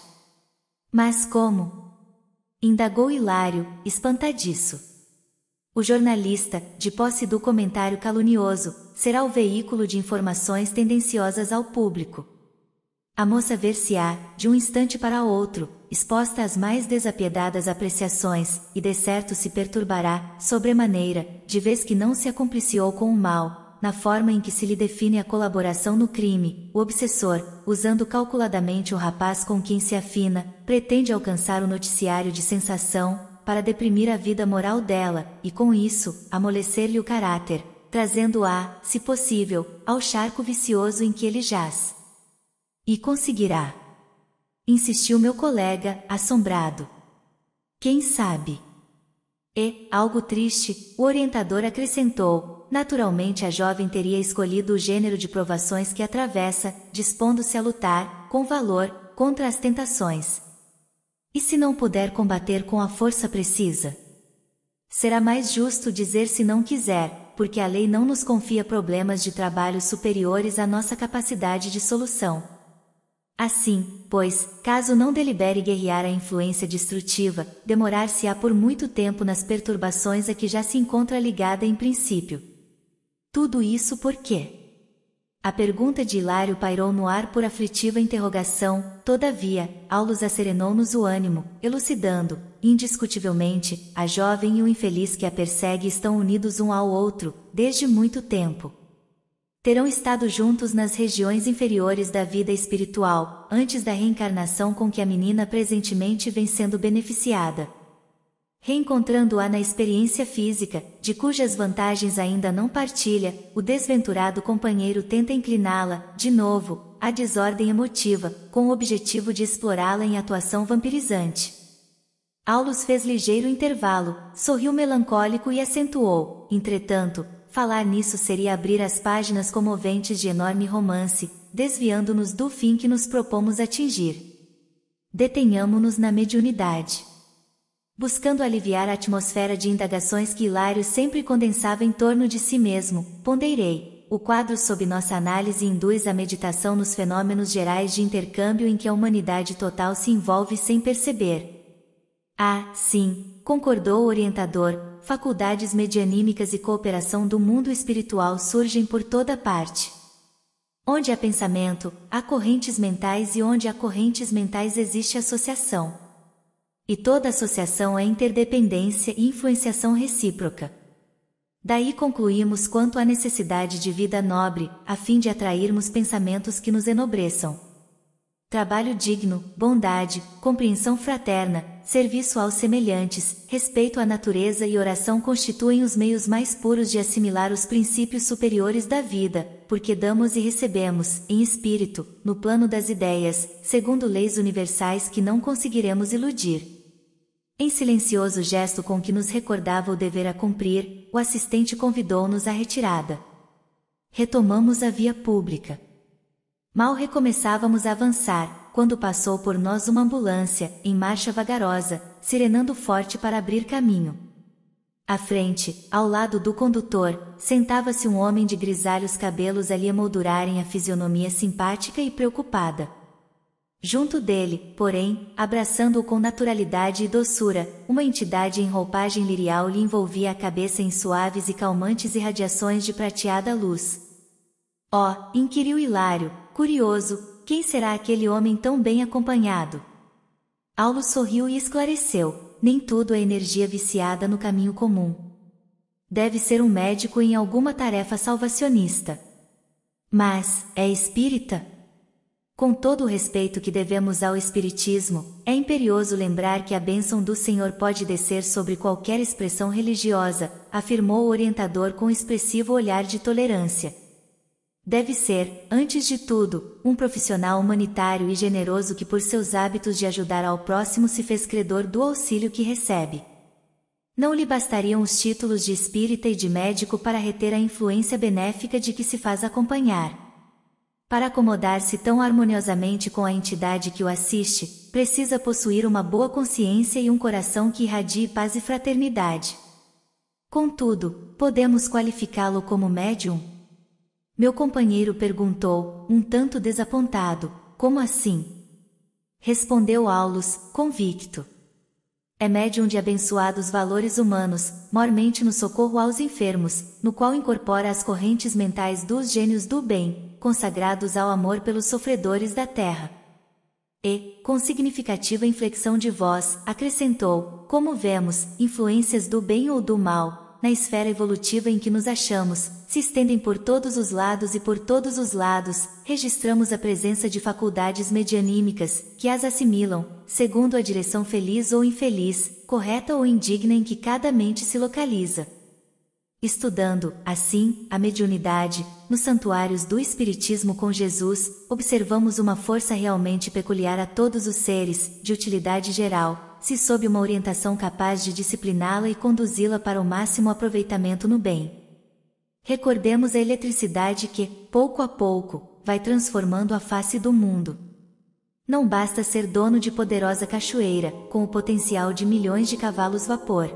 Mas como? Indagou Hilário, espantadiço. O jornalista, de posse do comentário calunioso, será o veículo de informações tendenciosas ao público. A moça ver-se-á, de um instante para outro, exposta às mais desapiedadas apreciações, e de certo se perturbará, sobremaneira, de vez que não se acompliciou com o mal, na forma em que se lhe define a colaboração no crime, o obsessor, usando calculadamente o rapaz com quem se afina, pretende alcançar o noticiário de sensação, para deprimir a vida moral dela, e com isso, amolecer-lhe o caráter, trazendo-a, se possível, ao charco vicioso em que ele jaz. E conseguirá. Insistiu meu colega, assombrado. Quem sabe? E, algo triste, o orientador acrescentou: naturalmente a jovem teria escolhido o gênero de provações que atravessa, dispondo-se a lutar, com valor, contra as tentações. E se não puder combater com a força precisa? Será mais justo dizer se não quiser, porque a lei não nos confia problemas de trabalho superiores à nossa capacidade de solução, Assim, pois, caso não delibere guerrear a influência destrutiva, demorar-se-á por muito tempo nas perturbações a que já se encontra ligada em princípio. Tudo isso por quê? A pergunta de Hilário pairou no ar por aflitiva interrogação, todavia, Aulus acerenou-nos o ânimo, elucidando, indiscutivelmente, a jovem e o infeliz que a persegue estão unidos um ao outro, desde muito tempo terão estado juntos nas regiões inferiores da vida espiritual, antes da reencarnação com que a menina presentemente vem sendo beneficiada. Reencontrando-a na experiência física, de cujas vantagens ainda não partilha, o desventurado companheiro tenta incliná-la, de novo, à desordem emotiva, com o objetivo de explorá-la em atuação vampirizante. Aulus fez ligeiro intervalo, sorriu melancólico e acentuou, entretanto, falar nisso seria abrir as páginas comoventes de enorme romance, desviando-nos do fim que nos propomos atingir. Detenhamo-nos na mediunidade. Buscando aliviar a atmosfera de indagações que Hilário sempre condensava em torno de si mesmo, ponderei. O quadro sob nossa análise induz a meditação nos fenômenos gerais de intercâmbio em que a humanidade total se envolve sem perceber. Ah, sim, concordou o orientador, faculdades medianímicas e cooperação do mundo espiritual surgem por toda parte. Onde há pensamento, há correntes mentais e onde há correntes mentais existe associação. E toda associação é interdependência e influenciação recíproca. Daí concluímos quanto à necessidade de vida nobre, a fim de atrairmos pensamentos que nos enobreçam. Trabalho digno, bondade, compreensão fraterna, serviço aos semelhantes, respeito à natureza e oração constituem os meios mais puros de assimilar os princípios superiores da vida, porque damos e recebemos, em espírito, no plano das ideias, segundo leis universais que não conseguiremos iludir. Em silencioso gesto com que nos recordava o dever a cumprir, o assistente convidou-nos à retirada. Retomamos a via pública. Mal recomeçávamos a avançar, quando passou por nós uma ambulância, em marcha vagarosa, serenando forte para abrir caminho. À frente, ao lado do condutor, sentava-se um homem de grisalhos cabelos ali emoldurarem a fisionomia simpática e preocupada. Junto dele, porém, abraçando-o com naturalidade e doçura, uma entidade em roupagem lirial lhe envolvia a cabeça em suaves e calmantes irradiações de prateada luz. Oh, inquiriu Hilário, curioso, quem será aquele homem tão bem acompanhado? Aulo sorriu e esclareceu: Nem tudo é energia viciada no caminho comum. Deve ser um médico em alguma tarefa salvacionista. Mas, é espírita? Com todo o respeito que devemos ao Espiritismo, é imperioso lembrar que a bênção do Senhor pode descer sobre qualquer expressão religiosa, afirmou o orientador com expressivo olhar de tolerância. Deve ser, antes de tudo, um profissional humanitário e generoso que, por seus hábitos de ajudar ao próximo, se fez credor do auxílio que recebe. Não lhe bastariam os títulos de espírita e de médico para reter a influência benéfica de que se faz acompanhar. Para acomodar-se tão harmoniosamente com a entidade que o assiste, precisa possuir uma boa consciência e um coração que irradie paz e fraternidade. Contudo, podemos qualificá-lo como médium? Meu companheiro perguntou, um tanto desapontado: Como assim? Respondeu Aulus, convicto. É médium de abençoados valores humanos, mormente no socorro aos enfermos, no qual incorpora as correntes mentais dos gênios do bem, consagrados ao amor pelos sofredores da terra. E, com significativa inflexão de voz, acrescentou: Como vemos, influências do bem ou do mal, na esfera evolutiva em que nos achamos, se estendem por todos os lados e por todos os lados, registramos a presença de faculdades medianímicas, que as assimilam, segundo a direção feliz ou infeliz, correta ou indigna em que cada mente se localiza. Estudando, assim, a mediunidade, nos santuários do Espiritismo com Jesus, observamos uma força realmente peculiar a todos os seres, de utilidade geral, se sob uma orientação capaz de discipliná-la e conduzi-la para o máximo aproveitamento no bem. Recordemos a eletricidade que, pouco a pouco, vai transformando a face do mundo. Não basta ser dono de poderosa cachoeira, com o potencial de milhões de cavalos vapor.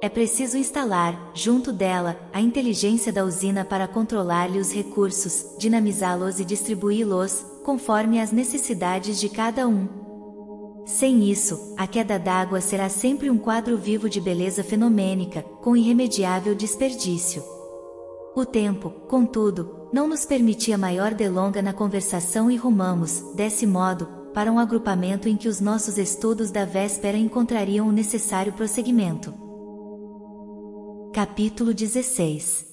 É preciso instalar, junto dela, a inteligência da usina para controlar-lhe os recursos, dinamizá-los e distribuí-los, conforme as necessidades de cada um, sem isso, a queda d'água será sempre um quadro vivo de beleza fenomênica, com irremediável desperdício. O tempo, contudo, não nos permitia maior delonga na conversação e rumamos, desse modo, para um agrupamento em que os nossos estudos da véspera encontrariam o necessário prosseguimento. Capítulo 16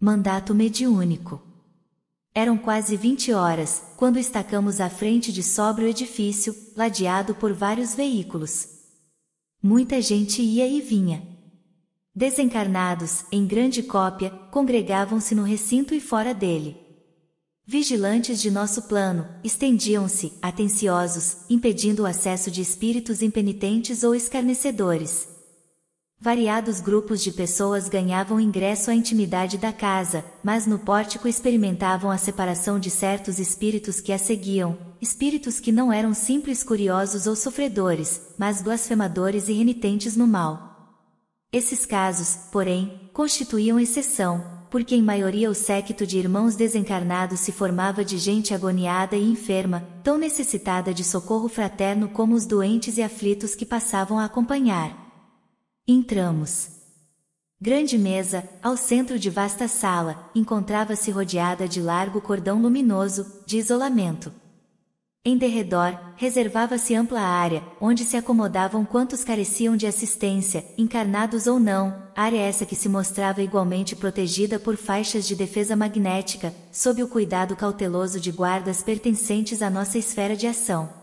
Mandato Mediúnico eram quase 20 horas, quando estacamos à frente de sóbrio edifício, ladeado por vários veículos. Muita gente ia e vinha. Desencarnados, em grande cópia, congregavam-se no recinto e fora dele. Vigilantes de nosso plano, estendiam-se, atenciosos, impedindo o acesso de espíritos impenitentes ou escarnecedores. Variados grupos de pessoas ganhavam ingresso à intimidade da casa, mas no pórtico experimentavam a separação de certos espíritos que a seguiam, espíritos que não eram simples curiosos ou sofredores, mas blasfemadores e renitentes no mal. Esses casos, porém, constituíam exceção, porque em maioria o séquito de irmãos desencarnados se formava de gente agoniada e enferma, tão necessitada de socorro fraterno como os doentes e aflitos que passavam a acompanhar. Entramos. Grande mesa, ao centro de vasta sala, encontrava-se rodeada de largo cordão luminoso, de isolamento. Em derredor, reservava-se ampla área, onde se acomodavam quantos careciam de assistência, encarnados ou não, área essa que se mostrava igualmente protegida por faixas de defesa magnética, sob o cuidado cauteloso de guardas pertencentes à nossa esfera de ação.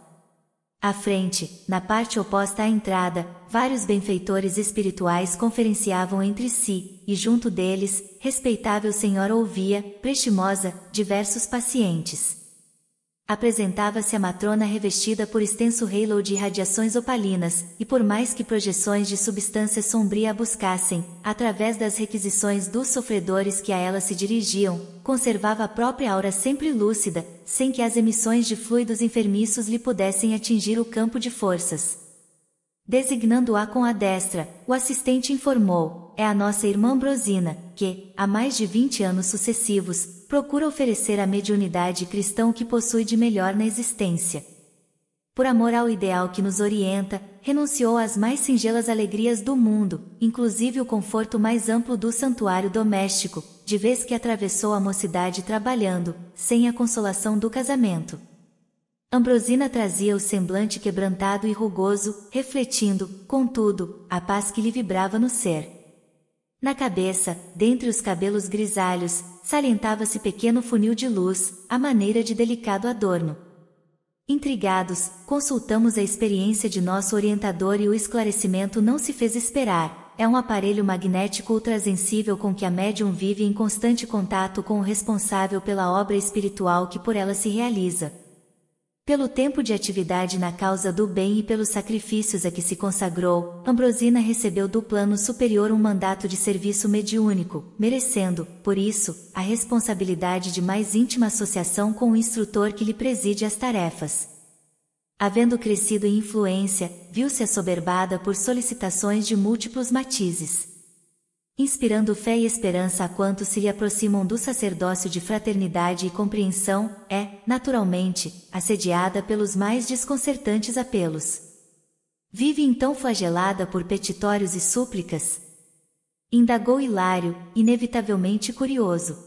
À frente, na parte oposta à entrada, vários benfeitores espirituais conferenciavam entre si, e junto deles, respeitável senhor ouvia, prestimosa, diversos pacientes. Apresentava-se a matrona revestida por extenso halo de irradiações opalinas, e por mais que projeções de substância sombria a buscassem, através das requisições dos sofredores que a ela se dirigiam, conservava a própria aura sempre lúcida, sem que as emissões de fluidos enfermiços lhe pudessem atingir o campo de forças. Designando-a com a destra, o assistente informou: é a nossa irmã Brosina, que, há mais de 20 anos sucessivos, procura oferecer a mediunidade cristã o que possui de melhor na existência. Por amor ao ideal que nos orienta, renunciou às mais singelas alegrias do mundo, inclusive o conforto mais amplo do santuário doméstico, de vez que atravessou a mocidade trabalhando, sem a consolação do casamento. Ambrosina trazia o semblante quebrantado e rugoso, refletindo, contudo, a paz que lhe vibrava no ser. Na cabeça, dentre os cabelos grisalhos, salientava-se pequeno funil de luz, à maneira de delicado adorno. Intrigados, consultamos a experiência de nosso orientador e o esclarecimento não se fez esperar. É um aparelho magnético ultrasensível com que a médium vive em constante contato com o responsável pela obra espiritual que por ela se realiza. Pelo tempo de atividade na causa do bem e pelos sacrifícios a que se consagrou, Ambrosina recebeu do plano superior um mandato de serviço mediúnico, merecendo, por isso, a responsabilidade de mais íntima associação com o instrutor que lhe preside as tarefas. Havendo crescido em influência, viu-se assoberbada por solicitações de múltiplos matizes inspirando fé e esperança a quantos se lhe aproximam do sacerdócio de fraternidade e compreensão, é, naturalmente, assediada pelos mais desconcertantes apelos. Vive então flagelada por petitórios e súplicas? Indagou Hilário, inevitavelmente curioso.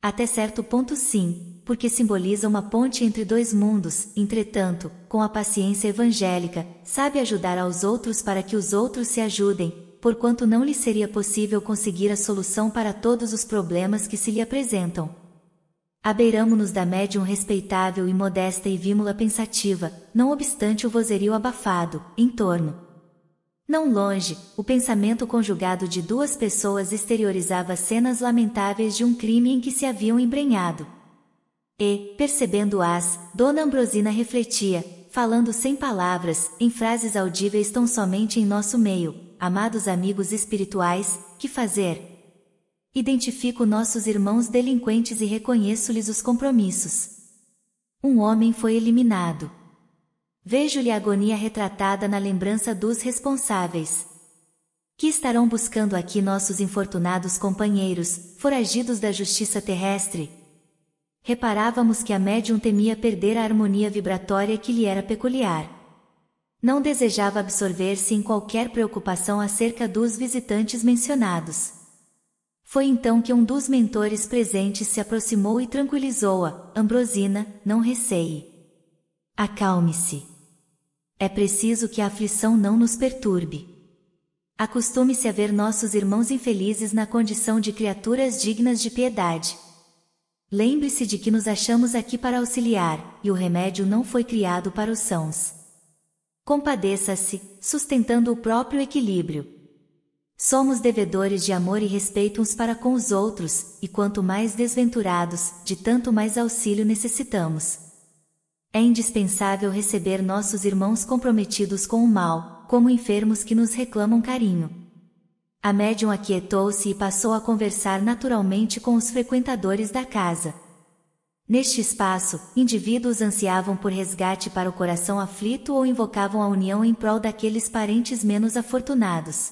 Até certo ponto sim, porque simboliza uma ponte entre dois mundos, entretanto, com a paciência evangélica, sabe ajudar aos outros para que os outros se ajudem, porquanto não lhe seria possível conseguir a solução para todos os problemas que se lhe apresentam. Abeiramo-nos da médium respeitável e modesta e vímula pensativa, não obstante o vozerio abafado, em torno. Não longe, o pensamento conjugado de duas pessoas exteriorizava cenas lamentáveis de um crime em que se haviam embrenhado. E, percebendo-as, Dona Ambrosina refletia, falando sem palavras, em frases audíveis tão somente em nosso meio, amados amigos espirituais, que fazer? Identifico nossos irmãos delinquentes e reconheço-lhes os compromissos. Um homem foi eliminado. Vejo-lhe a agonia retratada na lembrança dos responsáveis. Que estarão buscando aqui nossos infortunados companheiros, foragidos da justiça terrestre? Reparávamos que a médium temia perder a harmonia vibratória que lhe era peculiar não desejava absorver-se em qualquer preocupação acerca dos visitantes mencionados. Foi então que um dos mentores presentes se aproximou e tranquilizou-a: Ambrosina, não receie. Acalme-se. É preciso que a aflição não nos perturbe. Acostume-se a ver nossos irmãos infelizes na condição de criaturas dignas de piedade. Lembre-se de que nos achamos aqui para auxiliar, e o remédio não foi criado para os sãos. Compadeça-se, sustentando o próprio equilíbrio. Somos devedores de amor e respeito uns para com os outros, e quanto mais desventurados, de tanto mais auxílio necessitamos. É indispensável receber nossos irmãos comprometidos com o mal, como enfermos que nos reclamam carinho. A médium aquietou-se e passou a conversar naturalmente com os frequentadores da casa. Neste espaço, indivíduos ansiavam por resgate para o coração aflito ou invocavam a união em prol daqueles parentes menos afortunados.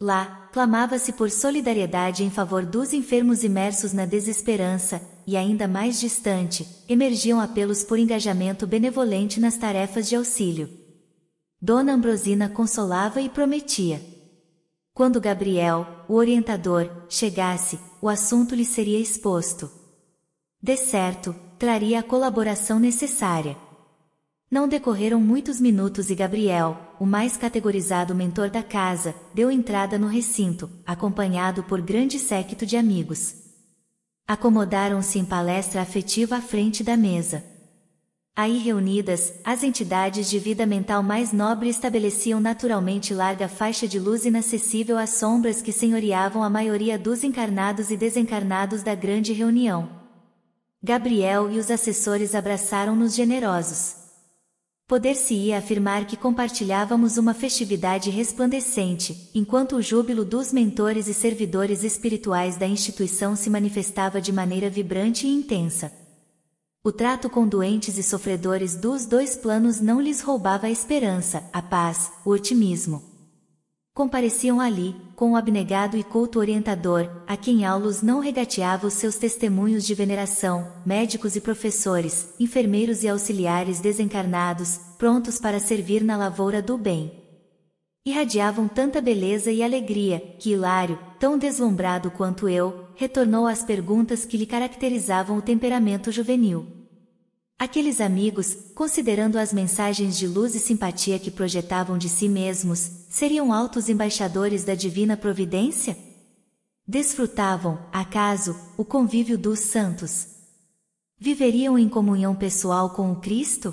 Lá, clamava-se por solidariedade em favor dos enfermos imersos na desesperança, e ainda mais distante, emergiam apelos por engajamento benevolente nas tarefas de auxílio. Dona Ambrosina consolava e prometia. Quando Gabriel, o orientador, chegasse, o assunto lhe seria exposto. De certo, traria a colaboração necessária. Não decorreram muitos minutos e Gabriel, o mais categorizado mentor da casa, deu entrada no recinto, acompanhado por grande séquito de amigos. Acomodaram-se em palestra afetiva à frente da mesa. Aí reunidas, as entidades de vida mental mais nobre estabeleciam naturalmente larga faixa de luz inacessível às sombras que senhoreavam a maioria dos encarnados e desencarnados da grande reunião. Gabriel e os assessores abraçaram-nos generosos. Poder-se-ia afirmar que compartilhávamos uma festividade resplandecente, enquanto o júbilo dos mentores e servidores espirituais da instituição se manifestava de maneira vibrante e intensa. O trato com doentes e sofredores dos dois planos não lhes roubava a esperança, a paz, o otimismo. Compareciam ali, com o abnegado e culto orientador, a quem Aulus não regateava os seus testemunhos de veneração, médicos e professores, enfermeiros e auxiliares desencarnados, prontos para servir na lavoura do bem. Irradiavam tanta beleza e alegria, que Hilário, tão deslumbrado quanto eu, retornou às perguntas que lhe caracterizavam o temperamento juvenil. Aqueles amigos, considerando as mensagens de luz e simpatia que projetavam de si mesmos, seriam altos embaixadores da divina providência? Desfrutavam, acaso, o convívio dos santos? Viveriam em comunhão pessoal com o Cristo?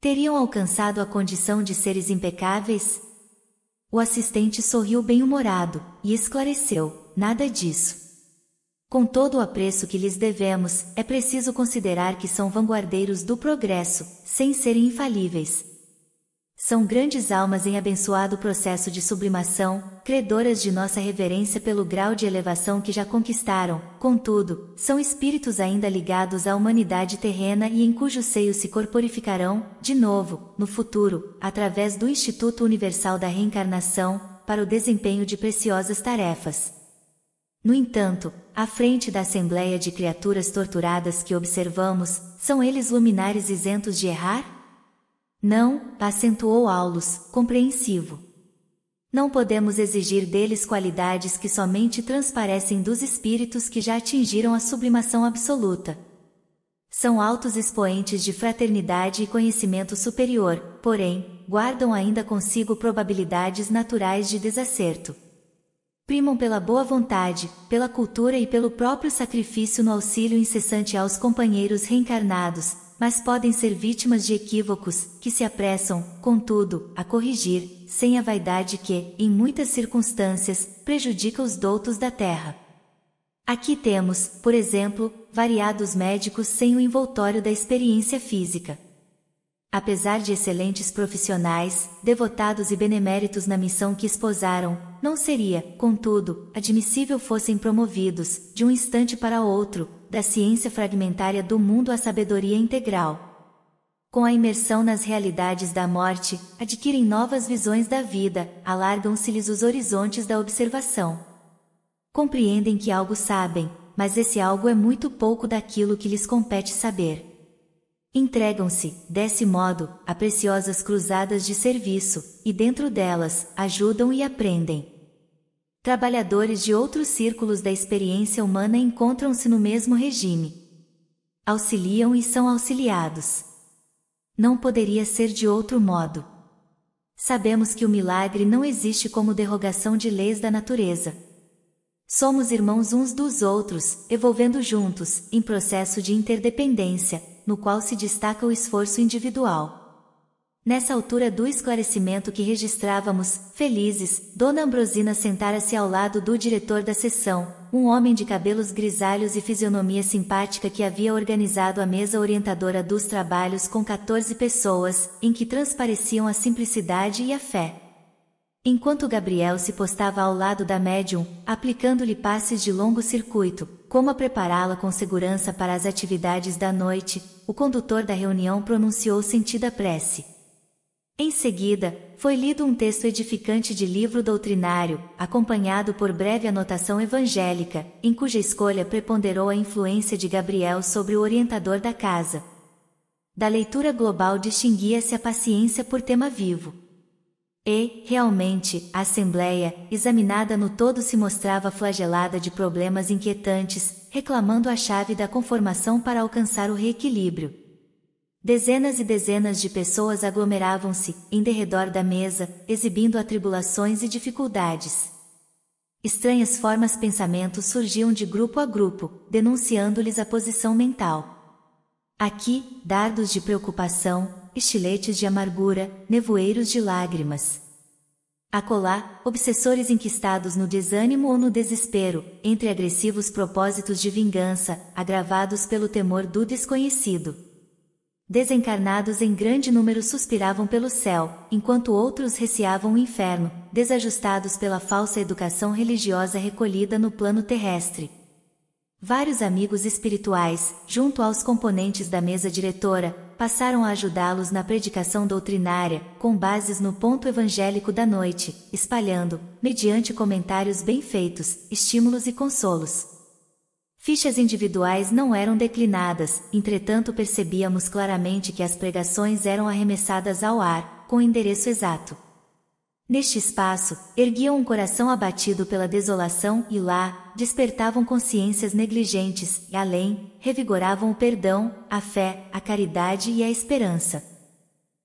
Teriam alcançado a condição de seres impecáveis? O assistente sorriu bem-humorado e esclareceu: nada disso. Com todo o apreço que lhes devemos, é preciso considerar que são vanguardeiros do progresso, sem serem infalíveis. São grandes almas em abençoado processo de sublimação, credoras de nossa reverência pelo grau de elevação que já conquistaram, contudo, são espíritos ainda ligados à humanidade terrena e em cujo seio se corporificarão, de novo, no futuro, através do Instituto Universal da Reencarnação, para o desempenho de preciosas tarefas. No entanto, à frente da assembleia de criaturas torturadas que observamos, são eles luminares isentos de errar? Não, acentuou Aulus, compreensivo. Não podemos exigir deles qualidades que somente transparecem dos espíritos que já atingiram a sublimação absoluta. São altos expoentes de fraternidade e conhecimento superior, porém, guardam ainda consigo probabilidades naturais de desacerto. Primam pela boa vontade, pela cultura e pelo próprio sacrifício no auxílio incessante aos companheiros reencarnados, mas podem ser vítimas de equívocos, que se apressam, contudo, a corrigir, sem a vaidade que, em muitas circunstâncias, prejudica os doutos da terra. Aqui temos, por exemplo, variados médicos sem o envoltório da experiência física. Apesar de excelentes profissionais, devotados e beneméritos na missão que esposaram, não seria, contudo, admissível fossem promovidos, de um instante para outro, da ciência fragmentária do mundo à sabedoria integral. Com a imersão nas realidades da morte, adquirem novas visões da vida, alargam-se-lhes os horizontes da observação. Compreendem que algo sabem, mas esse algo é muito pouco daquilo que lhes compete saber. Entregam-se, desse modo, a preciosas cruzadas de serviço, e dentro delas, ajudam e aprendem. Trabalhadores de outros círculos da experiência humana encontram-se no mesmo regime. Auxiliam e são auxiliados. Não poderia ser de outro modo. Sabemos que o milagre não existe como derrogação de leis da natureza. Somos irmãos uns dos outros, evolvendo juntos, em processo de interdependência, no qual se destaca o esforço individual. Nessa altura do esclarecimento que registrávamos, felizes, Dona Ambrosina sentara-se ao lado do diretor da sessão, um homem de cabelos grisalhos e fisionomia simpática que havia organizado a mesa orientadora dos trabalhos com 14 pessoas, em que transpareciam a simplicidade e a fé. Enquanto Gabriel se postava ao lado da médium, aplicando-lhe passes de longo circuito, como a prepará-la com segurança para as atividades da noite, o condutor da reunião pronunciou sentida prece. Em seguida, foi lido um texto edificante de livro doutrinário, acompanhado por breve anotação evangélica, em cuja escolha preponderou a influência de Gabriel sobre o orientador da casa. Da leitura global distinguia-se a paciência por tema vivo. E, realmente, a Assembleia, examinada no todo, se mostrava flagelada de problemas inquietantes, reclamando a chave da conformação para alcançar o reequilíbrio. Dezenas e dezenas de pessoas aglomeravam-se, em derredor da mesa, exibindo atribulações e dificuldades. Estranhas formas pensamentos surgiam de grupo a grupo, denunciando-lhes a posição mental. Aqui, dardos de preocupação, estiletes de amargura, nevoeiros de lágrimas. Acolá, obsessores enquistados no desânimo ou no desespero, entre agressivos propósitos de vingança, agravados pelo temor do desconhecido. Desencarnados em grande número suspiravam pelo céu, enquanto outros receavam o inferno, desajustados pela falsa educação religiosa recolhida no plano terrestre. Vários amigos espirituais, junto aos componentes da mesa diretora, passaram a ajudá-los na predicação doutrinária, com bases no ponto evangélico da noite, espalhando, mediante comentários bem feitos, estímulos e consolos. Fichas individuais não eram declinadas, entretanto percebíamos claramente que as pregações eram arremessadas ao ar, com endereço exato. Neste espaço, erguiam um coração abatido pela desolação e lá, despertavam consciências negligentes e, além, revigoravam o perdão, a fé, a caridade e a esperança.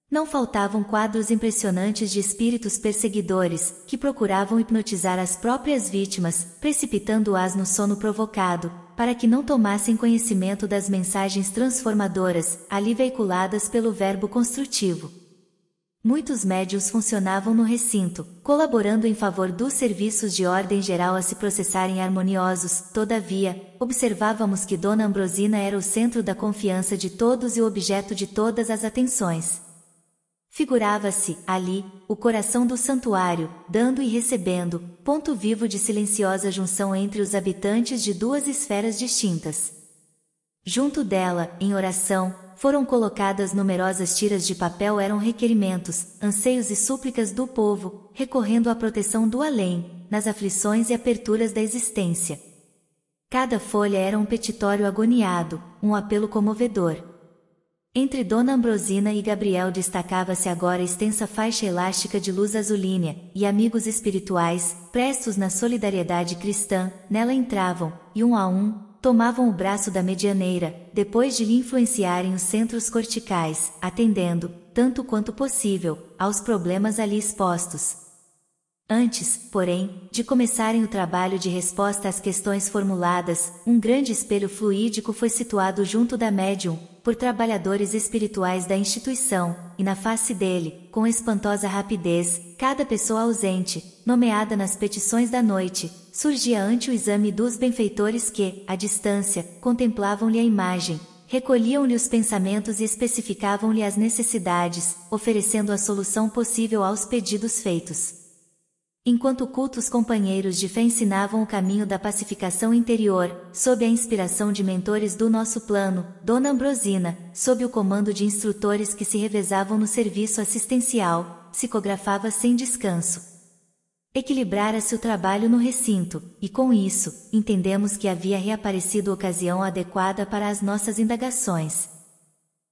Não faltavam quadros impressionantes de espíritos perseguidores, que procuravam hipnotizar as próprias vítimas, precipitando-as no sono provocado, para que não tomassem conhecimento das mensagens transformadoras, ali veiculadas pelo verbo construtivo. Muitos médios funcionavam no recinto, colaborando em favor dos serviços de ordem geral a se processarem harmoniosos, todavia, observávamos que Dona Ambrosina era o centro da confiança de todos e o objeto de todas as atenções. Figurava-se, ali, o coração do santuário, dando e recebendo, ponto vivo de silenciosa junção entre os habitantes de duas esferas distintas. Junto dela, em oração, foram colocadas numerosas tiras de papel eram requerimentos, anseios e súplicas do povo, recorrendo à proteção do além, nas aflições e aperturas da existência. Cada folha era um petitório agoniado, um apelo comovedor. Entre Dona Ambrosina e Gabriel destacava-se agora extensa faixa elástica de luz azulínea, e amigos espirituais, prestos na solidariedade cristã, nela entravam, e um a um, tomavam o braço da medianeira, depois de lhe influenciarem os centros corticais, atendendo, tanto quanto possível, aos problemas ali expostos. Antes, porém, de começarem o trabalho de resposta às questões formuladas, um grande espelho fluídico foi situado junto da médium, por trabalhadores espirituais da instituição, e na face dele, com espantosa rapidez, cada pessoa ausente, nomeada nas petições da noite, surgia ante o exame dos benfeitores que, à distância, contemplavam-lhe a imagem, recolhiam-lhe os pensamentos e especificavam-lhe as necessidades, oferecendo a solução possível aos pedidos feitos. Enquanto cultos companheiros de fé ensinavam o caminho da pacificação interior, sob a inspiração de mentores do nosso plano, Dona Ambrosina, sob o comando de instrutores que se revezavam no serviço assistencial, psicografava sem descanso equilibrara seu trabalho no recinto, e com isso, entendemos que havia reaparecido ocasião adequada para as nossas indagações.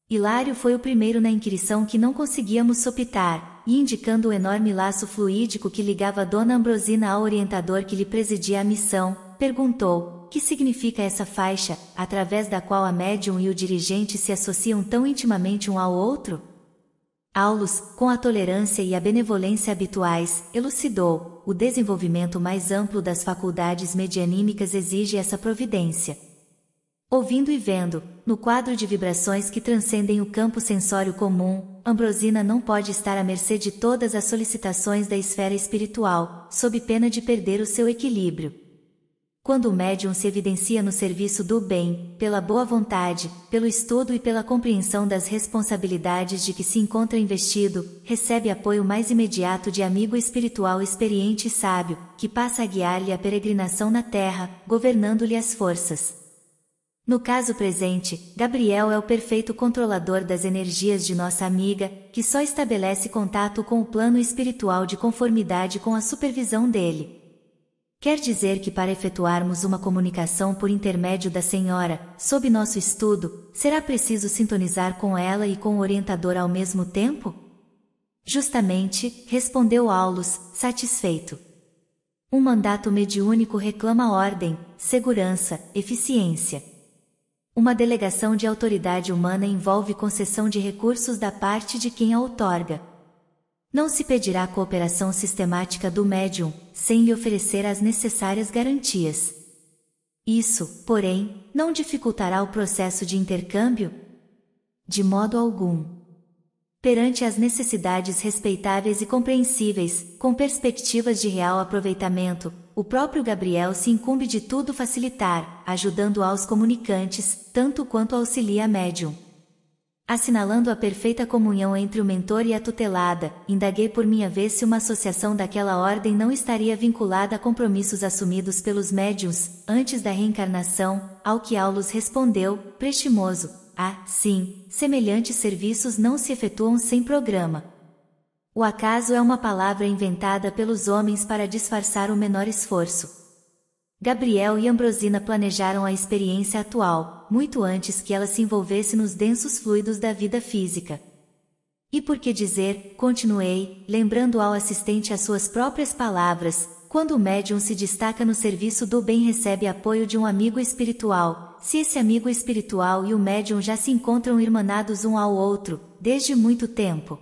Hilário foi o primeiro na inquirição que não conseguíamos sopitar, e indicando o enorme laço fluídico que ligava Dona Ambrosina ao orientador que lhe presidia a missão, perguntou: que significa essa faixa, através da qual a médium e o dirigente se associam tão intimamente um ao outro? Aulus, com a tolerância e a benevolência habituais, elucidou: o desenvolvimento mais amplo das faculdades medianímicas exige essa providência. Ouvindo e vendo, no quadro de vibrações que transcendem o campo sensório comum, Ambrosina não pode estar à mercê de todas as solicitações da esfera espiritual, sob pena de perder o seu equilíbrio. Quando o médium se evidencia no serviço do bem, pela boa vontade, pelo estudo e pela compreensão das responsabilidades de que se encontra investido, recebe apoio mais imediato de amigo espiritual experiente e sábio, que passa a guiar-lhe a peregrinação na terra, governando-lhe as forças. No caso presente, Gabriel é o perfeito controlador das energias de nossa amiga, que só estabelece contato com o plano espiritual de conformidade com a supervisão dele. Quer dizer que para efetuarmos uma comunicação por intermédio da senhora, sob nosso estudo, será preciso sintonizar com ela e com o orientador ao mesmo tempo? Justamente, respondeu Aulus, satisfeito. Um mandato mediúnico reclama ordem, segurança, eficiência. Uma delegação de autoridade humana envolve concessão de recursos da parte de quem a outorga, não se pedirá cooperação sistemática do médium, sem lhe oferecer as necessárias garantias. Isso, porém, não dificultará o processo de intercâmbio? De modo algum. Perante as necessidades respeitáveis e compreensíveis, com perspectivas de real aproveitamento, o próprio Gabriel se incumbe de tudo facilitar, ajudando aos comunicantes, tanto quanto auxilia médium. Assinalando a perfeita comunhão entre o mentor e a tutelada, indaguei por minha vez se uma associação daquela ordem não estaria vinculada a compromissos assumidos pelos médiuns, antes da reencarnação, ao que Aulus respondeu, prestimoso, ah, sim, semelhantes serviços não se efetuam sem programa. O acaso é uma palavra inventada pelos homens para disfarçar o menor esforço. Gabriel e Ambrosina planejaram a experiência atual, muito antes que ela se envolvesse nos densos fluidos da vida física. E por que dizer, continuei, lembrando ao assistente as suas próprias palavras, quando o médium se destaca no serviço do bem recebe apoio de um amigo espiritual, se esse amigo espiritual e o médium já se encontram irmanados um ao outro, desde muito tempo.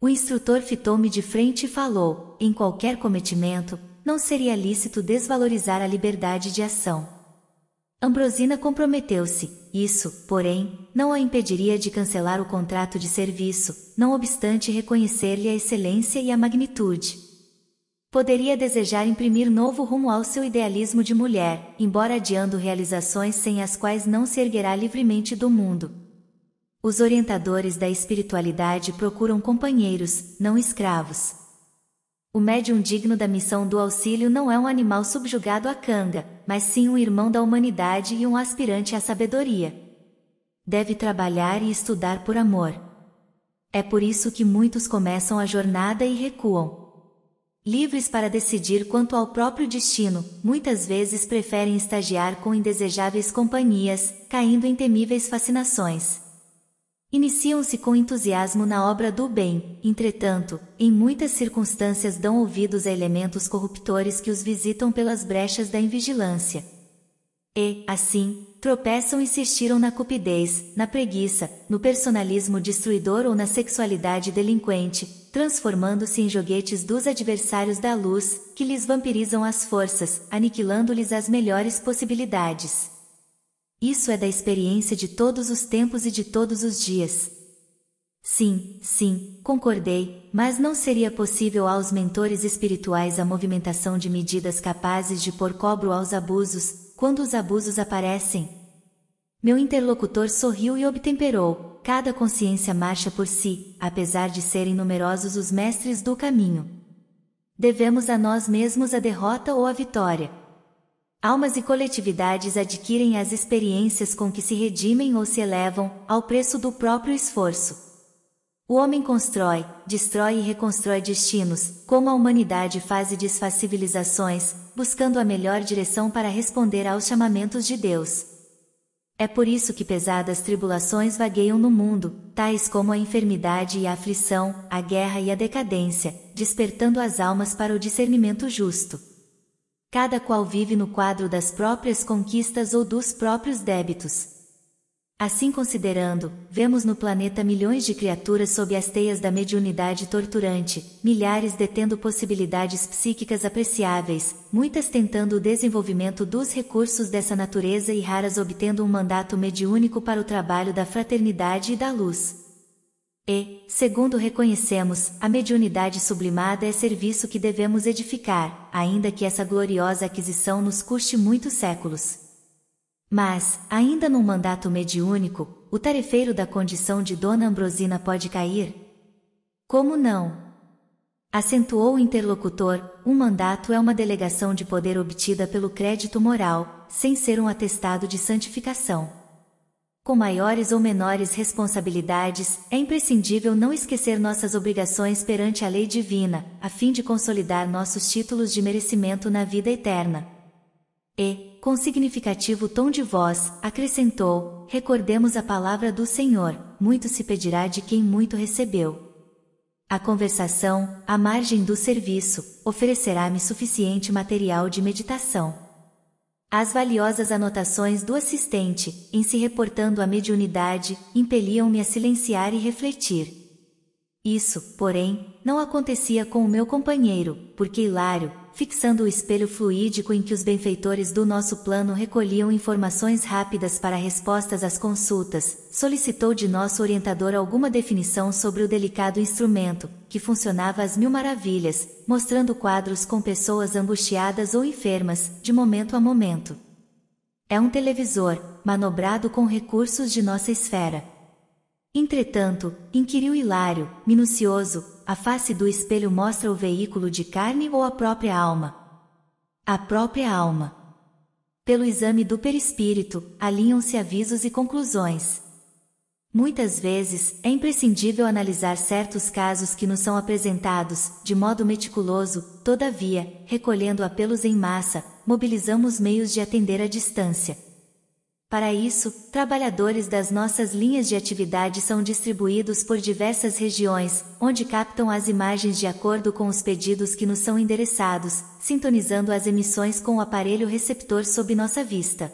O instrutor fitou-me de frente e falou, em qualquer cometimento, não seria lícito desvalorizar a liberdade de ação. Ambrosina comprometeu-se, isso, porém, não a impediria de cancelar o contrato de serviço, não obstante reconhecer-lhe a excelência e a magnitude. Poderia desejar imprimir novo rumo ao seu idealismo de mulher, embora adiando realizações sem as quais não se erguerá livremente do mundo. Os orientadores da espiritualidade procuram companheiros, não escravos. O médium digno da missão do auxílio não é um animal subjugado à canga, mas sim um irmão da humanidade e um aspirante à sabedoria. Deve trabalhar e estudar por amor. É por isso que muitos começam a jornada e recuam. Livres para decidir quanto ao próprio destino, muitas vezes preferem estagiar com indesejáveis companhias, caindo em temíveis fascinações. Iniciam-se com entusiasmo na obra do bem, entretanto, em muitas circunstâncias dão ouvidos a elementos corruptores que os visitam pelas brechas da invigilância. E, assim, tropeçam e se estiram na cupidez, na preguiça, no personalismo destruidor ou na sexualidade delinquente, transformando-se em joguetes dos adversários da luz, que lhes vampirizam as forças, aniquilando-lhes as melhores possibilidades. Isso é da experiência de todos os tempos e de todos os dias. Sim, sim, concordei, mas não seria possível aos mentores espirituais a movimentação de medidas capazes de pôr cobro aos abusos, quando os abusos aparecem? Meu interlocutor sorriu e obtemperou: cada consciência marcha por si, apesar de serem numerosos os mestres do caminho. Devemos a nós mesmos a derrota ou a vitória. Almas e coletividades adquirem as experiências com que se redimem ou se elevam, ao preço do próprio esforço. O homem constrói, destrói e reconstrói destinos, como a humanidade faz e desfaz civilizações, buscando a melhor direção para responder aos chamamentos de Deus. É por isso que pesadas tribulações vagueiam no mundo, tais como a enfermidade e a aflição, a guerra e a decadência, despertando as almas para o discernimento justo. Cada qual vive no quadro das próprias conquistas ou dos próprios débitos. Assim considerando, vemos no planeta milhões de criaturas sob as teias da mediunidade torturante, milhares detendo possibilidades psíquicas apreciáveis, muitas tentando o desenvolvimento dos recursos dessa natureza e raras obtendo um mandato mediúnico para o trabalho da fraternidade e da luz. E, segundo reconhecemos, a mediunidade sublimada é serviço que devemos edificar, ainda que essa gloriosa aquisição nos custe muitos séculos. Mas, ainda num mandato mediúnico, o tarefeiro da condição de Dona Ambrosina pode cair? Como não? Acentuou o interlocutor: um mandato é uma delegação de poder obtida pelo crédito moral, sem ser um atestado de santificação com maiores ou menores responsabilidades, é imprescindível não esquecer nossas obrigações perante a lei divina, a fim de consolidar nossos títulos de merecimento na vida eterna. E, com significativo tom de voz, acrescentou: Recordemos a palavra do Senhor, muito se pedirá de quem muito recebeu. A conversação, à margem do serviço, oferecerá-me suficiente material de meditação. As valiosas anotações do assistente, em se reportando à mediunidade, impeliam-me a silenciar e refletir. Isso, porém, não acontecia com o meu companheiro, porque Hilário, fixando o espelho fluídico em que os benfeitores do nosso plano recolhiam informações rápidas para respostas às consultas, solicitou de nosso orientador alguma definição sobre o delicado instrumento, que funcionava às mil maravilhas, mostrando quadros com pessoas angustiadas ou enfermas, de momento a momento. É um televisor, manobrado com recursos de nossa esfera. Entretanto, inquiriu Hilário, minucioso, a face do espelho mostra o veículo de carne ou a própria alma? A própria alma. Pelo exame do perispírito, alinham-se avisos e conclusões. Muitas vezes, é imprescindível analisar certos casos que nos são apresentados, de modo meticuloso, todavia, recolhendo apelos em massa, mobilizamos meios de atender à distância. Para isso, trabalhadores das nossas linhas de atividade são distribuídos por diversas regiões, onde captam as imagens de acordo com os pedidos que nos são endereçados, sintonizando as emissões com o aparelho receptor sob nossa vista.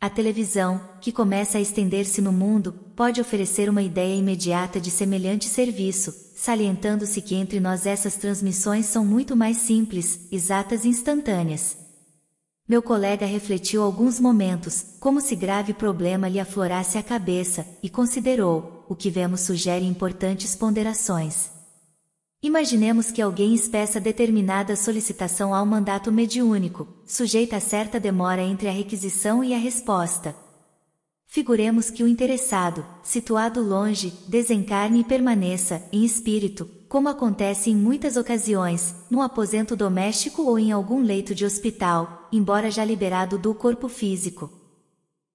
A televisão, que começa a estender-se no mundo, pode oferecer uma ideia imediata de semelhante serviço, salientando-se que entre nós essas transmissões são muito mais simples, exatas e instantâneas. Meu colega refletiu alguns momentos, como se grave problema lhe aflorasse a cabeça, e considerou: o que vemos sugere importantes ponderações. Imaginemos que alguém expressa determinada solicitação ao mandato mediúnico, sujeita a certa demora entre a requisição e a resposta. Figuremos que o interessado, situado longe, desencarne e permaneça, em espírito, como acontece em muitas ocasiões, num aposento doméstico ou em algum leito de hospital, embora já liberado do corpo físico.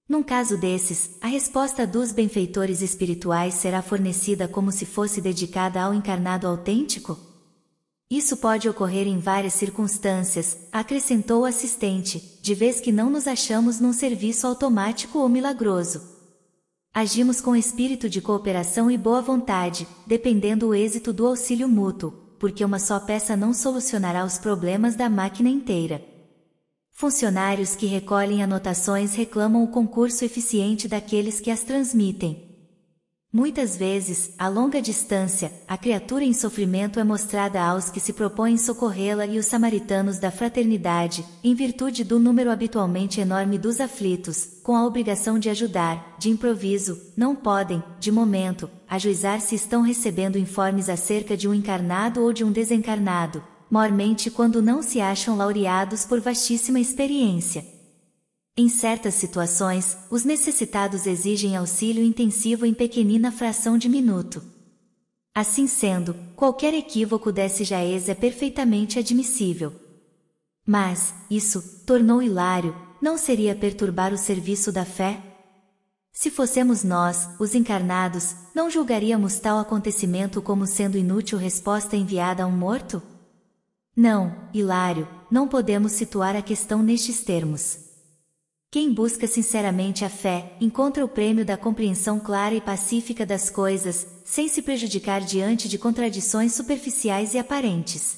Num caso desses, a resposta dos benfeitores espirituais será fornecida como se fosse dedicada ao encarnado autêntico? Isso pode ocorrer em várias circunstâncias, acrescentou o assistente, de vez que não nos achamos num serviço automático ou milagroso. Agimos com espírito de cooperação e boa vontade, dependendo o êxito do auxílio mútuo, porque uma só peça não solucionará os problemas da máquina inteira. Funcionários que recolhem anotações reclamam o concurso eficiente daqueles que as transmitem, Muitas vezes, a longa distância, a criatura em sofrimento é mostrada aos que se propõem socorrê-la e os samaritanos da fraternidade, em virtude do número habitualmente enorme dos aflitos, com a obrigação de ajudar, de improviso, não podem, de momento, ajuizar se estão recebendo informes acerca de um encarnado ou de um desencarnado, mormente quando não se acham laureados por vastíssima experiência. Em certas situações, os necessitados exigem auxílio intensivo em pequenina fração de minuto. Assim sendo, qualquer equívoco desse jaez é perfeitamente admissível. Mas, isso, tornou Hilário, não seria perturbar o serviço da fé? Se fossemos nós, os encarnados, não julgaríamos tal acontecimento como sendo inútil resposta enviada a um morto? Não, Hilário, não podemos situar a questão nestes termos. Quem busca sinceramente a fé, encontra o prêmio da compreensão clara e pacífica das coisas, sem se prejudicar diante de contradições superficiais e aparentes.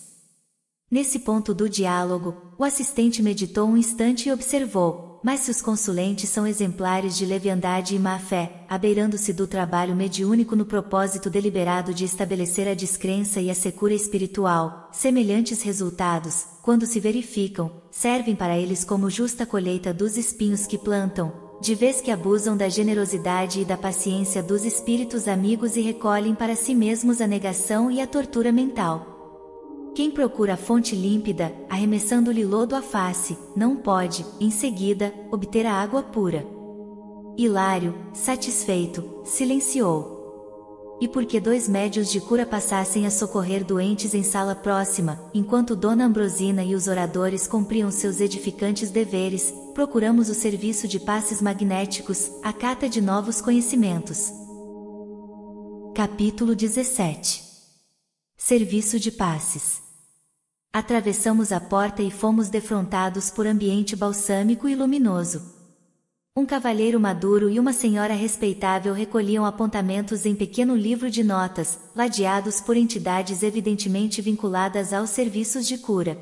Nesse ponto do diálogo, o assistente meditou um instante e observou: mas se os consulentes são exemplares de leviandade e má fé, abeirando-se do trabalho mediúnico no propósito deliberado de estabelecer a descrença e a secura espiritual, semelhantes resultados, quando se verificam, servem para eles como justa colheita dos espinhos que plantam, de vez que abusam da generosidade e da paciência dos espíritos amigos e recolhem para si mesmos a negação e a tortura mental. Quem procura a fonte límpida, arremessando-lhe lodo à face, não pode, em seguida, obter a água pura. Hilário, satisfeito, silenciou. E porque dois médios de cura passassem a socorrer doentes em sala próxima, enquanto Dona Ambrosina e os oradores cumpriam seus edificantes deveres, procuramos o serviço de passes magnéticos, a cata de novos conhecimentos. Capítulo 17 Serviço de passes Atravessamos a porta e fomos defrontados por ambiente balsâmico e luminoso um cavalheiro maduro e uma senhora respeitável recolhiam apontamentos em pequeno livro de notas, ladeados por entidades evidentemente vinculadas aos serviços de cura.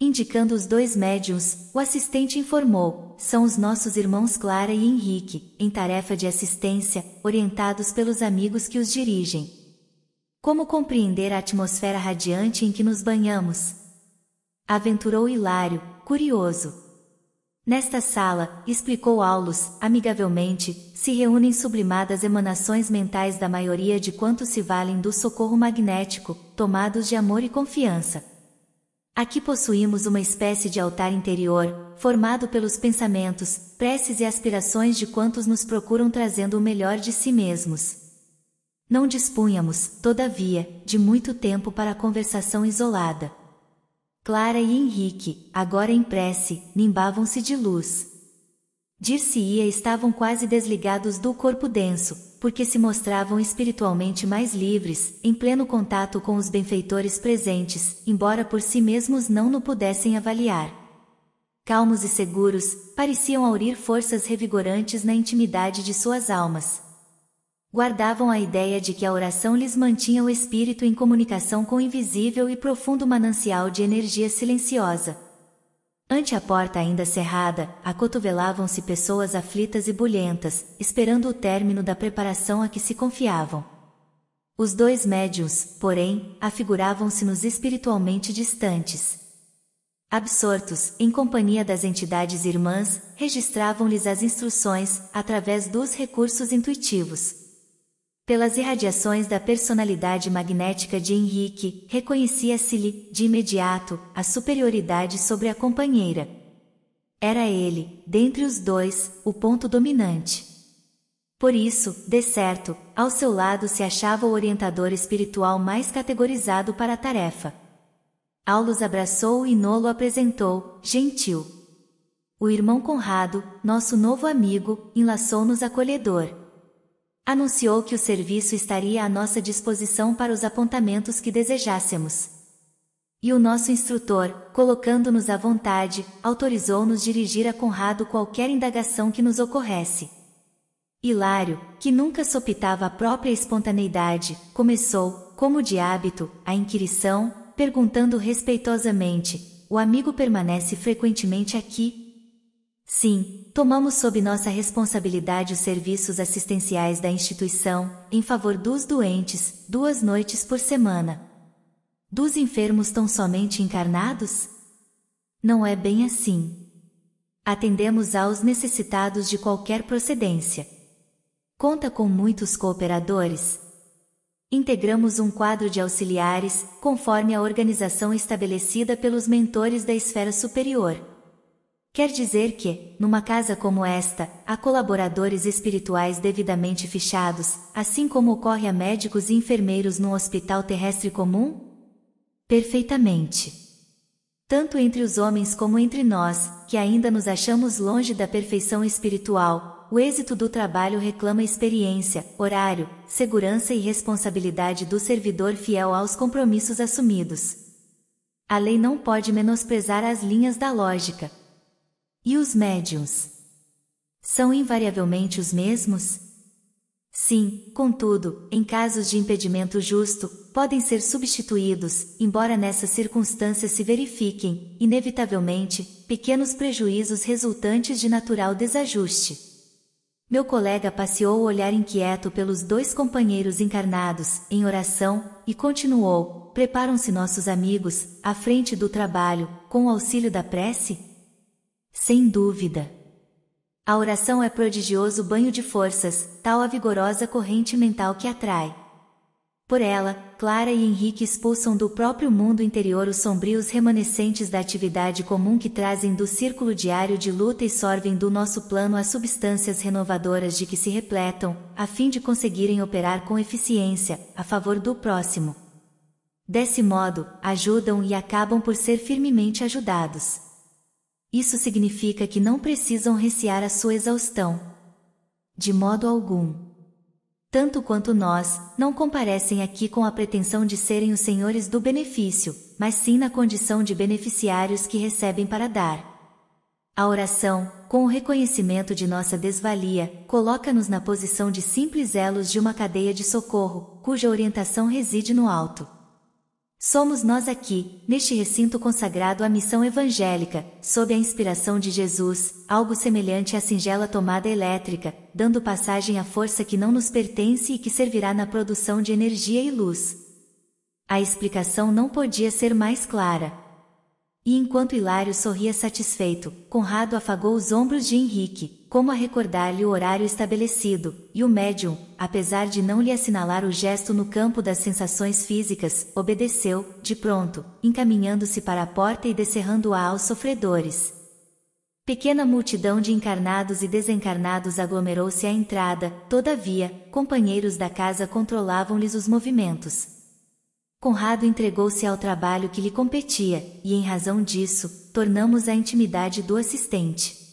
Indicando os dois médiums, o assistente informou: são os nossos irmãos Clara e Henrique, em tarefa de assistência, orientados pelos amigos que os dirigem. Como compreender a atmosfera radiante em que nos banhamos? Aventurou Hilário, curioso. Nesta sala, explicou Aulus, amigavelmente, se reúnem sublimadas emanações mentais da maioria de quantos se valem do socorro magnético, tomados de amor e confiança. Aqui possuímos uma espécie de altar interior, formado pelos pensamentos, preces e aspirações de quantos nos procuram trazendo o melhor de si mesmos. Não dispunhamos, todavia, de muito tempo para a conversação isolada. Clara e Henrique, agora em prece, nimbavam-se de luz. Dir-se-ia estavam quase desligados do corpo denso, porque se mostravam espiritualmente mais livres, em pleno contato com os benfeitores presentes, embora por si mesmos não no pudessem avaliar calmos e seguros, pareciam aurir forças revigorantes na intimidade de suas almas. Guardavam a ideia de que a oração lhes mantinha o espírito em comunicação com o invisível e profundo manancial de energia silenciosa. Ante a porta ainda cerrada, acotovelavam-se pessoas aflitas e bulhentas, esperando o término da preparação a que se confiavam. Os dois médiuns, porém, afiguravam-se-nos espiritualmente distantes. Absortos, em companhia das entidades irmãs, registravam-lhes as instruções, através dos recursos intuitivos. Pelas irradiações da personalidade magnética de Henrique, reconhecia-se-lhe, de imediato, a superioridade sobre a companheira. Era ele, dentre os dois, o ponto dominante. Por isso, de certo, ao seu lado se achava o orientador espiritual mais categorizado para a tarefa. Aulus abraçou e Nolo apresentou, gentil. O irmão Conrado, nosso novo amigo, enlaçou-nos acolhedor anunciou que o serviço estaria à nossa disposição para os apontamentos que desejássemos. E o nosso instrutor, colocando-nos à vontade, autorizou-nos dirigir a Conrado qualquer indagação que nos ocorresse. Hilário, que nunca sopitava a própria espontaneidade, começou, como de hábito, a inquirição, perguntando respeitosamente: O amigo permanece frequentemente aqui, Sim, tomamos sob nossa responsabilidade os serviços assistenciais da instituição, em favor dos doentes, duas noites por semana. Dos enfermos tão somente encarnados? Não é bem assim. Atendemos aos necessitados de qualquer procedência. Conta com muitos cooperadores. Integramos um quadro de auxiliares, conforme a organização estabelecida pelos mentores da esfera superior Quer dizer que, numa casa como esta, há colaboradores espirituais devidamente fichados, assim como ocorre a médicos e enfermeiros num hospital terrestre comum? Perfeitamente. Tanto entre os homens como entre nós, que ainda nos achamos longe da perfeição espiritual, o êxito do trabalho reclama experiência, horário, segurança e responsabilidade do servidor fiel aos compromissos assumidos. A lei não pode menosprezar as linhas da lógica, e os médiums? São invariavelmente os mesmos? Sim, contudo, em casos de impedimento justo, podem ser substituídos, embora nessas circunstâncias se verifiquem, inevitavelmente, pequenos prejuízos resultantes de natural desajuste. Meu colega passeou o olhar inquieto pelos dois companheiros encarnados, em oração, e continuou: Preparam-se nossos amigos, à frente do trabalho, com o auxílio da prece? Sem dúvida. A oração é prodigioso banho de forças, tal a vigorosa corrente mental que atrai. Por ela, Clara e Henrique expulsam do próprio mundo interior os sombrios remanescentes da atividade comum que trazem do círculo diário de luta e sorvem do nosso plano as substâncias renovadoras de que se repletam, a fim de conseguirem operar com eficiência, a favor do próximo. Desse modo, ajudam e acabam por ser firmemente ajudados. Isso significa que não precisam recear a sua exaustão. De modo algum. Tanto quanto nós, não comparecem aqui com a pretensão de serem os senhores do benefício, mas sim na condição de beneficiários que recebem para dar. A oração, com o reconhecimento de nossa desvalia, coloca-nos na posição de simples elos de uma cadeia de socorro, cuja orientação reside no alto. Somos nós aqui, neste recinto consagrado à missão evangélica, sob a inspiração de Jesus, algo semelhante à singela tomada elétrica, dando passagem à força que não nos pertence e que servirá na produção de energia e luz. A explicação não podia ser mais clara. E enquanto Hilário sorria satisfeito, Conrado afagou os ombros de Henrique, como a recordar-lhe o horário estabelecido, e o médium, apesar de não lhe assinalar o gesto no campo das sensações físicas, obedeceu, de pronto, encaminhando-se para a porta e descerrando-a aos sofredores. Pequena multidão de encarnados e desencarnados aglomerou-se à entrada, todavia, companheiros da casa controlavam-lhes os movimentos. Conrado entregou-se ao trabalho que lhe competia, e em razão disso, tornamos a intimidade do assistente.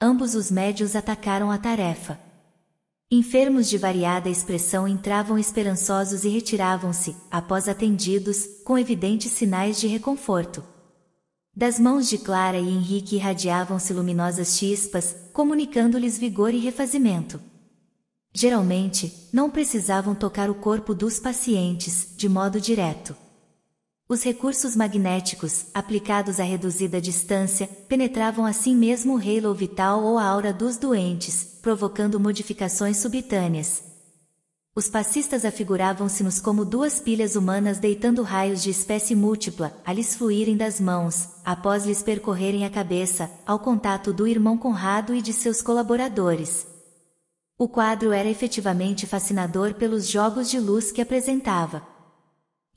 Ambos os médios atacaram a tarefa. Enfermos de variada expressão entravam esperançosos e retiravam-se, após atendidos, com evidentes sinais de reconforto. Das mãos de Clara e Henrique irradiavam-se luminosas chispas, comunicando-lhes vigor e refazimento. Geralmente, não precisavam tocar o corpo dos pacientes, de modo direto. Os recursos magnéticos, aplicados a reduzida distância, penetravam assim mesmo o halo vital ou a aura dos doentes, provocando modificações subitâneas. Os passistas afiguravam-se nos como duas pilhas humanas deitando raios de espécie múltipla, a lhes fluírem das mãos, após lhes percorrerem a cabeça, ao contato do irmão Conrado e de seus colaboradores. O quadro era efetivamente fascinador pelos jogos de luz que apresentava.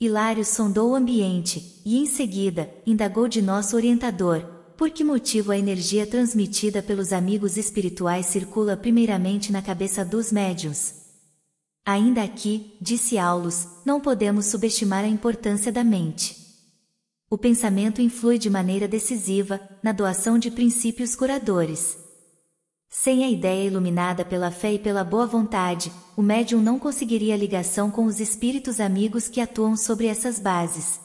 Hilário sondou o ambiente, e em seguida, indagou de nosso orientador, por que motivo a energia transmitida pelos amigos espirituais circula primeiramente na cabeça dos médiuns? Ainda aqui, disse Aulus, não podemos subestimar a importância da mente. O pensamento influi de maneira decisiva na doação de princípios curadores. Sem a ideia iluminada pela fé e pela boa vontade, o médium não conseguiria ligação com os espíritos amigos que atuam sobre essas bases.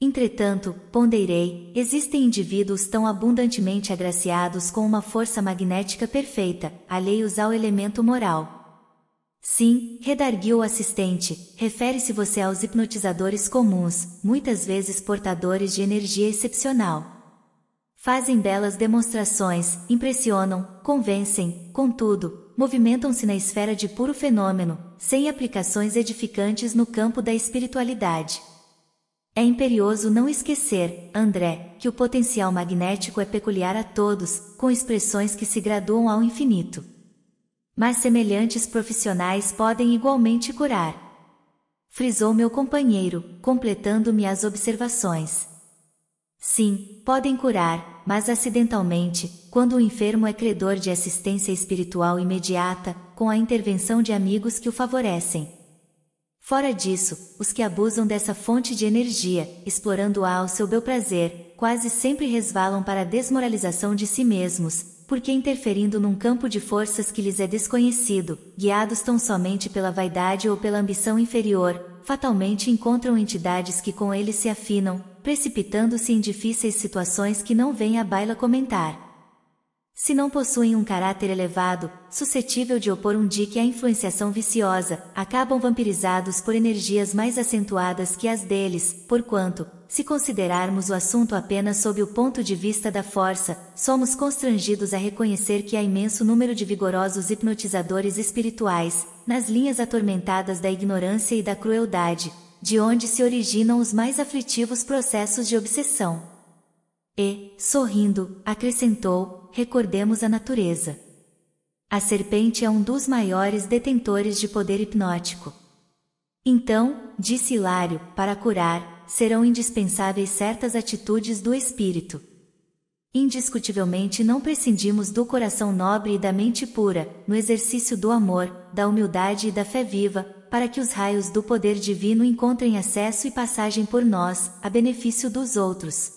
Entretanto, ponderei, existem indivíduos tão abundantemente agraciados com uma força magnética perfeita, alheios ao elemento moral. Sim, redarguiu o assistente, refere-se você aos hipnotizadores comuns, muitas vezes portadores de energia excepcional. Fazem belas demonstrações, impressionam, convencem, contudo, movimentam-se na esfera de puro fenômeno, sem aplicações edificantes no campo da espiritualidade. É imperioso não esquecer, André, que o potencial magnético é peculiar a todos, com expressões que se graduam ao infinito. Mas semelhantes profissionais podem igualmente curar. Frisou meu companheiro, completando-me as observações. Sim, podem curar, mas acidentalmente, quando o enfermo é credor de assistência espiritual imediata, com a intervenção de amigos que o favorecem. Fora disso, os que abusam dessa fonte de energia, explorando-a ao seu bel prazer, quase sempre resvalam para a desmoralização de si mesmos, porque interferindo num campo de forças que lhes é desconhecido, guiados tão somente pela vaidade ou pela ambição inferior, fatalmente encontram entidades que com eles se afinam, precipitando-se em difíceis situações que não vem à baila comentar. Se não possuem um caráter elevado, suscetível de opor um dique à influenciação viciosa, acabam vampirizados por energias mais acentuadas que as deles, porquanto, se considerarmos o assunto apenas sob o ponto de vista da força, somos constrangidos a reconhecer que há imenso número de vigorosos hipnotizadores espirituais, nas linhas atormentadas da ignorância e da crueldade, de onde se originam os mais aflitivos processos de obsessão. E, sorrindo, acrescentou: recordemos a natureza. A serpente é um dos maiores detentores de poder hipnótico. Então, disse Hilário, para curar, serão indispensáveis certas atitudes do espírito. Indiscutivelmente não prescindimos do coração nobre e da mente pura, no exercício do amor, da humildade e da fé viva, para que os raios do poder divino encontrem acesso e passagem por nós, a benefício dos outros.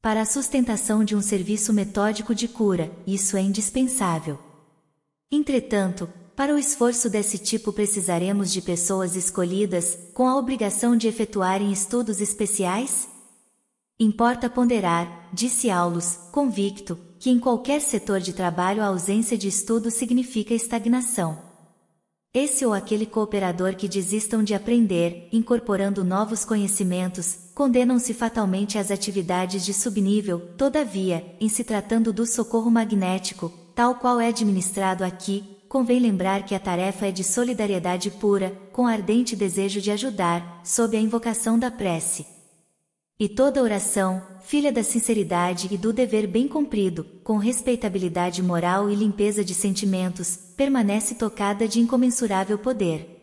Para a sustentação de um serviço metódico de cura, isso é indispensável. Entretanto, para o esforço desse tipo precisaremos de pessoas escolhidas, com a obrigação de efetuarem estudos especiais? Importa ponderar, disse Aulus, convicto, que em qualquer setor de trabalho a ausência de estudo significa estagnação. Esse ou aquele cooperador que desistam de aprender, incorporando novos conhecimentos, condenam-se fatalmente às atividades de subnível, todavia, em se tratando do socorro magnético, tal qual é administrado aqui, convém lembrar que a tarefa é de solidariedade pura, com ardente desejo de ajudar, sob a invocação da prece. E toda oração, filha da sinceridade e do dever bem cumprido, com respeitabilidade moral e limpeza de sentimentos, permanece tocada de incomensurável poder.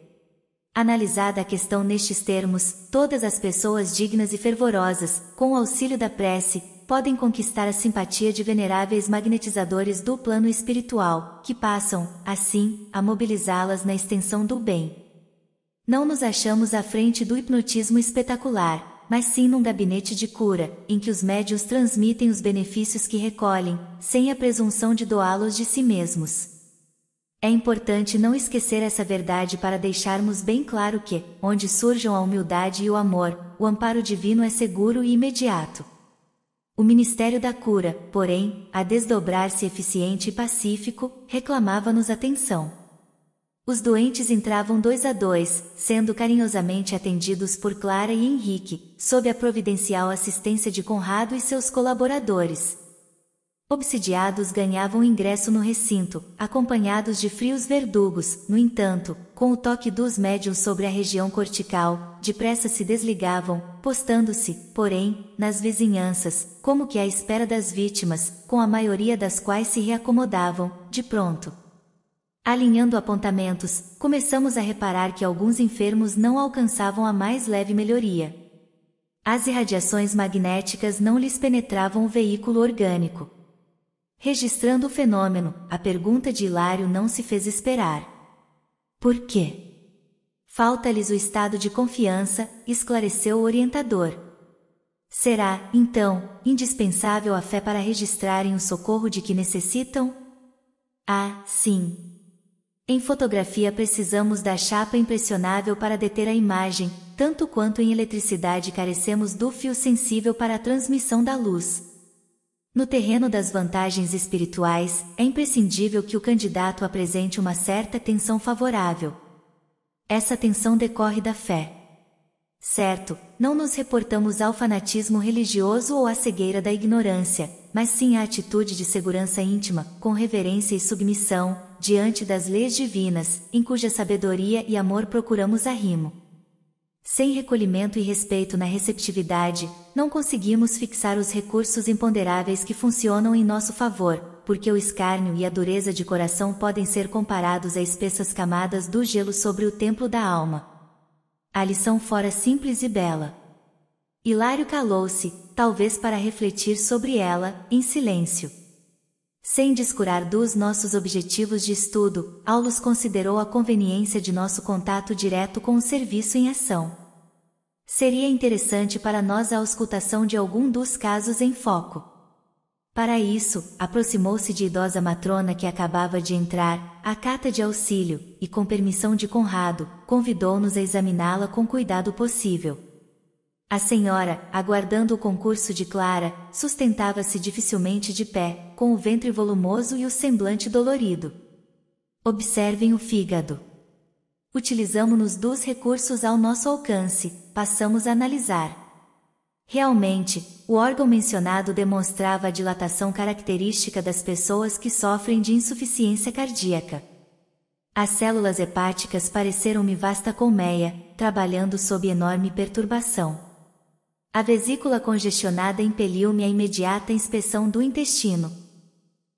Analisada a questão nestes termos, todas as pessoas dignas e fervorosas, com o auxílio da prece, podem conquistar a simpatia de veneráveis magnetizadores do plano espiritual, que passam, assim, a mobilizá-las na extensão do bem. Não nos achamos à frente do hipnotismo espetacular, mas sim num gabinete de cura, em que os médios transmitem os benefícios que recolhem, sem a presunção de doá-los de si mesmos. É importante não esquecer essa verdade para deixarmos bem claro que, onde surjam a humildade e o amor, o amparo divino é seguro e imediato. O Ministério da Cura, porém, a desdobrar-se eficiente e pacífico, reclamava-nos atenção. Os doentes entravam dois a dois, sendo carinhosamente atendidos por Clara e Henrique, sob a providencial assistência de Conrado e seus colaboradores. Obsidiados ganhavam ingresso no recinto, acompanhados de frios verdugos, no entanto, com o toque dos médiuns sobre a região cortical, depressa se desligavam, postando-se, porém, nas vizinhanças, como que à espera das vítimas, com a maioria das quais se reacomodavam, de pronto. Alinhando apontamentos, começamos a reparar que alguns enfermos não alcançavam a mais leve melhoria. As irradiações magnéticas não lhes penetravam o veículo orgânico. Registrando o fenômeno, a pergunta de Hilário não se fez esperar. Por quê? Falta-lhes o estado de confiança, esclareceu o orientador. Será, então, indispensável a fé para registrarem o socorro de que necessitam? Ah, sim, em fotografia precisamos da chapa impressionável para deter a imagem, tanto quanto em eletricidade carecemos do fio sensível para a transmissão da luz. No terreno das vantagens espirituais, é imprescindível que o candidato apresente uma certa tensão favorável. Essa tensão decorre da fé. Certo, não nos reportamos ao fanatismo religioso ou à cegueira da ignorância, mas sim à atitude de segurança íntima, com reverência e submissão, diante das leis divinas, em cuja sabedoria e amor procuramos arrimo. Sem recolhimento e respeito na receptividade, não conseguimos fixar os recursos imponderáveis que funcionam em nosso favor, porque o escárnio e a dureza de coração podem ser comparados a espessas camadas do gelo sobre o templo da alma. A lição fora simples e bela. Hilário calou-se, talvez para refletir sobre ela, em silêncio. Sem descurar dos nossos objetivos de estudo, Aulus considerou a conveniência de nosso contato direto com o serviço em ação. Seria interessante para nós a auscultação de algum dos casos em foco. Para isso, aproximou-se de idosa matrona que acabava de entrar, a cata de auxílio, e com permissão de Conrado, convidou-nos a examiná-la com cuidado possível. A senhora, aguardando o concurso de Clara, sustentava-se dificilmente de pé, com o ventre volumoso e o semblante dolorido. Observem o fígado. Utilizamos-nos dos recursos ao nosso alcance, passamos a analisar. Realmente, o órgão mencionado demonstrava a dilatação característica das pessoas que sofrem de insuficiência cardíaca. As células hepáticas pareceram-me vasta colmeia, trabalhando sob enorme perturbação. A vesícula congestionada impeliu-me à imediata inspeção do intestino.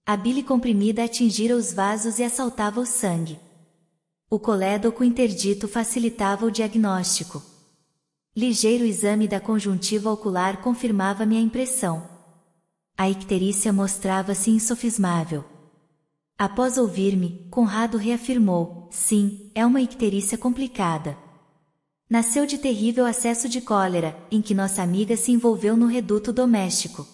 A bile comprimida atingira os vasos e assaltava o sangue. O colédoco interdito facilitava o diagnóstico. Ligeiro exame da conjuntiva ocular confirmava minha impressão. A icterícia mostrava-se insofismável. Após ouvir-me, Conrado reafirmou: sim, é uma icterícia complicada Nasceu de terrível acesso de cólera, em que nossa amiga se envolveu no reduto doméstico.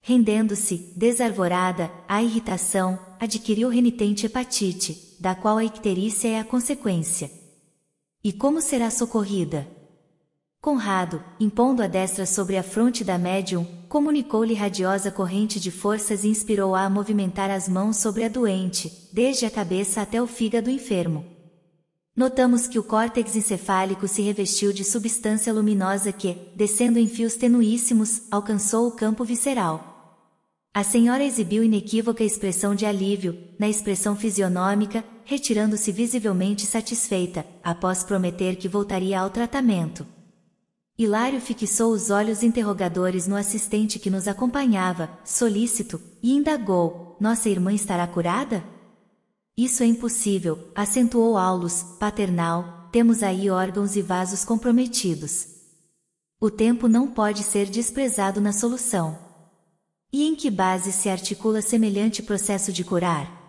Rendendo-se, desarvorada, à irritação, adquiriu renitente hepatite, da qual a icterícia é a consequência. E como será socorrida? Conrado, impondo a destra sobre a fronte da médium, comunicou-lhe radiosa corrente de forças e inspirou-a a movimentar as mãos sobre a doente, desde a cabeça até o fígado enfermo. Notamos que o córtex encefálico se revestiu de substância luminosa que, descendo em fios tenuíssimos, alcançou o campo visceral. A senhora exibiu inequívoca expressão de alívio, na expressão fisionômica, retirando-se visivelmente satisfeita, após prometer que voltaria ao tratamento. Hilário fixou os olhos interrogadores no assistente que nos acompanhava, solícito, e indagou: Nossa irmã estará curada? Isso é impossível, acentuou Aulus, paternal, temos aí órgãos e vasos comprometidos. O tempo não pode ser desprezado na solução. E em que base se articula semelhante processo de curar?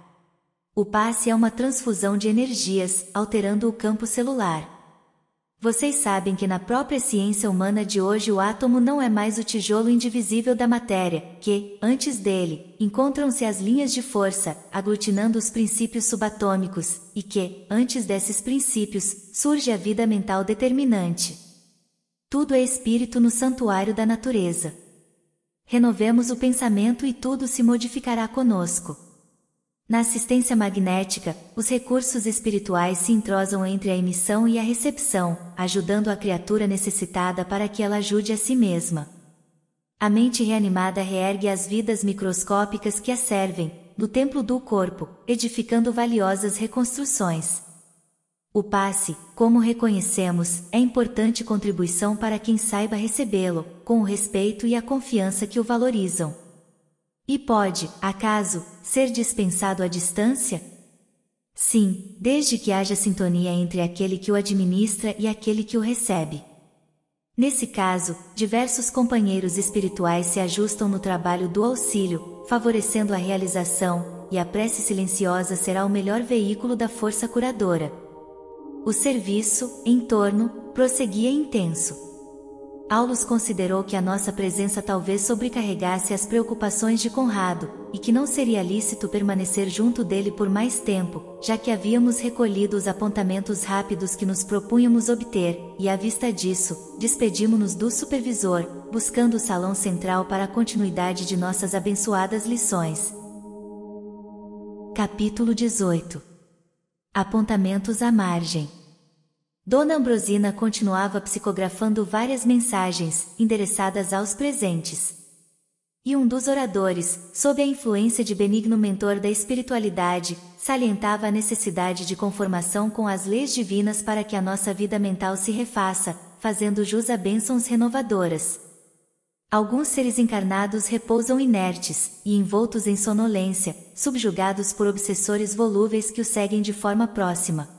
O passe é uma transfusão de energias, alterando o campo celular. Vocês sabem que na própria ciência humana de hoje o átomo não é mais o tijolo indivisível da matéria, que, antes dele, encontram-se as linhas de força, aglutinando os princípios subatômicos, e que, antes desses princípios, surge a vida mental determinante. Tudo é espírito no santuário da natureza. Renovemos o pensamento e tudo se modificará conosco. Na assistência magnética, os recursos espirituais se entrosam entre a emissão e a recepção, ajudando a criatura necessitada para que ela ajude a si mesma. A mente reanimada reergue as vidas microscópicas que a servem, do templo do corpo, edificando valiosas reconstruções. O passe, como reconhecemos, é importante contribuição para quem saiba recebê-lo, com o respeito e a confiança que o valorizam. E pode, acaso, ser dispensado à distância? Sim, desde que haja sintonia entre aquele que o administra e aquele que o recebe. Nesse caso, diversos companheiros espirituais se ajustam no trabalho do auxílio, favorecendo a realização, e a prece silenciosa será o melhor veículo da força curadora. O serviço, em torno, prosseguia intenso. Aulus considerou que a nossa presença talvez sobrecarregasse as preocupações de Conrado, e que não seria lícito permanecer junto dele por mais tempo, já que havíamos recolhido os apontamentos rápidos que nos propunhamos obter, e à vista disso, despedimos-nos do supervisor, buscando o salão central para a continuidade de nossas abençoadas lições. Capítulo 18 Apontamentos à margem Dona Ambrosina continuava psicografando várias mensagens, endereçadas aos presentes. E um dos oradores, sob a influência de benigno mentor da espiritualidade, salientava a necessidade de conformação com as leis divinas para que a nossa vida mental se refaça, fazendo jus a bênçãos renovadoras. Alguns seres encarnados repousam inertes e envoltos em sonolência, subjugados por obsessores volúveis que o seguem de forma próxima,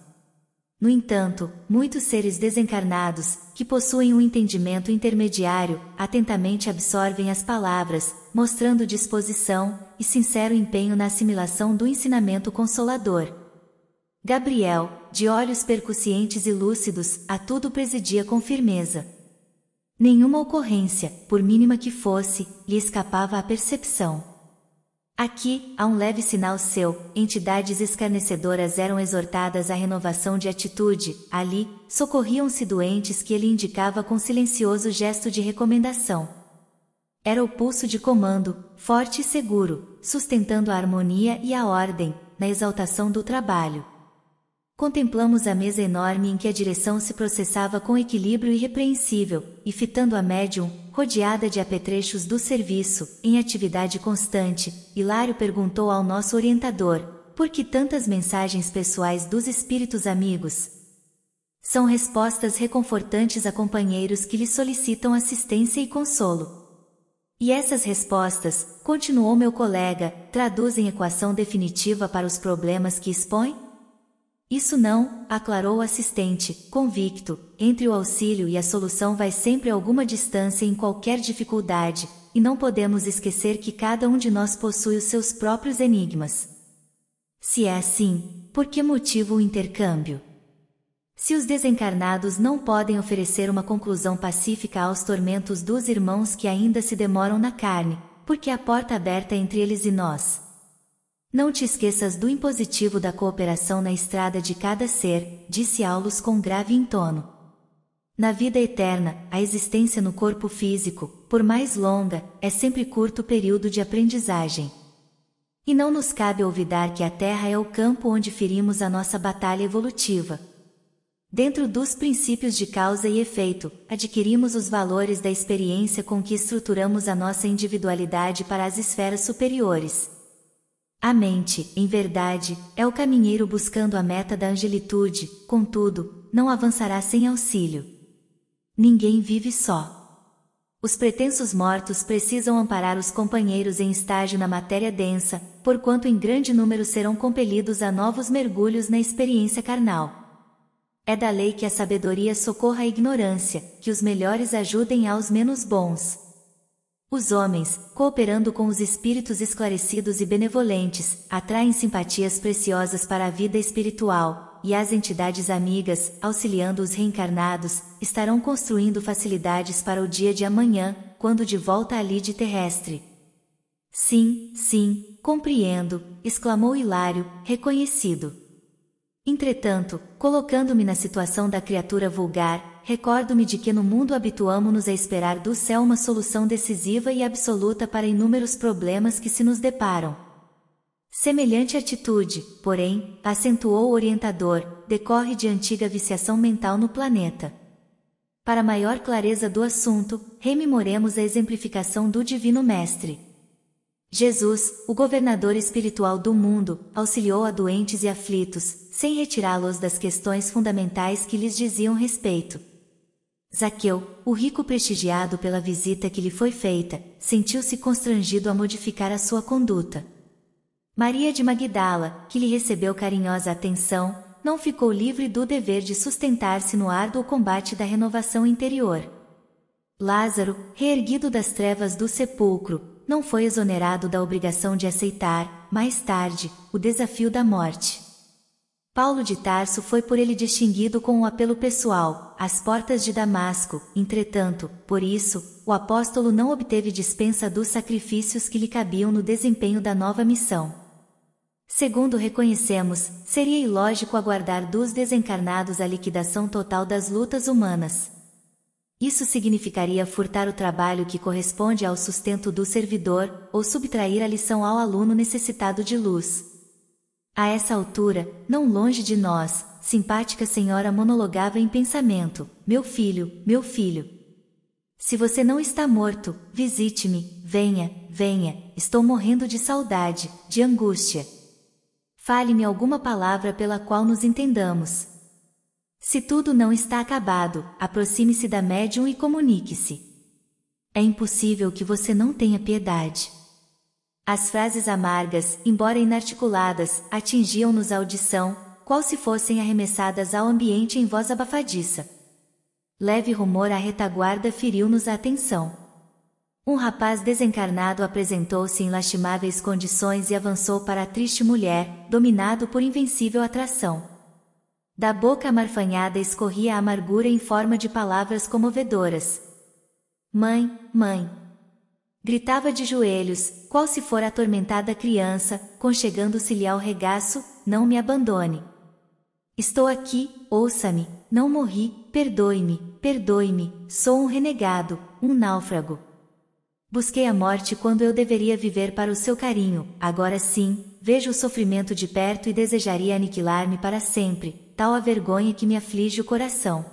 no entanto, muitos seres desencarnados, que possuem um entendimento intermediário, atentamente absorvem as palavras, mostrando disposição e sincero empenho na assimilação do ensinamento consolador. Gabriel, de olhos percussientes e lúcidos, a tudo presidia com firmeza. Nenhuma ocorrência, por mínima que fosse, lhe escapava à percepção. Aqui, há um leve sinal seu, entidades escarnecedoras eram exortadas à renovação de atitude, ali, socorriam-se doentes que ele indicava com silencioso gesto de recomendação. Era o pulso de comando, forte e seguro, sustentando a harmonia e a ordem, na exaltação do trabalho. Contemplamos a mesa enorme em que a direção se processava com equilíbrio irrepreensível, e fitando a médium, rodeada de apetrechos do serviço, em atividade constante, Hilário perguntou ao nosso orientador: por que tantas mensagens pessoais dos espíritos amigos? São respostas reconfortantes a companheiros que lhe solicitam assistência e consolo. E essas respostas, continuou meu colega, traduzem equação definitiva para os problemas que expõe? Isso não, aclarou o assistente, convicto, entre o auxílio e a solução vai sempre alguma distância em qualquer dificuldade, e não podemos esquecer que cada um de nós possui os seus próprios enigmas. Se é assim, por que motivo o intercâmbio? Se os desencarnados não podem oferecer uma conclusão pacífica aos tormentos dos irmãos que ainda se demoram na carne, porque a porta aberta entre eles e nós? Não te esqueças do impositivo da cooperação na estrada de cada ser, disse Aulus com grave entono. Na vida eterna, a existência no corpo físico, por mais longa, é sempre curto período de aprendizagem. E não nos cabe olvidar que a Terra é o campo onde ferimos a nossa batalha evolutiva. Dentro dos princípios de causa e efeito, adquirimos os valores da experiência com que estruturamos a nossa individualidade para as esferas superiores. A mente, em verdade, é o caminheiro buscando a meta da angelitude, contudo, não avançará sem auxílio. Ninguém vive só. Os pretensos mortos precisam amparar os companheiros em estágio na matéria densa, porquanto em grande número serão compelidos a novos mergulhos na experiência carnal. É da lei que a sabedoria socorra a ignorância, que os melhores ajudem aos menos bons. Os homens, cooperando com os espíritos esclarecidos e benevolentes, atraem simpatias preciosas para a vida espiritual, e as entidades amigas, auxiliando os reencarnados, estarão construindo facilidades para o dia de amanhã, quando de volta à lide terrestre. Sim, sim, compreendo, exclamou Hilário, reconhecido. Entretanto, colocando-me na situação da criatura vulgar, recordo-me de que no mundo habituamo-nos a esperar do céu uma solução decisiva e absoluta para inúmeros problemas que se nos deparam. Semelhante atitude, porém, acentuou o orientador, decorre de antiga viciação mental no planeta. Para maior clareza do assunto, rememoremos a exemplificação do Divino Mestre. Jesus, o governador espiritual do mundo, auxiliou a doentes e aflitos, sem retirá-los das questões fundamentais que lhes diziam respeito. Zaqueu, o rico prestigiado pela visita que lhe foi feita, sentiu-se constrangido a modificar a sua conduta. Maria de Magdala, que lhe recebeu carinhosa atenção, não ficou livre do dever de sustentar-se no árduo combate da renovação interior. Lázaro, reerguido das trevas do sepulcro, não foi exonerado da obrigação de aceitar, mais tarde, o desafio da morte. Paulo de Tarso foi por ele distinguido com um apelo pessoal, às portas de Damasco, entretanto, por isso, o apóstolo não obteve dispensa dos sacrifícios que lhe cabiam no desempenho da nova missão. Segundo reconhecemos, seria ilógico aguardar dos desencarnados a liquidação total das lutas humanas. Isso significaria furtar o trabalho que corresponde ao sustento do servidor, ou subtrair a lição ao aluno necessitado de luz. A essa altura, não longe de nós, simpática senhora monologava em pensamento: Meu filho, meu filho. Se você não está morto, visite-me, venha, venha, estou morrendo de saudade, de angústia. Fale-me alguma palavra pela qual nos entendamos. Se tudo não está acabado, aproxime-se da médium e comunique-se. É impossível que você não tenha piedade. As frases amargas, embora inarticuladas, atingiam-nos a audição, qual se fossem arremessadas ao ambiente em voz abafadiça. Leve rumor à retaguarda feriu-nos a atenção. Um rapaz desencarnado apresentou-se em lastimáveis condições e avançou para a triste mulher, dominado por invencível atração. Da boca amarfanhada escorria a amargura em forma de palavras comovedoras. Mãe, mãe! Gritava de joelhos, qual se for atormentada criança, conchegando-se-lhe ao regaço, não me abandone. Estou aqui, ouça-me, não morri, perdoe-me, perdoe-me, sou um renegado, um náufrago. Busquei a morte quando eu deveria viver para o seu carinho, agora sim, vejo o sofrimento de perto e desejaria aniquilar-me para sempre, tal a vergonha que me aflige o coração.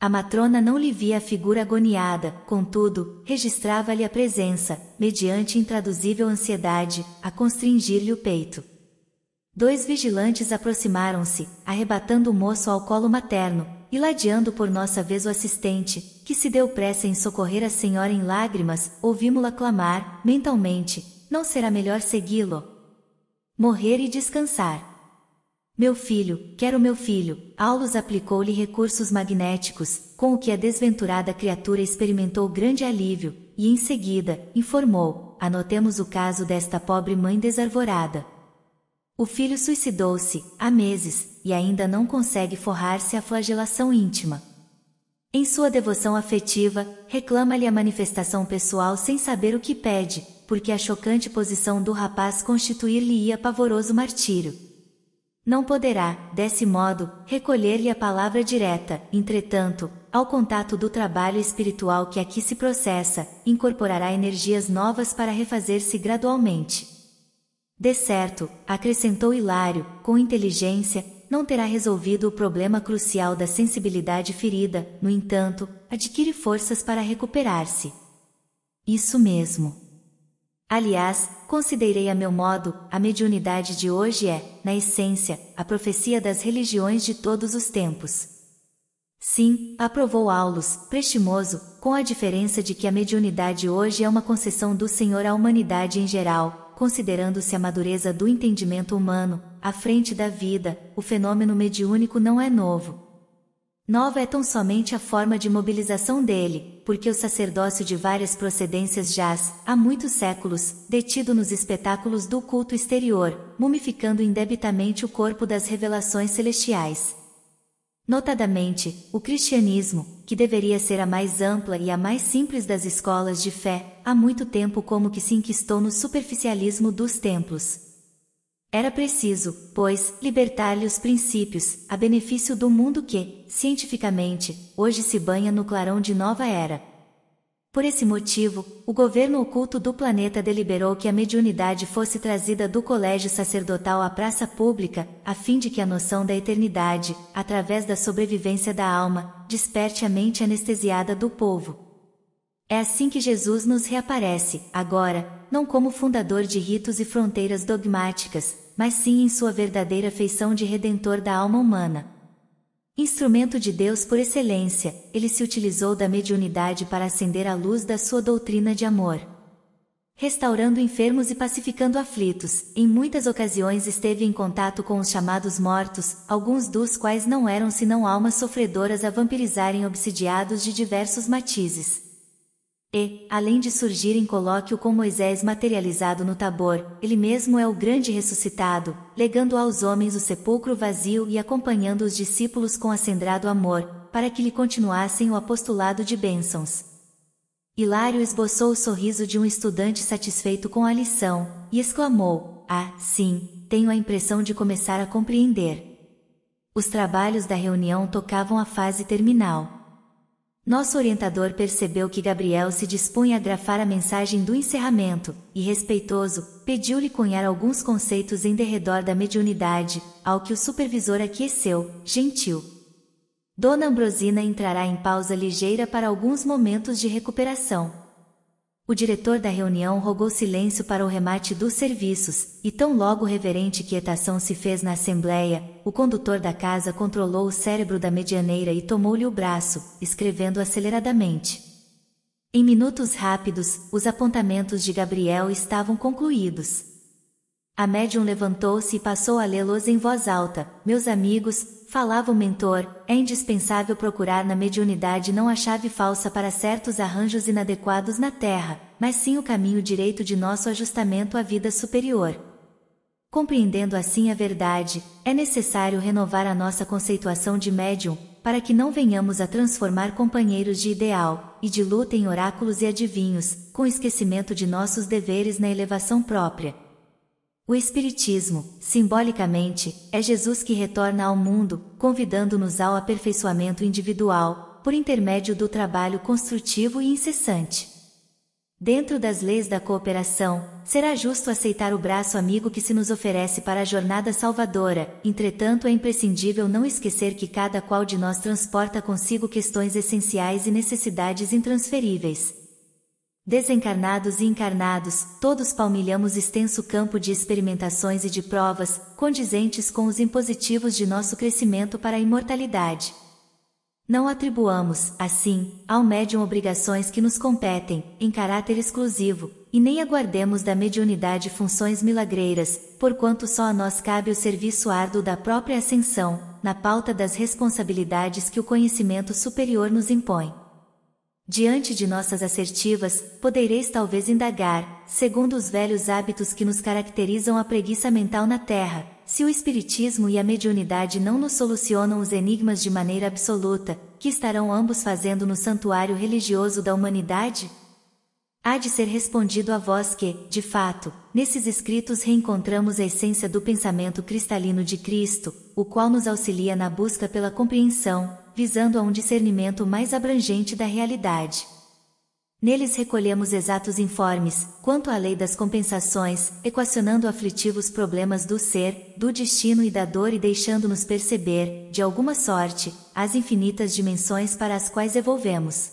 A matrona não lhe via a figura agoniada, contudo, registrava-lhe a presença, mediante intraduzível ansiedade, a constringir-lhe o peito. Dois vigilantes aproximaram-se, arrebatando o moço ao colo materno, e ladeando por nossa vez o assistente, que se deu pressa em socorrer a senhora em lágrimas, ouvimos-la clamar, mentalmente, não será melhor segui-lo? Morrer e descansar. Meu filho, quero meu filho. Aulus aplicou-lhe recursos magnéticos, com o que a desventurada criatura experimentou grande alívio, e em seguida, informou: anotemos o caso desta pobre mãe desarvorada. O filho suicidou-se, há meses, e ainda não consegue forrar-se à flagelação íntima. Em sua devoção afetiva, reclama-lhe a manifestação pessoal sem saber o que pede, porque a chocante posição do rapaz constituir-lhe-ia pavoroso martírio. Não poderá, desse modo, recolher-lhe a palavra direta, entretanto, ao contato do trabalho espiritual que aqui se processa, incorporará energias novas para refazer-se gradualmente. De certo, acrescentou Hilário, com inteligência, não terá resolvido o problema crucial da sensibilidade ferida, no entanto, adquire forças para recuperar-se. Isso mesmo. Aliás, considerei a meu modo, a mediunidade de hoje é, na essência, a profecia das religiões de todos os tempos. Sim, aprovou Aulus, prestimoso, com a diferença de que a mediunidade hoje é uma concessão do Senhor à humanidade em geral, considerando-se a madureza do entendimento humano, à frente da vida, o fenômeno mediúnico não é novo Nova é tão somente a forma de mobilização dele, porque o sacerdócio de várias procedências jaz, há muitos séculos, detido nos espetáculos do culto exterior, mumificando indebitamente o corpo das revelações celestiais. Notadamente, o cristianismo, que deveria ser a mais ampla e a mais simples das escolas de fé, há muito tempo como que se inquistou no superficialismo dos templos. Era preciso, pois, libertar-lhe os princípios, a benefício do mundo que, cientificamente, hoje se banha no clarão de nova era. Por esse motivo, o governo oculto do planeta deliberou que a mediunidade fosse trazida do colégio sacerdotal à praça pública, a fim de que a noção da eternidade, através da sobrevivência da alma, desperte a mente anestesiada do povo. É assim que Jesus nos reaparece, agora, não como fundador de ritos e fronteiras dogmáticas, mas sim em sua verdadeira feição de redentor da alma humana. Instrumento de Deus por excelência, ele se utilizou da mediunidade para acender a luz da sua doutrina de amor. Restaurando enfermos e pacificando aflitos, em muitas ocasiões esteve em contato com os chamados mortos, alguns dos quais não eram senão almas sofredoras a vampirizarem obsidiados de diversos matizes. E, além de surgir em colóquio com Moisés materializado no Tabor, ele mesmo é o grande ressuscitado, legando aos homens o sepulcro vazio e acompanhando os discípulos com acendrado amor, para que lhe continuassem o apostolado de bênçãos. Hilário esboçou o sorriso de um estudante satisfeito com a lição, e exclamou: Ah, sim, tenho a impressão de começar a compreender. Os trabalhos da reunião tocavam a fase terminal. Nosso orientador percebeu que Gabriel se dispunha a grafar a mensagem do encerramento, e respeitoso, pediu-lhe cunhar alguns conceitos em derredor da mediunidade, ao que o supervisor aqueceu, gentil. Dona Ambrosina entrará em pausa ligeira para alguns momentos de recuperação, o diretor da reunião rogou silêncio para o remate dos serviços, e tão logo reverente quietação se fez na assembleia, o condutor da casa controlou o cérebro da medianeira e tomou-lhe o braço, escrevendo aceleradamente. Em minutos rápidos, os apontamentos de Gabriel estavam concluídos. A médium levantou-se e passou a lê-los em voz alta. Meus amigos, falava o mentor, é indispensável procurar na mediunidade não a chave falsa para certos arranjos inadequados na Terra, mas sim o caminho direito de nosso ajustamento à vida superior. Compreendendo assim a verdade, é necessário renovar a nossa conceituação de médium, para que não venhamos a transformar companheiros de ideal, e de luta em oráculos e adivinhos, com esquecimento de nossos deveres na elevação própria. O Espiritismo, simbolicamente, é Jesus que retorna ao mundo, convidando-nos ao aperfeiçoamento individual, por intermédio do trabalho construtivo e incessante. Dentro das leis da cooperação, será justo aceitar o braço amigo que se nos oferece para a jornada salvadora, entretanto é imprescindível não esquecer que cada qual de nós transporta consigo questões essenciais e necessidades intransferíveis Desencarnados e encarnados, todos palmilhamos extenso campo de experimentações e de provas, condizentes com os impositivos de nosso crescimento para a imortalidade. Não atribuamos, assim, ao médium obrigações que nos competem, em caráter exclusivo, e nem aguardemos da mediunidade funções milagreiras, porquanto só a nós cabe o serviço árduo da própria ascensão, na pauta das responsabilidades que o conhecimento superior nos impõe. Diante de nossas assertivas, podereis talvez indagar, segundo os velhos hábitos que nos caracterizam a preguiça mental na Terra, se o Espiritismo e a mediunidade não nos solucionam os enigmas de maneira absoluta, que estarão ambos fazendo no santuário religioso da humanidade? Há de ser respondido a vós que, de fato, nesses escritos reencontramos a essência do pensamento cristalino de Cristo, o qual nos auxilia na busca pela compreensão, visando a um discernimento mais abrangente da realidade. Neles recolhemos exatos informes quanto à lei das compensações, equacionando aflitivos problemas do ser, do destino e da dor e deixando-nos perceber, de alguma sorte, as infinitas dimensões para as quais evolvemos.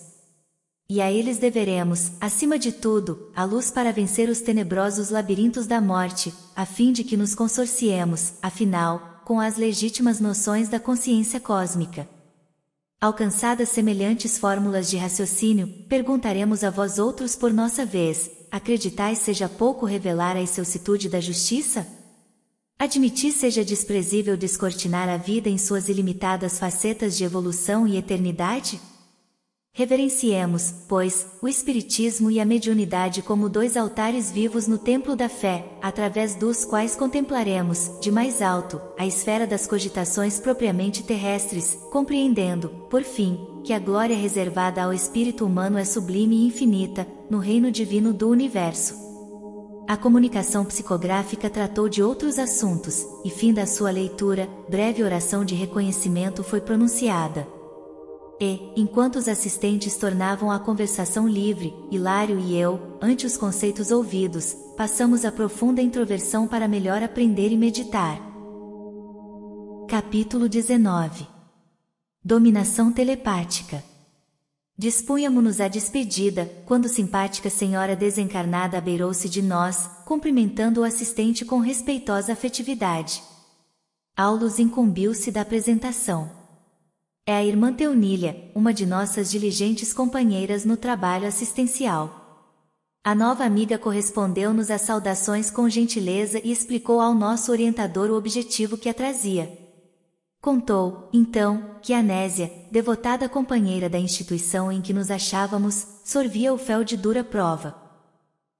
E a eles deveremos, acima de tudo, a luz para vencer os tenebrosos labirintos da morte, a fim de que nos consorciemos, afinal, com as legítimas noções da consciência cósmica. Alcançadas semelhantes fórmulas de raciocínio, perguntaremos a vós outros por nossa vez: acreditais seja pouco revelar a excelsitude da justiça? Admitis seja desprezível descortinar a vida em suas ilimitadas facetas de evolução e eternidade? Reverenciemos, pois, o Espiritismo e a mediunidade como dois altares vivos no templo da fé, através dos quais contemplaremos, de mais alto, a esfera das cogitações propriamente terrestres, compreendendo, por fim, que a glória reservada ao espírito humano é sublime e infinita, no reino divino do universo. A comunicação psicográfica tratou de outros assuntos, e fim da sua leitura, breve oração de reconhecimento foi pronunciada. E, enquanto os assistentes tornavam a conversação livre, Hilário e eu, ante os conceitos ouvidos, passamos a profunda introversão para melhor aprender e meditar. Capítulo 19 Dominação telepática Dispunhamo-nos à despedida, quando simpática senhora desencarnada abeirou-se de nós, cumprimentando o assistente com respeitosa afetividade. Aulos incumbiu-se da apresentação. É a irmã Teunília, uma de nossas diligentes companheiras no trabalho assistencial. A nova amiga correspondeu-nos às saudações com gentileza e explicou ao nosso orientador o objetivo que a trazia. Contou, então, que Anésia, devotada companheira da instituição em que nos achávamos, sorvia o fel de dura prova.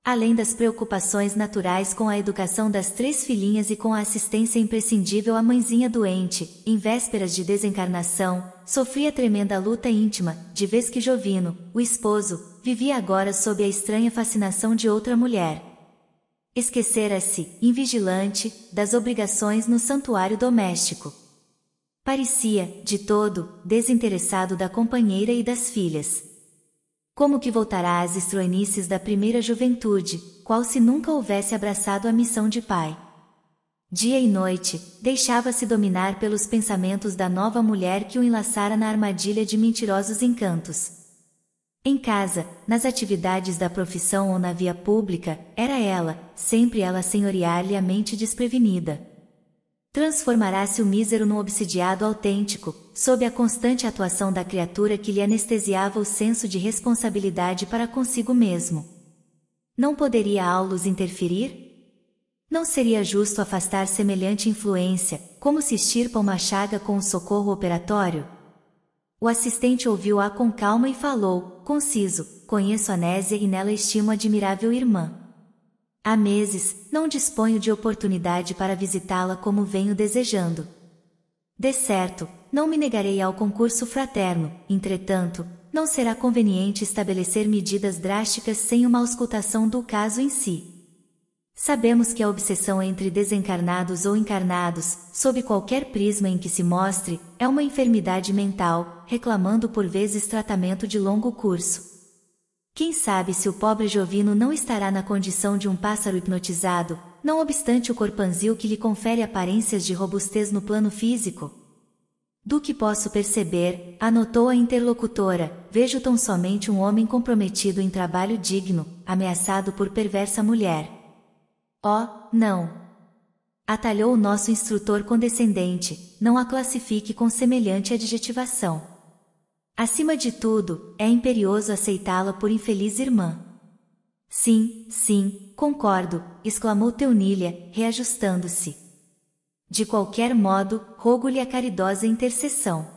Além das preocupações naturais com a educação das três filhinhas e com a assistência imprescindível à mãezinha doente, em vésperas de desencarnação, sofria tremenda luta íntima, de vez que Jovino, o esposo, vivia agora sob a estranha fascinação de outra mulher. Esquecera-se, invigilante, das obrigações no santuário doméstico. Parecia, de todo, desinteressado da companheira e das filhas. Como que voltará às estroenices da primeira juventude, qual se nunca houvesse abraçado a missão de pai? Dia e noite, deixava-se dominar pelos pensamentos da nova mulher que o enlaçara na armadilha de mentirosos encantos. Em casa, nas atividades da profissão ou na via pública, era ela, sempre ela senhorear-lhe a mente desprevenida. Transformará-se o mísero num obsidiado autêntico, sob a constante atuação da criatura que lhe anestesiava o senso de responsabilidade para consigo mesmo. Não poderia Aulus interferir? Não seria justo afastar semelhante influência, como se estirpa uma chaga com o um socorro operatório? O assistente ouviu-a com calma e falou, conciso, conheço a Nésia e nela estimo admirável irmã. Há meses, não disponho de oportunidade para visitá-la como venho desejando. De certo, não me negarei ao concurso fraterno, entretanto, não será conveniente estabelecer medidas drásticas sem uma auscultação do caso em si. Sabemos que a obsessão entre desencarnados ou encarnados, sob qualquer prisma em que se mostre, é uma enfermidade mental, reclamando por vezes tratamento de longo curso. Quem sabe se o pobre Jovino não estará na condição de um pássaro hipnotizado, não obstante o corpanzil que lhe confere aparências de robustez no plano físico? Do que posso perceber, anotou a interlocutora, vejo tão somente um homem comprometido em trabalho digno, ameaçado por perversa mulher. Oh, não! Atalhou o nosso instrutor condescendente, não a classifique com semelhante adjetivação. Acima de tudo, é imperioso aceitá-la por infeliz irmã. Sim, sim, concordo, exclamou Teunilha, reajustando-se. De qualquer modo, rogo-lhe a caridosa intercessão.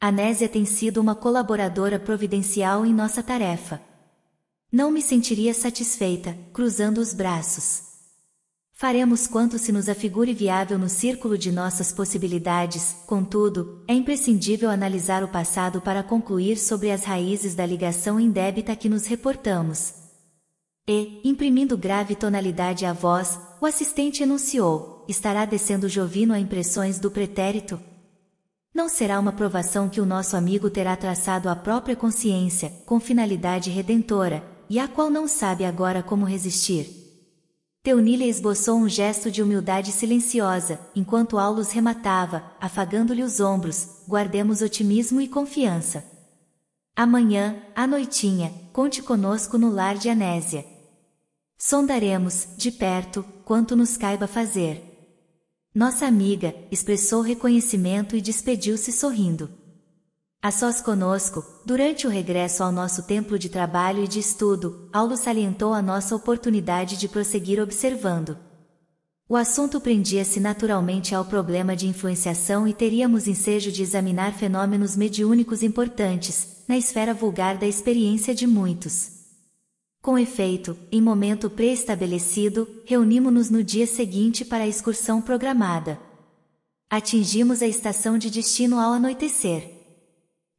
Anésia tem sido uma colaboradora providencial em nossa tarefa. Não me sentiria satisfeita, cruzando os braços. Faremos quanto se nos afigure viável no círculo de nossas possibilidades, contudo, é imprescindível analisar o passado para concluir sobre as raízes da ligação indébita que nos reportamos. E, imprimindo grave tonalidade à voz, o assistente enunciou: estará descendo Jovino a impressões do pretérito? Não será uma provação que o nosso amigo terá traçado à própria consciência, com finalidade redentora, e à qual não sabe agora como resistir. Teonília esboçou um gesto de humildade silenciosa, enquanto Aulus rematava, afagando-lhe os ombros, guardemos otimismo e confiança. Amanhã, à noitinha, conte conosco no lar de Anésia. Sondaremos, de perto, quanto nos caiba fazer. Nossa amiga expressou reconhecimento e despediu-se sorrindo a sós conosco, durante o regresso ao nosso templo de trabalho e de estudo, Aulo salientou a nossa oportunidade de prosseguir observando. O assunto prendia-se naturalmente ao problema de influenciação e teríamos ensejo de examinar fenômenos mediúnicos importantes, na esfera vulgar da experiência de muitos. Com efeito, em momento pré-estabelecido, reunimos-nos no dia seguinte para a excursão programada. Atingimos a estação de destino ao anoitecer.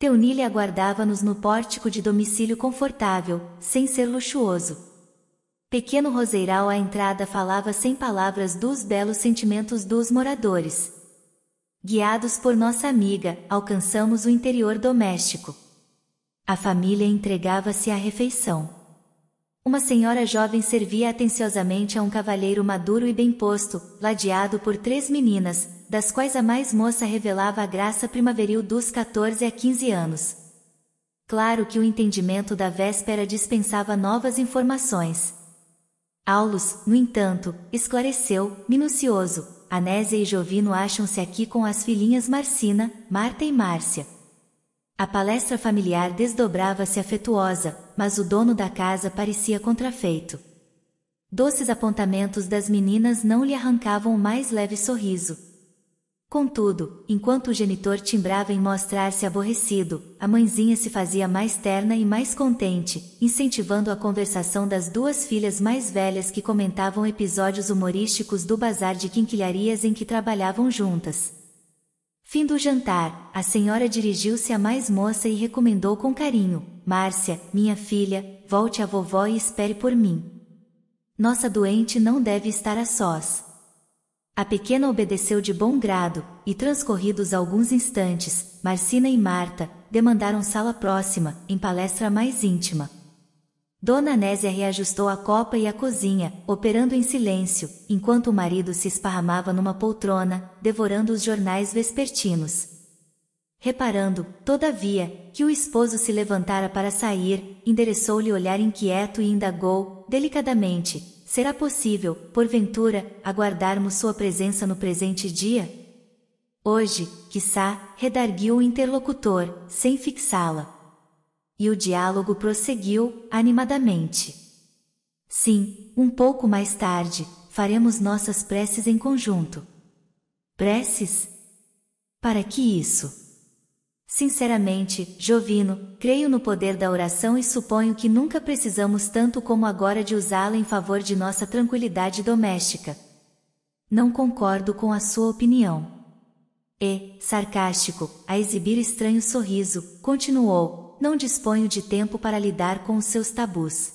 Teunilha aguardava-nos no pórtico de domicílio confortável, sem ser luxuoso. Pequeno roseiral à entrada falava sem palavras dos belos sentimentos dos moradores. Guiados por nossa amiga, alcançamos o interior doméstico. A família entregava-se à refeição. Uma senhora jovem servia atenciosamente a um cavalheiro maduro e bem posto, ladeado por três meninas, das quais a mais moça revelava a graça primaveril dos 14 a 15 anos. Claro que o entendimento da véspera dispensava novas informações. Aulus, no entanto, esclareceu, minucioso, Anésia e Jovino acham-se aqui com as filhinhas Marcina, Marta e Márcia. A palestra familiar desdobrava-se afetuosa, mas o dono da casa parecia contrafeito. Doces apontamentos das meninas não lhe arrancavam o mais leve sorriso. Contudo, enquanto o genitor timbrava em mostrar-se aborrecido, a mãezinha se fazia mais terna e mais contente, incentivando a conversação das duas filhas mais velhas que comentavam episódios humorísticos do bazar de quinquilharias em que trabalhavam juntas. Fim do jantar, a senhora dirigiu-se à mais moça e recomendou com carinho: Márcia, minha filha, volte à vovó e espere por mim. Nossa doente não deve estar a sós. A pequena obedeceu de bom grado, e transcorridos alguns instantes, Marcina e Marta demandaram sala próxima, em palestra mais íntima. Dona Nésia reajustou a copa e a cozinha, operando em silêncio, enquanto o marido se esparramava numa poltrona, devorando os jornais vespertinos. Reparando, todavia, que o esposo se levantara para sair, endereçou-lhe olhar inquieto e indagou, delicadamente, Será possível, porventura, aguardarmos sua presença no presente dia? Hoje, quiçá, redarguiu o interlocutor, sem fixá-la. E o diálogo prosseguiu, animadamente. Sim, um pouco mais tarde, faremos nossas preces em conjunto. Preces? Para que isso? Sinceramente, Jovino, creio no poder da oração e suponho que nunca precisamos tanto como agora de usá-la em favor de nossa tranquilidade doméstica. Não concordo com a sua opinião. E, é, sarcástico, a exibir estranho sorriso, continuou: Não disponho de tempo para lidar com os seus tabus.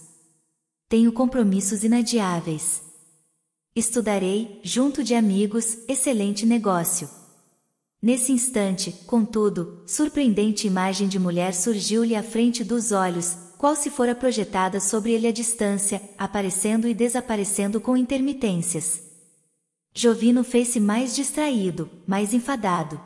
Tenho compromissos inadiáveis. Estudarei, junto de amigos, excelente negócio. Nesse instante, contudo, surpreendente imagem de mulher surgiu-lhe à frente dos olhos, qual se fora projetada sobre ele à distância, aparecendo e desaparecendo com intermitências. Jovino fez-se mais distraído, mais enfadado.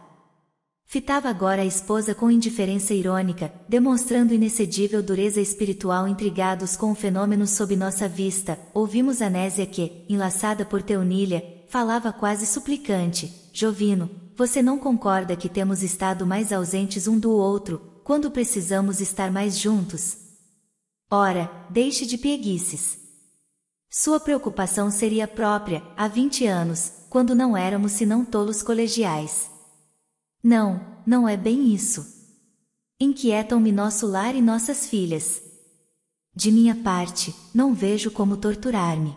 Fitava agora a esposa com indiferença irônica, demonstrando inexcedível dureza espiritual intrigados com o fenômeno sob nossa vista, ouvimos Anésia que, enlaçada por Teunilha, falava quase suplicante, Jovino, você não concorda que temos estado mais ausentes um do outro, quando precisamos estar mais juntos? Ora, deixe de pieguices. Sua preocupação seria própria, há 20 anos, quando não éramos senão tolos colegiais. Não, não é bem isso. Inquietam-me nosso lar e nossas filhas. De minha parte, não vejo como torturar-me.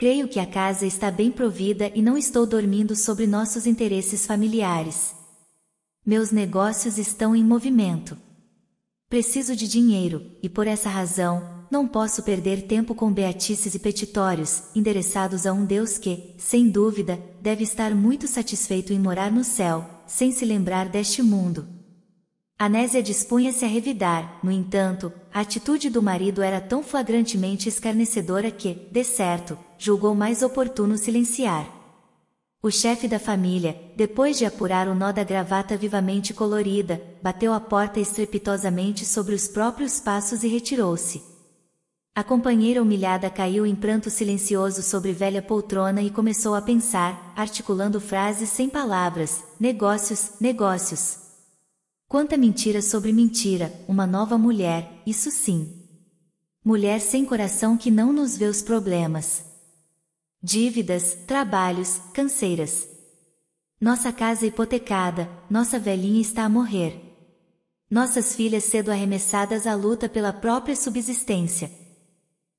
Creio que a casa está bem provida e não estou dormindo sobre nossos interesses familiares. Meus negócios estão em movimento. Preciso de dinheiro, e por essa razão, não posso perder tempo com beatices e petitórios, endereçados a um Deus que, sem dúvida, deve estar muito satisfeito em morar no céu, sem se lembrar deste mundo. Anésia dispunha-se a revidar, no entanto, a atitude do marido era tão flagrantemente escarnecedora que, de certo, julgou mais oportuno silenciar. O chefe da família, depois de apurar o nó da gravata vivamente colorida, bateu a porta estrepitosamente sobre os próprios passos e retirou-se. A companheira humilhada caiu em pranto silencioso sobre velha poltrona e começou a pensar, articulando frases sem palavras: negócios, negócios. Quanta mentira sobre mentira, uma nova mulher, isso sim. Mulher sem coração que não nos vê os problemas. Dívidas, trabalhos, canseiras. Nossa casa hipotecada, nossa velhinha está a morrer. Nossas filhas cedo arremessadas à luta pela própria subsistência.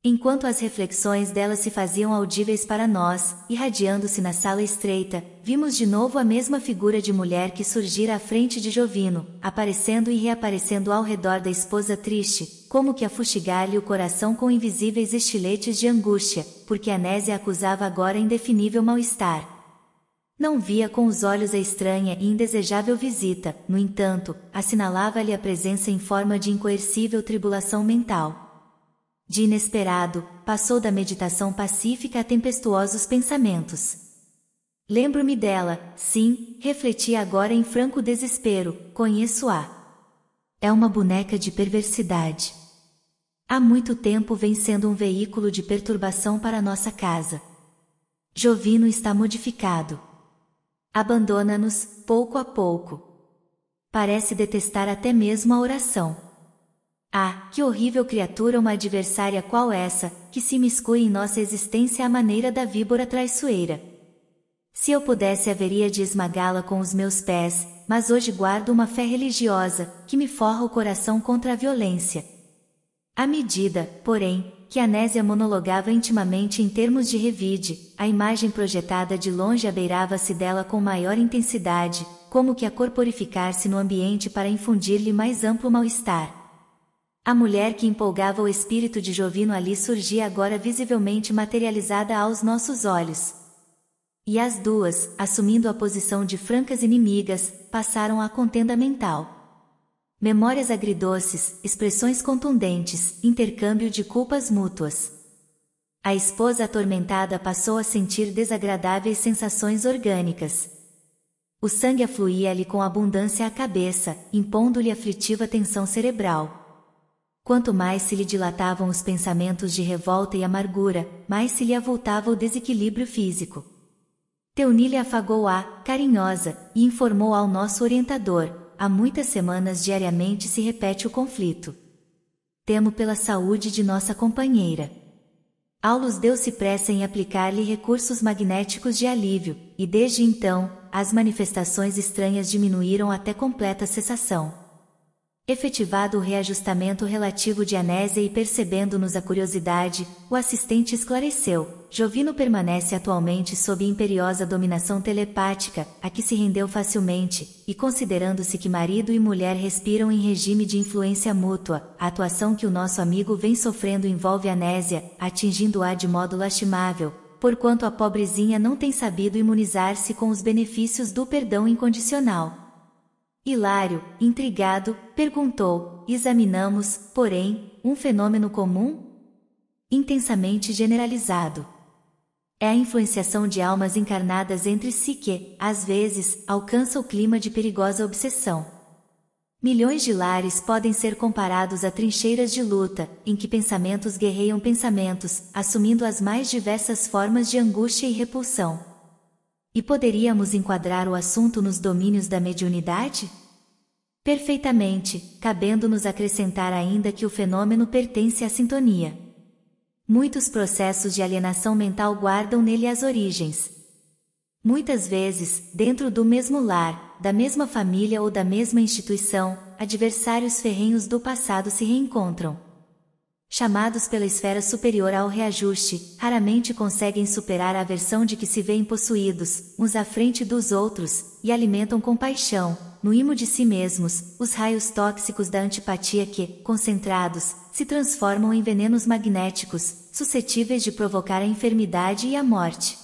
Enquanto as reflexões dela se faziam audíveis para nós, irradiando-se na sala estreita, vimos de novo a mesma figura de mulher que surgira à frente de Jovino, aparecendo e reaparecendo ao redor da esposa triste, como que a fustigar-lhe o coração com invisíveis estiletes de angústia, porque Anésia acusava agora indefinível mal-estar. Não via com os olhos a estranha e indesejável visita, no entanto, assinalava-lhe a presença em forma de incoercível tribulação mental de inesperado, passou da meditação pacífica a tempestuosos pensamentos. Lembro-me dela, sim, refleti agora em franco desespero, conheço-a. É uma boneca de perversidade. Há muito tempo vem sendo um veículo de perturbação para nossa casa. Jovino está modificado. Abandona-nos, pouco a pouco. Parece detestar até mesmo a oração. Ah, que horrível criatura uma adversária qual essa, que se miscui em nossa existência à maneira da víbora traiçoeira. Se eu pudesse haveria de esmagá-la com os meus pés, mas hoje guardo uma fé religiosa, que me forra o coração contra a violência. À medida, porém, que Anésia monologava intimamente em termos de revide, a imagem projetada de longe abeirava-se dela com maior intensidade, como que a corporificar-se no ambiente para infundir-lhe mais amplo mal-estar. A mulher que empolgava o espírito de Jovino ali surgia agora visivelmente materializada aos nossos olhos. E as duas, assumindo a posição de francas inimigas, passaram à contenda mental. Memórias agridoces, expressões contundentes, intercâmbio de culpas mútuas. A esposa atormentada passou a sentir desagradáveis sensações orgânicas. O sangue afluía-lhe com abundância à cabeça, impondo-lhe aflitiva tensão cerebral Quanto mais se lhe dilatavam os pensamentos de revolta e amargura, mais se lhe avultava o desequilíbrio físico. Teunilha afagou-a, carinhosa, e informou ao nosso orientador: há muitas semanas diariamente se repete o conflito. Temo pela saúde de nossa companheira. Aulus deu-se pressa em aplicar-lhe recursos magnéticos de alívio, e desde então, as manifestações estranhas diminuíram até completa cessação. Efetivado o reajustamento relativo de anésia e percebendo-nos a curiosidade, o assistente esclareceu: Jovino permanece atualmente sob imperiosa dominação telepática, a que se rendeu facilmente, e considerando-se que marido e mulher respiram em regime de influência mútua, a atuação que o nosso amigo vem sofrendo envolve anésia, atingindo-a de modo lastimável, porquanto a pobrezinha não tem sabido imunizar-se com os benefícios do perdão incondicional. Hilário, intrigado, perguntou: Examinamos, porém, um fenômeno comum? Intensamente generalizado. É a influenciação de almas encarnadas entre si que, às vezes, alcança o clima de perigosa obsessão. Milhões de lares podem ser comparados a trincheiras de luta, em que pensamentos guerreiam pensamentos, assumindo as mais diversas formas de angústia e repulsão. E poderíamos enquadrar o assunto nos domínios da mediunidade? Perfeitamente, cabendo-nos acrescentar ainda que o fenômeno pertence à sintonia. Muitos processos de alienação mental guardam nele as origens. Muitas vezes, dentro do mesmo lar, da mesma família ou da mesma instituição, adversários ferrenhos do passado se reencontram chamados pela esfera superior ao reajuste, raramente conseguem superar a aversão de que se veem possuídos, uns à frente dos outros, e alimentam com paixão, no imo de si mesmos, os raios tóxicos da antipatia que, concentrados, se transformam em venenos magnéticos, suscetíveis de provocar a enfermidade e a morte.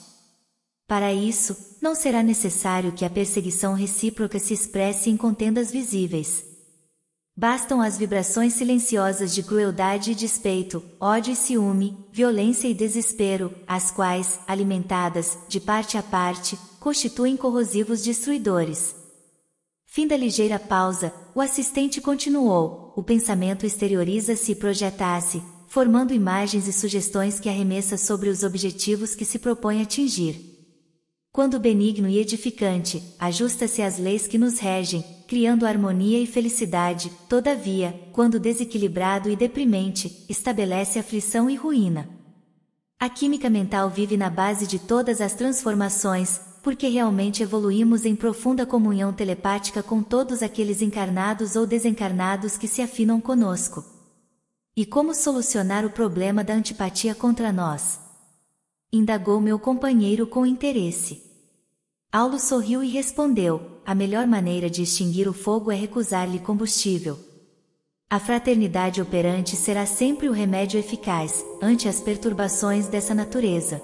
Para isso, não será necessário que a perseguição recíproca se expresse em contendas visíveis. Bastam as vibrações silenciosas de crueldade e despeito, ódio e ciúme, violência e desespero, as quais, alimentadas, de parte a parte, constituem corrosivos destruidores. Fim da ligeira pausa, o assistente continuou, o pensamento exterioriza-se e projeta-se, formando imagens e sugestões que arremessa sobre os objetivos que se propõe atingir. Quando benigno e edificante, ajusta-se às leis que nos regem, criando harmonia e felicidade, todavia, quando desequilibrado e deprimente, estabelece aflição e ruína. A química mental vive na base de todas as transformações, porque realmente evoluímos em profunda comunhão telepática com todos aqueles encarnados ou desencarnados que se afinam conosco. E como solucionar o problema da antipatia contra nós? Indagou meu companheiro com interesse. Aulo sorriu e respondeu: a melhor maneira de extinguir o fogo é recusar-lhe combustível. A fraternidade operante será sempre o remédio eficaz ante as perturbações dessa natureza.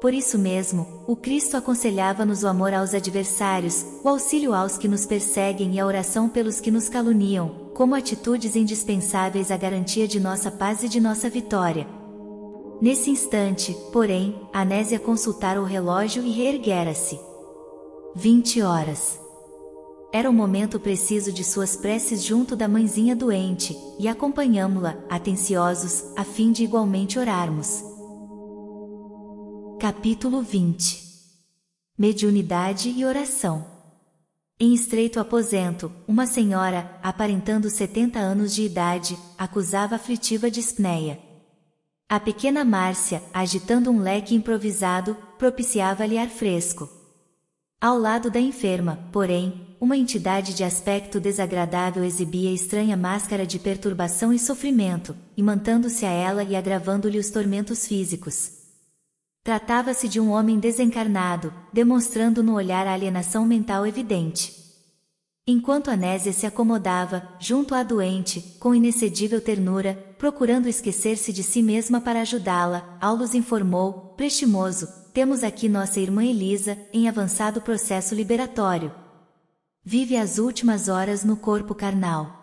Por isso mesmo, o Cristo aconselhava-nos o amor aos adversários, o auxílio aos que nos perseguem e a oração pelos que nos caluniam, como atitudes indispensáveis à garantia de nossa paz e de nossa vitória. Nesse instante, porém, Anésia consultara o relógio e reerguera-se. 20 horas. Era o momento preciso de suas preces junto da mãezinha doente, e acompanhámo la atenciosos, a fim de igualmente orarmos. Capítulo 20 Mediunidade e Oração Em estreito aposento, uma senhora, aparentando 70 anos de idade, acusava aflitiva de spneia. A pequena Márcia, agitando um leque improvisado, propiciava-lhe ar fresco. Ao lado da enferma, porém, uma entidade de aspecto desagradável exibia estranha máscara de perturbação e sofrimento, imantando-se a ela e agravando-lhe os tormentos físicos. Tratava-se de um homem desencarnado, demonstrando no olhar a alienação mental evidente. Enquanto Anésia se acomodava, junto à doente, com inexcedível ternura, procurando esquecer-se de si mesma para ajudá-la, Aulus informou, prestimoso, temos aqui nossa irmã Elisa, em avançado processo liberatório. Vive as últimas horas no corpo carnal.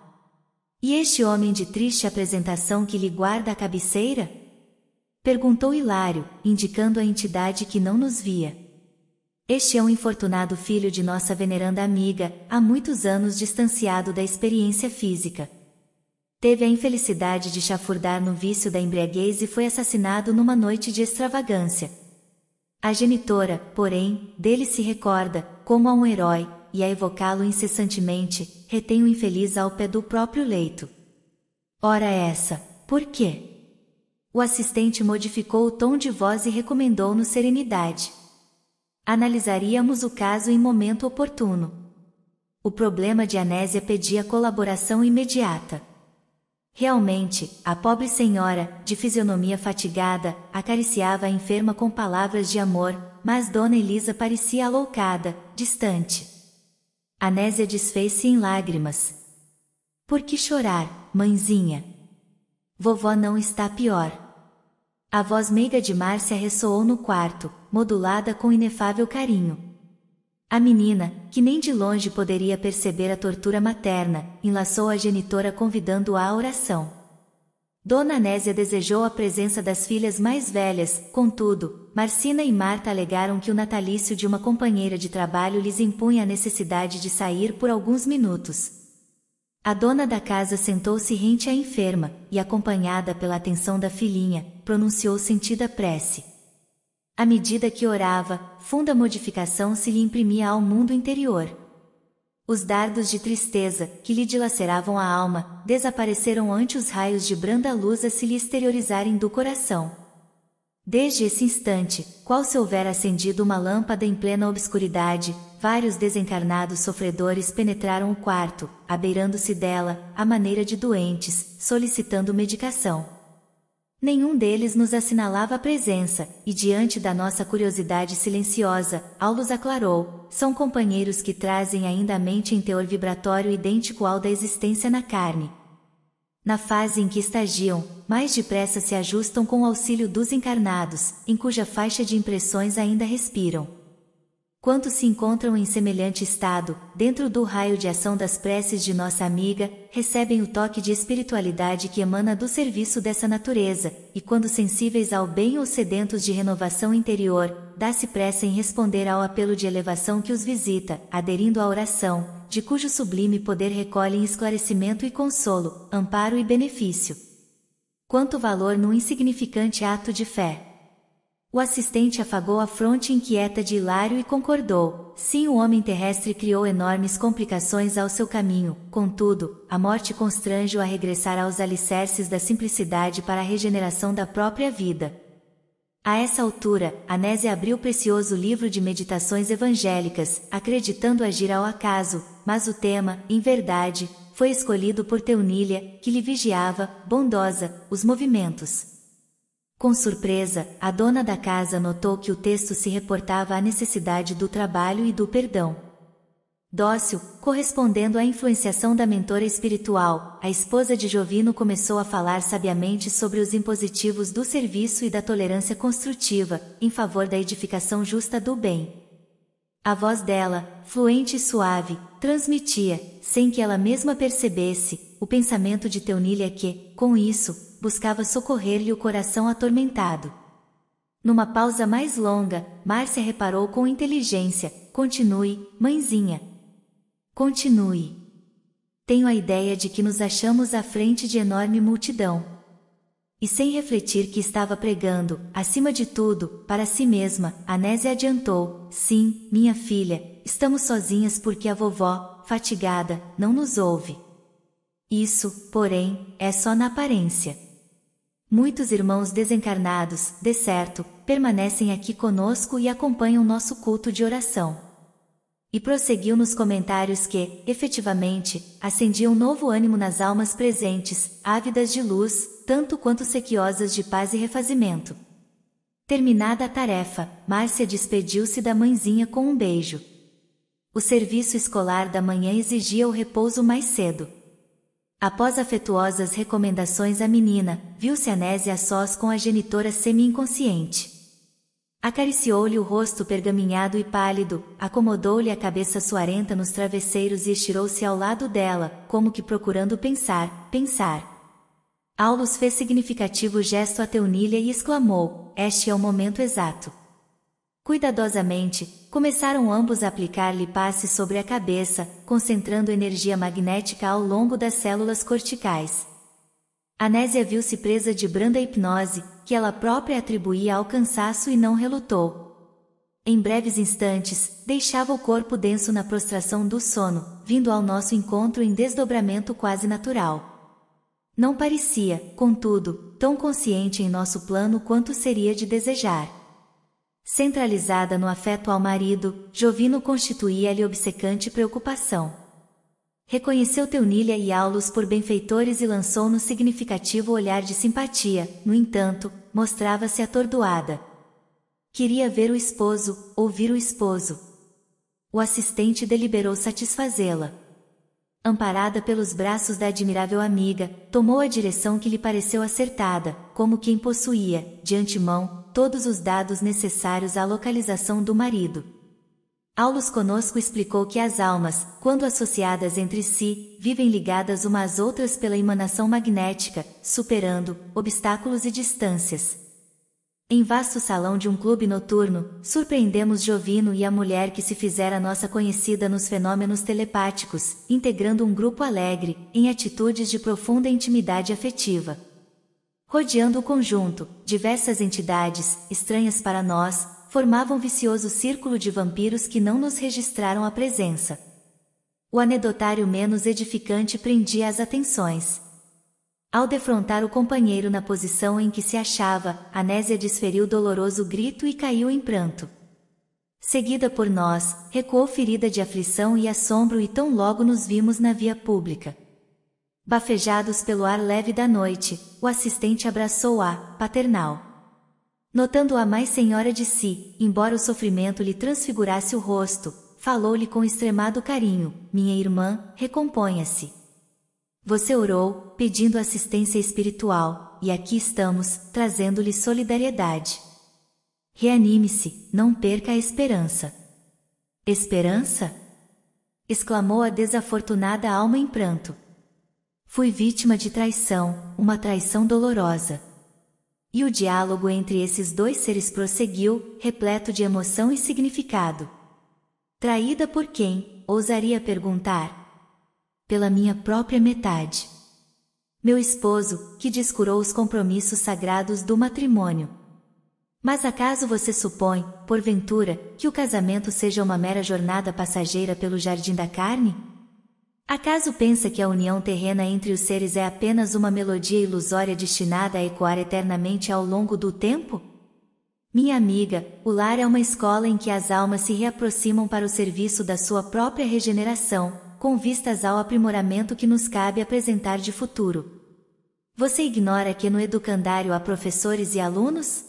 E este homem de triste apresentação que lhe guarda a cabeceira? Perguntou Hilário, indicando a entidade que não nos via. Este é um infortunado filho de nossa veneranda amiga, há muitos anos distanciado da experiência física. Teve a infelicidade de chafurdar no vício da embriaguez e foi assassinado numa noite de extravagância. A genitora, porém, dele se recorda, como a um herói, e a evocá-lo incessantemente, retém o infeliz ao pé do próprio leito. Ora essa, por quê? O assistente modificou o tom de voz e recomendou-nos serenidade. Analisaríamos o caso em momento oportuno. O problema de Anésia pedia colaboração imediata. Realmente, a pobre senhora, de fisionomia fatigada, acariciava a enferma com palavras de amor, mas Dona Elisa parecia aloucada, distante. Anésia desfez-se em lágrimas. Por que chorar, mãezinha? Vovó não está pior. A voz meiga de Márcia ressoou no quarto, modulada com inefável carinho. A menina, que nem de longe poderia perceber a tortura materna, enlaçou a genitora convidando-a à oração. Dona Anésia desejou a presença das filhas mais velhas, contudo, Marcina e Marta alegaram que o natalício de uma companheira de trabalho lhes impunha a necessidade de sair por alguns minutos. A dona da casa sentou-se rente à enferma, e acompanhada pela atenção da filhinha, pronunciou sentida prece. À medida que orava, funda modificação se lhe imprimia ao mundo interior. Os dardos de tristeza, que lhe dilaceravam a alma, desapareceram ante os raios de branda luz a se lhe exteriorizarem do coração. Desde esse instante, qual se houver acendido uma lâmpada em plena obscuridade, vários desencarnados sofredores penetraram o quarto, abeirando-se dela, à maneira de doentes, solicitando medicação. Nenhum deles nos assinalava a presença, e diante da nossa curiosidade silenciosa, Aulus aclarou: são companheiros que trazem ainda a mente em teor vibratório idêntico ao da existência na carne. Na fase em que estagiam, mais depressa se ajustam com o auxílio dos encarnados, em cuja faixa de impressões ainda respiram. Quantos se encontram em semelhante estado, dentro do raio de ação das preces de nossa amiga, recebem o toque de espiritualidade que emana do serviço dessa natureza, e quando sensíveis ao bem ou sedentos de renovação interior, dá-se pressa em responder ao apelo de elevação que os visita, aderindo à oração, de cujo sublime poder recolhem esclarecimento e consolo, amparo e benefício. Quanto valor no insignificante ato de fé! O assistente afagou a fronte inquieta de Hilário e concordou. Sim, o homem terrestre criou enormes complicações ao seu caminho, contudo, a morte constrange-o a regressar aos alicerces da simplicidade para a regeneração da própria vida. A essa altura, Anese abriu o precioso livro de meditações evangélicas, acreditando agir ao acaso, mas o tema, em verdade, foi escolhido por Teunília, que lhe vigiava, bondosa, os movimentos. Com surpresa, a dona da casa notou que o texto se reportava à necessidade do trabalho e do perdão. Dócil, correspondendo à influenciação da mentora espiritual, a esposa de Jovino começou a falar sabiamente sobre os impositivos do serviço e da tolerância construtiva, em favor da edificação justa do bem. A voz dela, fluente e suave, transmitia, sem que ela mesma percebesse, o pensamento de Teonília que, com isso, buscava socorrer-lhe o coração atormentado. Numa pausa mais longa, Márcia reparou com inteligência: Continue, mãezinha. Continue. Tenho a ideia de que nos achamos à frente de enorme multidão. E sem refletir que estava pregando, acima de tudo, para si mesma, Anese adiantou: Sim, minha filha, estamos sozinhas porque a vovó, fatigada, não nos ouve. Isso, porém, é só na aparência. Muitos irmãos desencarnados, de certo, permanecem aqui conosco e acompanham nosso culto de oração. E prosseguiu nos comentários que, efetivamente, acendia um novo ânimo nas almas presentes, ávidas de luz, tanto quanto sequiosas de paz e refazimento. Terminada a tarefa, Márcia despediu-se da mãezinha com um beijo. O serviço escolar da manhã exigia o repouso mais cedo. Após afetuosas recomendações à menina, viu-se Anésia a sós com a genitora semi-inconsciente. Acariciou-lhe o rosto pergaminhado e pálido, acomodou-lhe a cabeça suarenta nos travesseiros e estirou-se ao lado dela, como que procurando pensar, pensar. Aulus fez significativo gesto à teunilha e exclamou, este é o momento exato. Cuidadosamente, começaram ambos a aplicar-lhe passes sobre a cabeça, concentrando energia magnética ao longo das células corticais. Anésia viu-se presa de branda hipnose, que ela própria atribuía ao cansaço e não relutou. Em breves instantes, deixava o corpo denso na prostração do sono, vindo ao nosso encontro em desdobramento quase natural. Não parecia, contudo, tão consciente em nosso plano quanto seria de desejar. Centralizada no afeto ao marido, Jovino constituía-lhe obcecante preocupação. Reconheceu Teunília e Aulus por benfeitores e lançou no significativo olhar de simpatia, no entanto, mostrava-se atordoada. Queria ver o esposo, ouvir o esposo. O assistente deliberou satisfazê-la. Amparada pelos braços da admirável amiga, tomou a direção que lhe pareceu acertada, como quem possuía, de antemão, todos os dados necessários à localização do marido. Aulus conosco explicou que as almas, quando associadas entre si, vivem ligadas umas às outras pela emanação magnética, superando obstáculos e distâncias. Em vasto salão de um clube noturno, surpreendemos Jovino e a mulher que se fizera nossa conhecida nos fenômenos telepáticos, integrando um grupo alegre, em atitudes de profunda intimidade afetiva. Rodeando o conjunto, diversas entidades, estranhas para nós, formavam um vicioso círculo de vampiros que não nos registraram a presença. O anedotário menos edificante prendia as atenções. Ao defrontar o companheiro na posição em que se achava, Anésia desferiu doloroso grito e caiu em pranto. Seguida por nós, recuou ferida de aflição e assombro e tão logo nos vimos na via pública. Bafejados pelo ar leve da noite, o assistente abraçou-a, paternal. Notando-a mais senhora de si, embora o sofrimento lhe transfigurasse o rosto, falou-lhe com extremado carinho: Minha irmã, recomponha-se. Você orou, pedindo assistência espiritual, e aqui estamos, trazendo-lhe solidariedade. Reanime-se, não perca a esperança. Esperança? exclamou a desafortunada alma em pranto. Fui vítima de traição, uma traição dolorosa. E o diálogo entre esses dois seres prosseguiu, repleto de emoção e significado. Traída por quem? Ousaria perguntar. Pela minha própria metade. Meu esposo, que descurou os compromissos sagrados do matrimônio. Mas acaso você supõe, porventura, que o casamento seja uma mera jornada passageira pelo jardim da carne? Acaso pensa que a união terrena entre os seres é apenas uma melodia ilusória destinada a ecoar eternamente ao longo do tempo? Minha amiga, o lar é uma escola em que as almas se reaproximam para o serviço da sua própria regeneração, com vistas ao aprimoramento que nos cabe apresentar de futuro. Você ignora que no educandário há professores e alunos?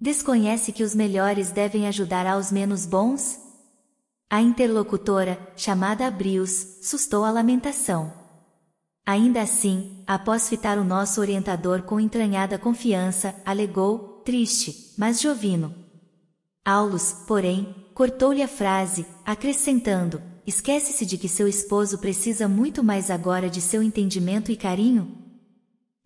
Desconhece que os melhores devem ajudar aos menos bons? A interlocutora, chamada Abrius, sustou a lamentação. Ainda assim, após fitar o nosso orientador com entranhada confiança, alegou, triste, mas jovino. Aulus, porém, cortou-lhe a frase, acrescentando: Esquece-se de que seu esposo precisa muito mais agora de seu entendimento e carinho,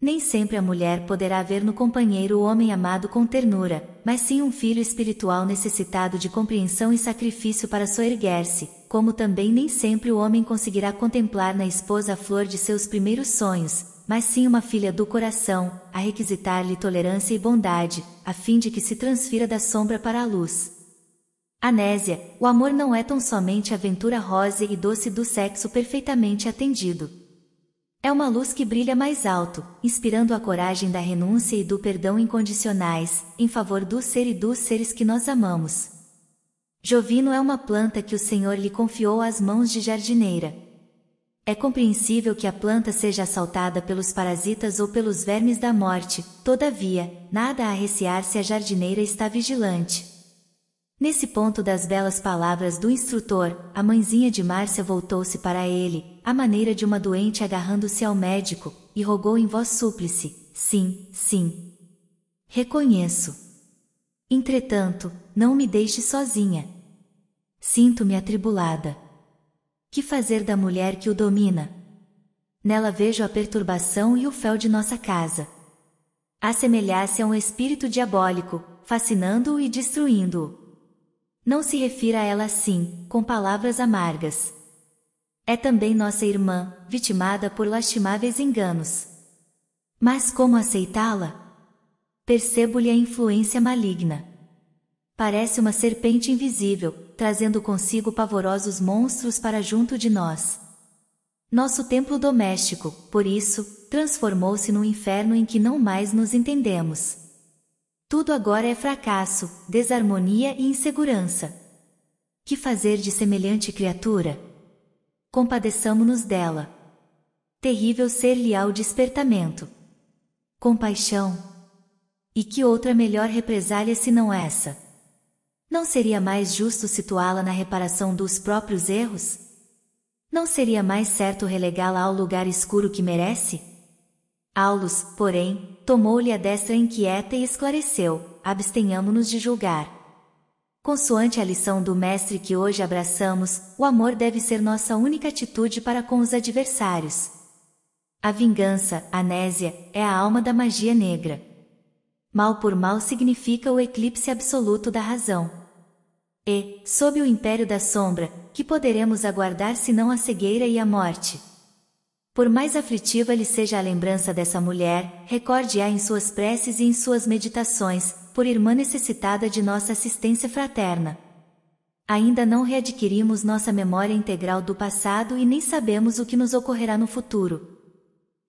nem sempre a mulher poderá ver no companheiro o homem amado com ternura, mas sim um filho espiritual necessitado de compreensão e sacrifício para soerguer-se, como também nem sempre o homem conseguirá contemplar na esposa a flor de seus primeiros sonhos, mas sim uma filha do coração, a requisitar-lhe tolerância e bondade, a fim de que se transfira da sombra para a luz. Anésia, o amor não é tão somente aventura rose e doce do sexo perfeitamente atendido. É uma luz que brilha mais alto, inspirando a coragem da renúncia e do perdão incondicionais, em favor do ser e dos seres que nós amamos. Jovino é uma planta que o Senhor lhe confiou às mãos de jardineira. É compreensível que a planta seja assaltada pelos parasitas ou pelos vermes da morte, todavia, nada a recear se a jardineira está vigilante. Nesse ponto das belas palavras do instrutor, a mãezinha de Márcia voltou-se para ele, à maneira de uma doente agarrando-se ao médico, e rogou em voz súplice: Sim, sim. Reconheço. Entretanto, não me deixe sozinha. Sinto-me atribulada. Que fazer da mulher que o domina? Nela vejo a perturbação e o fel de nossa casa. Assemelhar-se a um espírito diabólico, fascinando-o e destruindo-o. Não se refira a ela assim, com palavras amargas. É também nossa irmã, vitimada por lastimáveis enganos. Mas como aceitá-la? Percebo-lhe a influência maligna. Parece uma serpente invisível, trazendo consigo pavorosos monstros para junto de nós. Nosso templo doméstico, por isso, transformou-se num inferno em que não mais nos entendemos. Tudo agora é fracasso, desarmonia e insegurança. Que fazer de semelhante criatura? Compadeçamo-nos dela. Terrível ser-lhe ao despertamento. Compaixão. E que outra melhor represália se não essa? Não seria mais justo situá-la na reparação dos próprios erros? Não seria mais certo relegá-la ao lugar escuro que merece? Aulus, porém, tomou-lhe a destra inquieta e esclareceu: abstenhamo-nos de julgar. Consoante a lição do mestre que hoje abraçamos, o amor deve ser nossa única atitude para com os adversários. A vingança, a nésia, é a alma da magia negra. Mal por mal significa o eclipse absoluto da razão. E, sob o império da sombra, que poderemos aguardar senão a cegueira e a morte? Por mais aflitiva lhe seja a lembrança dessa mulher, recorde-a em suas preces e em suas meditações, por irmã necessitada de nossa assistência fraterna. Ainda não readquirimos nossa memória integral do passado e nem sabemos o que nos ocorrerá no futuro.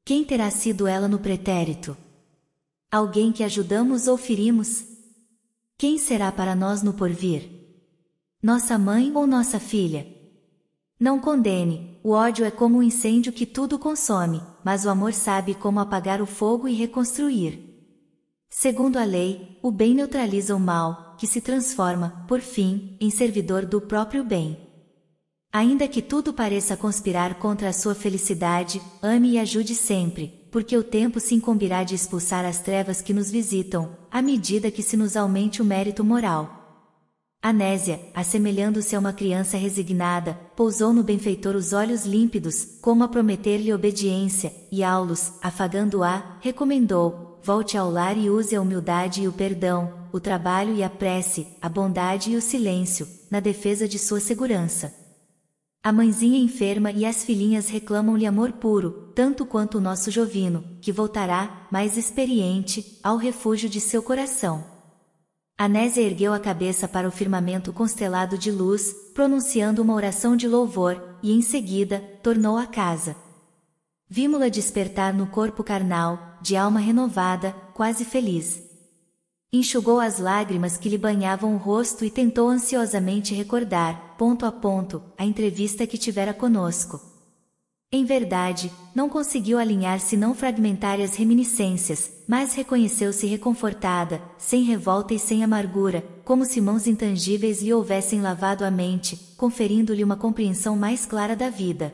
Quem terá sido ela no pretérito? Alguém que ajudamos ou ferimos? Quem será para nós no porvir? Nossa mãe ou nossa filha? Não condene, o ódio é como um incêndio que tudo consome, mas o amor sabe como apagar o fogo e reconstruir. Segundo a lei, o bem neutraliza o mal, que se transforma, por fim, em servidor do próprio bem. Ainda que tudo pareça conspirar contra a sua felicidade, ame e ajude sempre, porque o tempo se incumbirá de expulsar as trevas que nos visitam, à medida que se nos aumente o mérito moral. Anésia, assemelhando-se a uma criança resignada, pousou no benfeitor os olhos límpidos, como a prometer-lhe obediência, e Aulus, afagando-a, recomendou, volte ao lar e use a humildade e o perdão, o trabalho e a prece, a bondade e o silêncio, na defesa de sua segurança. A mãezinha enferma e as filhinhas reclamam-lhe amor puro, tanto quanto o nosso Jovino, que voltará, mais experiente, ao refúgio de seu coração. Anésia ergueu a cabeça para o firmamento constelado de luz, pronunciando uma oração de louvor, e em seguida, tornou a casa. Vimos-la despertar no corpo carnal, de alma renovada, quase feliz. Enxugou as lágrimas que lhe banhavam o rosto e tentou ansiosamente recordar, ponto a ponto, a entrevista que tivera conosco. Em verdade, não conseguiu alinhar senão fragmentárias reminiscências, mas reconheceu-se reconfortada, sem revolta e sem amargura, como se mãos intangíveis lhe houvessem lavado a mente, conferindo-lhe uma compreensão mais clara da vida.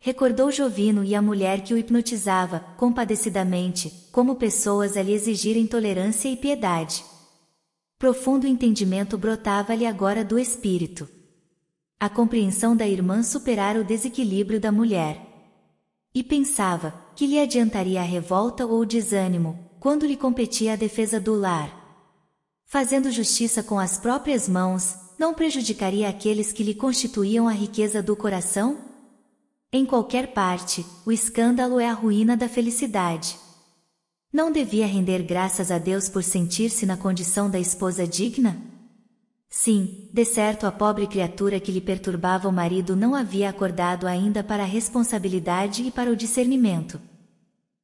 Recordou Jovino e a mulher que o hipnotizava, compadecidamente, como pessoas a lhe exigirem tolerância e piedade. Profundo entendimento brotava-lhe agora do espírito. A compreensão da irmã superara o desequilíbrio da mulher. E pensava, que lhe adiantaria a revolta ou o desânimo, quando lhe competia a defesa do lar. Fazendo justiça com as próprias mãos, não prejudicaria aqueles que lhe constituíam a riqueza do coração? Em qualquer parte, o escândalo é a ruína da felicidade. Não devia render graças a Deus por sentir-se na condição da esposa digna? Sim, de certo a pobre criatura que lhe perturbava o marido não havia acordado ainda para a responsabilidade e para o discernimento.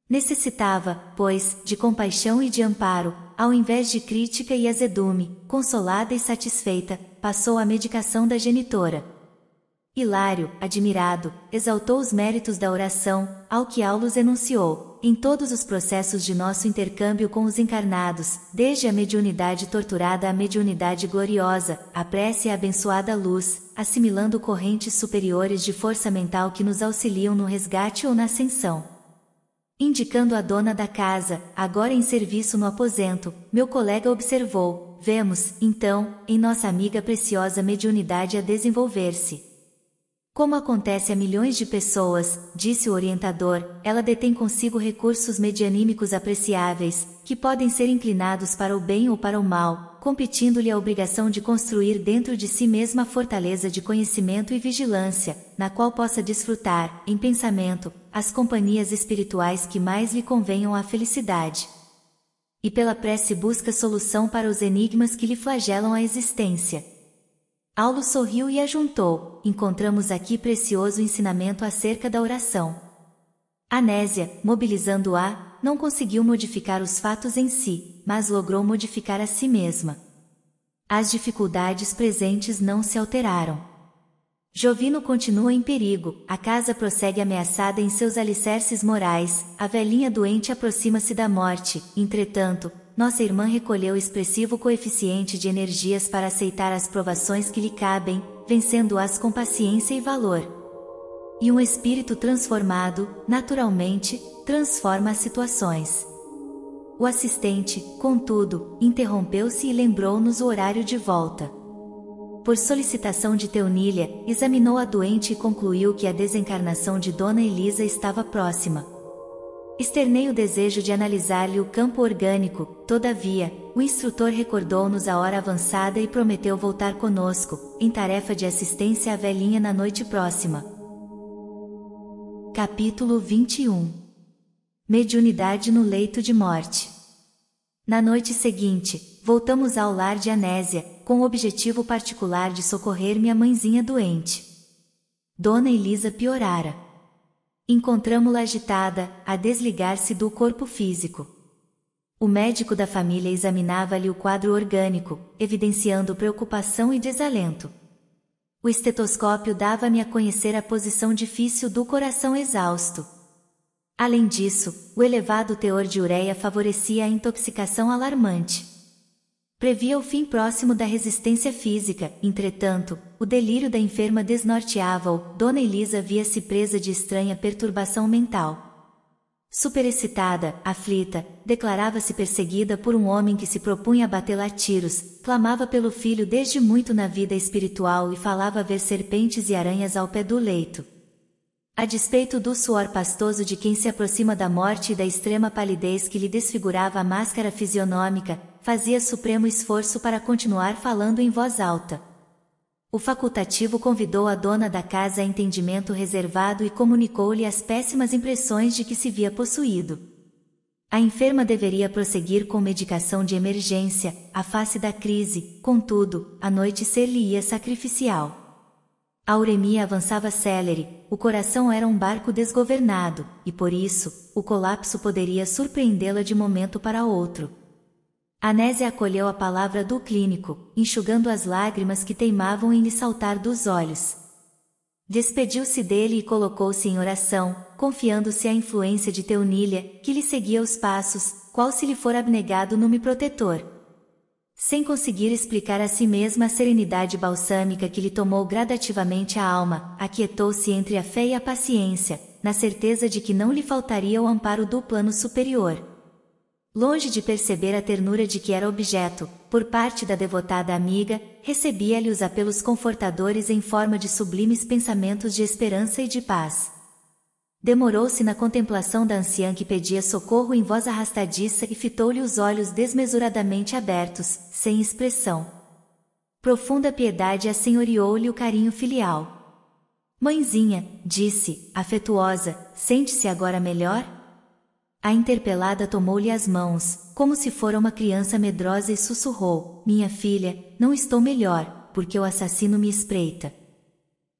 Necessitava, pois, de compaixão e de amparo, ao invés de crítica e azedume, consolada e satisfeita, passou a medicação da genitora. Hilário, admirado, exaltou os méritos da oração, ao que Aulus enunciou, em todos os processos de nosso intercâmbio com os encarnados, desde a mediunidade torturada à mediunidade gloriosa, a prece e a abençoada luz, assimilando correntes superiores de força mental que nos auxiliam no resgate ou na ascensão. Indicando a dona da casa, agora em serviço no aposento, meu colega observou, vemos, então, em nossa amiga preciosa mediunidade a desenvolver-se. Como acontece a milhões de pessoas, disse o orientador, ela detém consigo recursos medianímicos apreciáveis, que podem ser inclinados para o bem ou para o mal, competindo-lhe a obrigação de construir dentro de si mesma a fortaleza de conhecimento e vigilância, na qual possa desfrutar, em pensamento, as companhias espirituais que mais lhe convenham à felicidade. E pela prece busca solução para os enigmas que lhe flagelam a existência. Paulo sorriu e ajuntou: Encontramos aqui precioso ensinamento acerca da oração. Anésia, mobilizando-a, não conseguiu modificar os fatos em si, mas logrou modificar a si mesma. As dificuldades presentes não se alteraram. Jovino continua em perigo, a casa prossegue ameaçada em seus alicerces morais, a velhinha doente aproxima-se da morte, entretanto, nossa irmã recolheu expressivo coeficiente de energias para aceitar as provações que lhe cabem, vencendo-as com paciência e valor. E um espírito transformado, naturalmente, transforma as situações. O assistente, contudo, interrompeu-se e lembrou-nos o horário de volta. Por solicitação de Teunilha, examinou a doente e concluiu que a desencarnação de Dona Elisa estava próxima, Externei o desejo de analisar-lhe o campo orgânico, todavia, o instrutor recordou-nos a hora avançada e prometeu voltar conosco, em tarefa de assistência à velhinha na noite próxima. Capítulo 21 Mediunidade no leito de morte. Na noite seguinte, voltamos ao lar de Anésia, com o objetivo particular de socorrer minha mãezinha doente. Dona Elisa piorara. Encontramos-la agitada, a desligar-se do corpo físico. O médico da família examinava-lhe o quadro orgânico, evidenciando preocupação e desalento. O estetoscópio dava-me a conhecer a posição difícil do coração exausto. Além disso, o elevado teor de ureia favorecia a intoxicação alarmante. Previa o fim próximo da resistência física, entretanto, o delírio da enferma desnorteava-o, Dona Elisa via-se presa de estranha perturbação mental. Superexcitada, aflita, declarava-se perseguida por um homem que se propunha batê-la a tiros, clamava pelo filho desde muito na vida espiritual e falava ver serpentes e aranhas ao pé do leito. A despeito do suor pastoso de quem se aproxima da morte e da extrema palidez que lhe desfigurava a máscara fisionômica, fazia supremo esforço para continuar falando em voz alta. O facultativo convidou a dona da casa a entendimento reservado e comunicou-lhe as péssimas impressões de que se via possuído. A enferma deveria prosseguir com medicação de emergência, a face da crise, contudo, a noite ser-lhe-ia sacrificial. A uremia avançava célere, o coração era um barco desgovernado, e por isso, o colapso poderia surpreendê-la de momento para outro. Anésia acolheu a palavra do clínico, enxugando as lágrimas que teimavam em lhe saltar dos olhos. Despediu-se dele e colocou-se em oração, confiando-se à influência de Teunilha, que lhe seguia os passos, qual se lhe for abnegado no me protetor. Sem conseguir explicar a si mesma a serenidade balsâmica que lhe tomou gradativamente a alma, aquietou-se entre a fé e a paciência, na certeza de que não lhe faltaria o amparo do plano superior. Longe de perceber a ternura de que era objeto, por parte da devotada amiga, recebia-lhe os apelos confortadores em forma de sublimes pensamentos de esperança e de paz. Demorou-se na contemplação da anciã que pedia socorro em voz arrastadiça e fitou-lhe os olhos desmesuradamente abertos, sem expressão. Profunda piedade assenhoreou-lhe o carinho filial. Mãezinha, disse, afetuosa, sente-se agora melhor? A interpelada tomou-lhe as mãos, como se fora uma criança medrosa e sussurrou: Minha filha, não estou melhor, porque o assassino me espreita.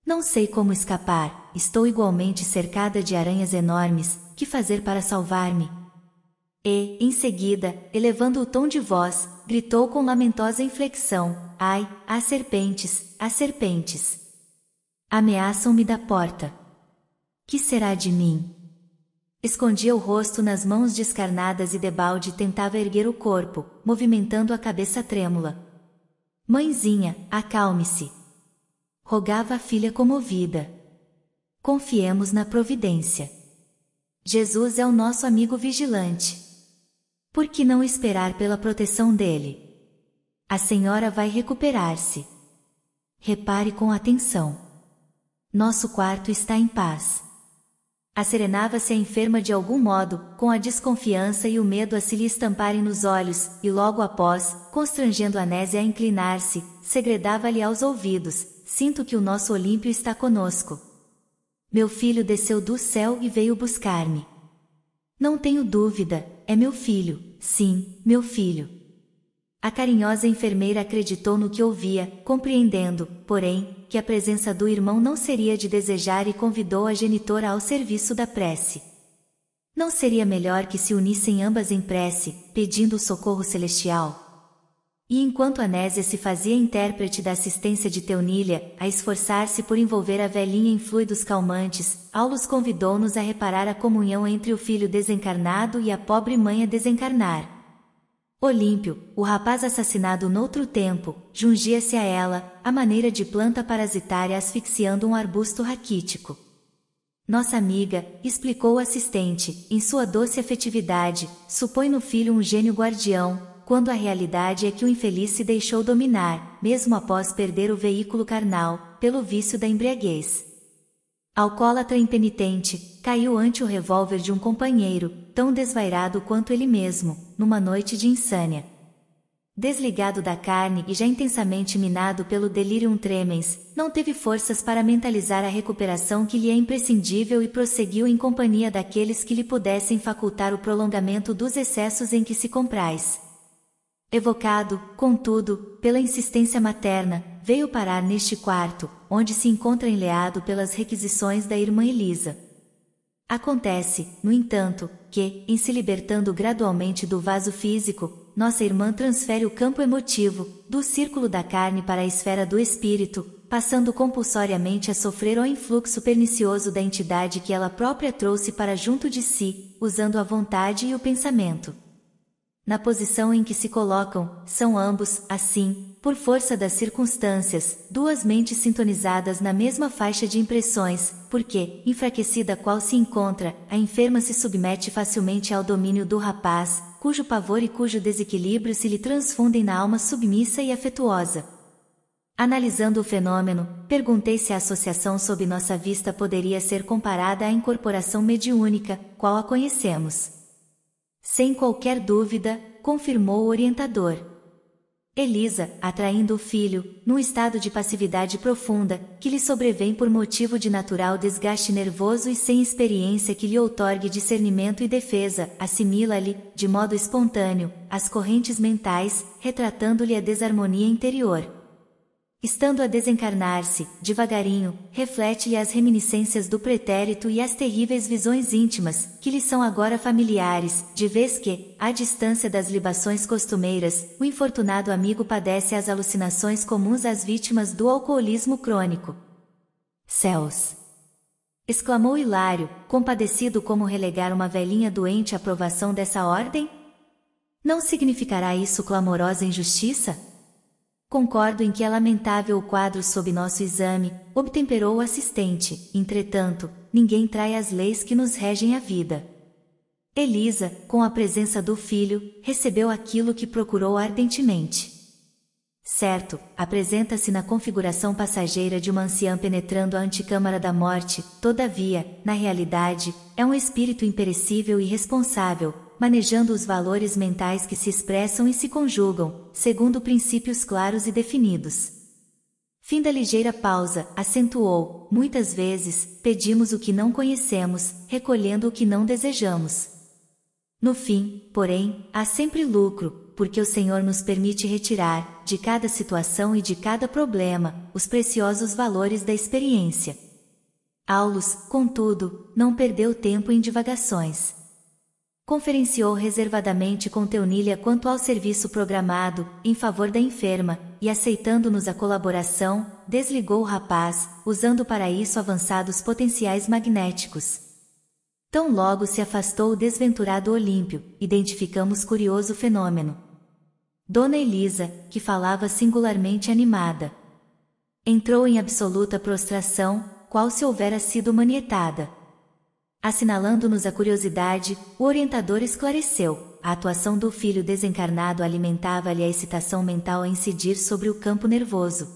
Não sei como escapar, estou igualmente cercada de aranhas enormes, que fazer para salvar-me? E, em seguida, elevando o tom de voz, gritou com lamentosa inflexão: Ai, há serpentes, há serpentes! Ameaçam-me da porta. Que será de mim? Escondia o rosto nas mãos descarnadas e debalde tentava erguer o corpo, movimentando a cabeça trêmula. Mãezinha, acalme-se. Rogava a filha comovida. Confiemos na providência. Jesus é o nosso amigo vigilante. Por que não esperar pela proteção dele? A senhora vai recuperar-se. Repare com atenção. Nosso quarto está em paz. Acerenava-se a enferma de algum modo, com a desconfiança e o medo a se lhe estamparem nos olhos, e logo após, constrangendo a Nésia a inclinar-se, segredava-lhe aos ouvidos: Sinto que o nosso Olímpio está conosco. Meu filho desceu do céu e veio buscar-me. Não tenho dúvida, é meu filho, sim, meu filho. A carinhosa enfermeira acreditou no que ouvia, compreendendo, porém, que a presença do irmão não seria de desejar e convidou a genitora ao serviço da prece. Não seria melhor que se unissem ambas em prece, pedindo o socorro celestial? E enquanto Anésia se fazia intérprete da assistência de Teunilha, a esforçar-se por envolver a velhinha em fluidos calmantes, Aulus convidou-nos a reparar a comunhão entre o filho desencarnado e a pobre mãe a desencarnar. Olímpio, o rapaz assassinado noutro tempo, jungia-se a ela, à maneira de planta parasitária asfixiando um arbusto raquítico. Nossa amiga, explicou o assistente, em sua doce afetividade, supõe no filho um gênio guardião, quando a realidade é que o infeliz se deixou dominar, mesmo após perder o veículo carnal, pelo vício da embriaguez. Alcoólatra impenitente, caiu ante o revólver de um companheiro, tão desvairado quanto ele mesmo, numa noite de insânia. Desligado da carne e já intensamente minado pelo delirium tremens, não teve forças para mentalizar a recuperação que lhe é imprescindível e prosseguiu em companhia daqueles que lhe pudessem facultar o prolongamento dos excessos em que se compraz. Evocado, contudo, pela insistência materna, veio parar neste quarto, onde se encontra enleado pelas requisições da irmã Elisa. Acontece, no entanto, que, em se libertando gradualmente do vaso físico, nossa irmã transfere o campo emotivo, do círculo da carne para a esfera do espírito, passando compulsoriamente a sofrer o influxo pernicioso da entidade que ela própria trouxe para junto de si, usando a vontade e o pensamento. Na posição em que se colocam, são ambos, assim, por força das circunstâncias, duas mentes sintonizadas na mesma faixa de impressões, porque, enfraquecida qual se encontra, a enferma se submete facilmente ao domínio do rapaz, cujo pavor e cujo desequilíbrio se lhe transfundem na alma submissa e afetuosa. Analisando o fenômeno, perguntei se a associação sob nossa vista poderia ser comparada à incorporação mediúnica, qual a conhecemos. Sem qualquer dúvida, confirmou o orientador. Elisa, atraindo o filho, num estado de passividade profunda, que lhe sobrevém por motivo de natural desgaste nervoso e sem experiência que lhe outorgue discernimento e defesa, assimila-lhe, de modo espontâneo, as correntes mentais, retratando-lhe a desarmonia interior. Estando a desencarnar-se, devagarinho, reflete-lhe as reminiscências do pretérito e as terríveis visões íntimas, que lhe são agora familiares, de vez que, à distância das libações costumeiras, o infortunado amigo padece as alucinações comuns às vítimas do alcoolismo crônico. Céus! exclamou Hilário, compadecido como relegar uma velhinha doente à provação dessa ordem? Não significará isso clamorosa injustiça? Concordo em que é lamentável o quadro sob nosso exame, obtemperou o assistente, entretanto, ninguém trai as leis que nos regem a vida. Elisa, com a presença do filho, recebeu aquilo que procurou ardentemente. Certo, apresenta-se na configuração passageira de uma anciã penetrando a antecâmara da morte, todavia, na realidade, é um espírito imperecível e responsável, manejando os valores mentais que se expressam e se conjugam, segundo princípios claros e definidos. Fim da ligeira pausa, acentuou: muitas vezes, pedimos o que não conhecemos, recolhendo o que não desejamos. No fim, porém, há sempre lucro, porque o Senhor nos permite retirar, de cada situação e de cada problema, os preciosos valores da experiência. Aulus, contudo, não perdeu tempo em divagações conferenciou reservadamente com Teonília quanto ao serviço programado, em favor da enferma, e aceitando-nos a colaboração, desligou o rapaz, usando para isso avançados potenciais magnéticos. Tão logo se afastou o desventurado Olímpio, identificamos curioso fenômeno. Dona Elisa, que falava singularmente animada. Entrou em absoluta prostração, qual se houvera sido manietada. Assinalando-nos a curiosidade, o orientador esclareceu: a atuação do filho desencarnado alimentava-lhe a excitação mental a incidir sobre o campo nervoso.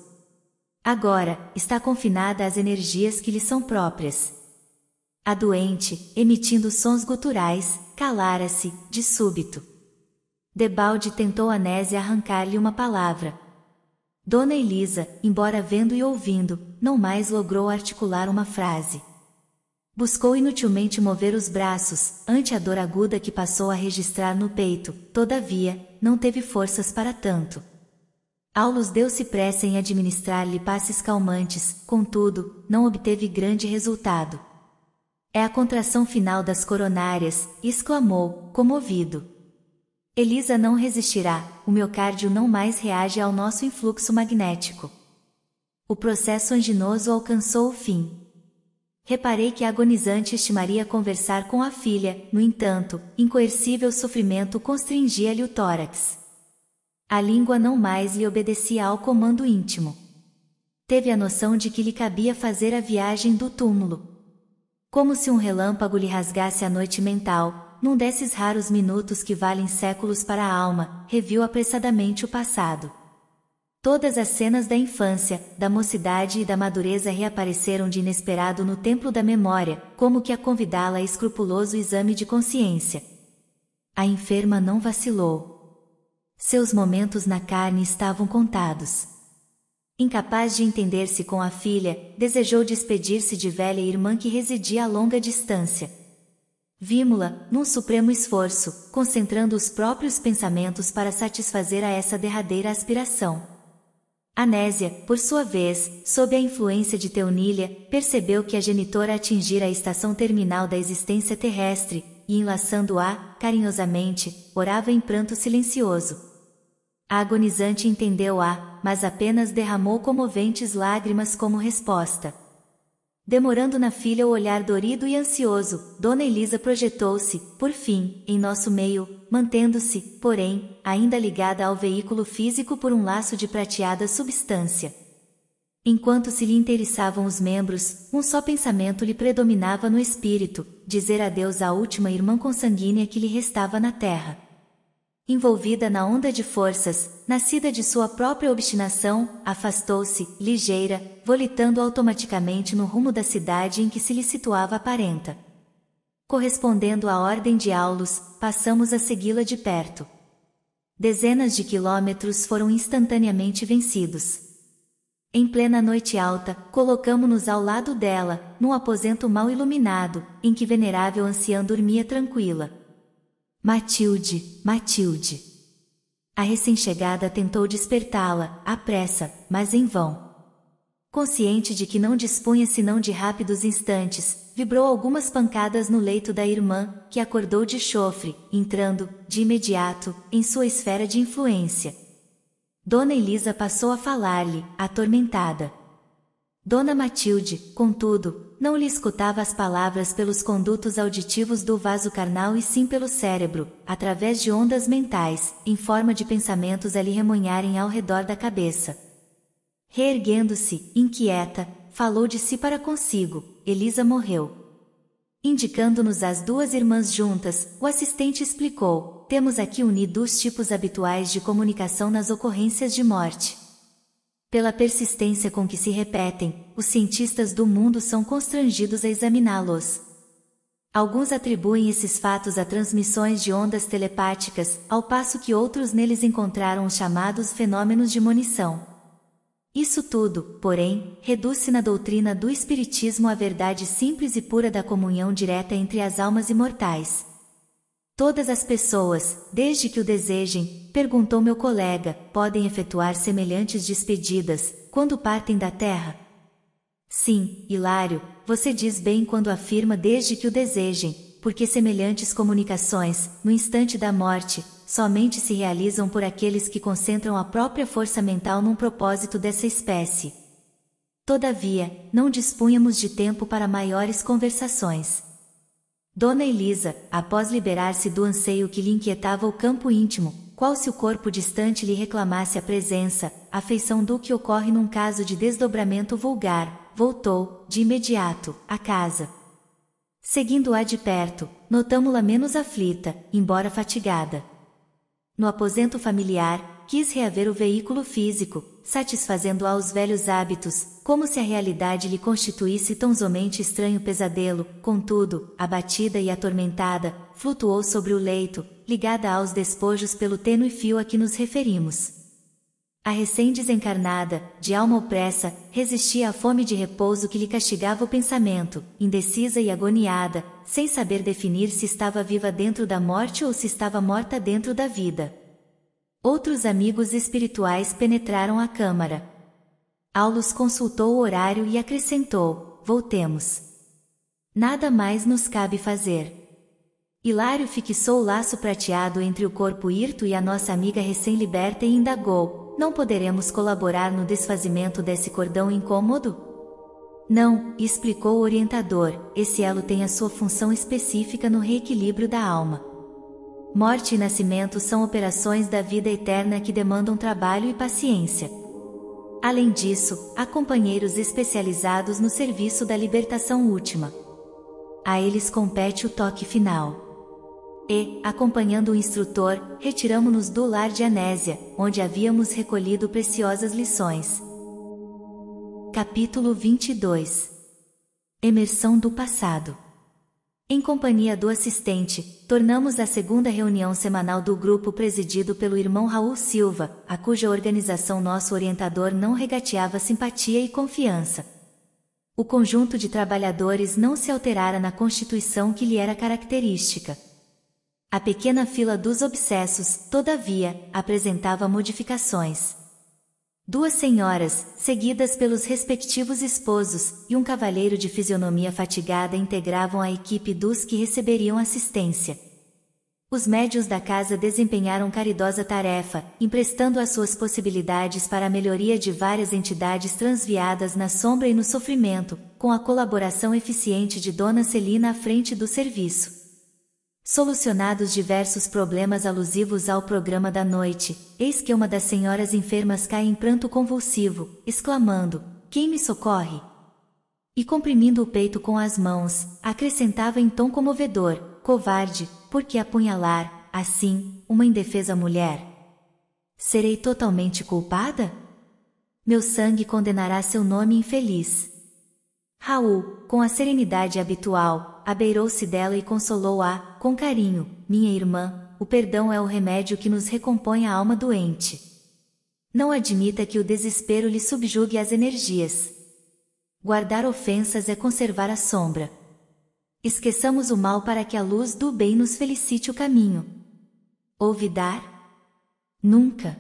Agora, está confinada às energias que lhe são próprias. A doente, emitindo sons guturais, calara-se, de súbito. Debalde tentou a Nésia arrancar-lhe uma palavra. Dona Elisa, embora vendo e ouvindo, não mais logrou articular uma frase. Buscou inutilmente mover os braços, ante a dor aguda que passou a registrar no peito, todavia, não teve forças para tanto. Aulus deu-se pressa em administrar-lhe passes calmantes, contudo, não obteve grande resultado. É a contração final das coronárias, exclamou, comovido. Elisa não resistirá, o miocárdio não mais reage ao nosso influxo magnético. O processo anginoso alcançou o fim. Reparei que agonizante estimaria conversar com a filha, no entanto, incoercível sofrimento constringia-lhe o tórax. A língua não mais lhe obedecia ao comando íntimo. Teve a noção de que lhe cabia fazer a viagem do túmulo. Como se um relâmpago lhe rasgasse a noite mental, num desses raros minutos que valem séculos para a alma, reviu apressadamente o passado. Todas as cenas da infância, da mocidade e da madureza reapareceram de inesperado no templo da memória, como que a convidá-la a escrupuloso exame de consciência. A enferma não vacilou. Seus momentos na carne estavam contados. Incapaz de entender-se com a filha, desejou despedir-se de velha irmã que residia a longa distância. Vímula, num supremo esforço, concentrando os próprios pensamentos para satisfazer a essa derradeira aspiração Anésia, por sua vez, sob a influência de Teonília, percebeu que a genitora atingira a estação terminal da existência terrestre, e enlaçando-a, carinhosamente, orava em pranto silencioso. A agonizante entendeu-a, mas apenas derramou comoventes lágrimas como resposta. Demorando na filha o olhar dorido e ansioso, Dona Elisa projetou-se, por fim, em nosso meio, mantendo-se, porém, ainda ligada ao veículo físico por um laço de prateada substância. Enquanto se lhe interessavam os membros, um só pensamento lhe predominava no espírito: dizer adeus à última irmã consanguínea que lhe restava na terra envolvida na onda de forças, nascida de sua própria obstinação, afastou-se, ligeira, volitando automaticamente no rumo da cidade em que se lhe situava a parenta. Correspondendo à ordem de Aulus, passamos a segui-la de perto. Dezenas de quilômetros foram instantaneamente vencidos. Em plena noite alta, colocamo-nos ao lado dela, num aposento mal iluminado, em que venerável anciã dormia tranquila Matilde, Matilde. A recém-chegada tentou despertá-la, à pressa, mas em vão. Consciente de que não dispunha senão de rápidos instantes, vibrou algumas pancadas no leito da irmã, que acordou de chofre, entrando, de imediato, em sua esfera de influência. Dona Elisa passou a falar-lhe, atormentada. Dona Matilde, contudo, não lhe escutava as palavras pelos condutos auditivos do vaso carnal e sim pelo cérebro, através de ondas mentais, em forma de pensamentos a lhe remoinharem ao redor da cabeça. Reerguendo-se, inquieta, falou de si para consigo: Elisa morreu. Indicando-nos as duas irmãs juntas, o assistente explicou: temos aqui unidos os tipos habituais de comunicação nas ocorrências de morte. Pela persistência com que se repetem, os cientistas do mundo são constrangidos a examiná-los. Alguns atribuem esses fatos a transmissões de ondas telepáticas, ao passo que outros neles encontraram os chamados fenômenos de munição. Isso tudo, porém, reduz-se na doutrina do Espiritismo à verdade simples e pura da comunhão direta entre as almas imortais. Todas as pessoas, desde que o desejem, perguntou meu colega, podem efetuar semelhantes despedidas, quando partem da terra? Sim, Hilário, você diz bem quando afirma desde que o desejem, porque semelhantes comunicações, no instante da morte, somente se realizam por aqueles que concentram a própria força mental num propósito dessa espécie. Todavia, não dispunhamos de tempo para maiores conversações. Dona Elisa, após liberar-se do anseio que lhe inquietava o campo íntimo, qual se o corpo distante lhe reclamasse a presença, afeição do que ocorre num caso de desdobramento vulgar, voltou, de imediato, à casa. Seguindo-a de perto, notámo-la menos aflita, embora fatigada. No aposento familiar, quis reaver o veículo físico, satisfazendo aos velhos hábitos, como se a realidade lhe constituísse tão somente estranho pesadelo, contudo, abatida e atormentada, flutuou sobre o leito, ligada aos despojos pelo tênue fio a que nos referimos. A recém-desencarnada, de alma opressa, resistia à fome de repouso que lhe castigava o pensamento, indecisa e agoniada, sem saber definir se estava viva dentro da morte ou se estava morta dentro da vida. Outros amigos espirituais penetraram a câmara. Aulus consultou o horário e acrescentou: Voltemos. Nada mais nos cabe fazer. Hilário fixou o laço prateado entre o corpo hirto e a nossa amiga recém-liberta e indagou: Não poderemos colaborar no desfazimento desse cordão incômodo? Não, explicou o orientador, esse elo tem a sua função específica no reequilíbrio da alma. Morte e nascimento são operações da vida eterna que demandam trabalho e paciência. Além disso, há companheiros especializados no serviço da libertação última. A eles compete o toque final. E, acompanhando o instrutor, retiramos-nos do lar de Anésia, onde havíamos recolhido preciosas lições. Capítulo 22 Emersão do passado em companhia do assistente, tornamos a segunda reunião semanal do grupo presidido pelo irmão Raul Silva, a cuja organização nosso orientador não regateava simpatia e confiança. O conjunto de trabalhadores não se alterara na constituição que lhe era característica. A pequena fila dos obsessos, todavia, apresentava modificações. Duas senhoras, seguidas pelos respectivos esposos, e um cavalheiro de fisionomia fatigada integravam a equipe dos que receberiam assistência. Os médios da casa desempenharam caridosa tarefa, emprestando as suas possibilidades para a melhoria de várias entidades transviadas na sombra e no sofrimento, com a colaboração eficiente de Dona Celina à frente do serviço. Solucionados diversos problemas alusivos ao programa da noite, eis que uma das senhoras enfermas cai em pranto convulsivo, exclamando: Quem me socorre? E comprimindo o peito com as mãos, acrescentava em tom comovedor: Covarde, por que apunhalar, assim, uma indefesa mulher? Serei totalmente culpada? Meu sangue condenará seu nome infeliz. Raul, com a serenidade habitual, abeirou-se dela e consolou-a, com carinho, minha irmã, o perdão é o remédio que nos recompõe a alma doente. Não admita que o desespero lhe subjugue as energias. Guardar ofensas é conservar a sombra. Esqueçamos o mal para que a luz do bem nos felicite o caminho. Ouvidar? Nunca.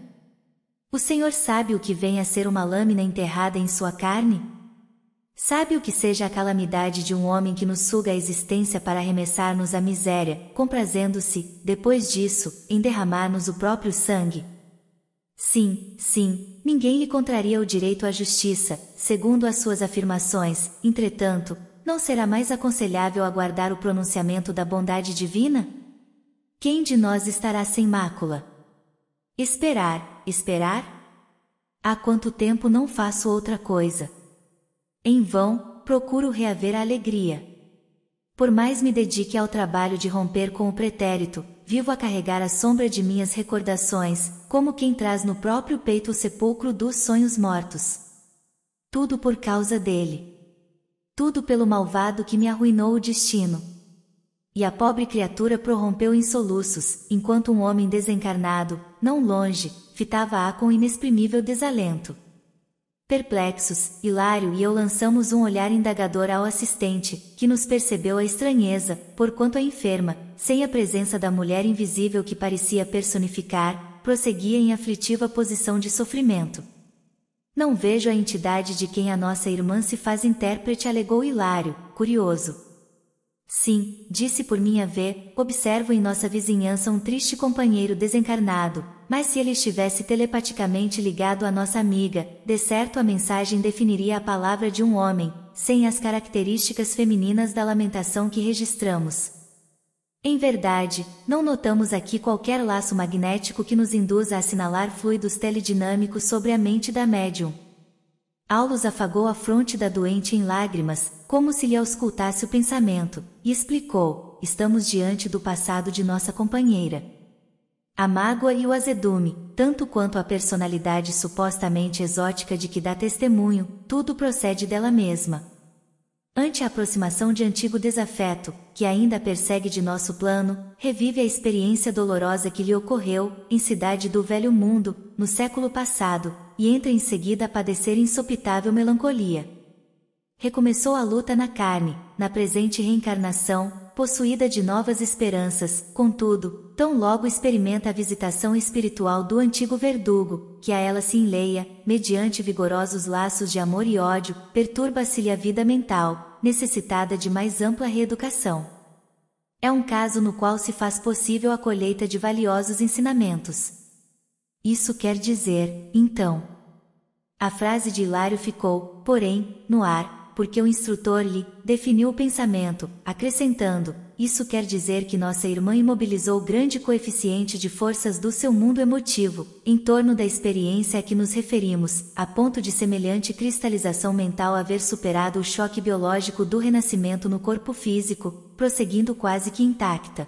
O Senhor sabe o que vem a ser uma lâmina enterrada em sua carne, Sabe o que seja a calamidade de um homem que nos suga a existência para arremessar-nos à miséria, comprazendo-se, depois disso, em derramar-nos o próprio sangue? Sim, sim, ninguém lhe contraria o direito à justiça, segundo as suas afirmações, entretanto, não será mais aconselhável aguardar o pronunciamento da bondade divina? Quem de nós estará sem mácula? Esperar, esperar? Há quanto tempo não faço outra coisa? Em vão, procuro reaver a alegria. Por mais me dedique ao trabalho de romper com o pretérito, vivo a carregar a sombra de minhas recordações, como quem traz no próprio peito o sepulcro dos sonhos mortos. Tudo por causa dele. Tudo pelo malvado que me arruinou o destino. E a pobre criatura prorrompeu em soluços, enquanto um homem desencarnado, não longe, fitava-a com inexprimível desalento. Perplexos, Hilário e eu lançamos um olhar indagador ao assistente, que nos percebeu a estranheza, porquanto a enferma, sem a presença da mulher invisível que parecia personificar, prosseguia em aflitiva posição de sofrimento. Não vejo a entidade de quem a nossa irmã se faz intérprete, alegou Hilário, curioso. Sim, disse por minha vez, observo em nossa vizinhança um triste companheiro desencarnado, mas se ele estivesse telepaticamente ligado à nossa amiga, de certo a mensagem definiria a palavra de um homem, sem as características femininas da lamentação que registramos. Em verdade, não notamos aqui qualquer laço magnético que nos induza a assinalar fluidos teledinâmicos sobre a mente da médium. Aulus afagou a fronte da doente em lágrimas, como se lhe auscultasse o pensamento, e explicou: Estamos diante do passado de nossa companheira. A mágoa e o azedume, tanto quanto a personalidade supostamente exótica de que dá testemunho, tudo procede dela mesma. Ante a aproximação de antigo desafeto, que ainda persegue de nosso plano, revive a experiência dolorosa que lhe ocorreu, em cidade do velho mundo, no século passado, e entra em seguida a padecer insopitável melancolia. Recomeçou a luta na carne, na presente reencarnação, possuída de novas esperanças, contudo, tão logo experimenta a visitação espiritual do antigo verdugo, que a ela se enleia, mediante vigorosos laços de amor e ódio, perturba-se-lhe a vida mental, necessitada de mais ampla reeducação. É um caso no qual se faz possível a colheita de valiosos ensinamentos. Isso quer dizer, então. A frase de Hilário ficou, porém, no ar, porque o instrutor lhe definiu o pensamento, acrescentando: Isso quer dizer que nossa irmã imobilizou grande coeficiente de forças do seu mundo emotivo, em torno da experiência a que nos referimos, a ponto de semelhante cristalização mental haver superado o choque biológico do renascimento no corpo físico, prosseguindo quase que intacta.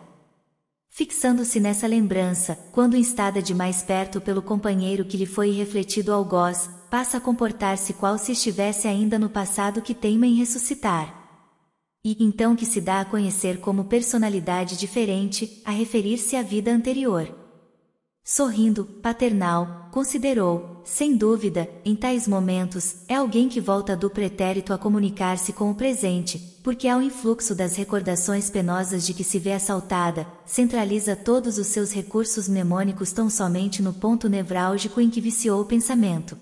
Fixando-se nessa lembrança, quando instada de mais perto pelo companheiro que lhe foi refletido algoz, passa a comportar-se qual se estivesse ainda no passado que teima em ressuscitar. E então que se dá a conhecer como personalidade diferente, a referir-se à vida anterior. Sorrindo, paternal, considerou, sem dúvida, em tais momentos, é alguém que volta do pretérito a comunicar-se com o presente, porque ao influxo das recordações penosas de que se vê assaltada, centraliza todos os seus recursos mnemônicos tão somente no ponto nevrálgico em que viciou o pensamento.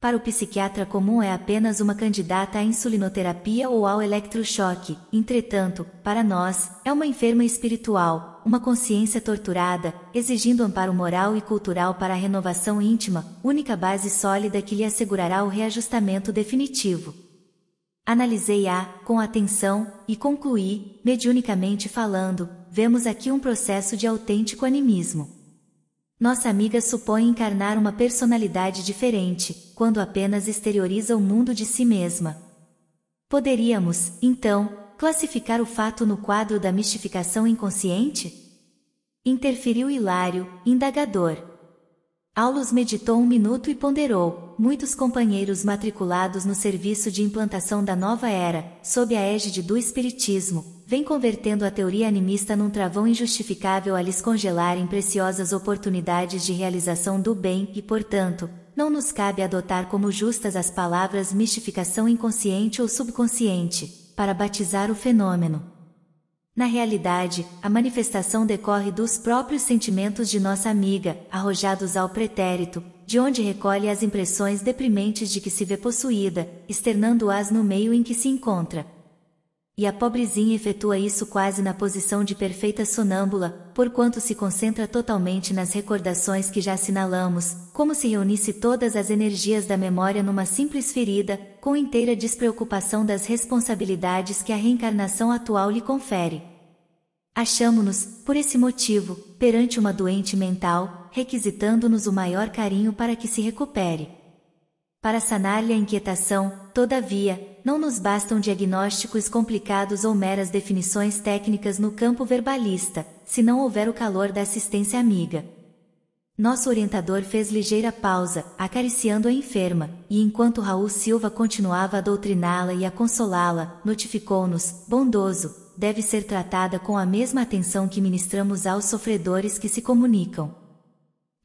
Para o psiquiatra comum é apenas uma candidata à insulinoterapia ou ao eletrochoque, entretanto, para nós, é uma enferma espiritual, uma consciência torturada, exigindo amparo moral e cultural para a renovação íntima, única base sólida que lhe assegurará o reajustamento definitivo. Analisei-a, com atenção, e concluí, mediunicamente falando, vemos aqui um processo de autêntico animismo. Nossa amiga supõe encarnar uma personalidade diferente, quando apenas exterioriza o mundo de si mesma. Poderíamos, então, classificar o fato no quadro da mistificação inconsciente? Interferiu Hilário, indagador. Aulus meditou um minuto e ponderou: muitos companheiros matriculados no serviço de implantação da nova era, sob a égide do Espiritismo, vêm convertendo a teoria animista num travão injustificável a lhes congelarem preciosas oportunidades de realização do bem e, portanto, não nos cabe adotar como justas as palavras mistificação inconsciente ou subconsciente para batizar o fenômeno. Na realidade, a manifestação decorre dos próprios sentimentos de nossa amiga, arrojados ao pretérito, de onde recolhe as impressões deprimentes de que se vê possuída, externando-as no meio em que se encontra. E a pobrezinha efetua isso quase na posição de perfeita sonâmbula, porquanto se concentra totalmente nas recordações que já assinalamos, como se reunisse todas as energias da memória numa simples ferida, com inteira despreocupação das responsabilidades que a reencarnação atual lhe confere. Achamo-nos, por esse motivo, perante uma doente mental, requisitando-nos o maior carinho para que se recupere. Para sanar-lhe a inquietação, todavia, não nos bastam diagnósticos complicados ou meras definições técnicas no campo verbalista, se não houver o calor da assistência amiga. Nosso orientador fez ligeira pausa, acariciando a enferma, e enquanto Raul Silva continuava a doutriná-la e a consolá-la, notificou-nos, bondoso, deve ser tratada com a mesma atenção que ministramos aos sofredores que se comunicam.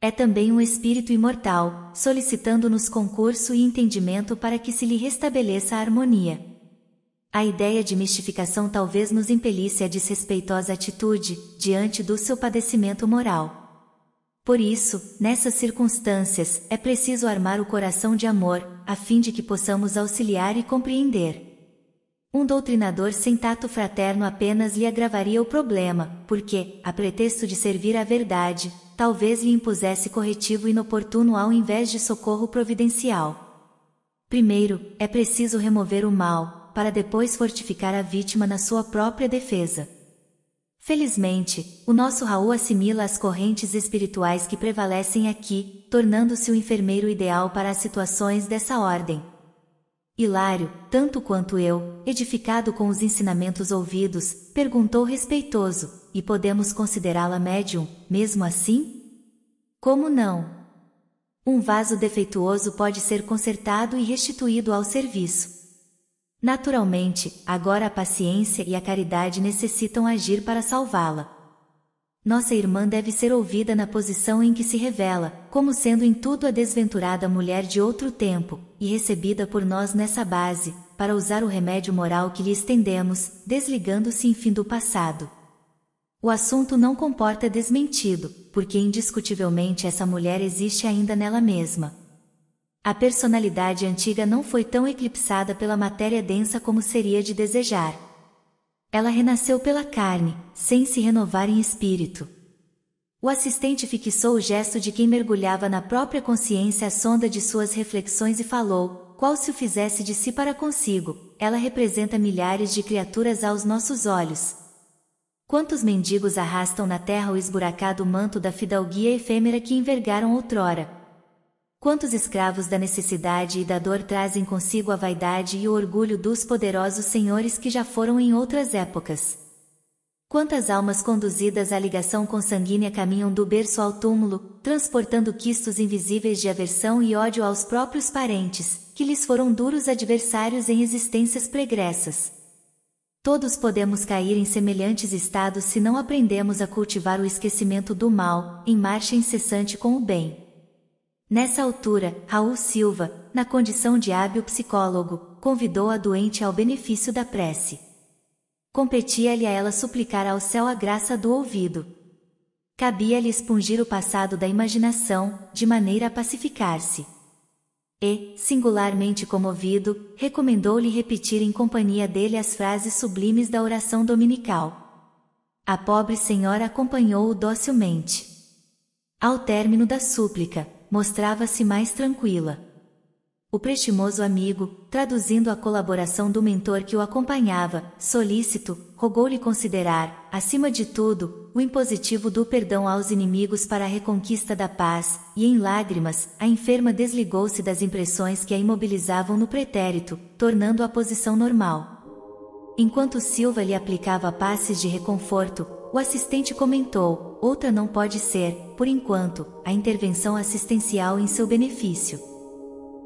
É também um espírito imortal, solicitando-nos concurso e entendimento para que se lhe restabeleça a harmonia. A ideia de mistificação talvez nos impelisse a desrespeitosa atitude diante do seu padecimento moral. Por isso, nessas circunstâncias, é preciso armar o coração de amor, a fim de que possamos auxiliar e compreender. Um doutrinador sem tato fraterno apenas lhe agravaria o problema, porque, a pretexto de servir à verdade, talvez lhe impusesse corretivo inoportuno ao invés de socorro providencial. Primeiro, é preciso remover o mal, para depois fortificar a vítima na sua própria defesa. Felizmente, o nosso Raul assimila as correntes espirituais que prevalecem aqui, tornando-se o enfermeiro ideal para as situações dessa ordem. Hilário, tanto quanto eu, edificado com os ensinamentos ouvidos, perguntou respeitoso: E podemos considerá-la médium, mesmo assim? Como não? Um vaso defeituoso pode ser consertado e restituído ao serviço. Naturalmente, agora a paciência e a caridade necessitam agir para salvá-la. Nossa irmã deve ser ouvida na posição em que se revela, como sendo em tudo a desventurada mulher de outro tempo, e recebida por nós nessa base, para usar o remédio moral que lhe estendemos, desligando-se enfim do passado. O assunto não comporta desmentido, porque indiscutivelmente essa mulher existe ainda nela mesma. A personalidade antiga não foi tão eclipsada pela matéria densa como seria de desejar. Ela renasceu pela carne, sem se renovar em espírito. O assistente fixou o gesto de quem mergulhava na própria consciência a sonda de suas reflexões e falou, qual se o fizesse de si para consigo, ela representa milhares de criaturas aos nossos olhos. Quantos mendigos arrastam na terra o esburacado manto da fidalguia efêmera que envergaram outrora? Quantos escravos da necessidade e da dor trazem consigo a vaidade e o orgulho dos poderosos senhores que já foram em outras épocas? Quantas almas conduzidas à ligação consanguínea caminham do berço ao túmulo, transportando quistos invisíveis de aversão e ódio aos próprios parentes, que lhes foram duros adversários em existências pregressas. Todos podemos cair em semelhantes estados se não aprendemos a cultivar o esquecimento do mal, em marcha incessante com o bem. Nessa altura, Raul Silva, na condição de hábil psicólogo, convidou a doente ao benefício da prece. Competia-lhe a ela suplicar ao céu a graça do ouvido. Cabia-lhe expungir o passado da imaginação, de maneira a pacificar-se. E, singularmente comovido, recomendou-lhe repetir em companhia dele as frases sublimes da oração dominical. A pobre senhora acompanhou-o docilmente. Ao término da súplica, mostrava-se mais tranquila. O prestimoso amigo, traduzindo a colaboração do mentor que o acompanhava, solícito, rogou-lhe considerar, acima de tudo, o impositivo do perdão aos inimigos para a reconquista da paz, e em lágrimas, a enferma desligou-se das impressões que a imobilizavam no pretérito, tornando a posição normal. Enquanto Silva lhe aplicava passes de reconforto, o assistente comentou: outra não pode ser, por enquanto, a intervenção assistencial em seu benefício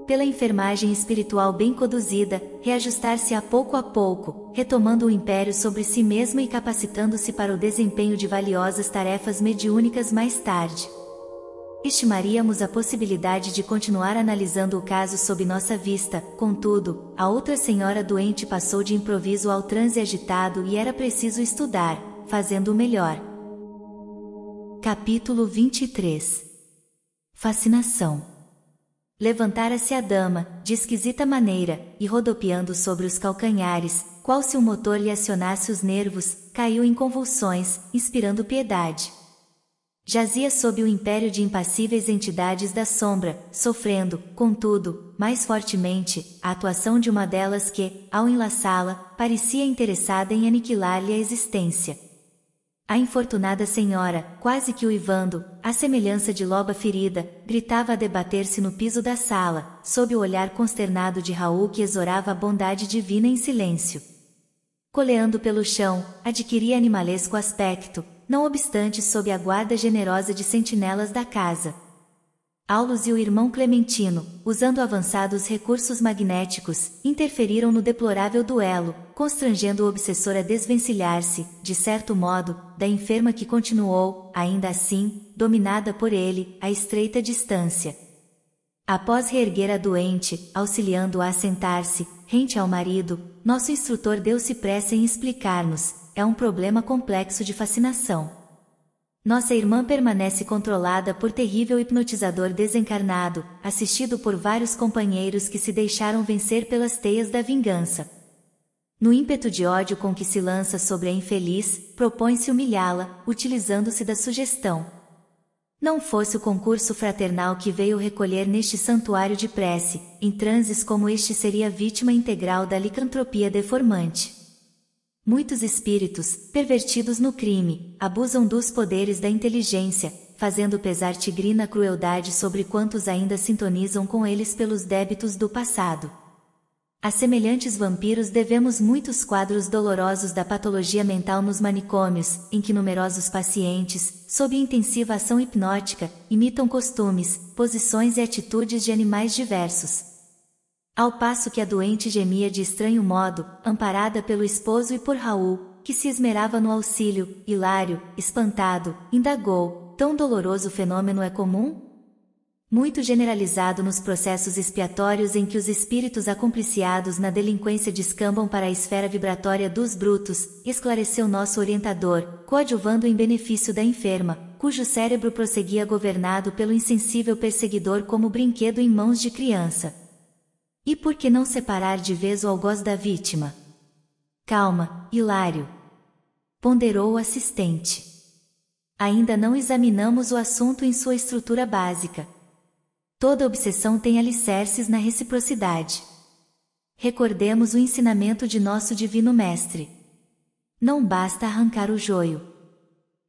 pela enfermagem espiritual bem conduzida, reajustar-se a pouco a pouco, retomando o império sobre si mesma e capacitando-se para o desempenho de valiosas tarefas mediúnicas mais tarde. Estimaríamos a possibilidade de continuar analisando o caso sob nossa vista, contudo, a outra senhora doente passou de improviso ao transe agitado e era preciso estudar, fazendo o melhor. Capítulo 23 Fascinação Levantara-se a dama, de esquisita maneira, e rodopiando sobre os calcanhares, qual se o um motor lhe acionasse os nervos, caiu em convulsões, inspirando piedade. Jazia sob o império de impassíveis entidades da sombra, sofrendo, contudo, mais fortemente, a atuação de uma delas que, ao enlaçá-la, parecia interessada em aniquilar-lhe a existência. A infortunada senhora, quase que uivando, à semelhança de loba ferida, gritava a debater-se no piso da sala, sob o olhar consternado de Raul que exorava a bondade divina em silêncio. Coleando pelo chão, adquiria animalesco aspecto, não obstante sob a guarda generosa de sentinelas da casa. Aulus e o irmão Clementino, usando avançados recursos magnéticos, interferiram no deplorável duelo, constrangendo o obsessor a desvencilhar-se, de certo modo, da enferma que continuou, ainda assim, dominada por ele, a estreita distância. Após reerguer a doente, auxiliando-a a, a sentar-se, rente ao marido, nosso instrutor deu-se pressa em explicar-nos, é um problema complexo de fascinação. Nossa irmã permanece controlada por terrível hipnotizador desencarnado, assistido por vários companheiros que se deixaram vencer pelas teias da vingança. No ímpeto de ódio com que se lança sobre a infeliz, propõe-se humilhá-la, utilizando-se da sugestão. Não fosse o concurso fraternal que veio recolher neste santuário de prece, em transes como este seria vítima integral da licantropia deformante. Muitos espíritos, pervertidos no crime, abusam dos poderes da inteligência, fazendo pesar tigrina crueldade sobre quantos ainda sintonizam com eles pelos débitos do passado. A semelhantes vampiros devemos muitos quadros dolorosos da patologia mental nos manicômios, em que numerosos pacientes, sob intensiva ação hipnótica, imitam costumes, posições e atitudes de animais diversos. Ao passo que a doente gemia de estranho modo, amparada pelo esposo e por Raul, que se esmerava no auxílio, Hilário, espantado, indagou: tão doloroso fenômeno é comum? muito generalizado nos processos expiatórios em que os espíritos acompliciados na delinquência descambam para a esfera vibratória dos brutos, esclareceu nosso orientador, coadjuvando em benefício da enferma, cujo cérebro prosseguia governado pelo insensível perseguidor como brinquedo em mãos de criança. E por que não separar de vez o algoz da vítima? Calma, Hilário. Ponderou o assistente. Ainda não examinamos o assunto em sua estrutura básica, Toda obsessão tem alicerces na reciprocidade. Recordemos o ensinamento de nosso Divino Mestre. Não basta arrancar o joio.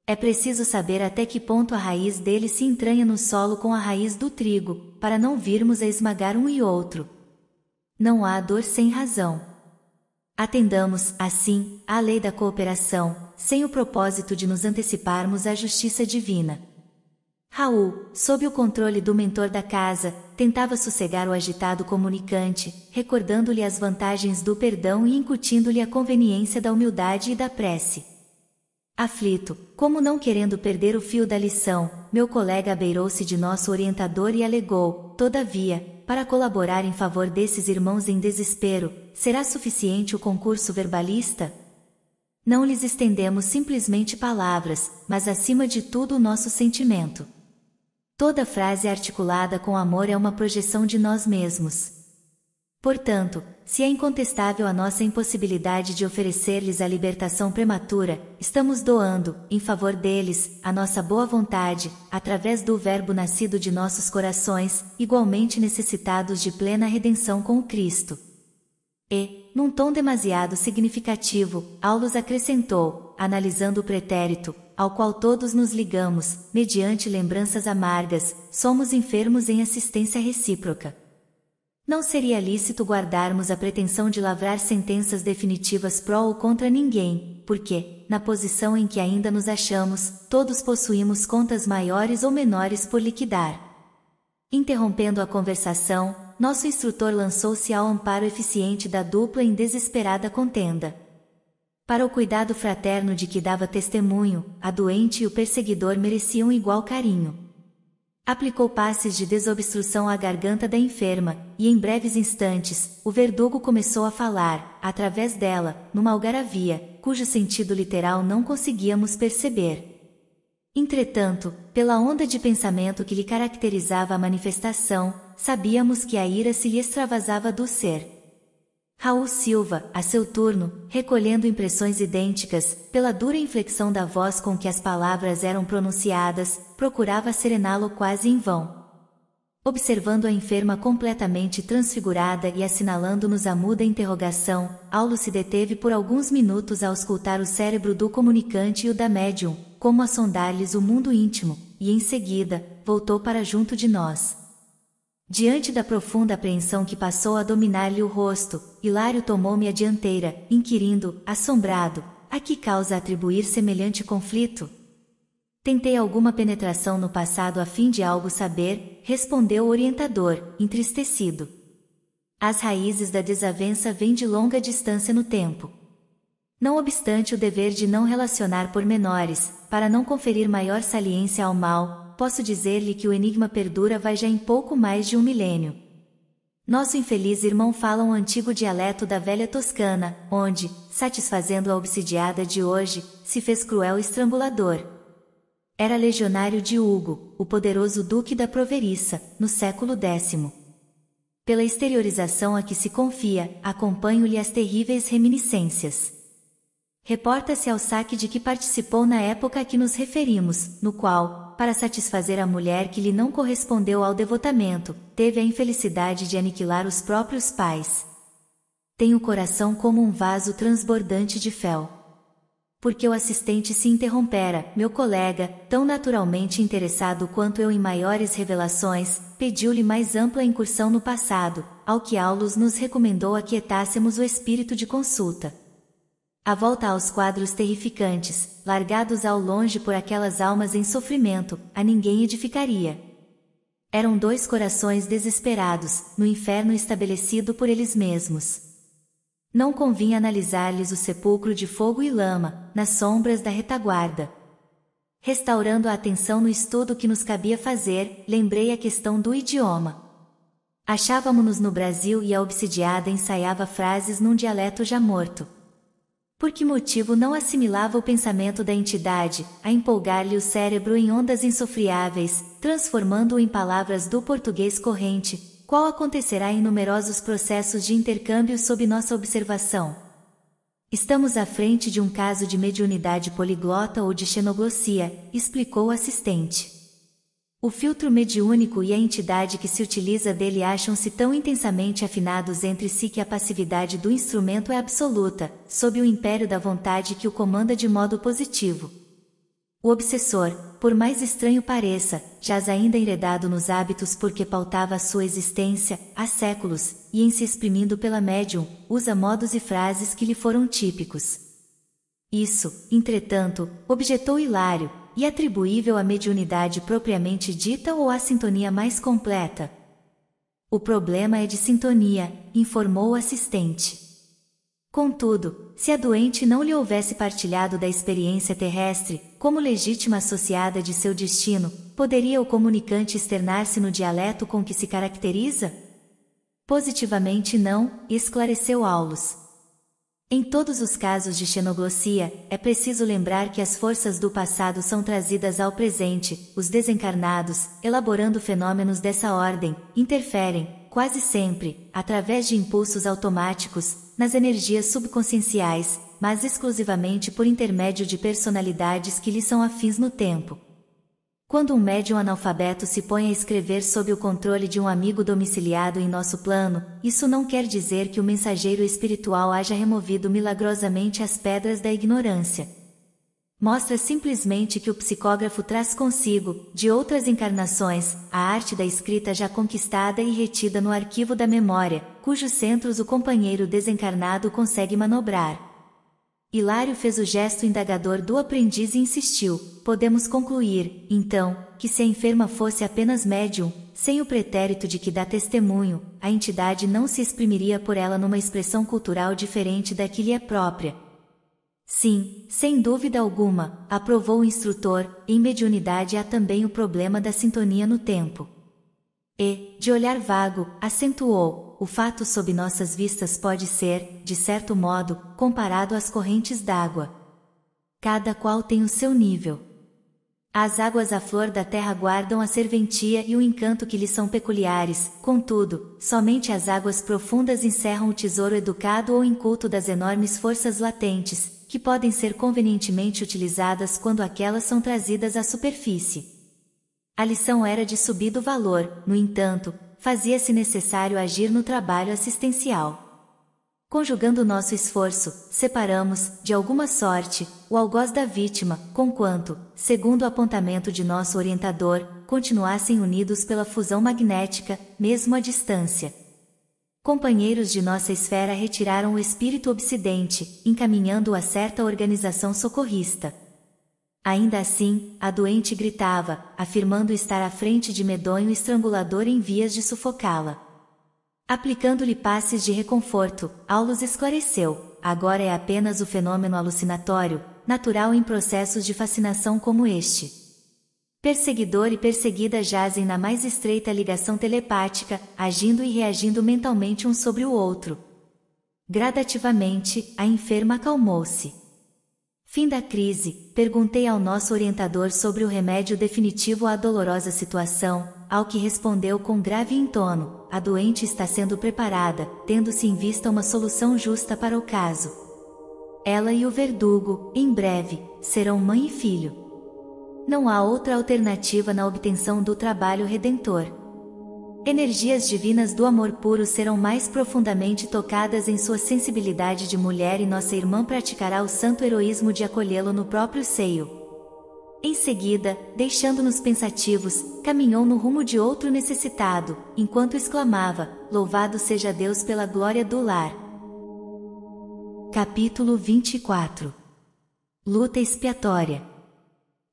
É preciso saber até que ponto a raiz dele se entranha no solo com a raiz do trigo, para não virmos a esmagar um e outro. Não há dor sem razão. Atendamos, assim, à lei da cooperação, sem o propósito de nos anteciparmos à justiça divina. Raul, sob o controle do mentor da casa, tentava sossegar o agitado comunicante, recordando-lhe as vantagens do perdão e incutindo-lhe a conveniência da humildade e da prece. Aflito, como não querendo perder o fio da lição, meu colega abeirou-se de nosso orientador e alegou, todavia, para colaborar em favor desses irmãos em desespero, será suficiente o concurso verbalista? Não lhes estendemos simplesmente palavras, mas acima de tudo o nosso sentimento. Toda frase articulada com amor é uma projeção de nós mesmos. Portanto, se é incontestável a nossa impossibilidade de oferecer-lhes a libertação prematura, estamos doando, em favor deles, a nossa boa vontade, através do Verbo nascido de nossos corações, igualmente necessitados de plena redenção com o Cristo. E, num tom demasiado significativo, Aulus acrescentou, analisando o pretérito, ao qual todos nos ligamos, mediante lembranças amargas, somos enfermos em assistência recíproca. Não seria lícito guardarmos a pretensão de lavrar sentenças definitivas pró ou contra ninguém, porque, na posição em que ainda nos achamos, todos possuímos contas maiores ou menores por liquidar. Interrompendo a conversação, nosso instrutor lançou-se ao amparo eficiente da dupla em desesperada contenda. Para o cuidado fraterno de que dava testemunho, a doente e o perseguidor mereciam igual carinho. Aplicou passes de desobstrução à garganta da enferma, e em breves instantes, o verdugo começou a falar, através dela, numa algaravia, cujo sentido literal não conseguíamos perceber. Entretanto, pela onda de pensamento que lhe caracterizava a manifestação, sabíamos que a ira se lhe extravasava do ser. Raul Silva, a seu turno, recolhendo impressões idênticas, pela dura inflexão da voz com que as palavras eram pronunciadas, procurava serená-lo quase em vão. Observando a enferma completamente transfigurada e assinalando-nos a muda interrogação, Aulo se deteve por alguns minutos a auscultar o cérebro do comunicante e o da médium, como a sondar-lhes o mundo íntimo, e em seguida, voltou para junto de nós. Diante da profunda apreensão que passou a dominar-lhe o rosto, Hilário tomou-me a dianteira, inquirindo, assombrado, a que causa atribuir semelhante conflito? Tentei alguma penetração no passado a fim de algo saber, respondeu o orientador, entristecido. As raízes da desavença vêm de longa distância no tempo. Não obstante o dever de não relacionar pormenores, para não conferir maior saliência ao mal, posso dizer-lhe que o enigma perdura vai já em pouco mais de um milênio. Nosso infeliz irmão fala um antigo dialeto da velha Toscana, onde, satisfazendo a obsidiada de hoje, se fez cruel estrangulador. Era legionário de Hugo, o poderoso duque da Proveriça, no século X. Pela exteriorização a que se confia, acompanho-lhe as terríveis reminiscências. Reporta-se ao saque de que participou na época a que nos referimos, no qual, para satisfazer a mulher que lhe não correspondeu ao devotamento, teve a infelicidade de aniquilar os próprios pais. Tem o coração como um vaso transbordante de fel. Porque o assistente se interrompera, meu colega, tão naturalmente interessado quanto eu em maiores revelações, pediu-lhe mais ampla incursão no passado, ao que Aulus nos recomendou aquietássemos o espírito de consulta a volta aos quadros terrificantes, largados ao longe por aquelas almas em sofrimento, a ninguém edificaria. Eram dois corações desesperados, no inferno estabelecido por eles mesmos. Não convinha analisar-lhes o sepulcro de fogo e lama, nas sombras da retaguarda. Restaurando a atenção no estudo que nos cabia fazer, lembrei a questão do idioma. Achávamo-nos no Brasil e a obsidiada ensaiava frases num dialeto já morto. Por que motivo não assimilava o pensamento da entidade, a empolgar-lhe o cérebro em ondas insofriáveis, transformando-o em palavras do português corrente, qual acontecerá em numerosos processos de intercâmbio sob nossa observação. Estamos à frente de um caso de mediunidade poliglota ou de xenoglossia, explicou o assistente. O filtro mediúnico e a entidade que se utiliza dele acham-se tão intensamente afinados entre si que a passividade do instrumento é absoluta, sob o império da vontade que o comanda de modo positivo. O obsessor, por mais estranho pareça, jaz ainda enredado nos hábitos porque pautava a sua existência, há séculos, e em se exprimindo pela médium, usa modos e frases que lhe foram típicos. Isso, entretanto, objetou Hilário, e atribuível à mediunidade propriamente dita ou à sintonia mais completa. O problema é de sintonia, informou o assistente. Contudo, se a doente não lhe houvesse partilhado da experiência terrestre, como legítima associada de seu destino, poderia o comunicante externar-se no dialeto com que se caracteriza? Positivamente não, esclareceu Aulus. Em todos os casos de xenoglossia, é preciso lembrar que as forças do passado são trazidas ao presente, os desencarnados, elaborando fenômenos dessa ordem, interferem, quase sempre, através de impulsos automáticos, nas energias subconscienciais, mas exclusivamente por intermédio de personalidades que lhes são afins no tempo. Quando um médium analfabeto se põe a escrever sob o controle de um amigo domiciliado em nosso plano, isso não quer dizer que o mensageiro espiritual haja removido milagrosamente as pedras da ignorância. Mostra simplesmente que o psicógrafo traz consigo, de outras encarnações, a arte da escrita já conquistada e retida no arquivo da memória, cujos centros o companheiro desencarnado consegue manobrar. Hilário fez o gesto indagador do aprendiz e insistiu: Podemos concluir, então, que se a enferma fosse apenas médium, sem o pretérito de que dá testemunho, a entidade não se exprimiria por ela numa expressão cultural diferente da que lhe é própria. Sim, sem dúvida alguma, aprovou o instrutor, em mediunidade há também o problema da sintonia no tempo. E, de olhar vago, acentuou, o fato sob nossas vistas pode ser, de certo modo, comparado às correntes d'água. Cada qual tem o seu nível. As águas à flor da terra guardam a serventia e o encanto que lhes são peculiares, contudo, somente as águas profundas encerram o tesouro educado ou inculto das enormes forças latentes, que podem ser convenientemente utilizadas quando aquelas são trazidas à superfície. A lição era de subido valor, no entanto, fazia-se necessário agir no trabalho assistencial. Conjugando nosso esforço, separamos, de alguma sorte, o algoz da vítima, conquanto, segundo o apontamento de nosso orientador, continuassem unidos pela fusão magnética, mesmo à distância. Companheiros de nossa esfera retiraram o espírito obsidente, encaminhando-o a certa organização socorrista. Ainda assim, a doente gritava, afirmando estar à frente de medonho estrangulador em vias de sufocá-la. Aplicando-lhe passes de reconforto, Aulus esclareceu: agora é apenas o fenômeno alucinatório, natural em processos de fascinação como este. Perseguidor e perseguida jazem na mais estreita ligação telepática, agindo e reagindo mentalmente um sobre o outro. Gradativamente, a enferma acalmou-se. Fim da crise, perguntei ao nosso orientador sobre o remédio definitivo à dolorosa situação, ao que respondeu com grave entono: a doente está sendo preparada, tendo-se em vista uma solução justa para o caso. Ela e o verdugo, em breve, serão mãe e filho. Não há outra alternativa na obtenção do trabalho redentor. Energias divinas do amor puro serão mais profundamente tocadas em sua sensibilidade de mulher e nossa irmã praticará o santo heroísmo de acolhê-lo no próprio seio. Em seguida, deixando-nos pensativos, caminhou no rumo de outro necessitado, enquanto exclamava: Louvado seja Deus pela glória do lar. Capítulo 24 Luta expiatória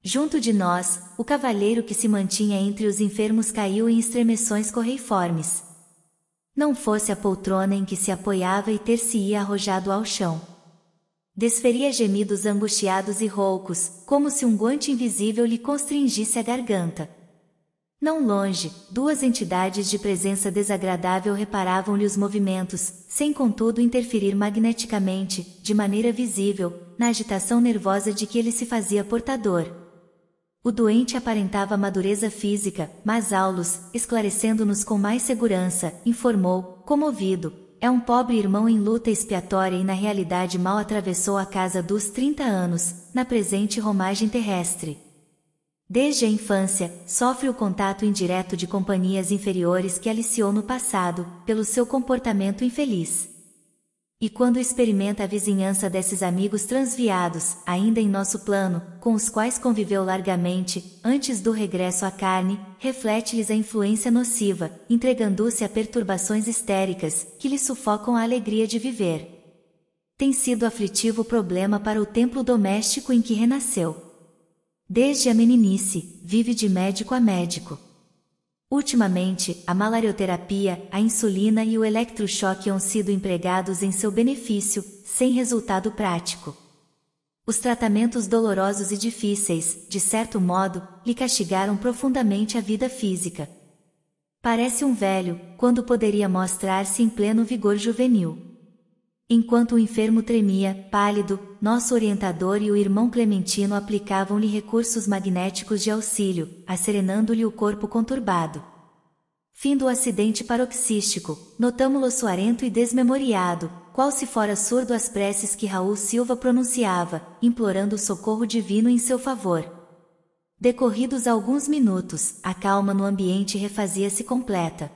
Junto de nós, o cavalheiro que se mantinha entre os enfermos caiu em estremeções correiformes. Não fosse a poltrona em que se apoiava e ter-se-ia arrojado ao chão. Desferia gemidos angustiados e roucos, como se um guante invisível lhe constringisse a garganta. Não longe, duas entidades de presença desagradável reparavam-lhe os movimentos, sem contudo interferir magneticamente, de maneira visível, na agitação nervosa de que ele se fazia portador. O doente aparentava madureza física, mas Aulus, esclarecendo-nos com mais segurança, informou, comovido, é um pobre irmão em luta expiatória e na realidade mal atravessou a casa dos 30 anos, na presente romagem terrestre. Desde a infância, sofre o contato indireto de companhias inferiores que aliciou no passado, pelo seu comportamento infeliz. E quando experimenta a vizinhança desses amigos transviados, ainda em nosso plano, com os quais conviveu largamente, antes do regresso à carne, reflete-lhes a influência nociva, entregando-se a perturbações histéricas, que lhe sufocam a alegria de viver. Tem sido aflitivo o problema para o templo doméstico em que renasceu. Desde a meninice, vive de médico a médico. Ultimamente, a malarioterapia, a insulina e o eletrochoque han sido empregados em seu benefício, sem resultado prático. Os tratamentos dolorosos e difíceis, de certo modo, lhe castigaram profundamente a vida física. Parece um velho, quando poderia mostrar-se em pleno vigor juvenil. Enquanto o enfermo tremia, pálido, nosso orientador e o irmão Clementino aplicavam-lhe recursos magnéticos de auxílio, acerenando-lhe o corpo conturbado. Fim do acidente paroxístico, notámo-lo suarento e desmemoriado, qual se fora surdo às preces que Raul Silva pronunciava, implorando o socorro divino em seu favor. Decorridos alguns minutos, a calma no ambiente refazia-se completa.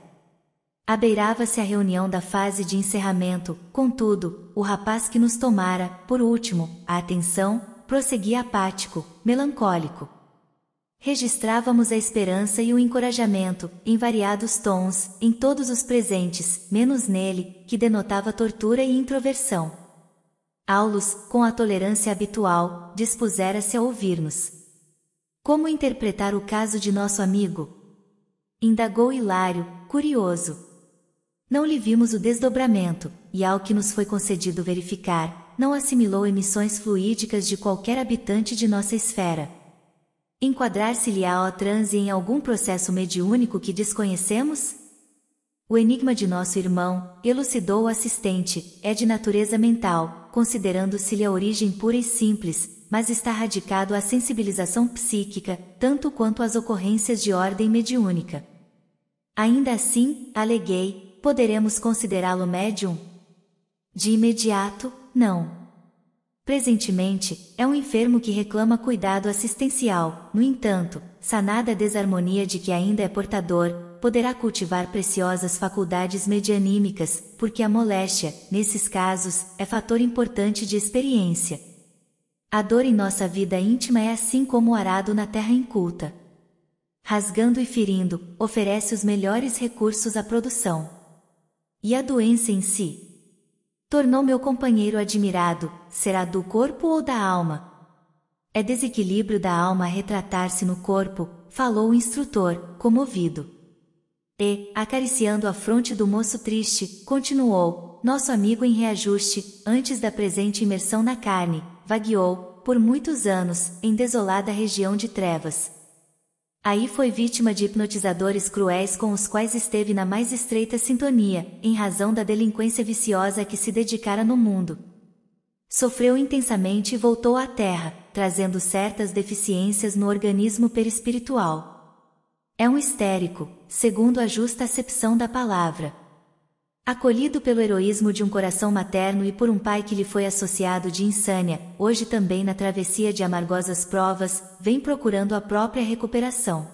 Abeirava-se a reunião da fase de encerramento, contudo, o rapaz que nos tomara, por último, a atenção, prosseguia apático, melancólico. Registrávamos a esperança e o encorajamento, em variados tons, em todos os presentes, menos nele, que denotava tortura e introversão. Aulos, com a tolerância habitual, dispusera-se a ouvir-nos. Como interpretar o caso de nosso amigo? Indagou Hilário, curioso. Não lhe vimos o desdobramento, e ao que nos foi concedido verificar, não assimilou emissões fluídicas de qualquer habitante de nossa esfera. Enquadrar-se-lhe-á o transe em algum processo mediúnico que desconhecemos? O enigma de nosso irmão, elucidou o assistente, é de natureza mental, considerando-se-lhe a origem pura e simples, mas está radicado à sensibilização psíquica, tanto quanto às ocorrências de ordem mediúnica. Ainda assim, aleguei, poderemos considerá-lo médium? De imediato, não. Presentemente, é um enfermo que reclama cuidado assistencial, no entanto, sanada a desarmonia de que ainda é portador, poderá cultivar preciosas faculdades medianímicas, porque a moléstia, nesses casos, é fator importante de experiência. A dor em nossa vida íntima é assim como o arado na terra inculta. Rasgando e ferindo, oferece os melhores recursos à produção. E a doença em si? Tornou meu companheiro admirado, será do corpo ou da alma? É desequilíbrio da alma retratar-se no corpo, falou o instrutor, comovido. E, acariciando a fronte do moço triste, continuou, nosso amigo em reajuste, antes da presente imersão na carne, vagueou, por muitos anos, em desolada região de trevas, Aí foi vítima de hipnotizadores cruéis com os quais esteve na mais estreita sintonia, em razão da delinquência viciosa que se dedicara no mundo. Sofreu intensamente e voltou à Terra, trazendo certas deficiências no organismo perispiritual. É um histérico, segundo a justa acepção da palavra, Acolhido pelo heroísmo de um coração materno e por um pai que lhe foi associado de insânia, hoje também na travessia de amargosas provas, vem procurando a própria recuperação.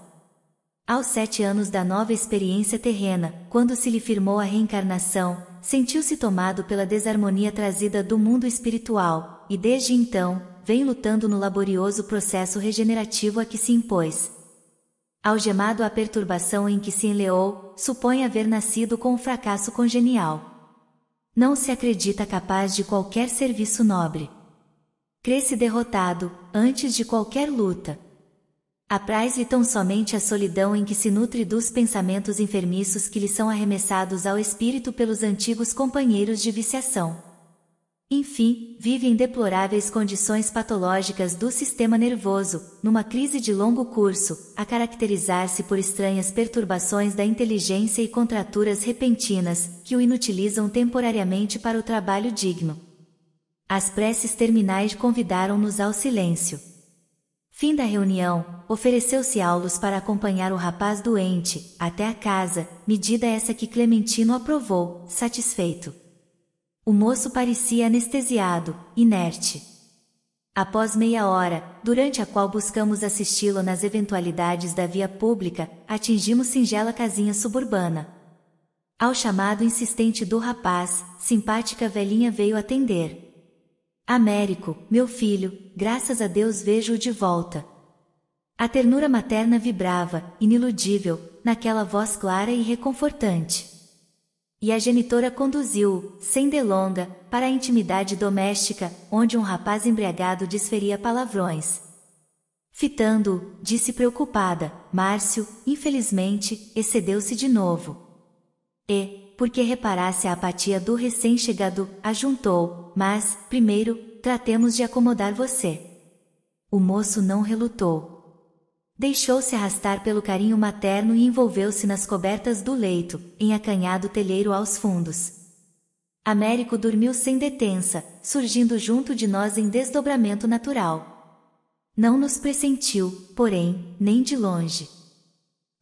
Aos sete anos da nova experiência terrena, quando se lhe firmou a reencarnação, sentiu-se tomado pela desarmonia trazida do mundo espiritual, e desde então, vem lutando no laborioso processo regenerativo a que se impôs, algemado à perturbação em que se enleou, supõe haver nascido com um fracasso congenial. Não se acredita capaz de qualquer serviço nobre. Cresce derrotado, antes de qualquer luta. Apraz-lhe tão somente a solidão em que se nutre dos pensamentos enfermiços que lhe são arremessados ao espírito pelos antigos companheiros de viciação. Enfim, vive em deploráveis condições patológicas do sistema nervoso, numa crise de longo curso, a caracterizar-se por estranhas perturbações da inteligência e contraturas repentinas, que o inutilizam temporariamente para o trabalho digno. As preces terminais convidaram-nos ao silêncio. Fim da reunião, ofereceu-se aulos para acompanhar o rapaz doente, até a casa, medida essa que Clementino aprovou, satisfeito. O moço parecia anestesiado, inerte. Após meia hora, durante a qual buscamos assisti-lo nas eventualidades da via pública, atingimos singela casinha suburbana. Ao chamado insistente do rapaz, simpática velhinha veio atender. Américo, meu filho, graças a Deus vejo-o de volta. A ternura materna vibrava, iniludível, naquela voz clara e reconfortante. E a genitora conduziu-o, sem delonga, para a intimidade doméstica, onde um rapaz embriagado desferia palavrões. Fitando-o, disse preocupada, Márcio, infelizmente, excedeu-se de novo. E, porque reparasse a apatia do recém-chegado, ajuntou, mas, primeiro, tratemos de acomodar você. O moço não relutou. Deixou-se arrastar pelo carinho materno e envolveu-se nas cobertas do leito, em acanhado telheiro aos fundos. Américo dormiu sem detença, surgindo junto de nós em desdobramento natural. Não nos pressentiu, porém, nem de longe.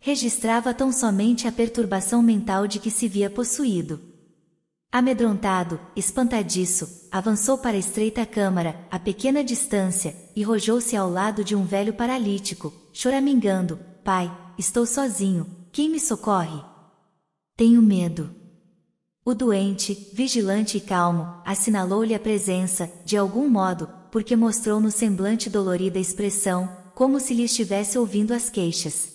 Registrava tão somente a perturbação mental de que se via possuído. Amedrontado, espantadiço, avançou para a estreita câmara, a pequena distância, e rojou-se ao lado de um velho paralítico, choramingando: Pai, estou sozinho, quem me socorre? Tenho medo. O doente, vigilante e calmo, assinalou-lhe a presença, de algum modo, porque mostrou no semblante dolorida expressão, como se lhe estivesse ouvindo as queixas.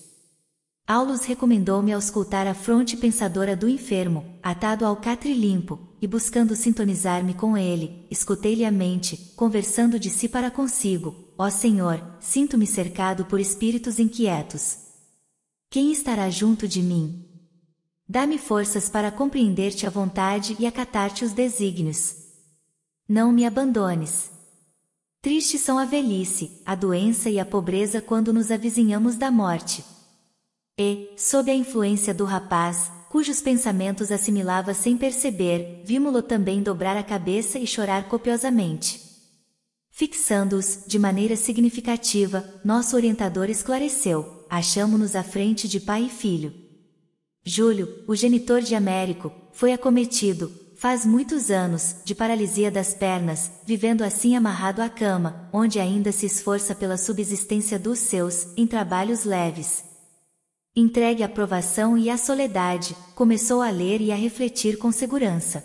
Aulus recomendou-me auscultar a fronte pensadora do enfermo, atado ao catre limpo, e buscando sintonizar-me com ele, escutei-lhe a mente, conversando de si para consigo, Ó Senhor, sinto-me cercado por espíritos inquietos. Quem estará junto de mim? Dá-me forças para compreender-te a vontade e acatar-te os desígnios. Não me abandones. Tristes são a velhice, a doença e a pobreza quando nos avizinhamos da morte. E, sob a influência do rapaz, cujos pensamentos assimilava sem perceber, vimos-lo também dobrar a cabeça e chorar copiosamente. Fixando-os, de maneira significativa, nosso orientador esclareceu: achamo-nos à frente de pai e filho. Júlio, o genitor de Américo, foi acometido, faz muitos anos, de paralisia das pernas, vivendo assim amarrado à cama, onde ainda se esforça pela subsistência dos seus, em trabalhos leves. Entregue à provação e à soledade, começou a ler e a refletir com segurança.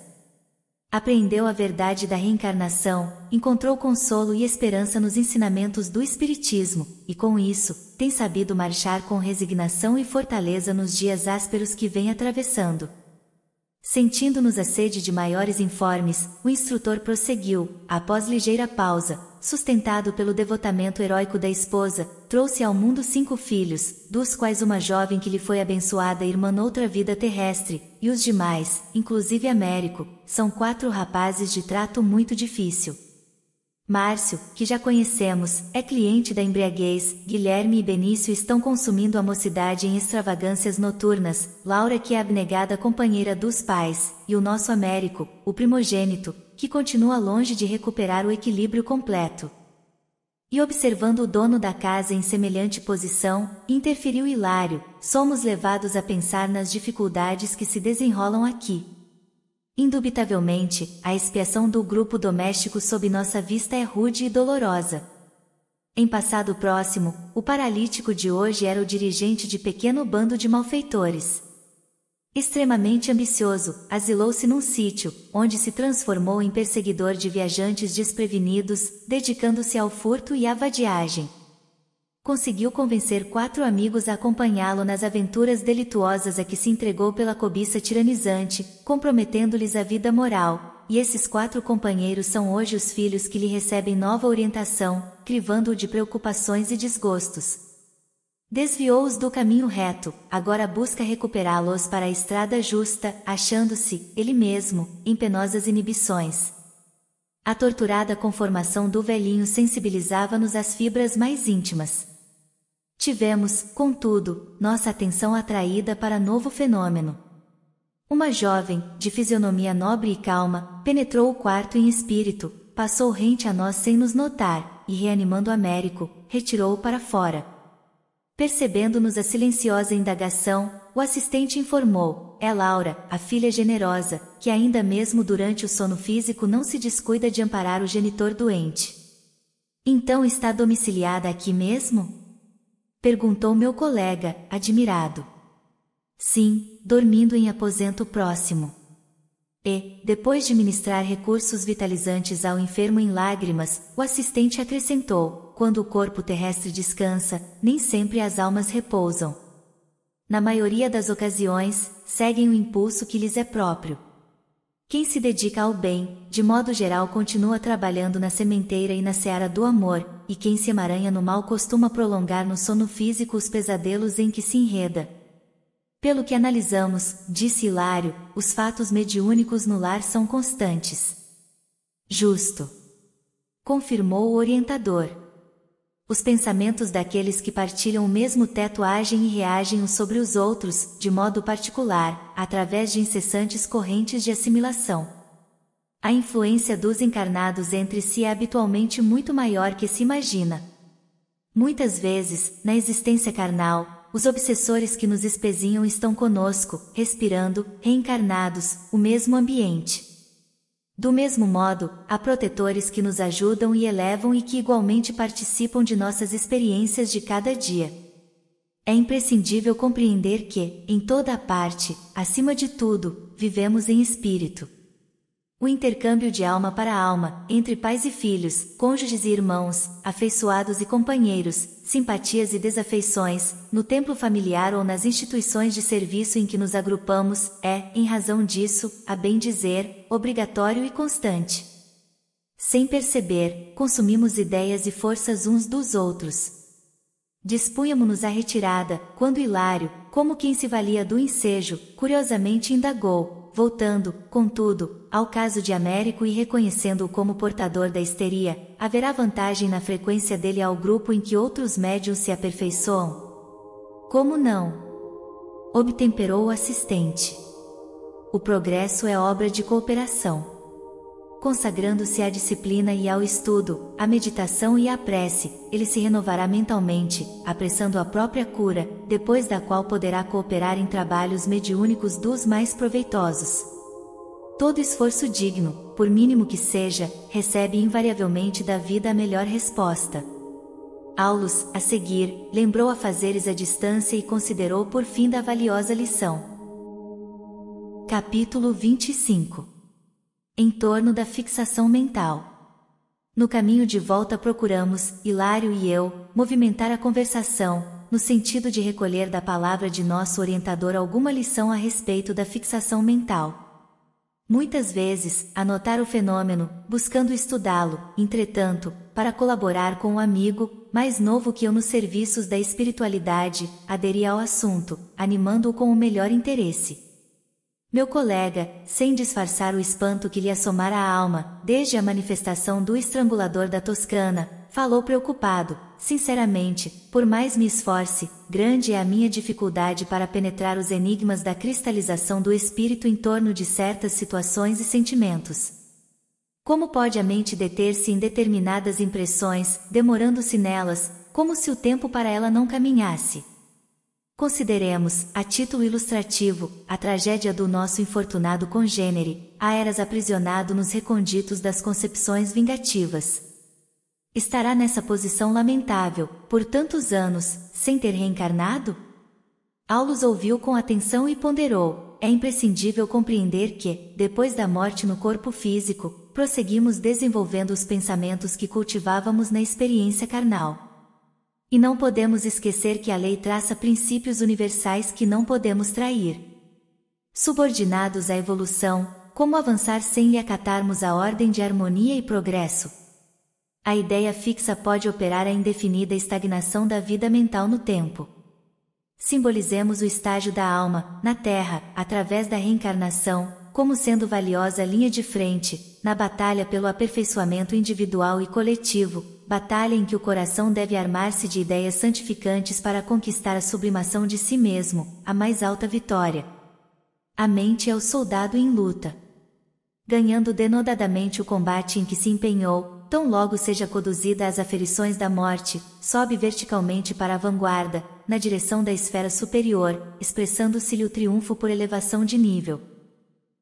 Apreendeu a verdade da reencarnação, encontrou consolo e esperança nos ensinamentos do Espiritismo, e com isso, tem sabido marchar com resignação e fortaleza nos dias ásperos que vem atravessando. Sentindo-nos a sede de maiores informes, o instrutor prosseguiu, após ligeira pausa, sustentado pelo devotamento heróico da esposa, trouxe ao mundo cinco filhos, dos quais uma jovem que lhe foi abençoada irmã outra vida terrestre, e os demais, inclusive Américo, são quatro rapazes de trato muito difícil. Márcio, que já conhecemos, é cliente da embriaguez, Guilherme e Benício estão consumindo a mocidade em extravagâncias noturnas, Laura que é abnegada companheira dos pais, e o nosso Américo, o primogênito, que continua longe de recuperar o equilíbrio completo. E observando o dono da casa em semelhante posição, interferiu Hilário, somos levados a pensar nas dificuldades que se desenrolam aqui. Indubitavelmente, a expiação do grupo doméstico sob nossa vista é rude e dolorosa. Em passado próximo, o paralítico de hoje era o dirigente de pequeno bando de malfeitores. Extremamente ambicioso, asilou-se num sítio, onde se transformou em perseguidor de viajantes desprevenidos, dedicando-se ao furto e à vadiagem conseguiu convencer quatro amigos a acompanhá-lo nas aventuras delituosas a que se entregou pela cobiça tiranizante, comprometendo-lhes a vida moral, e esses quatro companheiros são hoje os filhos que lhe recebem nova orientação, crivando-o de preocupações e desgostos. Desviou-os do caminho reto, agora busca recuperá-los para a estrada justa, achando-se, ele mesmo, em penosas inibições. A torturada conformação do velhinho sensibilizava-nos às fibras mais íntimas. Tivemos, contudo, nossa atenção atraída para novo fenômeno. Uma jovem, de fisionomia nobre e calma, penetrou o quarto em espírito, passou rente a nós sem nos notar, e reanimando Américo, retirou-o para fora. Percebendo-nos a silenciosa indagação, o assistente informou: É Laura, a filha generosa, que ainda mesmo durante o sono físico não se descuida de amparar o genitor doente. Então está domiciliada aqui mesmo? Perguntou meu colega, admirado. Sim, dormindo em aposento próximo. E, depois de ministrar recursos vitalizantes ao enfermo em lágrimas, o assistente acrescentou: quando o corpo terrestre descansa, nem sempre as almas repousam. Na maioria das ocasiões, seguem o impulso que lhes é próprio. Quem se dedica ao bem, de modo geral continua trabalhando na sementeira e na seara do amor, e quem se emaranha no mal costuma prolongar no sono físico os pesadelos em que se enreda. Pelo que analisamos, disse Hilário, os fatos mediúnicos no lar são constantes. Justo. Confirmou o orientador. Os pensamentos daqueles que partilham o mesmo teto agem e reagem uns sobre os outros, de modo particular, através de incessantes correntes de assimilação. A influência dos encarnados entre si é habitualmente muito maior que se imagina. Muitas vezes, na existência carnal, os obsessores que nos espezinham estão conosco, respirando, reencarnados, o mesmo ambiente. Do mesmo modo, há protetores que nos ajudam e elevam e que igualmente participam de nossas experiências de cada dia. É imprescindível compreender que, em toda a parte, acima de tudo, vivemos em espírito. O intercâmbio de alma para alma, entre pais e filhos, cônjuges e irmãos, afeiçoados e companheiros, simpatias e desafeições, no templo familiar ou nas instituições de serviço em que nos agrupamos, é, em razão disso, a bem dizer, obrigatório e constante. Sem perceber, consumimos ideias e forças uns dos outros. Dispunhamo-nos à retirada, quando Hilário, como quem se valia do ensejo, curiosamente indagou, voltando, contudo, ao caso de Américo e reconhecendo-o como portador da histeria, haverá vantagem na frequência dele ao grupo em que outros médios se aperfeiçoam? Como não? Obtemperou o assistente. O progresso é obra de cooperação consagrando-se à disciplina e ao estudo, à meditação e à prece, ele se renovará mentalmente, apressando a própria cura, depois da qual poderá cooperar em trabalhos mediúnicos dos mais proveitosos. Todo esforço digno, por mínimo que seja, recebe invariavelmente da vida a melhor resposta. Aulus, a seguir, lembrou a fazeres a distância e considerou por fim da valiosa lição. Capítulo 25 em torno da fixação mental. No caminho de volta procuramos, Hilário e eu, movimentar a conversação, no sentido de recolher da palavra de nosso orientador alguma lição a respeito da fixação mental. Muitas vezes, anotar o fenômeno, buscando estudá-lo, entretanto, para colaborar com um amigo, mais novo que eu nos serviços da espiritualidade, aderia ao assunto, animando-o com o melhor interesse. Meu colega, sem disfarçar o espanto que lhe assomara a alma, desde a manifestação do estrangulador da Toscana, falou preocupado. Sinceramente, por mais me esforce, grande é a minha dificuldade para penetrar os enigmas da cristalização do espírito em torno de certas situações e sentimentos. Como pode a mente deter-se em determinadas impressões, demorando-se nelas, como se o tempo para ela não caminhasse? Consideremos, a título ilustrativo, a tragédia do nosso infortunado congênere, a eras aprisionado nos reconditos das concepções vingativas. Estará nessa posição lamentável, por tantos anos, sem ter reencarnado? Aulus ouviu com atenção e ponderou: é imprescindível compreender que, depois da morte no corpo físico, prosseguimos desenvolvendo os pensamentos que cultivávamos na experiência carnal. E não podemos esquecer que a lei traça princípios universais que não podemos trair. Subordinados à evolução, como avançar sem lhe acatarmos a ordem de harmonia e progresso? A ideia fixa pode operar a indefinida estagnação da vida mental no tempo. Simbolizemos o estágio da alma, na Terra, através da reencarnação, como sendo valiosa linha de frente, na batalha pelo aperfeiçoamento individual e coletivo, batalha em que o coração deve armar-se de ideias santificantes para conquistar a sublimação de si mesmo, a mais alta vitória. A mente é o soldado em luta. Ganhando denodadamente o combate em que se empenhou, tão logo seja conduzida às aferições da morte, sobe verticalmente para a vanguarda, na direção da esfera superior, expressando-se-lhe o triunfo por elevação de nível.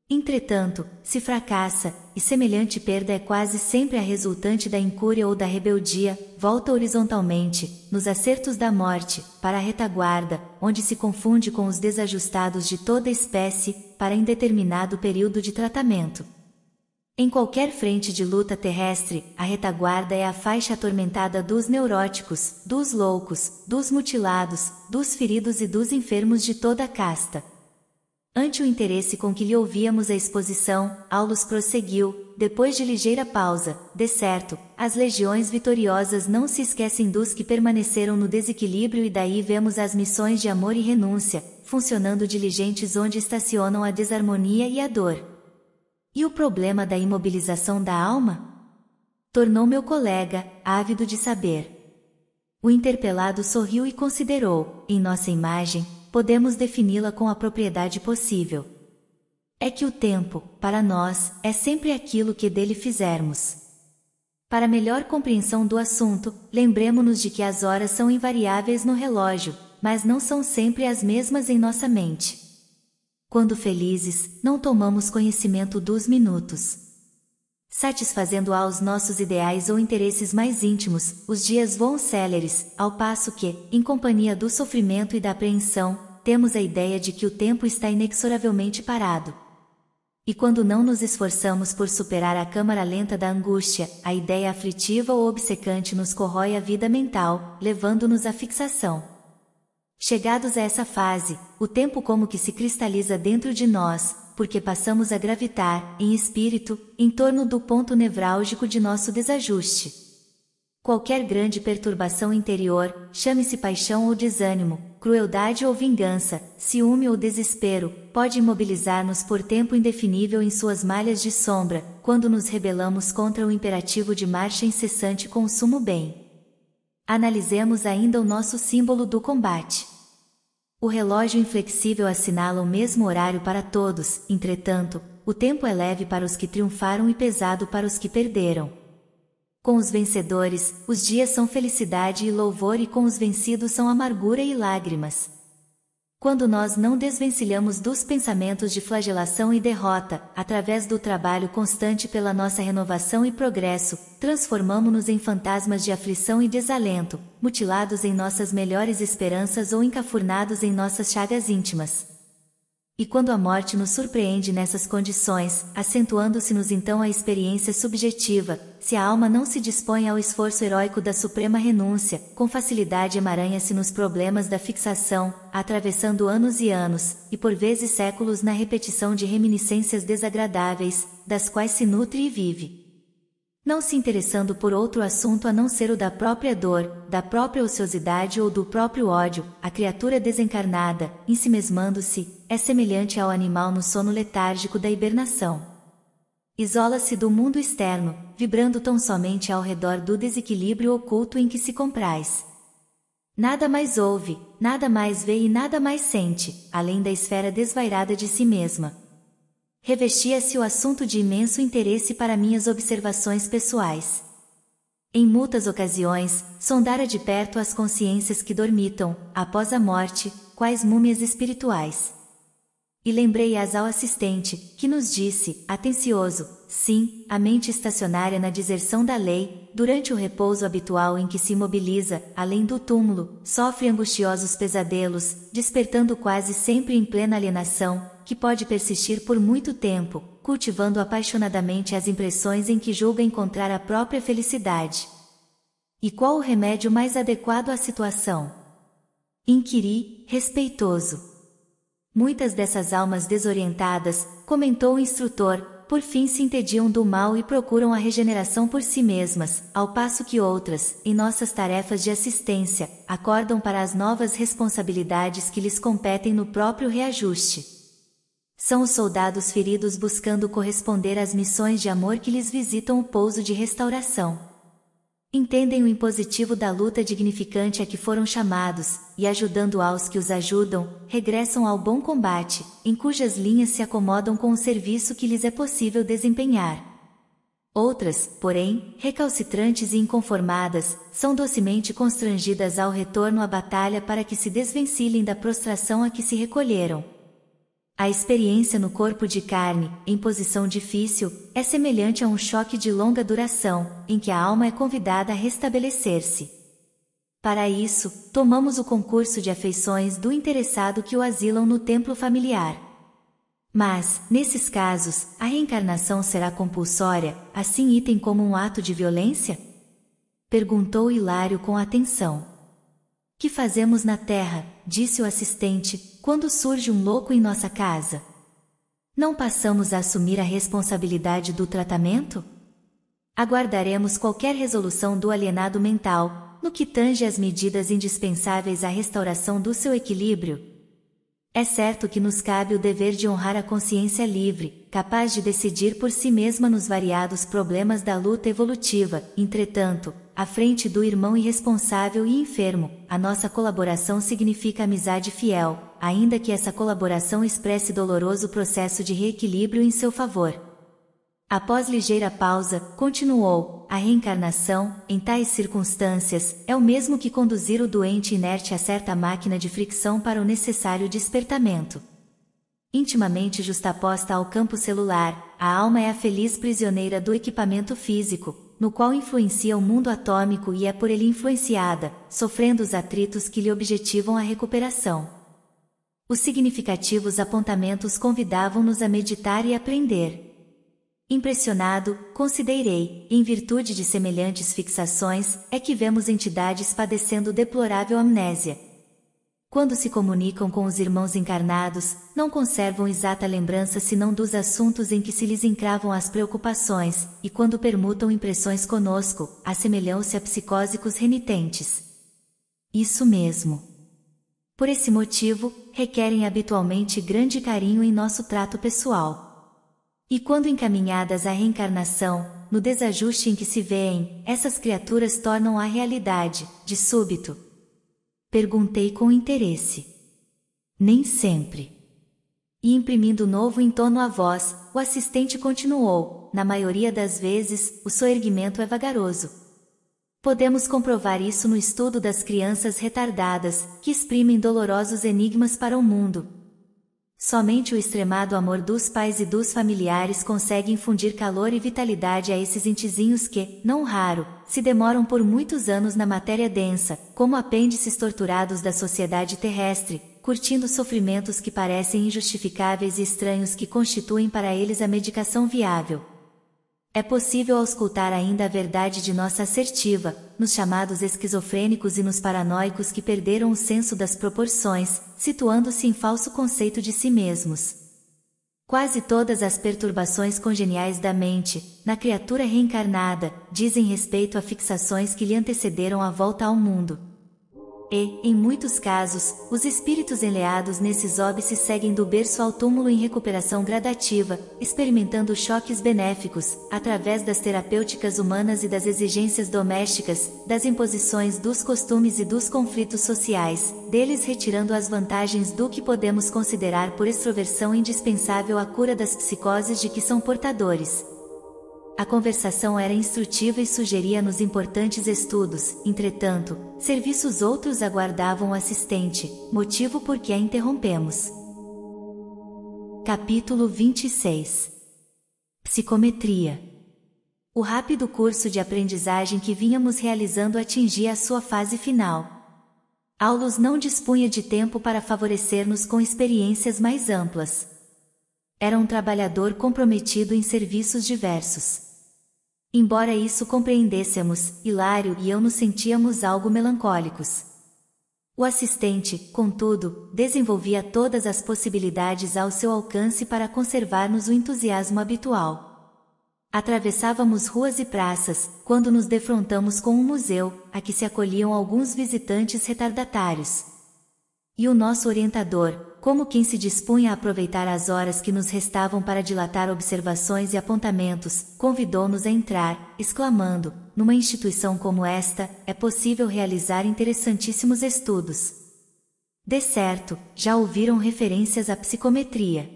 Entretanto, se fracassa, e semelhante perda é quase sempre a resultante da incúria ou da rebeldia, volta horizontalmente, nos acertos da morte, para a retaguarda, onde se confunde com os desajustados de toda espécie, para indeterminado período de tratamento. Em qualquer frente de luta terrestre, a retaguarda é a faixa atormentada dos neuróticos, dos loucos, dos mutilados, dos feridos e dos enfermos de toda a casta. Ante o interesse com que lhe ouvíamos a exposição, Aulus prosseguiu, depois de ligeira pausa, de certo, as legiões vitoriosas não se esquecem dos que permaneceram no desequilíbrio e daí vemos as missões de amor e renúncia, funcionando diligentes onde estacionam a desarmonia e a dor. E o problema da imobilização da alma? Tornou meu colega, ávido de saber. O interpelado sorriu e considerou, em nossa imagem, podemos defini-la com a propriedade possível. É que o tempo, para nós, é sempre aquilo que dele fizermos. Para melhor compreensão do assunto, lembremos-nos de que as horas são invariáveis no relógio, mas não são sempre as mesmas em nossa mente. Quando felizes, não tomamos conhecimento dos minutos satisfazendo aos nossos ideais ou interesses mais íntimos, os dias vão céleres, ao passo que, em companhia do sofrimento e da apreensão, temos a ideia de que o tempo está inexoravelmente parado. E quando não nos esforçamos por superar a câmara lenta da angústia, a ideia aflitiva ou obcecante nos corrói a vida mental, levando-nos à fixação. Chegados a essa fase, o tempo como que se cristaliza dentro de nós, porque passamos a gravitar, em espírito, em torno do ponto nevrálgico de nosso desajuste. Qualquer grande perturbação interior, chame-se paixão ou desânimo, crueldade ou vingança, ciúme ou desespero, pode imobilizar-nos por tempo indefinível em suas malhas de sombra, quando nos rebelamos contra o imperativo de marcha incessante com o sumo bem. Analisemos ainda o nosso símbolo do combate. O relógio inflexível assinala o mesmo horário para todos, entretanto, o tempo é leve para os que triunfaram e pesado para os que perderam. Com os vencedores, os dias são felicidade e louvor, e com os vencidos são amargura e lágrimas quando nós não desvencilhamos dos pensamentos de flagelação e derrota, através do trabalho constante pela nossa renovação e progresso, transformamos nos em fantasmas de aflição e desalento, mutilados em nossas melhores esperanças ou encafurnados em nossas chagas íntimas. E quando a morte nos surpreende nessas condições, acentuando-se-nos então a experiência subjetiva, se a alma não se dispõe ao esforço heróico da suprema renúncia, com facilidade emaranha-se nos problemas da fixação, atravessando anos e anos, e por vezes séculos na repetição de reminiscências desagradáveis, das quais se nutre e vive. Não se interessando por outro assunto a não ser o da própria dor, da própria ociosidade ou do próprio ódio, a criatura desencarnada, ensimesmando-se, é semelhante ao animal no sono letárgico da hibernação. Isola-se do mundo externo, vibrando tão somente ao redor do desequilíbrio oculto em que se compraz. Nada mais ouve, nada mais vê e nada mais sente, além da esfera desvairada de si mesma. Revestia-se o assunto de imenso interesse para minhas observações pessoais. Em muitas ocasiões, sondara de perto as consciências que dormitam, após a morte, quais múmias espirituais. E lembrei-as ao assistente, que nos disse, atencioso, sim, a mente estacionária na deserção da lei, durante o repouso habitual em que se mobiliza, além do túmulo, sofre angustiosos pesadelos, despertando quase sempre em plena alienação, que pode persistir por muito tempo, cultivando apaixonadamente as impressões em que julga encontrar a própria felicidade. E qual o remédio mais adequado à situação? Inquiri, respeitoso. Muitas dessas almas desorientadas, comentou o instrutor, por fim se entediam do mal e procuram a regeneração por si mesmas, ao passo que outras, em nossas tarefas de assistência, acordam para as novas responsabilidades que lhes competem no próprio reajuste. São os soldados feridos buscando corresponder às missões de amor que lhes visitam o pouso de restauração. Entendem o impositivo da luta dignificante a que foram chamados, e ajudando aos que os ajudam, regressam ao bom combate, em cujas linhas se acomodam com o serviço que lhes é possível desempenhar. Outras, porém, recalcitrantes e inconformadas, são docemente constrangidas ao retorno à batalha para que se desvencilhem da prostração a que se recolheram, a experiência no corpo de carne, em posição difícil, é semelhante a um choque de longa duração, em que a alma é convidada a restabelecer-se. Para isso, tomamos o concurso de afeições do interessado que o asilam no templo familiar. Mas, nesses casos, a reencarnação será compulsória, assim item como um ato de violência? Perguntou Hilário com atenção. Que fazemos na Terra, disse o assistente, quando surge um louco em nossa casa. Não passamos a assumir a responsabilidade do tratamento? Aguardaremos qualquer resolução do alienado mental, no que tange às medidas indispensáveis à restauração do seu equilíbrio, é certo que nos cabe o dever de honrar a consciência livre, capaz de decidir por si mesma nos variados problemas da luta evolutiva, entretanto, à frente do irmão irresponsável e enfermo, a nossa colaboração significa amizade fiel, ainda que essa colaboração expresse doloroso processo de reequilíbrio em seu favor. Após ligeira pausa, continuou: A reencarnação, em tais circunstâncias, é o mesmo que conduzir o doente inerte a certa máquina de fricção para o necessário despertamento. Intimamente justaposta ao campo celular, a alma é a feliz prisioneira do equipamento físico, no qual influencia o mundo atômico e é por ele influenciada, sofrendo os atritos que lhe objetivam a recuperação. Os significativos apontamentos convidavam-nos a meditar e aprender. Impressionado, considerei, em virtude de semelhantes fixações, é que vemos entidades padecendo deplorável amnésia. Quando se comunicam com os irmãos encarnados, não conservam exata lembrança senão dos assuntos em que se lhes encravam as preocupações, e quando permutam impressões conosco, assemelham-se a psicósicos renitentes. Isso mesmo. Por esse motivo, requerem habitualmente grande carinho em nosso trato pessoal. E quando encaminhadas à reencarnação, no desajuste em que se veem, essas criaturas tornam a realidade, de súbito? Perguntei com interesse. Nem sempre. E imprimindo novo entono à voz, o assistente continuou: na maioria das vezes, o erguimento é vagaroso. Podemos comprovar isso no estudo das crianças retardadas, que exprimem dolorosos enigmas para o mundo, Somente o extremado amor dos pais e dos familiares consegue infundir calor e vitalidade a esses entezinhos que, não raro, se demoram por muitos anos na matéria densa, como apêndices torturados da sociedade terrestre, curtindo sofrimentos que parecem injustificáveis e estranhos que constituem para eles a medicação viável. É possível auscultar ainda a verdade de nossa assertiva, nos chamados esquizofrênicos e nos paranoicos que perderam o senso das proporções, situando-se em falso conceito de si mesmos. Quase todas as perturbações congeniais da mente, na criatura reencarnada, dizem respeito a fixações que lhe antecederam a volta ao mundo, e, em muitos casos, os espíritos enleados nesses óbices seguem do berço ao túmulo em recuperação gradativa, experimentando choques benéficos, através das terapêuticas humanas e das exigências domésticas, das imposições dos costumes e dos conflitos sociais, deles retirando as vantagens do que podemos considerar por extroversão indispensável à cura das psicoses de que são portadores. A conversação era instrutiva e sugeria-nos importantes estudos, entretanto, serviços outros aguardavam o assistente, motivo por que a interrompemos. Capítulo 26 Psicometria O rápido curso de aprendizagem que vínhamos realizando atingia a sua fase final, Aulus não dispunha de tempo para favorecer-nos com experiências mais amplas. Era um trabalhador comprometido em serviços diversos. Embora isso compreendêssemos, Hilário e eu nos sentíamos algo melancólicos. O assistente, contudo, desenvolvia todas as possibilidades ao seu alcance para conservar-nos o entusiasmo habitual. Atravessávamos ruas e praças, quando nos defrontamos com um museu, a que se acolhiam alguns visitantes retardatários. E o nosso orientador, como quem se dispunha a aproveitar as horas que nos restavam para dilatar observações e apontamentos, convidou-nos a entrar, exclamando: numa instituição como esta, é possível realizar interessantíssimos estudos. De certo, já ouviram referências à psicometria.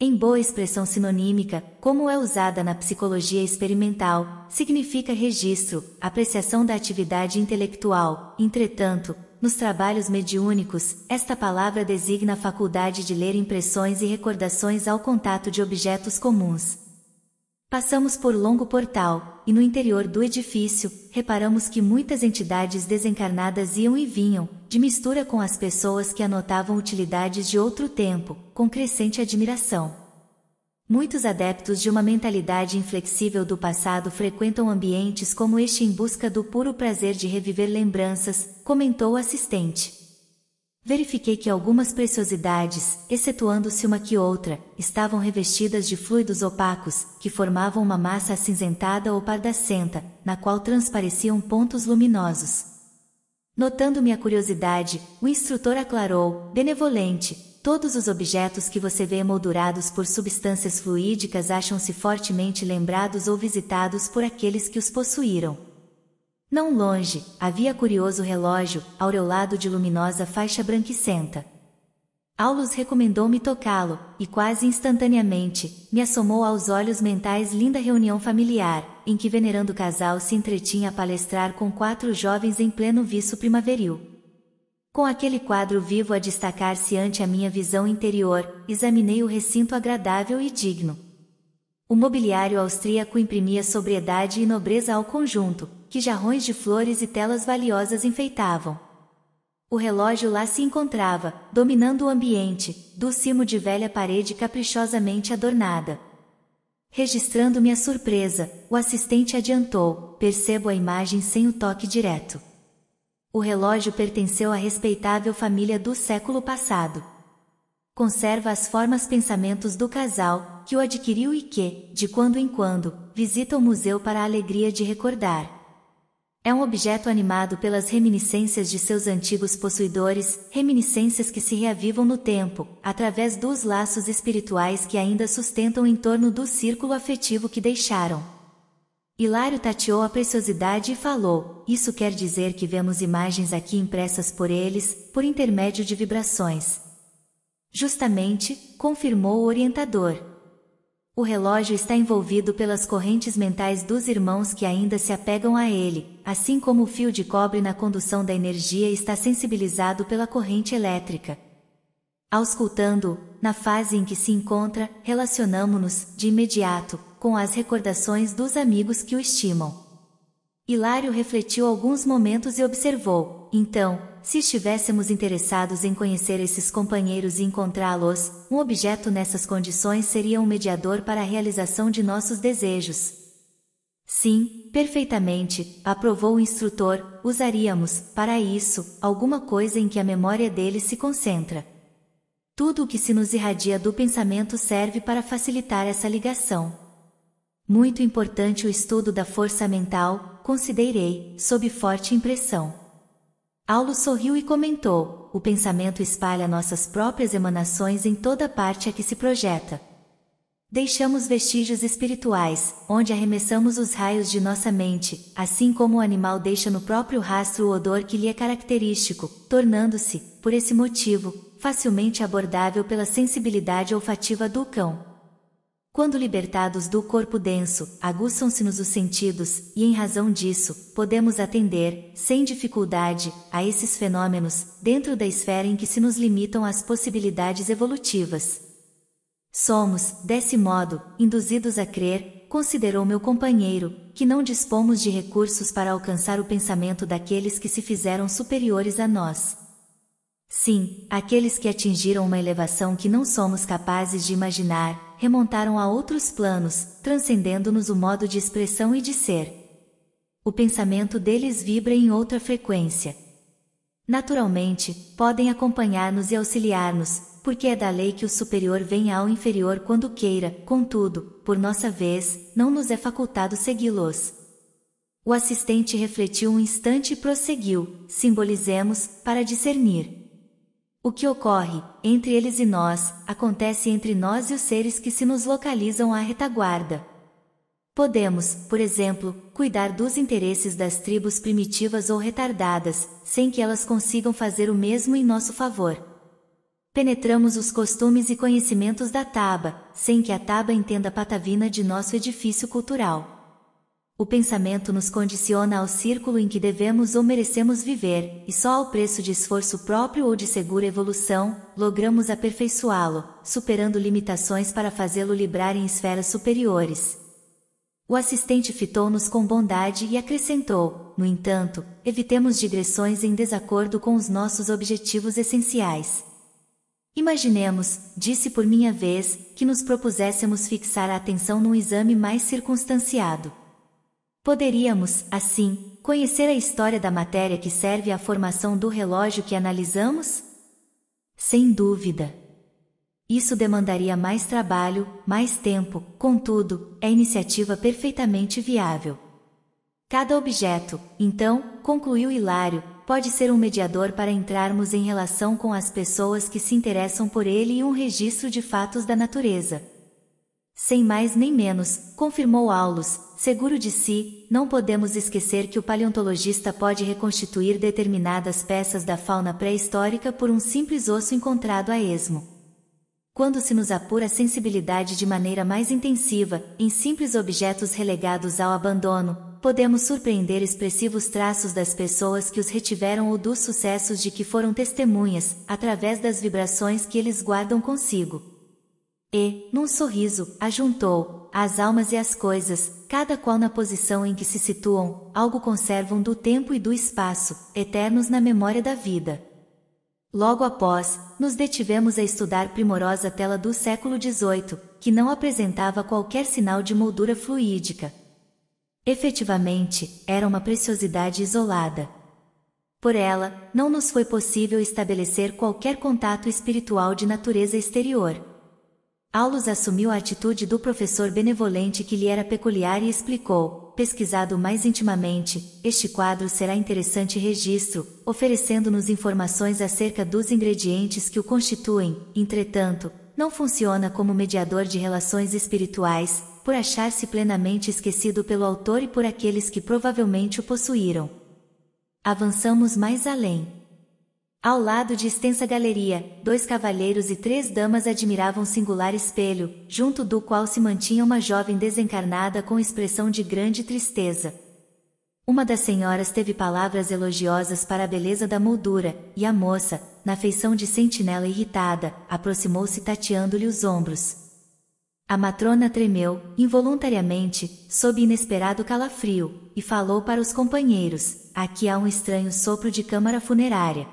Em boa expressão sinonímica, como é usada na psicologia experimental, significa registro, apreciação da atividade intelectual, entretanto, nos trabalhos mediúnicos, esta palavra designa a faculdade de ler impressões e recordações ao contato de objetos comuns. Passamos por longo portal, e no interior do edifício, reparamos que muitas entidades desencarnadas iam e vinham, de mistura com as pessoas que anotavam utilidades de outro tempo, com crescente admiração. Muitos adeptos de uma mentalidade inflexível do passado frequentam ambientes como este em busca do puro prazer de reviver lembranças, comentou o assistente. Verifiquei que algumas preciosidades, excetuando-se uma que outra, estavam revestidas de fluidos opacos, que formavam uma massa acinzentada ou pardacenta, na qual transpareciam pontos luminosos. Notando minha curiosidade, o instrutor aclarou, benevolente, todos os objetos que você vê emoldurados por substâncias fluídicas acham-se fortemente lembrados ou visitados por aqueles que os possuíram. Não longe, havia curioso relógio, aureolado de luminosa faixa branquicenta. Aulus recomendou-me tocá-lo, e quase instantaneamente, me assomou aos olhos mentais linda reunião familiar, em que venerando casal se entretinha a palestrar com quatro jovens em pleno viço primaveril. Com aquele quadro vivo a destacar-se ante a minha visão interior, examinei o recinto agradável e digno. O mobiliário austríaco imprimia sobriedade e nobreza ao conjunto, que jarrões de flores e telas valiosas enfeitavam. O relógio lá se encontrava, dominando o ambiente, do cimo de velha parede caprichosamente adornada. Registrando minha surpresa, o assistente adiantou: percebo a imagem sem o toque direto. O relógio pertenceu à respeitável família do século passado. Conserva as formas pensamentos do casal, que o adquiriu e que, de quando em quando, visita o museu para a alegria de recordar. É um objeto animado pelas reminiscências de seus antigos possuidores, reminiscências que se reavivam no tempo, através dos laços espirituais que ainda sustentam em torno do círculo afetivo que deixaram. Hilário tateou a preciosidade e falou: Isso quer dizer que vemos imagens aqui impressas por eles, por intermédio de vibrações. Justamente, confirmou o orientador. O relógio está envolvido pelas correntes mentais dos irmãos que ainda se apegam a ele, assim como o fio de cobre na condução da energia está sensibilizado pela corrente elétrica. Auscultando, na fase em que se encontra, relacionamos-nos, de imediato, com as recordações dos amigos que o estimam. Hilário refletiu alguns momentos e observou: então, se estivéssemos interessados em conhecer esses companheiros e encontrá-los, um objeto nessas condições seria um mediador para a realização de nossos desejos. Sim, perfeitamente, aprovou o instrutor, usaríamos, para isso, alguma coisa em que a memória dele se concentra. Tudo o que se nos irradia do pensamento serve para facilitar essa ligação. Muito importante o estudo da força mental, considerei, sob forte impressão. Aulo sorriu e comentou: O pensamento espalha nossas próprias emanações em toda parte a que se projeta. Deixamos vestígios espirituais, onde arremessamos os raios de nossa mente, assim como o animal deixa no próprio rastro o odor que lhe é característico, tornando-se, por esse motivo, facilmente abordável pela sensibilidade olfativa do cão. Quando libertados do corpo denso, aguçam-se nos os sentidos, e em razão disso, podemos atender, sem dificuldade, a esses fenômenos, dentro da esfera em que se nos limitam as possibilidades evolutivas. Somos, desse modo, induzidos a crer, considerou meu companheiro, que não dispomos de recursos para alcançar o pensamento daqueles que se fizeram superiores a nós. Sim, aqueles que atingiram uma elevação que não somos capazes de imaginar, remontaram a outros planos, transcendendo-nos o modo de expressão e de ser. O pensamento deles vibra em outra frequência. Naturalmente, podem acompanhar-nos e auxiliar-nos, porque é da lei que o superior vem ao inferior quando queira, contudo, por nossa vez, não nos é facultado segui-los. O assistente refletiu um instante e prosseguiu: simbolizemos, para discernir. O que ocorre, entre eles e nós, acontece entre nós e os seres que se nos localizam à retaguarda. Podemos, por exemplo, cuidar dos interesses das tribos primitivas ou retardadas, sem que elas consigam fazer o mesmo em nosso favor. Penetramos os costumes e conhecimentos da Taba, sem que a Taba entenda a patavina de nosso edifício cultural. O pensamento nos condiciona ao círculo em que devemos ou merecemos viver, e só ao preço de esforço próprio ou de segura evolução, logramos aperfeiçoá-lo, superando limitações para fazê-lo librar em esferas superiores. O assistente fitou-nos com bondade e acrescentou: no entanto, evitemos digressões em desacordo com os nossos objetivos essenciais. Imaginemos, disse por minha vez, que nos propuséssemos fixar a atenção num exame mais circunstanciado Poderíamos, assim, conhecer a história da matéria que serve à formação do relógio que analisamos? Sem dúvida. Isso demandaria mais trabalho, mais tempo, contudo, é iniciativa perfeitamente viável. Cada objeto, então, concluiu Hilário, pode ser um mediador para entrarmos em relação com as pessoas que se interessam por ele e um registro de fatos da natureza. Sem mais nem menos, confirmou Aulus, seguro de si, não podemos esquecer que o paleontologista pode reconstituir determinadas peças da fauna pré-histórica por um simples osso encontrado a esmo. Quando se nos apura a sensibilidade de maneira mais intensiva, em simples objetos relegados ao abandono, podemos surpreender expressivos traços das pessoas que os retiveram ou dos sucessos de que foram testemunhas, através das vibrações que eles guardam consigo. E, num sorriso, ajuntou, as almas e as coisas, cada qual na posição em que se situam, algo conservam do tempo e do espaço, eternos na memória da vida. Logo após, nos detivemos a estudar primorosa tela do século XVIII, que não apresentava qualquer sinal de moldura fluídica. Efetivamente, era uma preciosidade isolada. Por ela, não nos foi possível estabelecer qualquer contato espiritual de natureza exterior. Aulus assumiu a atitude do professor benevolente que lhe era peculiar e explicou, pesquisado mais intimamente, este quadro será interessante registro, oferecendo-nos informações acerca dos ingredientes que o constituem, entretanto, não funciona como mediador de relações espirituais, por achar-se plenamente esquecido pelo autor e por aqueles que provavelmente o possuíram. Avançamos mais além. Ao lado de extensa galeria, dois cavalheiros e três damas admiravam singular espelho, junto do qual se mantinha uma jovem desencarnada com expressão de grande tristeza. Uma das senhoras teve palavras elogiosas para a beleza da moldura, e a moça, na feição de sentinela irritada, aproximou-se tateando-lhe os ombros. A matrona tremeu, involuntariamente, sob inesperado calafrio, e falou para os companheiros: Aqui há um estranho sopro de câmara funerária.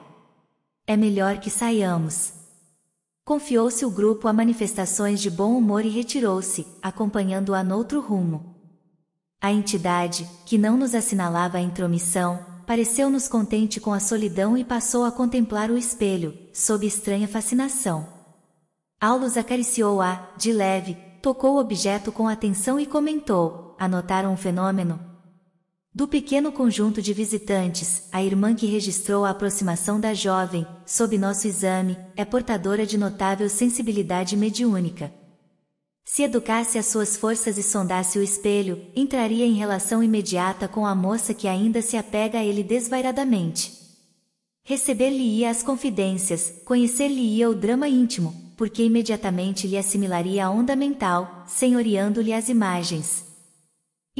É melhor que saiamos. Confiou-se o grupo a manifestações de bom humor e retirou-se, acompanhando-a noutro rumo. A entidade, que não nos assinalava a intromissão, pareceu-nos contente com a solidão e passou a contemplar o espelho, sob estranha fascinação. Aulus acariciou-a, de leve, tocou o objeto com atenção e comentou: Anotaram o fenômeno, do pequeno conjunto de visitantes, a irmã que registrou a aproximação da jovem, sob nosso exame, é portadora de notável sensibilidade mediúnica. Se educasse as suas forças e sondasse o espelho, entraria em relação imediata com a moça que ainda se apega a ele desvairadamente. Receber-lhe-ia as confidências, conhecer-lhe-ia o drama íntimo, porque imediatamente lhe assimilaria a onda mental, senhoreando-lhe as imagens.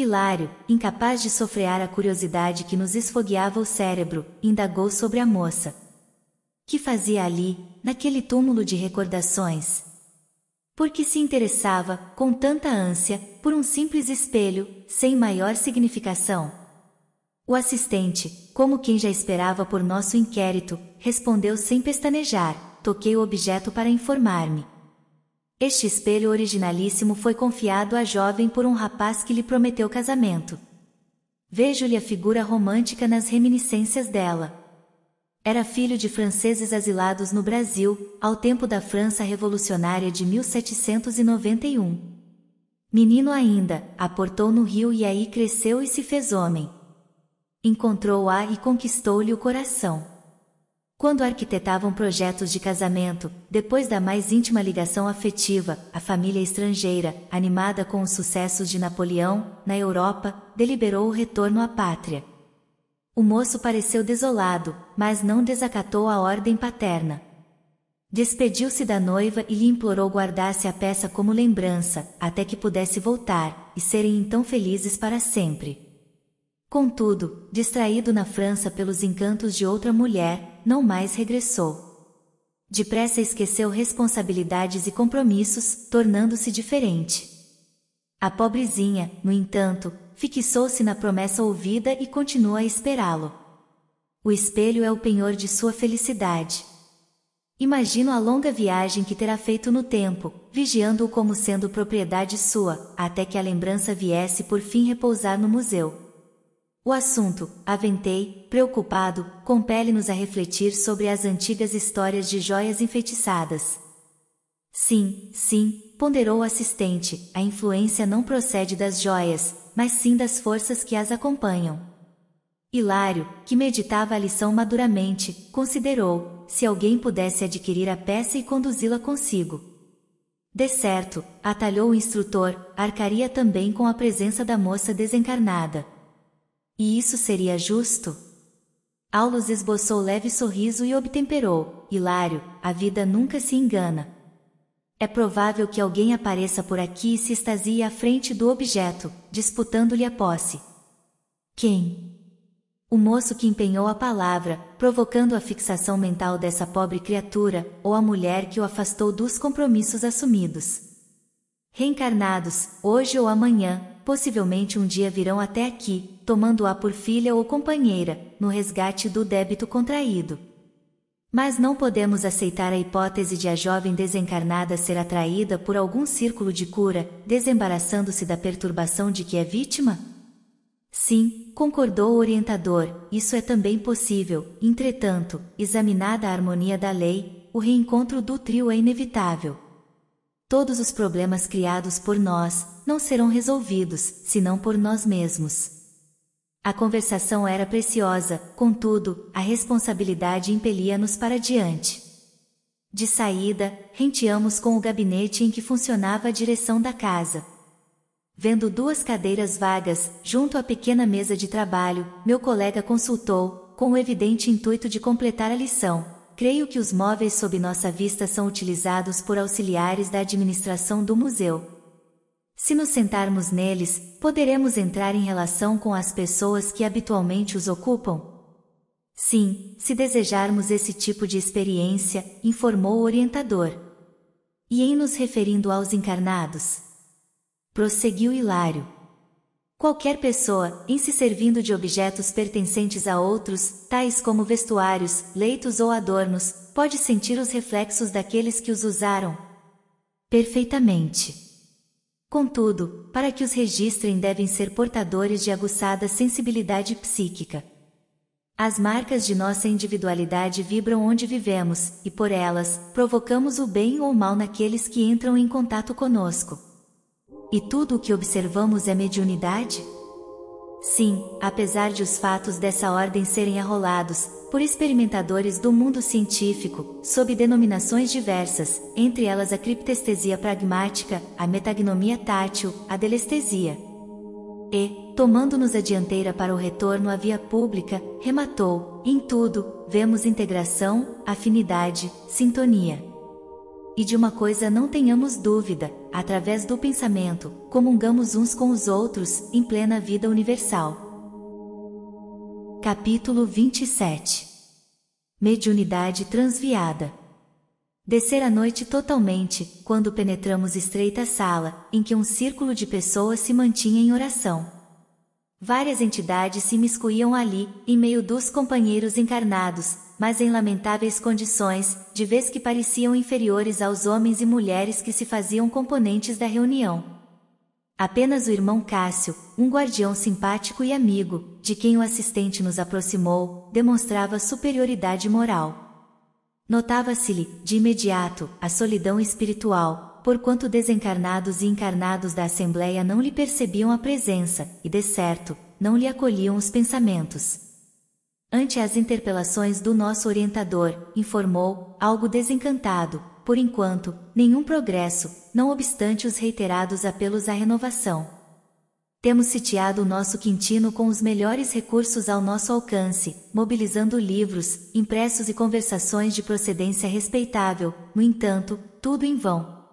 Hilário, incapaz de sofrear a curiosidade que nos esfogueava o cérebro, indagou sobre a moça. Que fazia ali, naquele túmulo de recordações? Por que se interessava, com tanta ânsia, por um simples espelho, sem maior significação. O assistente, como quem já esperava por nosso inquérito, respondeu sem pestanejar: toquei o objeto para informar-me. Este espelho originalíssimo foi confiado à jovem por um rapaz que lhe prometeu casamento. Vejo-lhe a figura romântica nas reminiscências dela. Era filho de franceses asilados no Brasil, ao tempo da França Revolucionária de 1791. Menino ainda, aportou no Rio e aí cresceu e se fez homem. Encontrou-a e conquistou-lhe o coração. Quando arquitetavam projetos de casamento, depois da mais íntima ligação afetiva, a família estrangeira, animada com os sucessos de Napoleão, na Europa, deliberou o retorno à pátria. O moço pareceu desolado, mas não desacatou a ordem paterna. Despediu-se da noiva e lhe implorou guardasse a peça como lembrança, até que pudesse voltar, e serem então felizes para sempre. Contudo, distraído na França pelos encantos de outra mulher, não mais regressou. Depressa esqueceu responsabilidades e compromissos, tornando-se diferente. A pobrezinha, no entanto, fixou-se na promessa ouvida e continua a esperá-lo. O espelho é o penhor de sua felicidade. Imagino a longa viagem que terá feito no tempo, vigiando-o como sendo propriedade sua, até que a lembrança viesse por fim repousar no museu. O assunto, aventei, preocupado, compele-nos a refletir sobre as antigas histórias de joias enfeitiçadas. Sim, sim, ponderou o assistente, a influência não procede das joias, mas sim das forças que as acompanham. Hilário, que meditava a lição maduramente, considerou, se alguém pudesse adquirir a peça e conduzi-la consigo. De certo, atalhou o instrutor, arcaria também com a presença da moça desencarnada. E isso seria justo? Aulus esboçou leve sorriso e obtemperou: Hilário, a vida nunca se engana. É provável que alguém apareça por aqui e se extasie à frente do objeto, disputando-lhe a posse. Quem? O moço que empenhou a palavra, provocando a fixação mental dessa pobre criatura, ou a mulher que o afastou dos compromissos assumidos. Reencarnados, hoje ou amanhã, possivelmente um dia virão até aqui, tomando-a por filha ou companheira, no resgate do débito contraído. Mas não podemos aceitar a hipótese de a jovem desencarnada ser atraída por algum círculo de cura, desembaraçando-se da perturbação de que é vítima? Sim, concordou o orientador, isso é também possível, entretanto, examinada a harmonia da lei, o reencontro do trio é inevitável. Todos os problemas criados por nós não serão resolvidos, senão por nós mesmos. A conversação era preciosa, contudo, a responsabilidade impelia-nos para diante. De saída, renteamos com o gabinete em que funcionava a direção da casa. Vendo duas cadeiras vagas, junto à pequena mesa de trabalho, meu colega consultou, com o evidente intuito de completar a lição. Creio que os móveis sob nossa vista são utilizados por auxiliares da administração do museu. Se nos sentarmos neles, poderemos entrar em relação com as pessoas que habitualmente os ocupam? Sim, se desejarmos esse tipo de experiência, informou o orientador. E em nos referindo aos encarnados? Prosseguiu Hilário. Qualquer pessoa, em se servindo de objetos pertencentes a outros, tais como vestuários, leitos ou adornos, pode sentir os reflexos daqueles que os usaram. Perfeitamente. Contudo, para que os registrem devem ser portadores de aguçada sensibilidade psíquica. As marcas de nossa individualidade vibram onde vivemos, e por elas, provocamos o bem ou mal naqueles que entram em contato conosco. E tudo o que observamos é mediunidade? Sim, apesar de os fatos dessa ordem serem arrolados, por experimentadores do mundo científico, sob denominações diversas, entre elas a criptestesia pragmática, a metagnomia tátil, a delestesia. E, tomando-nos a dianteira para o retorno à via pública, rematou: em tudo, vemos integração, afinidade, sintonia. E de uma coisa não tenhamos dúvida: através do pensamento, comungamos uns com os outros, em plena vida universal. Capítulo 27 Mediunidade transviada. Descer a noite totalmente, quando penetramos estreita sala, em que um círculo de pessoas se mantinha em oração. Várias entidades se miscuíam ali, em meio dos companheiros encarnados, mas em lamentáveis condições, de vez que pareciam inferiores aos homens e mulheres que se faziam componentes da reunião. Apenas o irmão Cássio, um guardião simpático e amigo, de quem o assistente nos aproximou, demonstrava superioridade moral. Notava-se-lhe, de imediato, a solidão espiritual, porquanto desencarnados e encarnados da Assembleia não lhe percebiam a presença, e, de certo, não lhe acolhiam os pensamentos. Ante as interpelações do nosso orientador, informou, algo desencantado, por enquanto, nenhum progresso, não obstante os reiterados apelos à renovação. Temos sitiado o nosso quintino com os melhores recursos ao nosso alcance, mobilizando livros, impressos e conversações de procedência respeitável, no entanto, tudo em vão.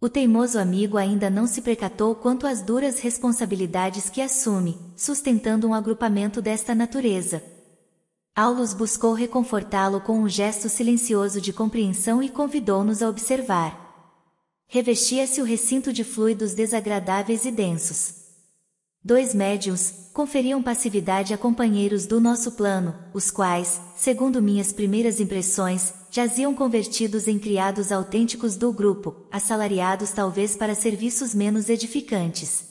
O teimoso amigo ainda não se percatou quanto às duras responsabilidades que assume, sustentando um agrupamento desta natureza. Aulus buscou reconfortá-lo com um gesto silencioso de compreensão e convidou-nos a observar. Revestia-se o recinto de fluidos desagradáveis e densos. Dois médiums conferiam passividade a companheiros do nosso plano, os quais, segundo minhas primeiras impressões, jaziam convertidos em criados autênticos do grupo, assalariados talvez para serviços menos edificantes.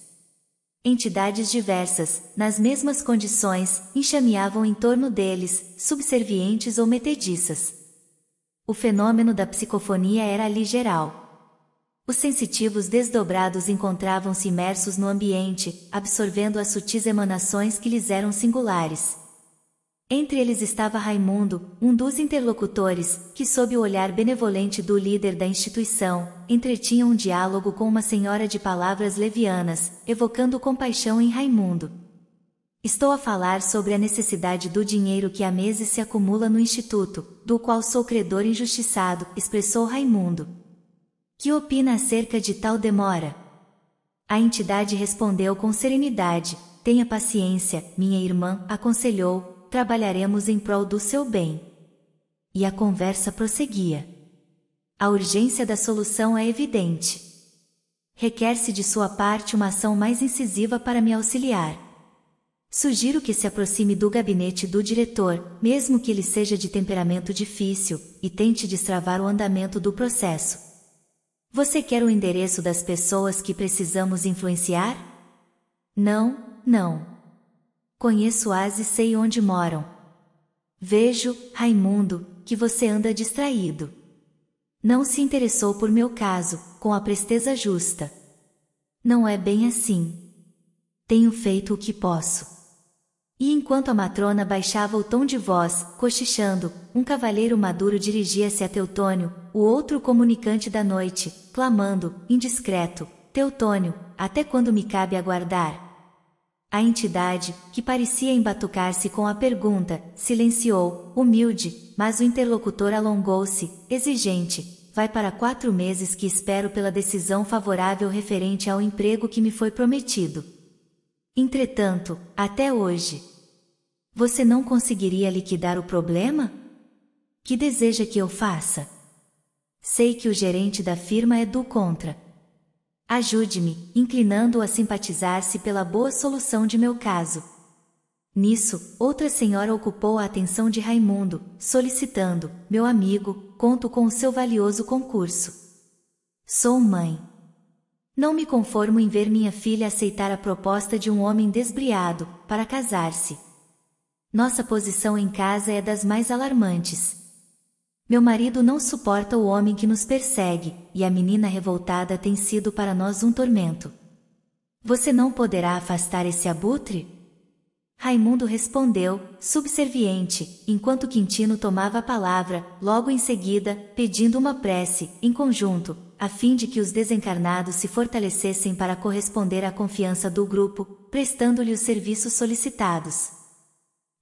Entidades diversas, nas mesmas condições, enxameavam em torno deles, subservientes ou metediças. O fenômeno da psicofonia era ali geral. Os sensitivos desdobrados encontravam-se imersos no ambiente, absorvendo as sutis emanações que lhes eram singulares. Entre eles estava Raimundo, um dos interlocutores, que, sob o olhar benevolente do líder da instituição, entretinha um diálogo com uma senhora de palavras levianas, evocando compaixão em Raimundo. Estou a falar sobre a necessidade do dinheiro que há meses se acumula no Instituto, do qual sou credor injustiçado, expressou Raimundo. Que opina acerca de tal demora? A entidade respondeu com serenidade: Tenha paciência, minha irmã, aconselhou, trabalharemos em prol do seu bem. E a conversa prosseguia. A urgência da solução é evidente. Requer-se de sua parte uma ação mais incisiva para me auxiliar. Sugiro que se aproxime do gabinete do diretor, mesmo que ele seja de temperamento difícil, e tente destravar o andamento do processo. Você quer o endereço das pessoas que precisamos influenciar? Não, não. Conheço-as e sei onde moram. Vejo, Raimundo, que você anda distraído. Não se interessou por meu caso, com a presteza justa. Não é bem assim. Tenho feito o que posso. E enquanto a matrona baixava o tom de voz, cochichando, um cavaleiro maduro dirigia-se a Teutônio, o outro comunicante da noite, clamando, indiscreto: Teutônio, até quando me cabe aguardar? A entidade, que parecia embatucar-se com a pergunta, silenciou, humilde, mas o interlocutor alongou-se, exigente. Vai para quatro meses que espero pela decisão favorável referente ao emprego que me foi prometido. Entretanto, até hoje. Você não conseguiria liquidar o problema? Que deseja que eu faça? Sei que o gerente da firma é do contra Ajude-me, inclinando-o a simpatizar-se pela boa solução de meu caso. Nisso, outra senhora ocupou a atenção de Raimundo, solicitando: Meu amigo, conto com o seu valioso concurso. Sou mãe. Não me conformo em ver minha filha aceitar a proposta de um homem desbriado para casar-se. Nossa posição em casa é das mais alarmantes. Meu marido não suporta o homem que nos persegue, e a menina revoltada tem sido para nós um tormento. Você não poderá afastar esse abutre? Raimundo respondeu, subserviente, enquanto Quintino tomava a palavra, logo em seguida, pedindo uma prece, em conjunto, a fim de que os desencarnados se fortalecessem para corresponder à confiança do grupo, prestando-lhe os serviços solicitados.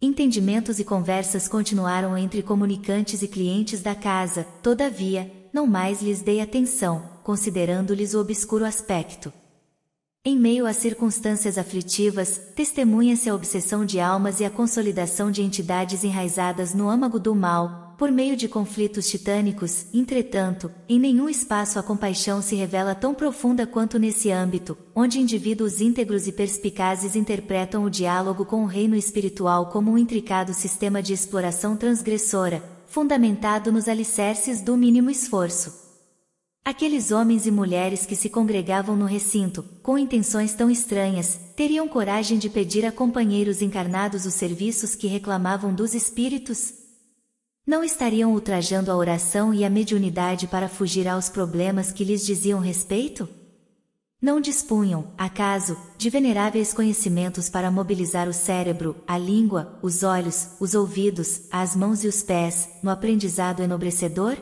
Entendimentos e conversas continuaram entre comunicantes e clientes da casa, todavia, não mais lhes dei atenção, considerando-lhes o obscuro aspecto. Em meio às circunstâncias aflitivas, testemunha-se a obsessão de almas e a consolidação de entidades enraizadas no âmago do mal, por meio de conflitos titânicos, entretanto, em nenhum espaço a compaixão se revela tão profunda quanto nesse âmbito, onde indivíduos íntegros e perspicazes interpretam o diálogo com o reino espiritual como um intricado sistema de exploração transgressora, fundamentado nos alicerces do mínimo esforço. Aqueles homens e mulheres que se congregavam no recinto, com intenções tão estranhas, teriam coragem de pedir a companheiros encarnados os serviços que reclamavam dos espíritos? Não estariam ultrajando a oração e a mediunidade para fugir aos problemas que lhes diziam respeito? Não dispunham, acaso, de veneráveis conhecimentos para mobilizar o cérebro, a língua, os olhos, os ouvidos, as mãos e os pés, no aprendizado enobrecedor?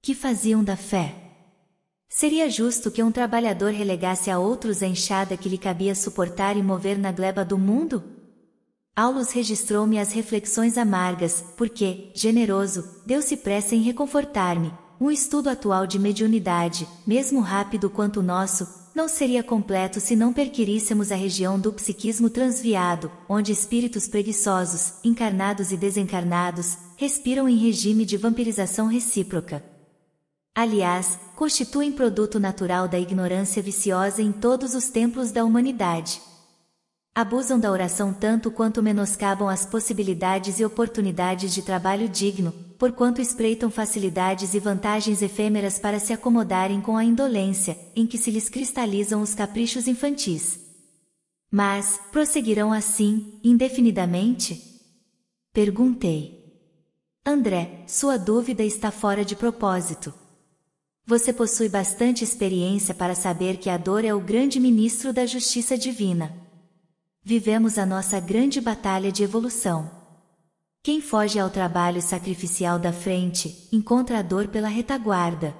Que faziam da fé? Seria justo que um trabalhador relegasse a outros a enxada que lhe cabia suportar e mover na gleba do mundo? Aulus registrou-me as reflexões amargas, porque, generoso, deu-se pressa em reconfortar-me. Um estudo atual de mediunidade, mesmo rápido quanto o nosso, não seria completo se não perquiríssemos a região do psiquismo transviado, onde espíritos preguiçosos, encarnados e desencarnados, respiram em regime de vampirização recíproca. Aliás, constituem produto natural da ignorância viciosa em todos os templos da humanidade. Abusam da oração tanto quanto menoscabam as possibilidades e oportunidades de trabalho digno, porquanto espreitam facilidades e vantagens efêmeras para se acomodarem com a indolência, em que se lhes cristalizam os caprichos infantis. Mas, prosseguirão assim, indefinidamente? Perguntei. André, sua dúvida está fora de propósito. Você possui bastante experiência para saber que a dor é o grande ministro da justiça divina vivemos a nossa grande batalha de evolução. Quem foge ao trabalho sacrificial da frente, encontra a dor pela retaguarda.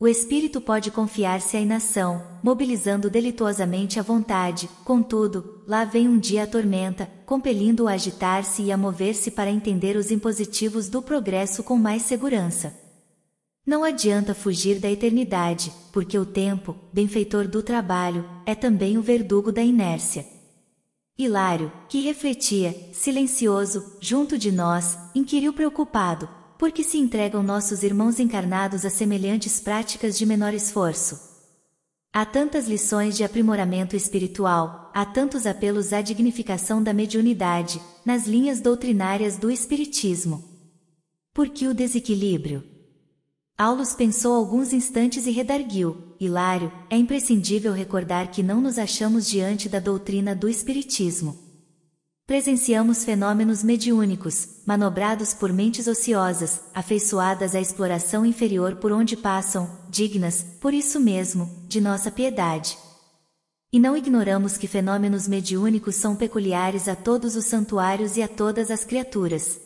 O espírito pode confiar-se à inação, mobilizando delituosamente a vontade, contudo, lá vem um dia a tormenta, compelindo-o a agitar-se e a mover-se para entender os impositivos do progresso com mais segurança. Não adianta fugir da eternidade, porque o tempo, benfeitor do trabalho, é também o verdugo da inércia. Hilário, que refletia, silencioso, junto de nós, inquiriu preocupado: por que se entregam nossos irmãos encarnados a semelhantes práticas de menor esforço? Há tantas lições de aprimoramento espiritual, há tantos apelos à dignificação da mediunidade, nas linhas doutrinárias do Espiritismo. Por que o desequilíbrio? Aulus pensou alguns instantes e redarguiu: Hilário, é imprescindível recordar que não nos achamos diante da doutrina do Espiritismo. Presenciamos fenômenos mediúnicos, manobrados por mentes ociosas, afeiçoadas à exploração inferior por onde passam, dignas, por isso mesmo, de nossa piedade. E não ignoramos que fenômenos mediúnicos são peculiares a todos os santuários e a todas as criaturas.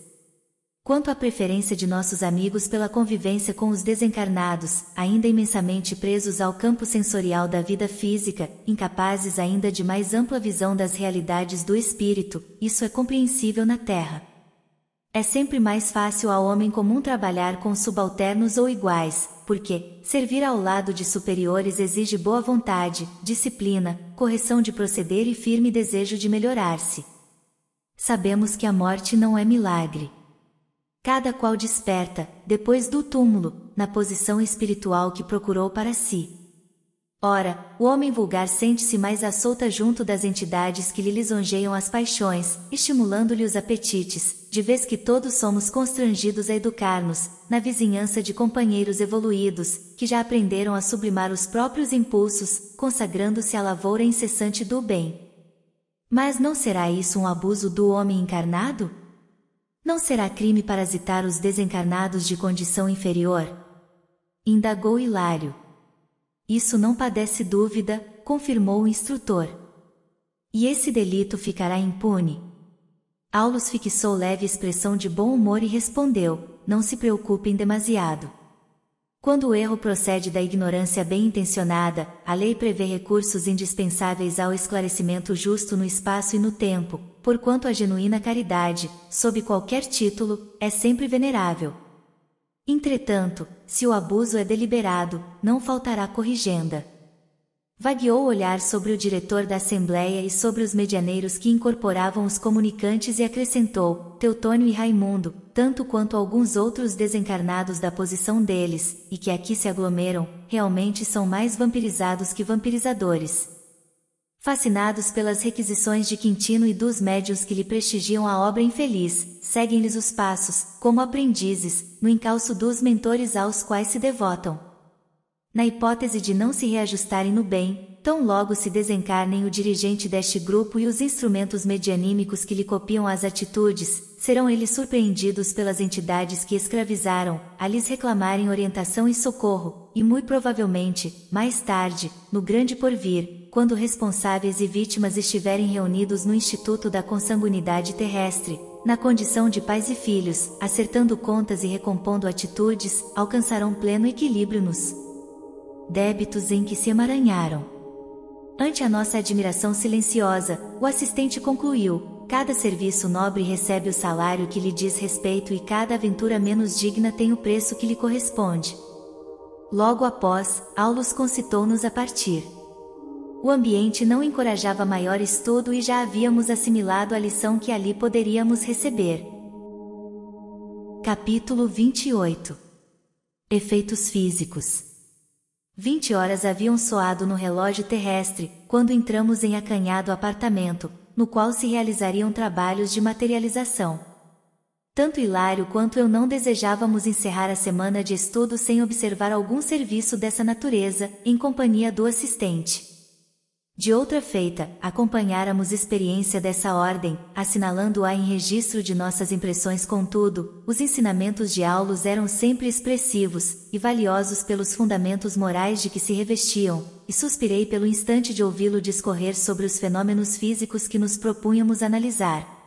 Quanto à preferência de nossos amigos pela convivência com os desencarnados, ainda imensamente presos ao campo sensorial da vida física, incapazes ainda de mais ampla visão das realidades do espírito, isso é compreensível na Terra. É sempre mais fácil ao homem comum trabalhar com subalternos ou iguais, porque servir ao lado de superiores exige boa vontade, disciplina, correção de proceder e firme desejo de melhorar-se. Sabemos que a morte não é milagre Cada qual desperta, depois do túmulo, na posição espiritual que procurou para si. Ora, o homem vulgar sente-se mais à solta junto das entidades que lhe lisonjeiam as paixões, estimulando-lhe os apetites, de vez que todos somos constrangidos a educar-nos, na vizinhança de companheiros evoluídos, que já aprenderam a sublimar os próprios impulsos, consagrando-se à lavoura incessante do bem. Mas não será isso um abuso do homem encarnado? Não será crime parasitar os desencarnados de condição inferior? Indagou Hilário. Isso não padece dúvida, confirmou o instrutor. E esse delito ficará impune? Aulus fixou leve expressão de bom humor e respondeu: Não se preocupem demasiado. Quando o erro procede da ignorância bem intencionada, a lei prevê recursos indispensáveis ao esclarecimento justo no espaço e no tempo, porquanto a genuína caridade, sob qualquer título, é sempre venerável. Entretanto, se o abuso é deliberado, não faltará corrigenda. Vagueou o olhar sobre o diretor da Assembleia e sobre os medianeiros que incorporavam os comunicantes e acrescentou: Teutônio e Raimundo, tanto quanto alguns outros desencarnados da posição deles, e que aqui se aglomeram, realmente são mais vampirizados que vampirizadores. Fascinados pelas requisições de Quintino e dos médios que lhe prestigiam a obra infeliz, seguem-lhes os passos, como aprendizes, no encalço dos mentores aos quais se devotam. Na hipótese de não se reajustarem no bem, tão logo se desencarnem o dirigente deste grupo e os instrumentos medianímicos que lhe copiam as atitudes, serão eles surpreendidos pelas entidades que escravizaram, a lhes reclamarem orientação e socorro, e muito provavelmente, mais tarde, no grande porvir, quando responsáveis e vítimas estiverem reunidos no Instituto da Consanguinidade Terrestre, na condição de pais e filhos, acertando contas e recompondo atitudes, alcançarão pleno equilíbrio nos débitos em que se emaranharam. Ante a nossa admiração silenciosa, o assistente concluiu: cada serviço nobre recebe o salário que lhe diz respeito e cada aventura menos digna tem o preço que lhe corresponde. Logo após, Aulus concitou-nos a partir. O ambiente não encorajava maior estudo e já havíamos assimilado a lição que ali poderíamos receber. Capítulo 28 Efeitos físicos Vinte horas haviam soado no relógio terrestre, quando entramos em acanhado apartamento, no qual se realizariam trabalhos de materialização. Tanto Hilário quanto eu não desejávamos encerrar a semana de estudo sem observar algum serviço dessa natureza, em companhia do assistente. De outra feita, acompanháramos experiência dessa ordem, assinalando-a em registro de nossas impressões contudo, os ensinamentos de Aulos eram sempre expressivos, e valiosos pelos fundamentos morais de que se revestiam, e suspirei pelo instante de ouvi-lo discorrer sobre os fenômenos físicos que nos propunhamos analisar.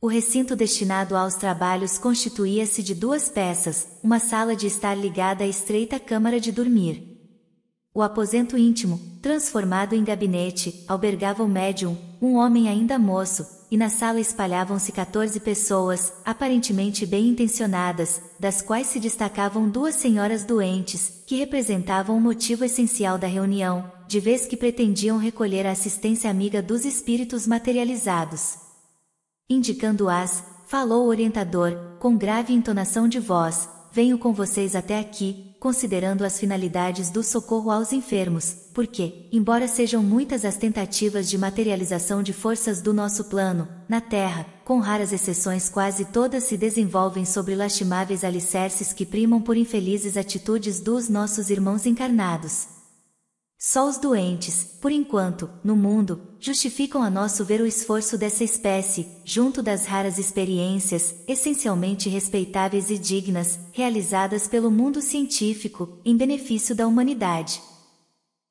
O recinto destinado aos trabalhos constituía-se de duas peças, uma sala de estar ligada à estreita câmara de dormir o aposento íntimo, transformado em gabinete, albergava o médium, um homem ainda moço, e na sala espalhavam-se 14 pessoas, aparentemente bem intencionadas, das quais se destacavam duas senhoras doentes, que representavam o motivo essencial da reunião, de vez que pretendiam recolher a assistência amiga dos espíritos materializados. Indicando-as, falou o orientador, com grave entonação de voz: Venho com vocês até aqui, considerando as finalidades do socorro aos enfermos, porque, embora sejam muitas as tentativas de materialização de forças do nosso plano, na Terra, com raras exceções quase todas se desenvolvem sobre lastimáveis alicerces que primam por infelizes atitudes dos nossos irmãos encarnados. Só os doentes, por enquanto, no mundo, justificam a nosso ver o esforço dessa espécie, junto das raras experiências, essencialmente respeitáveis e dignas, realizadas pelo mundo científico, em benefício da humanidade.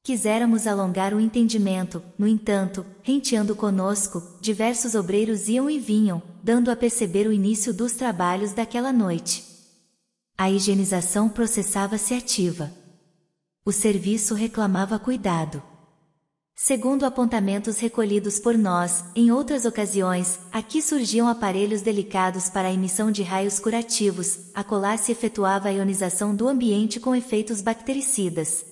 Quiséramos alongar o entendimento, no entanto, renteando conosco, diversos obreiros iam e vinham, dando a perceber o início dos trabalhos daquela noite. A higienização processava-se ativa. O serviço reclamava cuidado. Segundo apontamentos recolhidos por nós, em outras ocasiões, aqui surgiam aparelhos delicados para a emissão de raios curativos, colar se efetuava a ionização do ambiente com efeitos bactericidas.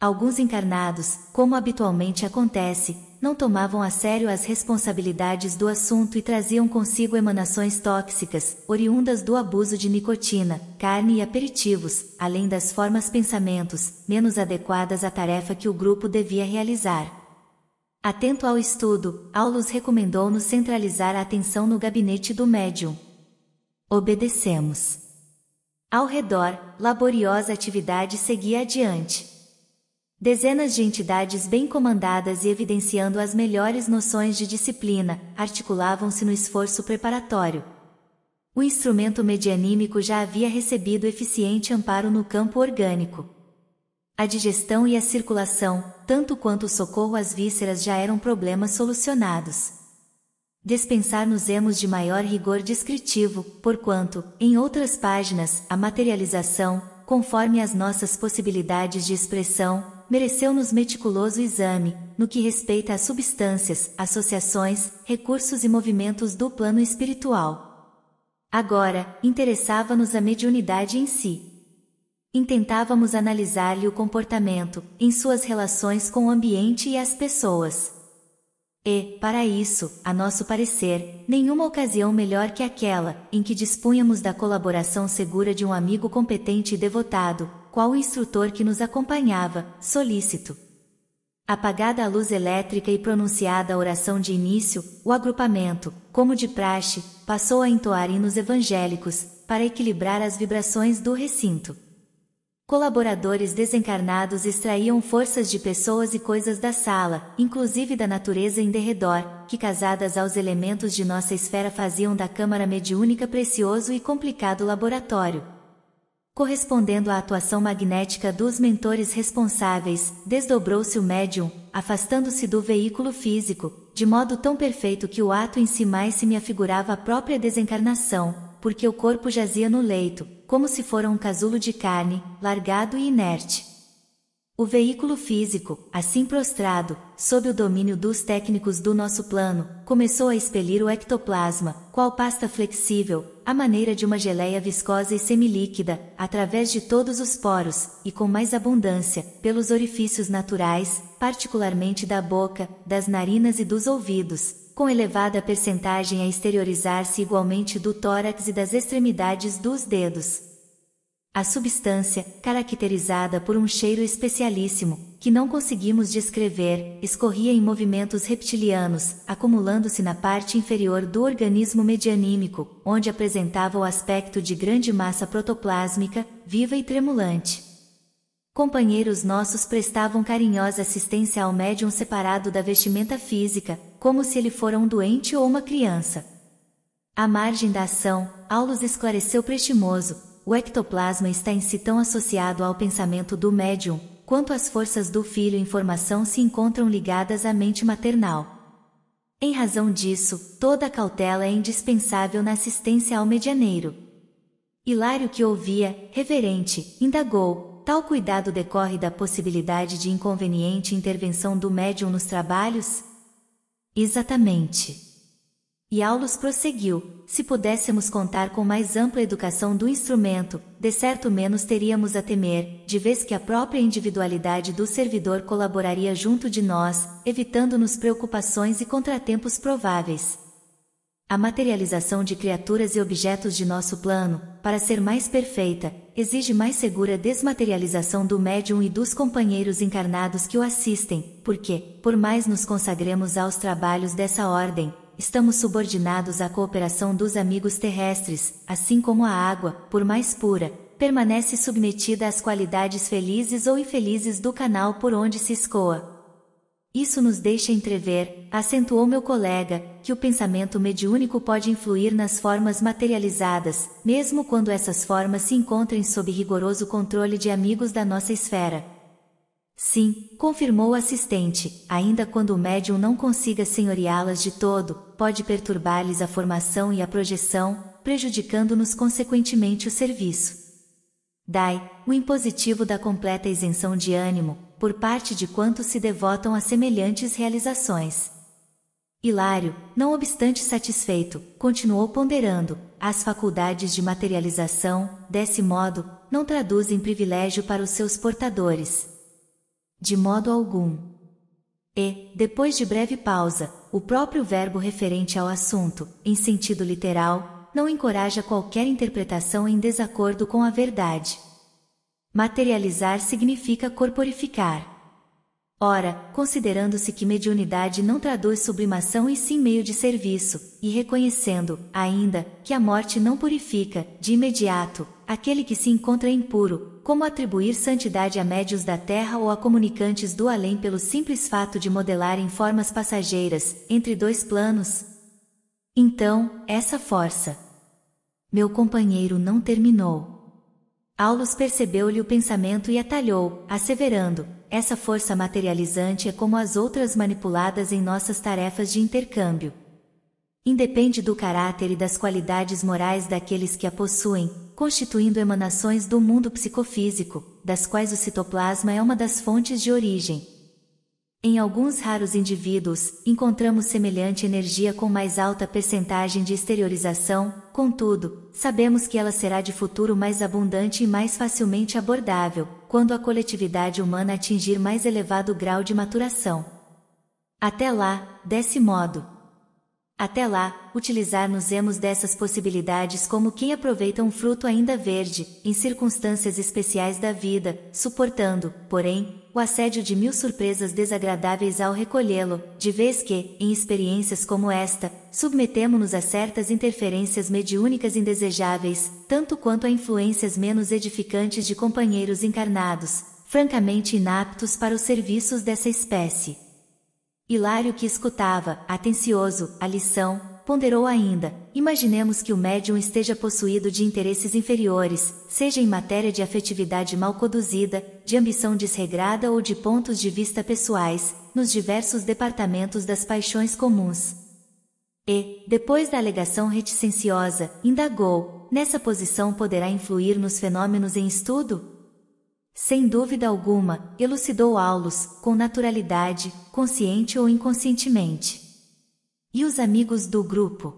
Alguns encarnados, como habitualmente acontece, não tomavam a sério as responsabilidades do assunto e traziam consigo emanações tóxicas, oriundas do abuso de nicotina, carne e aperitivos, além das formas pensamentos, menos adequadas à tarefa que o grupo devia realizar. Atento ao estudo, Aulus recomendou-nos centralizar a atenção no gabinete do médium. Obedecemos. Ao redor, laboriosa atividade seguia adiante. Dezenas de entidades bem comandadas e evidenciando as melhores noções de disciplina articulavam-se no esforço preparatório. O instrumento medianímico já havia recebido eficiente amparo no campo orgânico. A digestão e a circulação, tanto quanto o socorro às vísceras já eram problemas solucionados. Dispensar-nos-emos de maior rigor descritivo, porquanto, em outras páginas, a materialização, conforme as nossas possibilidades de expressão, mereceu-nos meticuloso exame, no que respeita às substâncias, associações, recursos e movimentos do plano espiritual. Agora, interessava-nos a mediunidade em si. Intentávamos analisar-lhe o comportamento, em suas relações com o ambiente e as pessoas. E, para isso, a nosso parecer, nenhuma ocasião melhor que aquela, em que dispunhamos da colaboração segura de um amigo competente e devotado, qual o instrutor que nos acompanhava, solícito. Apagada a luz elétrica e pronunciada a oração de início, o agrupamento, como de praxe, passou a entoar hinos evangélicos, para equilibrar as vibrações do recinto. Colaboradores desencarnados extraíam forças de pessoas e coisas da sala, inclusive da natureza em derredor, que casadas aos elementos de nossa esfera faziam da câmara mediúnica precioso e complicado laboratório. Correspondendo à atuação magnética dos mentores responsáveis, desdobrou-se o médium, afastando-se do veículo físico, de modo tão perfeito que o ato em si mais se me afigurava a própria desencarnação, porque o corpo jazia no leito, como se fora um casulo de carne, largado e inerte. O veículo físico, assim prostrado, sob o domínio dos técnicos do nosso plano, começou a expelir o ectoplasma, qual pasta flexível, à maneira de uma geleia viscosa e semilíquida, através de todos os poros, e com mais abundância, pelos orifícios naturais, particularmente da boca, das narinas e dos ouvidos, com elevada percentagem a exteriorizar-se igualmente do tórax e das extremidades dos dedos. A substância, caracterizada por um cheiro especialíssimo, que não conseguimos descrever, escorria em movimentos reptilianos, acumulando-se na parte inferior do organismo medianímico, onde apresentava o aspecto de grande massa protoplásmica, viva e tremulante. Companheiros nossos prestavam carinhosa assistência ao médium separado da vestimenta física, como se ele fora um doente ou uma criança. À margem da ação, Aulus esclareceu prestimoso, o ectoplasma está em si tão associado ao pensamento do médium, quanto as forças do filho em formação se encontram ligadas à mente maternal. Em razão disso, toda cautela é indispensável na assistência ao medianeiro. Hilário que ouvia, reverente, indagou, tal cuidado decorre da possibilidade de inconveniente intervenção do médium nos trabalhos? Exatamente. E Aulus prosseguiu: Se pudéssemos contar com mais ampla educação do instrumento, de certo menos teríamos a temer, de vez que a própria individualidade do servidor colaboraria junto de nós, evitando-nos preocupações e contratempos prováveis. A materialização de criaturas e objetos de nosso plano, para ser mais perfeita, exige mais segura desmaterialização do médium e dos companheiros encarnados que o assistem, porque, por mais nos consagremos aos trabalhos dessa ordem, estamos subordinados à cooperação dos amigos terrestres, assim como a água, por mais pura, permanece submetida às qualidades felizes ou infelizes do canal por onde se escoa. Isso nos deixa entrever, acentuou meu colega, que o pensamento mediúnico pode influir nas formas materializadas, mesmo quando essas formas se encontrem sob rigoroso controle de amigos da nossa esfera. Sim, confirmou o assistente, ainda quando o médium não consiga senhoreá-las de todo, pode perturbar-lhes a formação e a projeção, prejudicando-nos consequentemente o serviço. Dai, o impositivo da completa isenção de ânimo, por parte de quantos se devotam a semelhantes realizações. Hilário, não obstante satisfeito, continuou ponderando, as faculdades de materialização, desse modo, não traduzem privilégio para os seus portadores de modo algum. E, depois de breve pausa, o próprio verbo referente ao assunto, em sentido literal, não encoraja qualquer interpretação em desacordo com a verdade. Materializar significa corporificar. Ora, considerando-se que mediunidade não traduz sublimação e sim meio de serviço, e reconhecendo, ainda, que a morte não purifica, de imediato, aquele que se encontra impuro, como atribuir santidade a médios da terra ou a comunicantes do além pelo simples fato de modelarem formas passageiras, entre dois planos? Então, essa força. Meu companheiro não terminou. Aulus percebeu-lhe o pensamento e atalhou, asseverando: essa força materializante é como as outras manipuladas em nossas tarefas de intercâmbio. Independe do caráter e das qualidades morais daqueles que a possuem, constituindo emanações do mundo psicofísico, das quais o citoplasma é uma das fontes de origem. Em alguns raros indivíduos, encontramos semelhante energia com mais alta percentagem de exteriorização, contudo, sabemos que ela será de futuro mais abundante e mais facilmente abordável, quando a coletividade humana atingir mais elevado grau de maturação. Até lá, desse modo, até lá, utilizar-nos-emos dessas possibilidades como quem aproveita um fruto ainda verde, em circunstâncias especiais da vida, suportando, porém, o assédio de mil surpresas desagradáveis ao recolhê-lo, de vez que, em experiências como esta, submetemo-nos a certas interferências mediúnicas indesejáveis, tanto quanto a influências menos edificantes de companheiros encarnados, francamente inaptos para os serviços dessa espécie. Hilário, que escutava, atencioso, a lição, ponderou ainda: imaginemos que o médium esteja possuído de interesses inferiores, seja em matéria de afetividade mal conduzida, de ambição desregrada ou de pontos de vista pessoais, nos diversos departamentos das paixões comuns. E, depois da alegação reticenciosa, indagou: nessa posição poderá influir nos fenômenos em estudo? Sem dúvida alguma, elucidou Aulus, com naturalidade, consciente ou inconscientemente. E os amigos do grupo?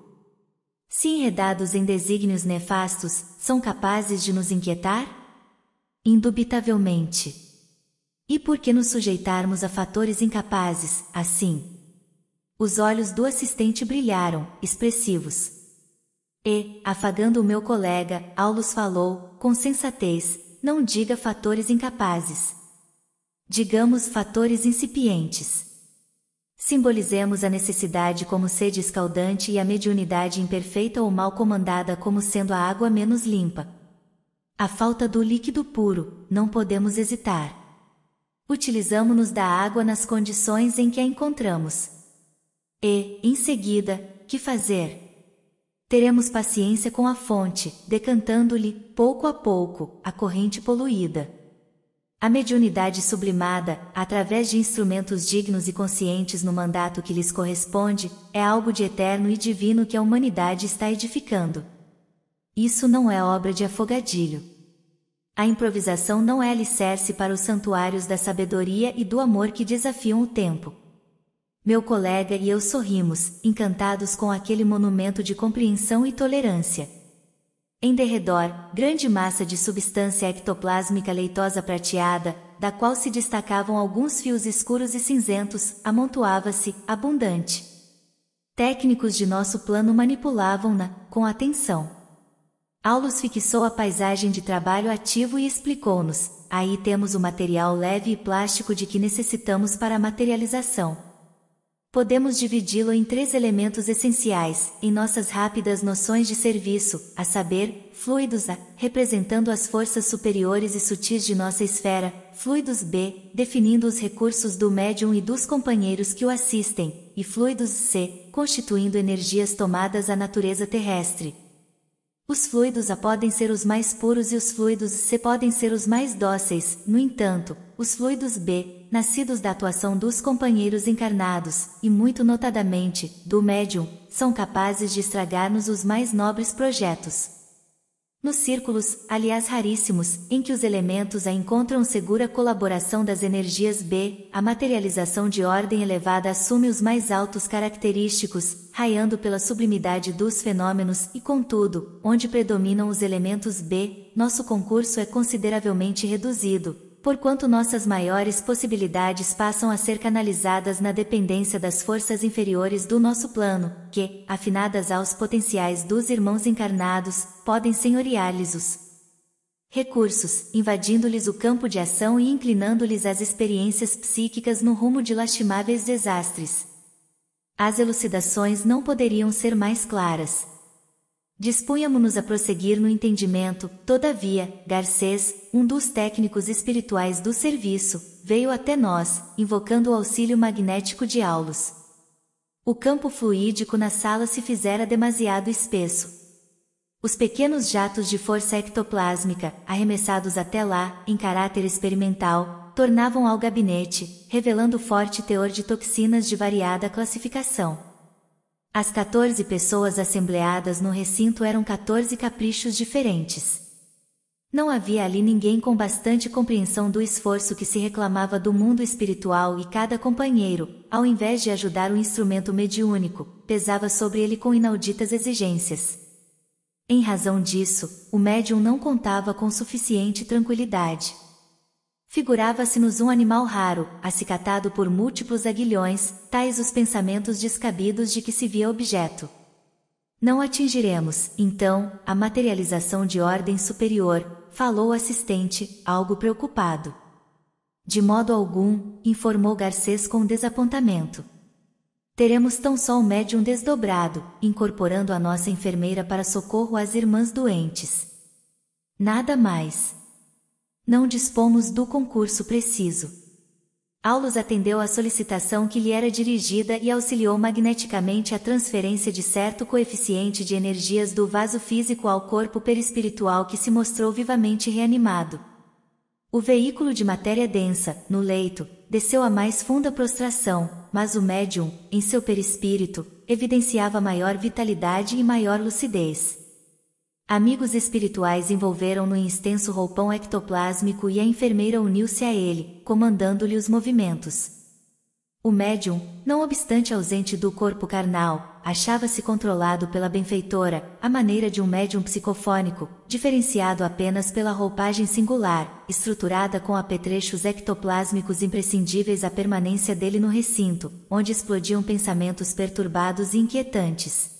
Se enredados em desígnios nefastos, são capazes de nos inquietar? Indubitavelmente. E por que nos sujeitarmos a fatores incapazes, assim? Os olhos do assistente brilharam, expressivos. E, afagando o meu colega, Aulus falou, com sensatez, não diga fatores incapazes. Digamos fatores incipientes. Simbolizemos a necessidade como sede escaldante e a mediunidade imperfeita ou mal comandada como sendo a água menos limpa. A falta do líquido puro, não podemos hesitar. Utilizamos-nos da água nas condições em que a encontramos. E, em seguida, que fazer? Teremos paciência com a fonte, decantando-lhe, pouco a pouco, a corrente poluída. A mediunidade sublimada, através de instrumentos dignos e conscientes no mandato que lhes corresponde, é algo de eterno e divino que a humanidade está edificando. Isso não é obra de afogadilho. A improvisação não é alicerce para os santuários da sabedoria e do amor que desafiam o tempo. Meu colega e eu sorrimos, encantados com aquele monumento de compreensão e tolerância. Em derredor, grande massa de substância ectoplásmica leitosa prateada, da qual se destacavam alguns fios escuros e cinzentos, amontoava-se, abundante. Técnicos de nosso plano manipulavam-na, com atenção. Aulus fixou a paisagem de trabalho ativo e explicou-nos: aí temos o material leve e plástico de que necessitamos para a materialização podemos dividi-lo em três elementos essenciais, em nossas rápidas noções de serviço, a saber, fluidos A, representando as forças superiores e sutis de nossa esfera, fluidos B, definindo os recursos do médium e dos companheiros que o assistem, e fluidos C, constituindo energias tomadas à natureza terrestre. Os fluidos A podem ser os mais puros e os fluidos C podem ser os mais dóceis, no entanto, os fluidos B, nascidos da atuação dos companheiros encarnados, e muito notadamente, do médium, são capazes de estragar-nos os mais nobres projetos. Nos círculos, aliás raríssimos, em que os elementos a encontram segura colaboração das energias B, a materialização de ordem elevada assume os mais altos característicos, raiando pela sublimidade dos fenômenos e, contudo, onde predominam os elementos B, nosso concurso é consideravelmente reduzido, porquanto nossas maiores possibilidades passam a ser canalizadas na dependência das forças inferiores do nosso plano, que, afinadas aos potenciais dos irmãos encarnados, podem senhorear-lhes os recursos, invadindo-lhes o campo de ação e inclinando-lhes as experiências psíquicas no rumo de lastimáveis desastres. As elucidações não poderiam ser mais claras dispunhamos nos a prosseguir no entendimento, todavia, Garcês, um dos técnicos espirituais do serviço, veio até nós, invocando o auxílio magnético de Aulos. O campo fluídico na sala se fizera demasiado espesso. Os pequenos jatos de força ectoplásmica, arremessados até lá, em caráter experimental, tornavam ao gabinete, revelando forte teor de toxinas de variada classificação. As 14 pessoas assembleadas no recinto eram 14 caprichos diferentes. Não havia ali ninguém com bastante compreensão do esforço que se reclamava do mundo espiritual e cada companheiro, ao invés de ajudar o instrumento mediúnico, pesava sobre ele com inauditas exigências. Em razão disso, o médium não contava com suficiente tranquilidade. Figurava-se-nos um animal raro, acicatado por múltiplos aguilhões, tais os pensamentos descabidos de que se via objeto. Não atingiremos, então, a materialização de ordem superior, falou o assistente, algo preocupado. De modo algum, informou Garcês com desapontamento. Teremos tão só um médium desdobrado, incorporando a nossa enfermeira para socorro às irmãs doentes. Nada mais. Não dispomos do concurso preciso. Aulus atendeu à solicitação que lhe era dirigida e auxiliou magneticamente a transferência de certo coeficiente de energias do vaso físico ao corpo perispiritual que se mostrou vivamente reanimado. O veículo de matéria densa, no leito, desceu à mais funda prostração, mas o médium, em seu perispírito, evidenciava maior vitalidade e maior lucidez. Amigos espirituais envolveram-no em extenso roupão ectoplásmico e a enfermeira uniu-se a ele, comandando-lhe os movimentos. O médium, não obstante ausente do corpo carnal, achava-se controlado pela benfeitora, à maneira de um médium psicofônico, diferenciado apenas pela roupagem singular, estruturada com apetrechos ectoplásmicos imprescindíveis à permanência dele no recinto, onde explodiam pensamentos perturbados e inquietantes.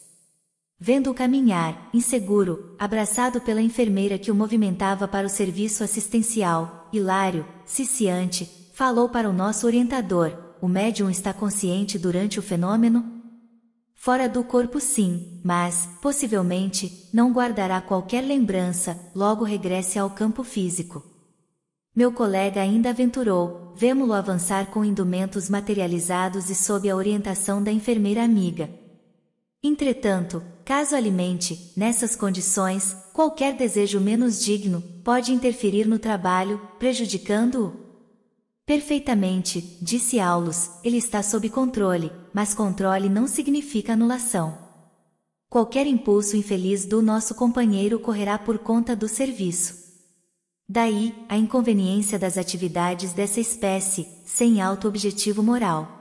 Vendo-o caminhar, inseguro, abraçado pela enfermeira que o movimentava para o serviço assistencial, Hilário, ciciante, falou para o nosso orientador: o médium está consciente durante o fenômeno? Fora do corpo, sim, mas, possivelmente, não guardará qualquer lembrança, logo regresse ao campo físico. Meu colega ainda aventurou, vemo-lo avançar com indumentos materializados e sob a orientação da enfermeira amiga. Entretanto, caso alimente, nessas condições, qualquer desejo menos digno, pode interferir no trabalho, prejudicando-o. Perfeitamente, disse Aulus, ele está sob controle, mas controle não significa anulação. Qualquer impulso infeliz do nosso companheiro correrá por conta do serviço. Daí, a inconveniência das atividades dessa espécie, sem alto objetivo moral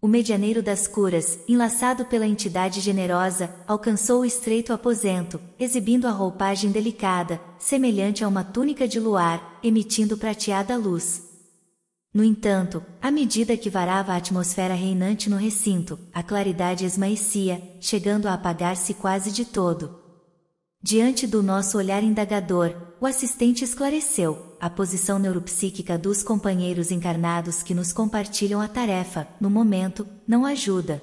o medianeiro das curas, enlaçado pela entidade generosa, alcançou o estreito aposento, exibindo a roupagem delicada, semelhante a uma túnica de luar, emitindo prateada luz. No entanto, à medida que varava a atmosfera reinante no recinto, a claridade esmaecia, chegando a apagar-se quase de todo. Diante do nosso olhar indagador, o assistente esclareceu a posição neuropsíquica dos companheiros encarnados que nos compartilham a tarefa, no momento, não ajuda.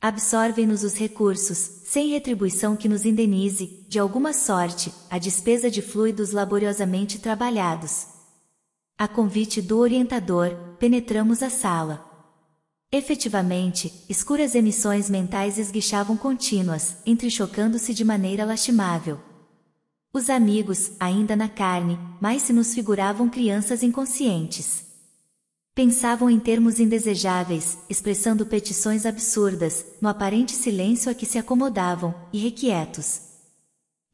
Absorvem-nos os recursos, sem retribuição que nos indenize, de alguma sorte, a despesa de fluidos laboriosamente trabalhados. A convite do orientador, penetramos a sala. Efetivamente, escuras emissões mentais esguichavam contínuas, entrechocando-se de maneira lastimável. Os amigos, ainda na carne, mais se nos figuravam crianças inconscientes. Pensavam em termos indesejáveis, expressando petições absurdas, no aparente silêncio a que se acomodavam, irrequietos.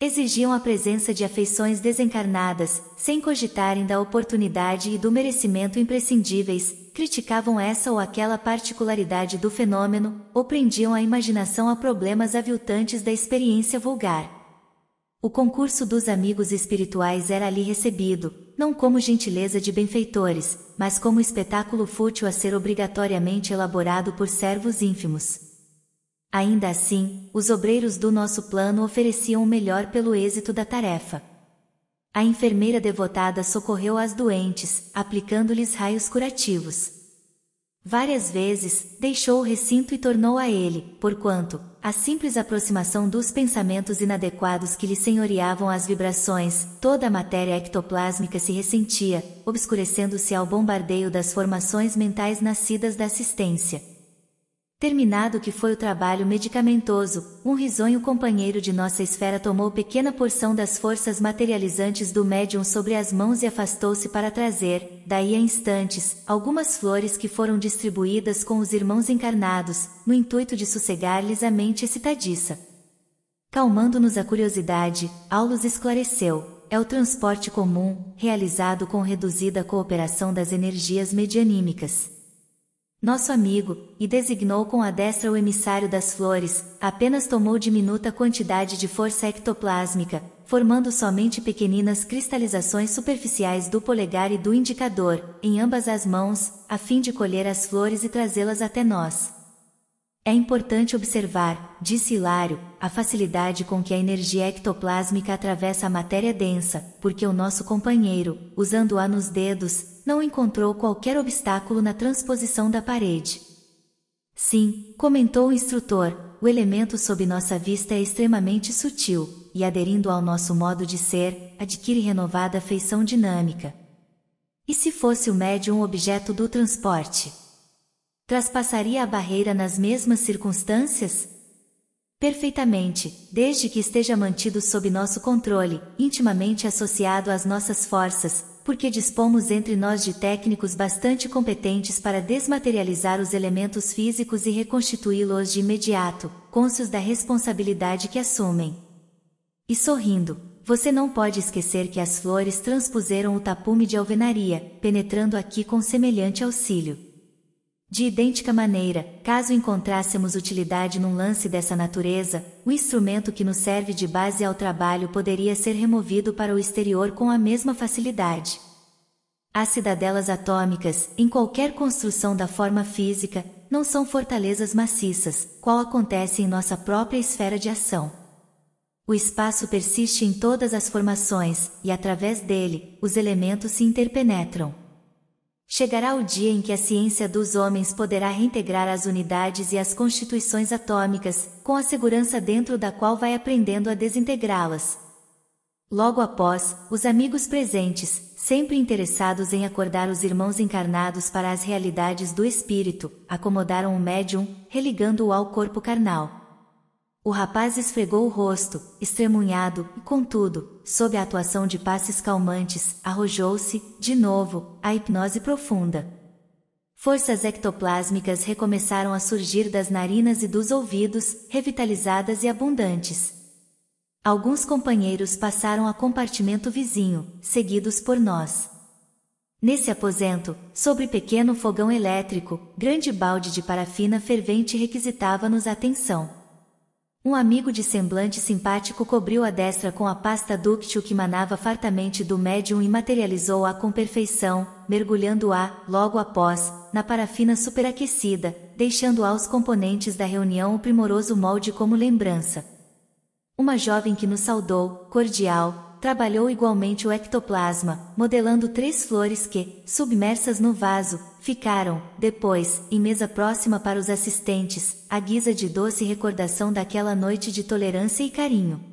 Exigiam a presença de afeições desencarnadas, sem cogitarem da oportunidade e do merecimento imprescindíveis, criticavam essa ou aquela particularidade do fenômeno, ou prendiam a imaginação a problemas aviltantes da experiência vulgar. O concurso dos amigos espirituais era ali recebido, não como gentileza de benfeitores, mas como espetáculo fútil a ser obrigatoriamente elaborado por servos ínfimos. Ainda assim, os obreiros do nosso plano ofereciam o melhor pelo êxito da tarefa. A enfermeira devotada socorreu as doentes, aplicando-lhes raios curativos. Várias vezes, deixou o recinto e tornou a ele, porquanto, a simples aproximação dos pensamentos inadequados que lhe senhoreavam as vibrações, toda a matéria ectoplásmica se ressentia, obscurecendo-se ao bombardeio das formações mentais nascidas da assistência. Terminado que foi o trabalho medicamentoso, um risonho companheiro de nossa esfera tomou pequena porção das forças materializantes do médium sobre as mãos e afastou-se para trazer, daí a instantes, algumas flores que foram distribuídas com os irmãos encarnados, no intuito de sossegar-lhes a mente excitadiça. Calmando-nos a curiosidade, Aulus esclareceu, é o transporte comum, realizado com reduzida cooperação das energias medianímicas nosso amigo, e designou com a destra o emissário das flores, apenas tomou diminuta quantidade de força ectoplásmica, formando somente pequeninas cristalizações superficiais do polegar e do indicador, em ambas as mãos, a fim de colher as flores e trazê-las até nós. É importante observar, disse Hilário, a facilidade com que a energia ectoplásmica atravessa a matéria densa, porque o nosso companheiro, usando-a nos dedos, não encontrou qualquer obstáculo na transposição da parede. Sim, comentou o instrutor, o elemento sob nossa vista é extremamente sutil, e aderindo ao nosso modo de ser, adquire renovada feição dinâmica. E se fosse o médium objeto do transporte? traspassaria a barreira nas mesmas circunstâncias? Perfeitamente, desde que esteja mantido sob nosso controle, intimamente associado às nossas forças, porque dispomos entre nós de técnicos bastante competentes para desmaterializar os elementos físicos e reconstituí-los de imediato, cônscios da responsabilidade que assumem. E sorrindo, você não pode esquecer que as flores transpuseram o tapume de alvenaria, penetrando aqui com semelhante auxílio. De idêntica maneira, caso encontrássemos utilidade num lance dessa natureza, o instrumento que nos serve de base ao trabalho poderia ser removido para o exterior com a mesma facilidade. As cidadelas atômicas, em qualquer construção da forma física, não são fortalezas maciças, qual acontece em nossa própria esfera de ação. O espaço persiste em todas as formações, e através dele, os elementos se interpenetram. Chegará o dia em que a ciência dos homens poderá reintegrar as unidades e as constituições atômicas, com a segurança dentro da qual vai aprendendo a desintegrá-las. Logo após, os amigos presentes, sempre interessados em acordar os irmãos encarnados para as realidades do espírito, acomodaram o médium, religando-o ao corpo carnal. O rapaz esfregou o rosto, estremunhado, e contudo, sob a atuação de passes calmantes, arrojou-se, de novo, à hipnose profunda. Forças ectoplásmicas recomeçaram a surgir das narinas e dos ouvidos, revitalizadas e abundantes. Alguns companheiros passaram a compartimento vizinho, seguidos por nós. Nesse aposento, sobre pequeno fogão elétrico, grande balde de parafina fervente requisitava-nos atenção. Um amigo de semblante simpático cobriu a destra com a pasta dúctil que manava fartamente do médium e materializou-a com perfeição, mergulhando-a, logo após, na parafina superaquecida, deixando aos componentes da reunião o primoroso molde como lembrança. Uma jovem que nos saudou, cordial, trabalhou igualmente o ectoplasma, modelando três flores que, submersas no vaso, ficaram, depois, em mesa próxima para os assistentes, à guisa de doce recordação daquela noite de tolerância e carinho.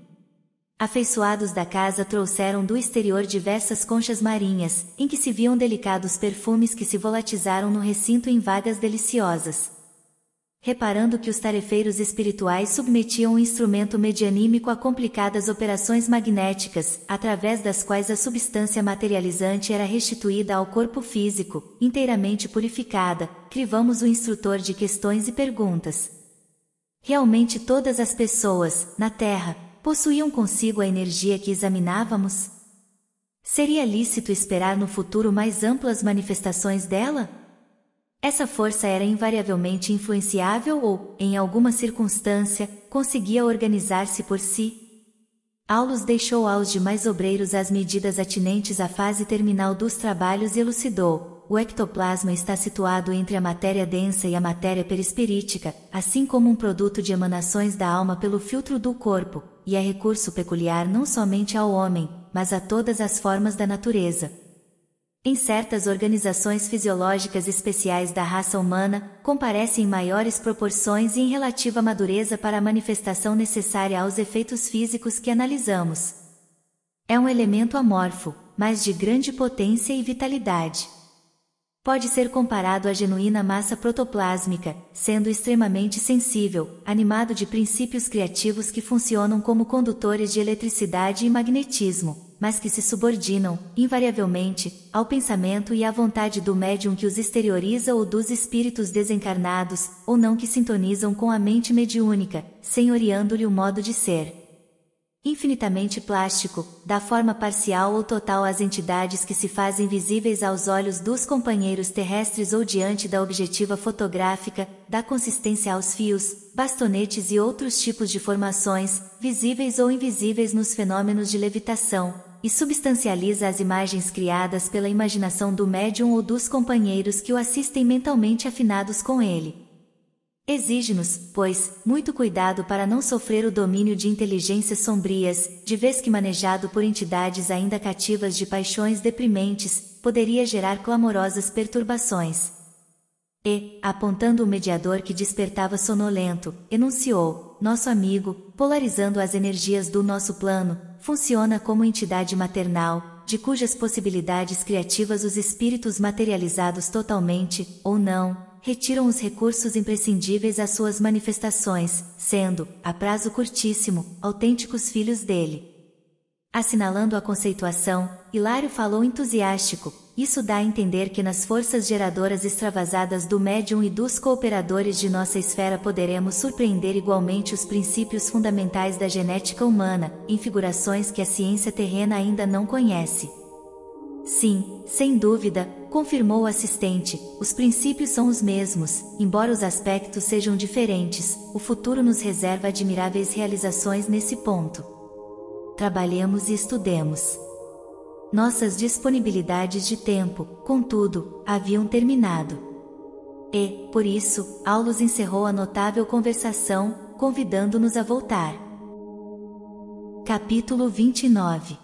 Afeiçoados da casa trouxeram do exterior diversas conchas marinhas, em que se viam delicados perfumes que se volatizaram no recinto em vagas deliciosas reparando que os tarefeiros espirituais submetiam o instrumento medianímico a complicadas operações magnéticas, através das quais a substância materializante era restituída ao corpo físico, inteiramente purificada, crivamos o instrutor de questões e perguntas. Realmente todas as pessoas, na Terra, possuíam consigo a energia que examinávamos? Seria lícito esperar no futuro mais amplas manifestações dela? Essa força era invariavelmente influenciável ou, em alguma circunstância, conseguia organizar-se por si. Aulus deixou aos demais obreiros as medidas atinentes à fase terminal dos trabalhos e elucidou, o ectoplasma está situado entre a matéria densa e a matéria perispirítica, assim como um produto de emanações da alma pelo filtro do corpo, e é recurso peculiar não somente ao homem, mas a todas as formas da natureza. Em certas organizações fisiológicas especiais da raça humana, comparecem em maiores proporções e em relativa madureza para a manifestação necessária aos efeitos físicos que analisamos. É um elemento amorfo, mas de grande potência e vitalidade. Pode ser comparado à genuína massa protoplásmica, sendo extremamente sensível, animado de princípios criativos que funcionam como condutores de eletricidade e magnetismo mas que se subordinam, invariavelmente, ao pensamento e à vontade do médium que os exterioriza ou dos espíritos desencarnados, ou não que sintonizam com a mente mediúnica, senhoreando-lhe o modo de ser infinitamente plástico, dá forma parcial ou total às entidades que se fazem visíveis aos olhos dos companheiros terrestres ou diante da objetiva fotográfica, dá consistência aos fios, bastonetes e outros tipos de formações, visíveis ou invisíveis nos fenômenos de levitação, e substancializa as imagens criadas pela imaginação do médium ou dos companheiros que o assistem mentalmente afinados com ele. Exige-nos, pois, muito cuidado para não sofrer o domínio de inteligências sombrias, de vez que manejado por entidades ainda cativas de paixões deprimentes, poderia gerar clamorosas perturbações. E, apontando o mediador que despertava sonolento, enunciou: Nosso amigo, polarizando as energias do nosso plano, funciona como entidade maternal, de cujas possibilidades criativas os espíritos materializados totalmente, ou não, retiram os recursos imprescindíveis às suas manifestações, sendo, a prazo curtíssimo, autênticos filhos dele. Assinalando a conceituação, Hilário falou entusiástico, isso dá a entender que nas forças geradoras extravasadas do médium e dos cooperadores de nossa esfera poderemos surpreender igualmente os princípios fundamentais da genética humana, em figurações que a ciência terrena ainda não conhece. Sim, sem dúvida, confirmou o assistente, os princípios são os mesmos, embora os aspectos sejam diferentes, o futuro nos reserva admiráveis realizações nesse ponto. Trabalhemos e estudemos. Nossas disponibilidades de tempo, contudo, haviam terminado. E, por isso, Aulus encerrou a notável conversação, convidando-nos a voltar. Capítulo 29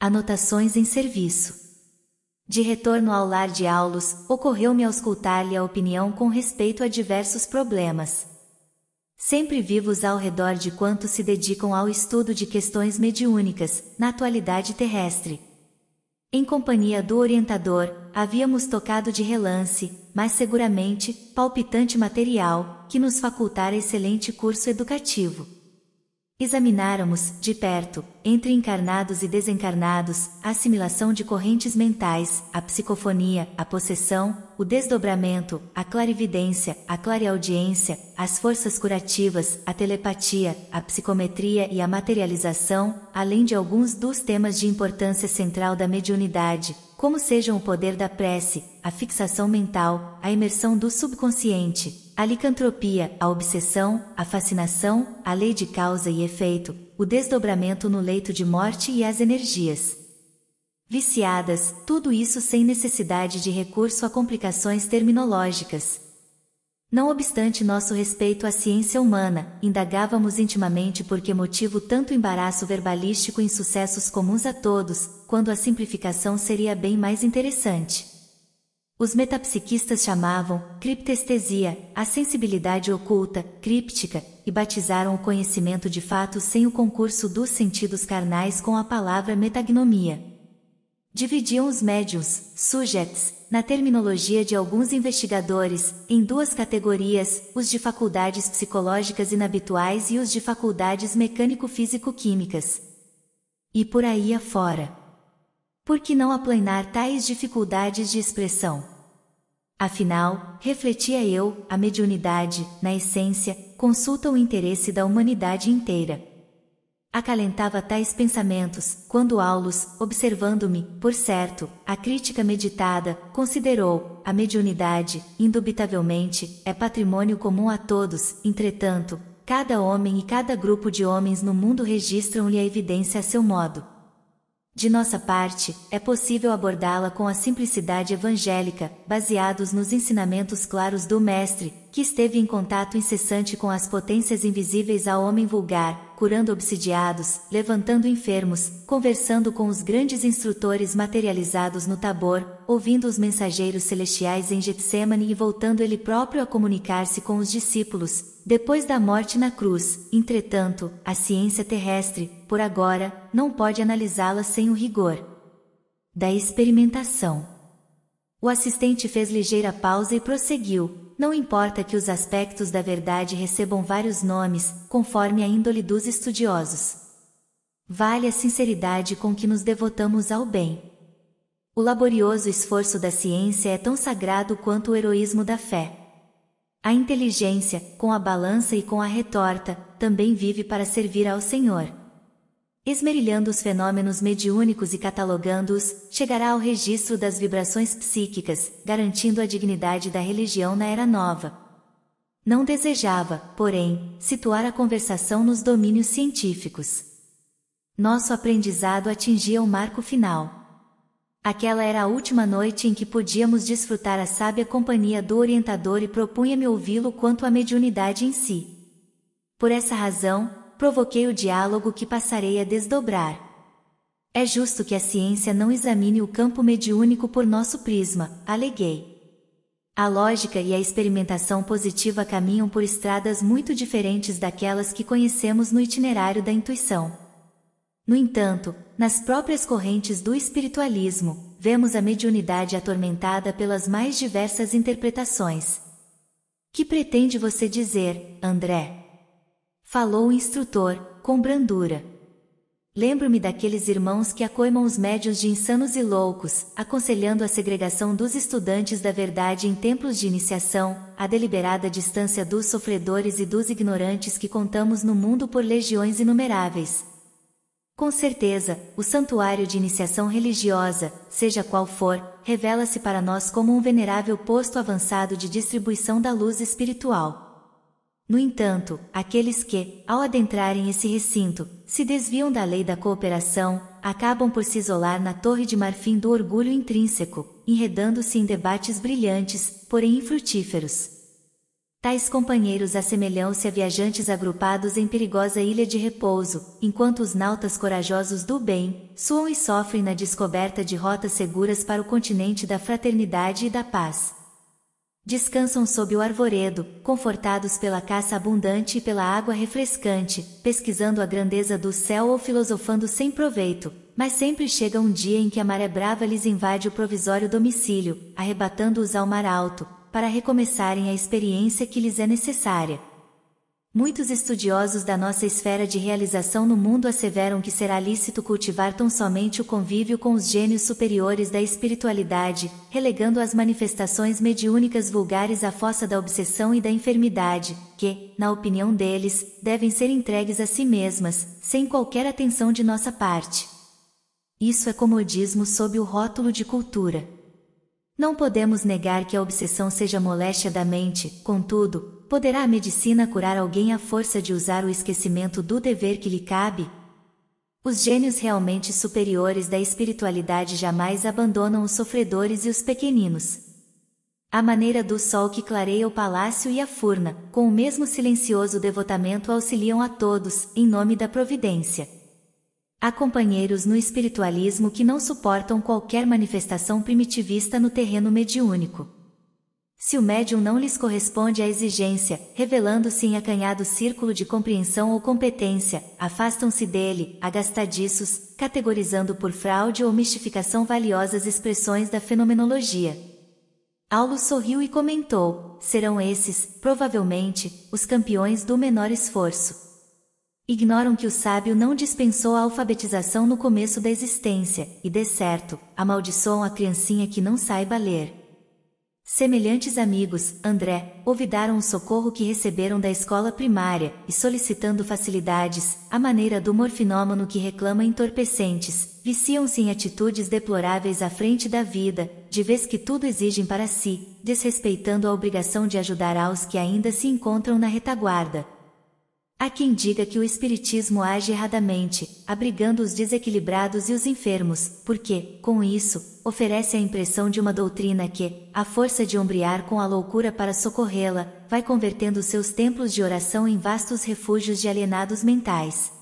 Anotações em serviço. De retorno ao lar de Aulus, ocorreu-me auscultar-lhe a opinião com respeito a diversos problemas Sempre vivos ao redor de quantos se dedicam ao estudo de questões mediúnicas, na atualidade terrestre. Em companhia do orientador, havíamos tocado de relance, mas seguramente, palpitante material, que nos facultara excelente curso educativo. Examináramos, de perto, entre encarnados e desencarnados, a assimilação de correntes mentais, a psicofonia, a possessão, o desdobramento, a clarividência, a clareaudiência, as forças curativas, a telepatia, a psicometria e a materialização, além de alguns dos temas de importância central da mediunidade, como sejam o poder da prece, a fixação mental, a imersão do subconsciente, a licantropia, a obsessão, a fascinação, a lei de causa e efeito, o desdobramento no leito de morte e as energias viciadas, tudo isso sem necessidade de recurso a complicações terminológicas. Não obstante nosso respeito à ciência humana, indagávamos intimamente por que motivo tanto embaraço verbalístico em sucessos comuns a todos, quando a simplificação seria bem mais interessante. Os metapsiquistas chamavam criptestesia a sensibilidade oculta, críptica, e batizaram o conhecimento de fato sem o concurso dos sentidos carnais com a palavra metagnomia. Dividiam os médiums, sujets, na terminologia de alguns investigadores, em duas categorias, os de faculdades psicológicas inabituais e os de faculdades mecânico-físico-químicas. E por aí afora. Por que não aplanar tais dificuldades de expressão? Afinal, refletia eu, a mediunidade, na essência, consulta o interesse da humanidade inteira. Acalentava tais pensamentos, quando Aulus, observando-me, por certo, a crítica meditada, considerou, a mediunidade, indubitavelmente, é patrimônio comum a todos, entretanto, cada homem e cada grupo de homens no mundo registram-lhe a evidência a seu modo. De nossa parte, é possível abordá-la com a simplicidade evangélica, baseados nos ensinamentos claros do Mestre, que esteve em contato incessante com as potências invisíveis ao homem vulgar, curando obsidiados, levantando enfermos, conversando com os grandes instrutores materializados no Tabor, ouvindo os mensageiros celestiais em Getsemane e voltando ele próprio a comunicar-se com os discípulos, depois da morte na cruz, entretanto, a ciência terrestre, por agora, não pode analisá-la sem o rigor da experimentação. O assistente fez ligeira pausa e prosseguiu: Não importa que os aspectos da verdade recebam vários nomes, conforme a índole dos estudiosos. Vale a sinceridade com que nos devotamos ao bem. O laborioso esforço da ciência é tão sagrado quanto o heroísmo da fé. A inteligência, com a balança e com a retorta, também vive para servir ao Senhor. Esmerilhando os fenômenos mediúnicos e catalogando-os, chegará ao registro das vibrações psíquicas, garantindo a dignidade da religião na Era Nova. Não desejava, porém, situar a conversação nos domínios científicos. Nosso aprendizado atingia o marco final. Aquela era a última noite em que podíamos desfrutar a sábia companhia do orientador e propunha-me ouvi-lo quanto à mediunidade em si. Por essa razão, provoquei o diálogo que passarei a desdobrar. É justo que a ciência não examine o campo mediúnico por nosso prisma, aleguei. A lógica e a experimentação positiva caminham por estradas muito diferentes daquelas que conhecemos no itinerário da intuição. No entanto, nas próprias correntes do espiritualismo, vemos a mediunidade atormentada pelas mais diversas interpretações. Que pretende você dizer, André? Falou o instrutor, com brandura. Lembro-me daqueles irmãos que acoimam os médios de insanos e loucos, aconselhando a segregação dos estudantes da verdade em templos de iniciação, a deliberada distância dos sofredores e dos ignorantes que contamos no mundo por legiões inumeráveis, com certeza, o santuário de iniciação religiosa, seja qual for, revela-se para nós como um venerável posto avançado de distribuição da luz espiritual. No entanto, aqueles que, ao adentrarem esse recinto, se desviam da lei da cooperação, acabam por se isolar na torre de marfim do orgulho intrínseco, enredando-se em debates brilhantes, porém infrutíferos. Tais companheiros assemelham-se a viajantes agrupados em perigosa ilha de repouso, enquanto os nautas corajosos do bem suam e sofrem na descoberta de rotas seguras para o continente da fraternidade e da paz. Descansam sob o arvoredo, confortados pela caça abundante e pela água refrescante, pesquisando a grandeza do céu ou filosofando sem proveito, mas sempre chega um dia em que a maré brava lhes invade o provisório domicílio, arrebatando-os ao mar alto, para recomeçarem a experiência que lhes é necessária. Muitos estudiosos da nossa esfera de realização no mundo asseveram que será lícito cultivar tão somente o convívio com os gênios superiores da espiritualidade, relegando as manifestações mediúnicas vulgares à fossa da obsessão e da enfermidade, que, na opinião deles, devem ser entregues a si mesmas, sem qualquer atenção de nossa parte. Isso é comodismo sob o rótulo de cultura. Não podemos negar que a obsessão seja moléstia da mente, contudo, poderá a medicina curar alguém à força de usar o esquecimento do dever que lhe cabe? Os gênios realmente superiores da espiritualidade jamais abandonam os sofredores e os pequeninos. A maneira do sol que clareia o palácio e a furna, com o mesmo silencioso devotamento auxiliam a todos, em nome da providência. Há companheiros no espiritualismo que não suportam qualquer manifestação primitivista no terreno mediúnico. Se o médium não lhes corresponde à exigência, revelando-se em acanhado círculo de compreensão ou competência, afastam-se dele, agastadiços, categorizando por fraude ou mistificação valiosas expressões da fenomenologia. Aulo sorriu e comentou: serão esses, provavelmente, os campeões do menor esforço. Ignoram que o sábio não dispensou a alfabetização no começo da existência, e de certo, amaldiçoam a criancinha que não saiba ler. Semelhantes amigos, André, ouvidaram o socorro que receberam da escola primária, e solicitando facilidades, à maneira do morfinômano que reclama entorpecentes, viciam-se em atitudes deploráveis à frente da vida, de vez que tudo exigem para si, desrespeitando a obrigação de ajudar aos que ainda se encontram na retaguarda, Há quem diga que o Espiritismo age erradamente, abrigando os desequilibrados e os enfermos, porque, com isso, oferece a impressão de uma doutrina que, à força de ombrear com a loucura para socorrê-la, vai convertendo seus templos de oração em vastos refúgios de alienados mentais.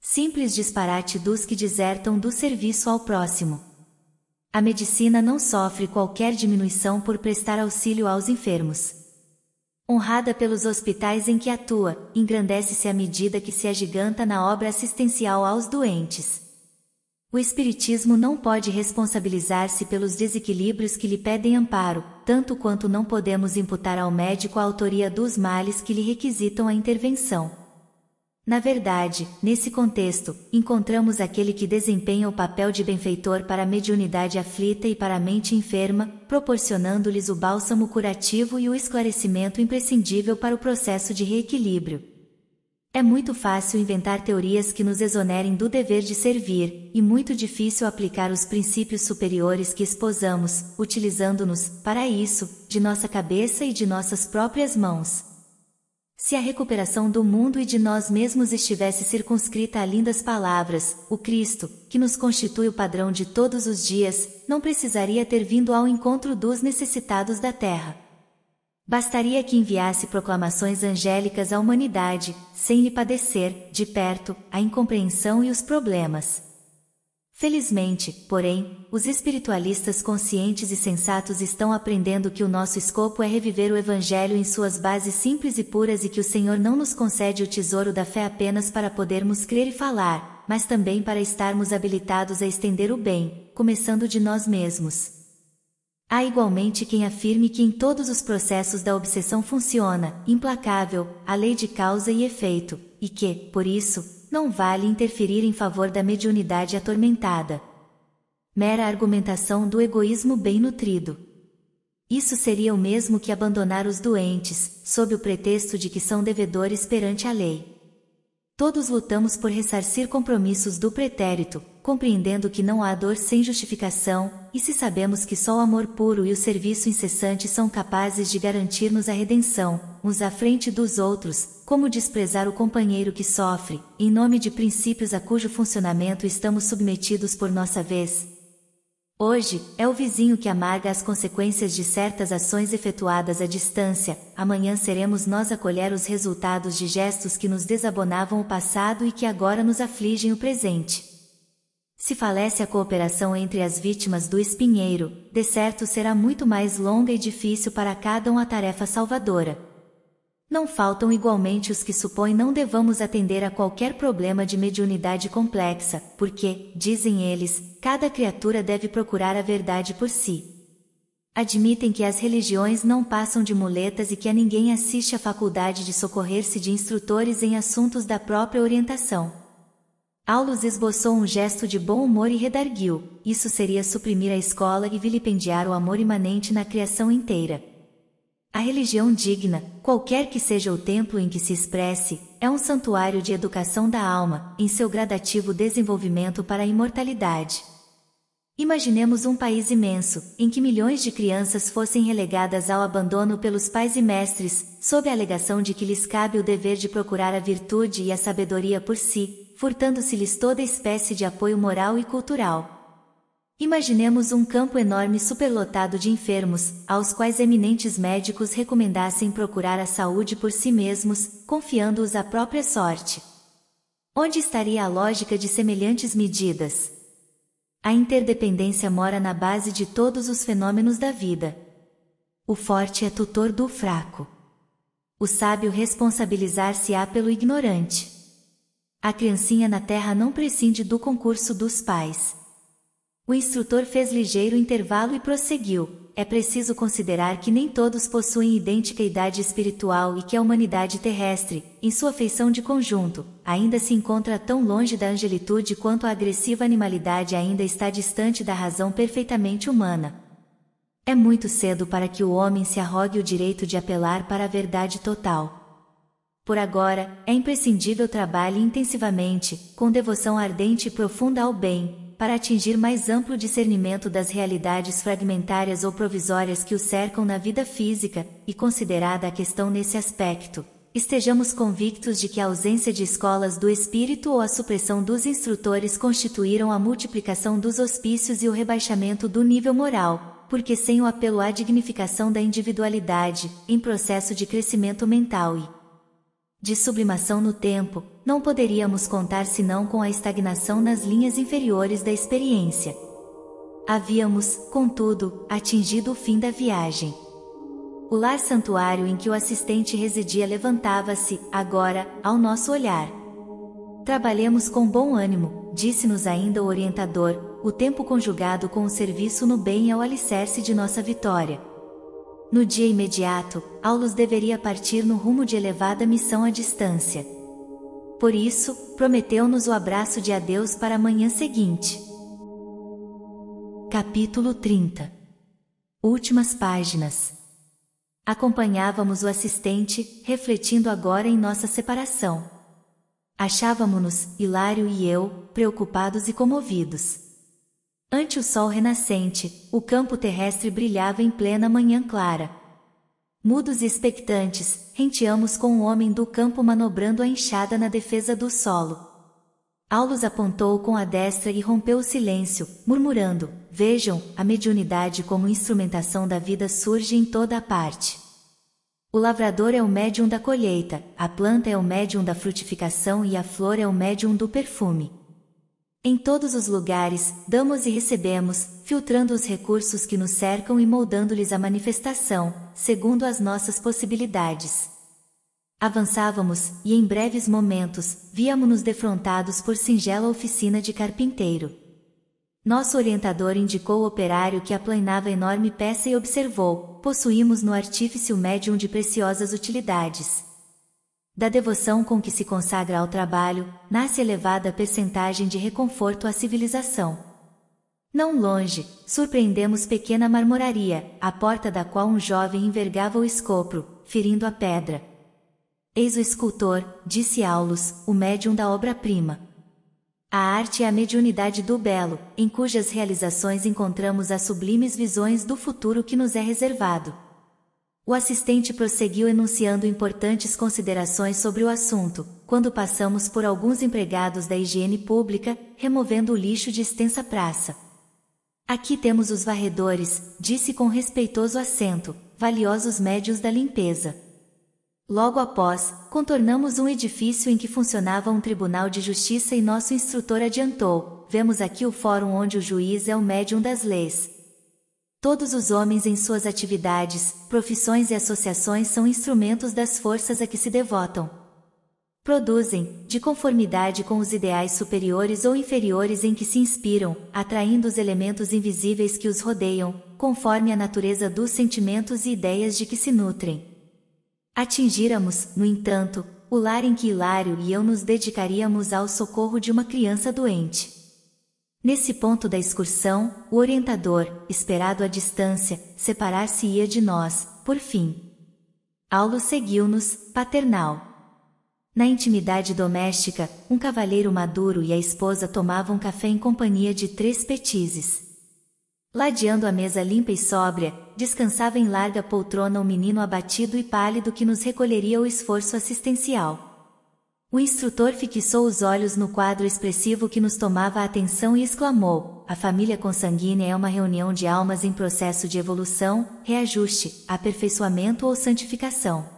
Simples disparate dos que desertam do serviço ao próximo. A medicina não sofre qualquer diminuição por prestar auxílio aos enfermos. Honrada pelos hospitais em que atua, engrandece-se à medida que se agiganta na obra assistencial aos doentes. O Espiritismo não pode responsabilizar-se pelos desequilíbrios que lhe pedem amparo, tanto quanto não podemos imputar ao médico a autoria dos males que lhe requisitam a intervenção. Na verdade, nesse contexto, encontramos aquele que desempenha o papel de benfeitor para a mediunidade aflita e para a mente enferma, proporcionando-lhes o bálsamo curativo e o esclarecimento imprescindível para o processo de reequilíbrio. É muito fácil inventar teorias que nos exonerem do dever de servir, e muito difícil aplicar os princípios superiores que esposamos, utilizando-nos, para isso, de nossa cabeça e de nossas próprias mãos. Se a recuperação do mundo e de nós mesmos estivesse circunscrita a lindas palavras, o Cristo, que nos constitui o padrão de todos os dias, não precisaria ter vindo ao encontro dos necessitados da terra. Bastaria que enviasse proclamações angélicas à humanidade, sem lhe padecer, de perto, a incompreensão e os problemas. Felizmente, porém, os espiritualistas conscientes e sensatos estão aprendendo que o nosso escopo é reviver o Evangelho em suas bases simples e puras e que o Senhor não nos concede o tesouro da fé apenas para podermos crer e falar, mas também para estarmos habilitados a estender o bem, começando de nós mesmos. Há igualmente quem afirme que em todos os processos da obsessão funciona, implacável, a lei de causa e efeito, e que, por isso, não vale interferir em favor da mediunidade atormentada. Mera argumentação do egoísmo bem nutrido. Isso seria o mesmo que abandonar os doentes, sob o pretexto de que são devedores perante a lei. Todos lutamos por ressarcir compromissos do pretérito, compreendendo que não há dor sem justificação, e se sabemos que só o amor puro e o serviço incessante são capazes de garantir-nos a redenção, uns à frente dos outros, como desprezar o companheiro que sofre, em nome de princípios a cujo funcionamento estamos submetidos por nossa vez. Hoje, é o vizinho que amarga as consequências de certas ações efetuadas à distância, amanhã seremos nós a colher os resultados de gestos que nos desabonavam o passado e que agora nos afligem o presente. Se falece a cooperação entre as vítimas do espinheiro, de certo será muito mais longa e difícil para cada um a tarefa salvadora. Não faltam igualmente os que supõem não devamos atender a qualquer problema de mediunidade complexa, porque, dizem eles, cada criatura deve procurar a verdade por si. Admitem que as religiões não passam de muletas e que a ninguém assiste a faculdade de socorrer-se de instrutores em assuntos da própria orientação. Aulus esboçou um gesto de bom humor e redarguiu: isso seria suprimir a escola e vilipendiar o amor imanente na criação inteira. A religião digna, qualquer que seja o templo em que se expresse, é um santuário de educação da alma, em seu gradativo desenvolvimento para a imortalidade. Imaginemos um país imenso, em que milhões de crianças fossem relegadas ao abandono pelos pais e mestres, sob a alegação de que lhes cabe o dever de procurar a virtude e a sabedoria por si, furtando-se-lhes toda espécie de apoio moral e cultural. Imaginemos um campo enorme superlotado de enfermos, aos quais eminentes médicos recomendassem procurar a saúde por si mesmos, confiando-os à própria sorte. Onde estaria a lógica de semelhantes medidas? A interdependência mora na base de todos os fenômenos da vida. O forte é tutor do fraco. O sábio responsabilizar-se-á pelo ignorante. A criancinha na terra não prescinde do concurso dos pais. O instrutor fez ligeiro intervalo e prosseguiu: É preciso considerar que nem todos possuem idêntica idade espiritual e que a humanidade terrestre, em sua feição de conjunto, ainda se encontra tão longe da angelitude quanto a agressiva animalidade ainda está distante da razão perfeitamente humana. É muito cedo para que o homem se arrogue o direito de apelar para a verdade total. Por agora, é imprescindível trabalhe intensivamente, com devoção ardente e profunda ao bem, para atingir mais amplo discernimento das realidades fragmentárias ou provisórias que o cercam na vida física, e considerada a questão nesse aspecto, estejamos convictos de que a ausência de escolas do espírito ou a supressão dos instrutores constituíram a multiplicação dos hospícios e o rebaixamento do nível moral, porque sem o apelo à dignificação da individualidade, em processo de crescimento mental e de sublimação no tempo, não poderíamos contar senão com a estagnação nas linhas inferiores da experiência. Havíamos, contudo, atingido o fim da viagem. O lar santuário em que o assistente residia levantava-se, agora, ao nosso olhar. Trabalhemos com bom ânimo, disse-nos ainda o orientador, o tempo conjugado com o serviço no bem é o alicerce de nossa vitória. No dia imediato, Aulus deveria partir no rumo de elevada missão à distância. Por isso, prometeu-nos o abraço de adeus para a manhã seguinte. Capítulo 30 Últimas páginas. Acompanhávamos o assistente, refletindo agora em nossa separação. Achávamo-nos, Hilário e eu, preocupados e comovidos. Ante o sol renascente, o campo terrestre brilhava em plena manhã clara, Mudos e expectantes, renteamos com o um homem do campo manobrando a enxada na defesa do solo. Aulus apontou com a destra e rompeu o silêncio, murmurando: Vejam, a mediunidade como instrumentação da vida surge em toda a parte. O lavrador é o médium da colheita, a planta é o médium da frutificação e a flor é o médium do perfume. Em todos os lugares, damos e recebemos, filtrando os recursos que nos cercam e moldando-lhes a manifestação, segundo as nossas possibilidades. Avançávamos, e em breves momentos, víamos-nos defrontados por singela oficina de carpinteiro. Nosso orientador indicou o operário que aplanava enorme peça e observou: possuímos no artífice o médium de preciosas utilidades. Da devoção com que se consagra ao trabalho, nasce elevada percentagem de reconforto à civilização. Não longe, surpreendemos pequena marmoraria, à porta da qual um jovem envergava o escopro, ferindo a pedra. Eis o escultor, disse Aulus, o médium da obra-prima. A arte é a mediunidade do belo, em cujas realizações encontramos as sublimes visões do futuro que nos é reservado. O assistente prosseguiu enunciando importantes considerações sobre o assunto, quando passamos por alguns empregados da higiene pública, removendo o lixo de extensa praça. Aqui temos os varredores, disse com respeitoso acento, valiosos médios da limpeza. Logo após, contornamos um edifício em que funcionava um tribunal de justiça e nosso instrutor adiantou: vemos aqui o fórum onde o juiz é o médium das leis. Todos os homens em suas atividades, profissões e associações são instrumentos das forças a que se devotam, Produzem, de conformidade com os ideais superiores ou inferiores em que se inspiram, atraindo os elementos invisíveis que os rodeiam, conforme a natureza dos sentimentos e ideias de que se nutrem. Atingiramos, no entanto, o lar em que Hilário e eu nos dedicaríamos ao socorro de uma criança doente. Nesse ponto da excursão, o orientador, esperado à distância, separar-se-ia de nós, por fim. Aulo seguiu-nos, paternal. Na intimidade doméstica, um cavalheiro maduro e a esposa tomavam café em companhia de três petizes. Ladeando a mesa limpa e sóbria, descansava em larga poltrona um menino abatido e pálido que nos recolheria o esforço assistencial. O instrutor fixou os olhos no quadro expressivo que nos tomava a atenção e exclamou: A família consanguínea é uma reunião de almas em processo de evolução, reajuste, aperfeiçoamento ou santificação.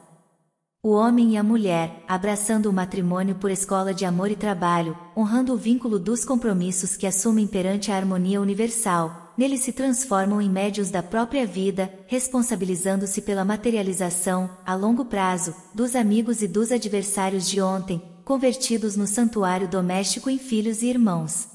O homem e a mulher, abraçando o matrimônio por escola de amor e trabalho, honrando o vínculo dos compromissos que assumem perante a harmonia universal, neles se transformam em médios da própria vida, responsabilizando-se pela materialização, a longo prazo, dos amigos e dos adversários de ontem, convertidos no santuário doméstico em filhos e irmãos.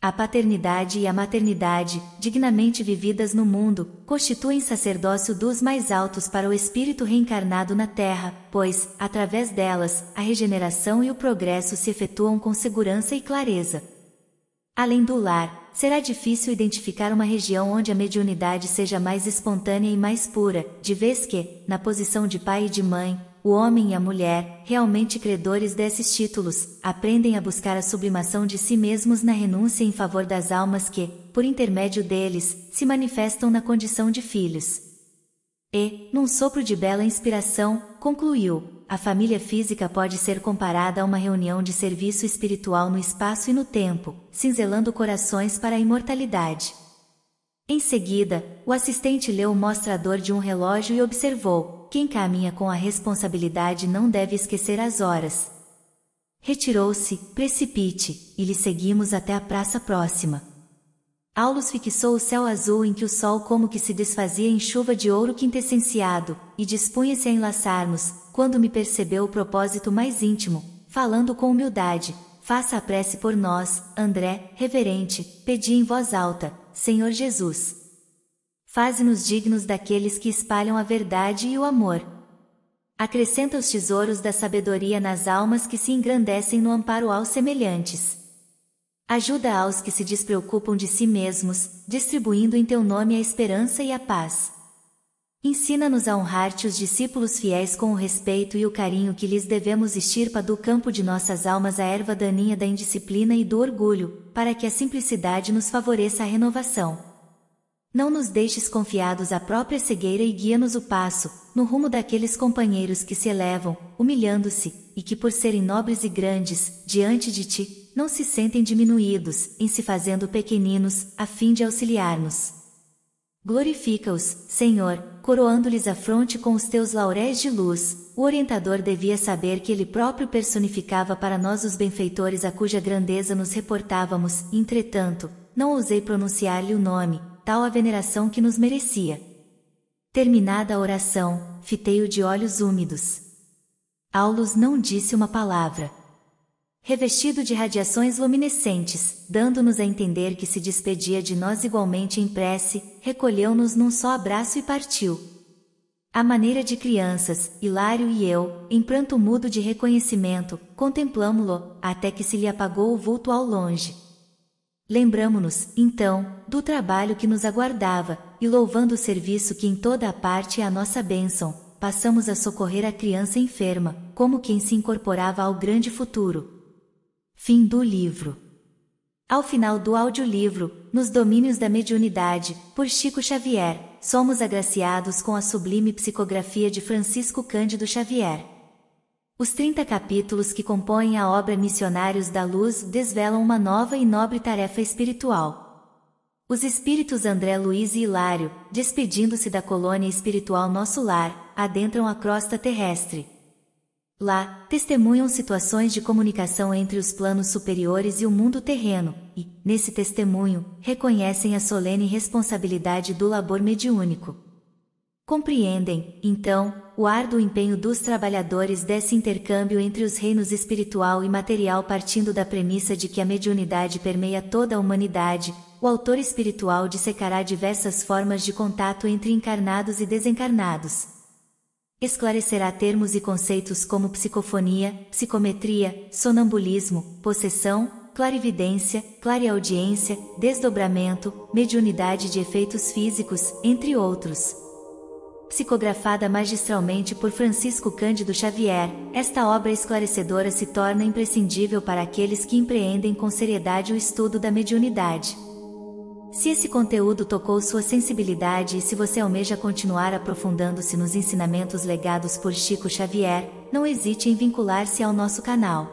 A paternidade e a maternidade, dignamente vividas no mundo, constituem sacerdócio dos mais altos para o espírito reencarnado na Terra, pois, através delas, a regeneração e o progresso se efetuam com segurança e clareza. Além do lar, será difícil identificar uma região onde a mediunidade seja mais espontânea e mais pura, de vez que, na posição de pai e de mãe, o homem e a mulher, realmente credores desses títulos, aprendem a buscar a sublimação de si mesmos na renúncia em favor das almas que, por intermédio deles, se manifestam na condição de filhos. E, num sopro de bela inspiração, concluiu: a família física pode ser comparada a uma reunião de serviço espiritual no espaço e no tempo, cinzelando corações para a imortalidade. Em seguida, o assistente leu o mostrador de um relógio e observou: quem caminha com a responsabilidade não deve esquecer as horas. Retirou-se, precipite, e lhe seguimos até a praça próxima. Aulus fixou o céu azul em que o sol como que se desfazia em chuva de ouro quintessenciado, e dispunha-se a enlaçar-nos, quando me percebeu o propósito mais íntimo, falando com humildade, faça a prece por nós, André, reverente, pedi em voz alta, Senhor Jesus. Faze-nos dignos daqueles que espalham a verdade e o amor. Acrescenta os tesouros da sabedoria nas almas que se engrandecem no amparo aos semelhantes. Ajuda aos que se despreocupam de si mesmos, distribuindo em teu nome a esperança e a paz. Ensina-nos a honrar-te os discípulos fiéis com o respeito e o carinho que lhes devemos extirpa do campo de nossas almas a erva daninha da indisciplina e do orgulho, para que a simplicidade nos favoreça a renovação. Não nos deixes confiados à própria cegueira e guia-nos o passo, no rumo daqueles companheiros que se elevam, humilhando-se, e que por serem nobres e grandes, diante de ti, não se sentem diminuídos, em se fazendo pequeninos, a fim de auxiliar-nos. Glorifica-os, Senhor, coroando-lhes a fronte com os teus lauréis de luz, o orientador devia saber que ele próprio personificava para nós os benfeitores a cuja grandeza nos reportávamos, entretanto, não ousei pronunciar-lhe o nome, tal a veneração que nos merecia. Terminada a oração, fitei-o de olhos úmidos. Aulus não disse uma palavra revestido de radiações luminescentes, dando-nos a entender que se despedia de nós igualmente em prece, recolheu-nos num só abraço e partiu. A maneira de crianças, Hilário e eu, em pranto mudo de reconhecimento, contemplamo-lo, até que se lhe apagou o vulto ao longe. Lembramo-nos, então, do trabalho que nos aguardava, e louvando o serviço que em toda a parte é a nossa bênção, passamos a socorrer a criança enferma, como quem se incorporava ao grande futuro. Fim do livro. Ao final do audiolivro, Nos Domínios da Mediunidade, por Chico Xavier, somos agraciados com a sublime psicografia de Francisco Cândido Xavier. Os 30 capítulos que compõem a obra Missionários da Luz desvelam uma nova e nobre tarefa espiritual. Os espíritos André Luiz e Hilário, despedindo-se da colônia espiritual Nosso Lar, adentram a crosta terrestre. Lá, testemunham situações de comunicação entre os planos superiores e o mundo terreno, e, nesse testemunho, reconhecem a solene responsabilidade do labor mediúnico. Compreendem, então, o árduo empenho dos trabalhadores desse intercâmbio entre os reinos espiritual e material partindo da premissa de que a mediunidade permeia toda a humanidade, o autor espiritual dissecará diversas formas de contato entre encarnados e desencarnados Esclarecerá termos e conceitos como psicofonia, psicometria, sonambulismo, possessão, clarividência, clareaudiência, desdobramento, mediunidade de efeitos físicos, entre outros. Psicografada magistralmente por Francisco Cândido Xavier, esta obra esclarecedora se torna imprescindível para aqueles que empreendem com seriedade o estudo da mediunidade. Se esse conteúdo tocou sua sensibilidade e se você almeja continuar aprofundando-se nos ensinamentos legados por Chico Xavier, não hesite em vincular-se ao nosso canal.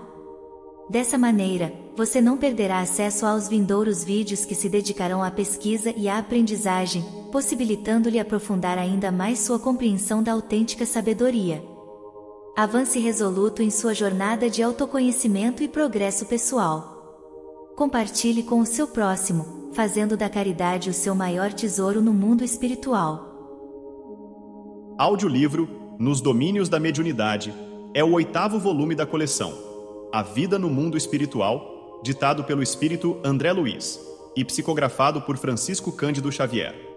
Dessa maneira, você não perderá acesso aos vindouros vídeos que se dedicarão à pesquisa e à aprendizagem, possibilitando-lhe aprofundar ainda mais sua compreensão da autêntica sabedoria. Avance resoluto em sua jornada de autoconhecimento e progresso pessoal. Compartilhe com o seu próximo, fazendo da caridade o seu maior tesouro no mundo espiritual. Audiolivro Nos Domínios da Mediunidade é o oitavo volume da coleção A Vida no Mundo Espiritual, ditado pelo espírito André Luiz e psicografado por Francisco Cândido Xavier.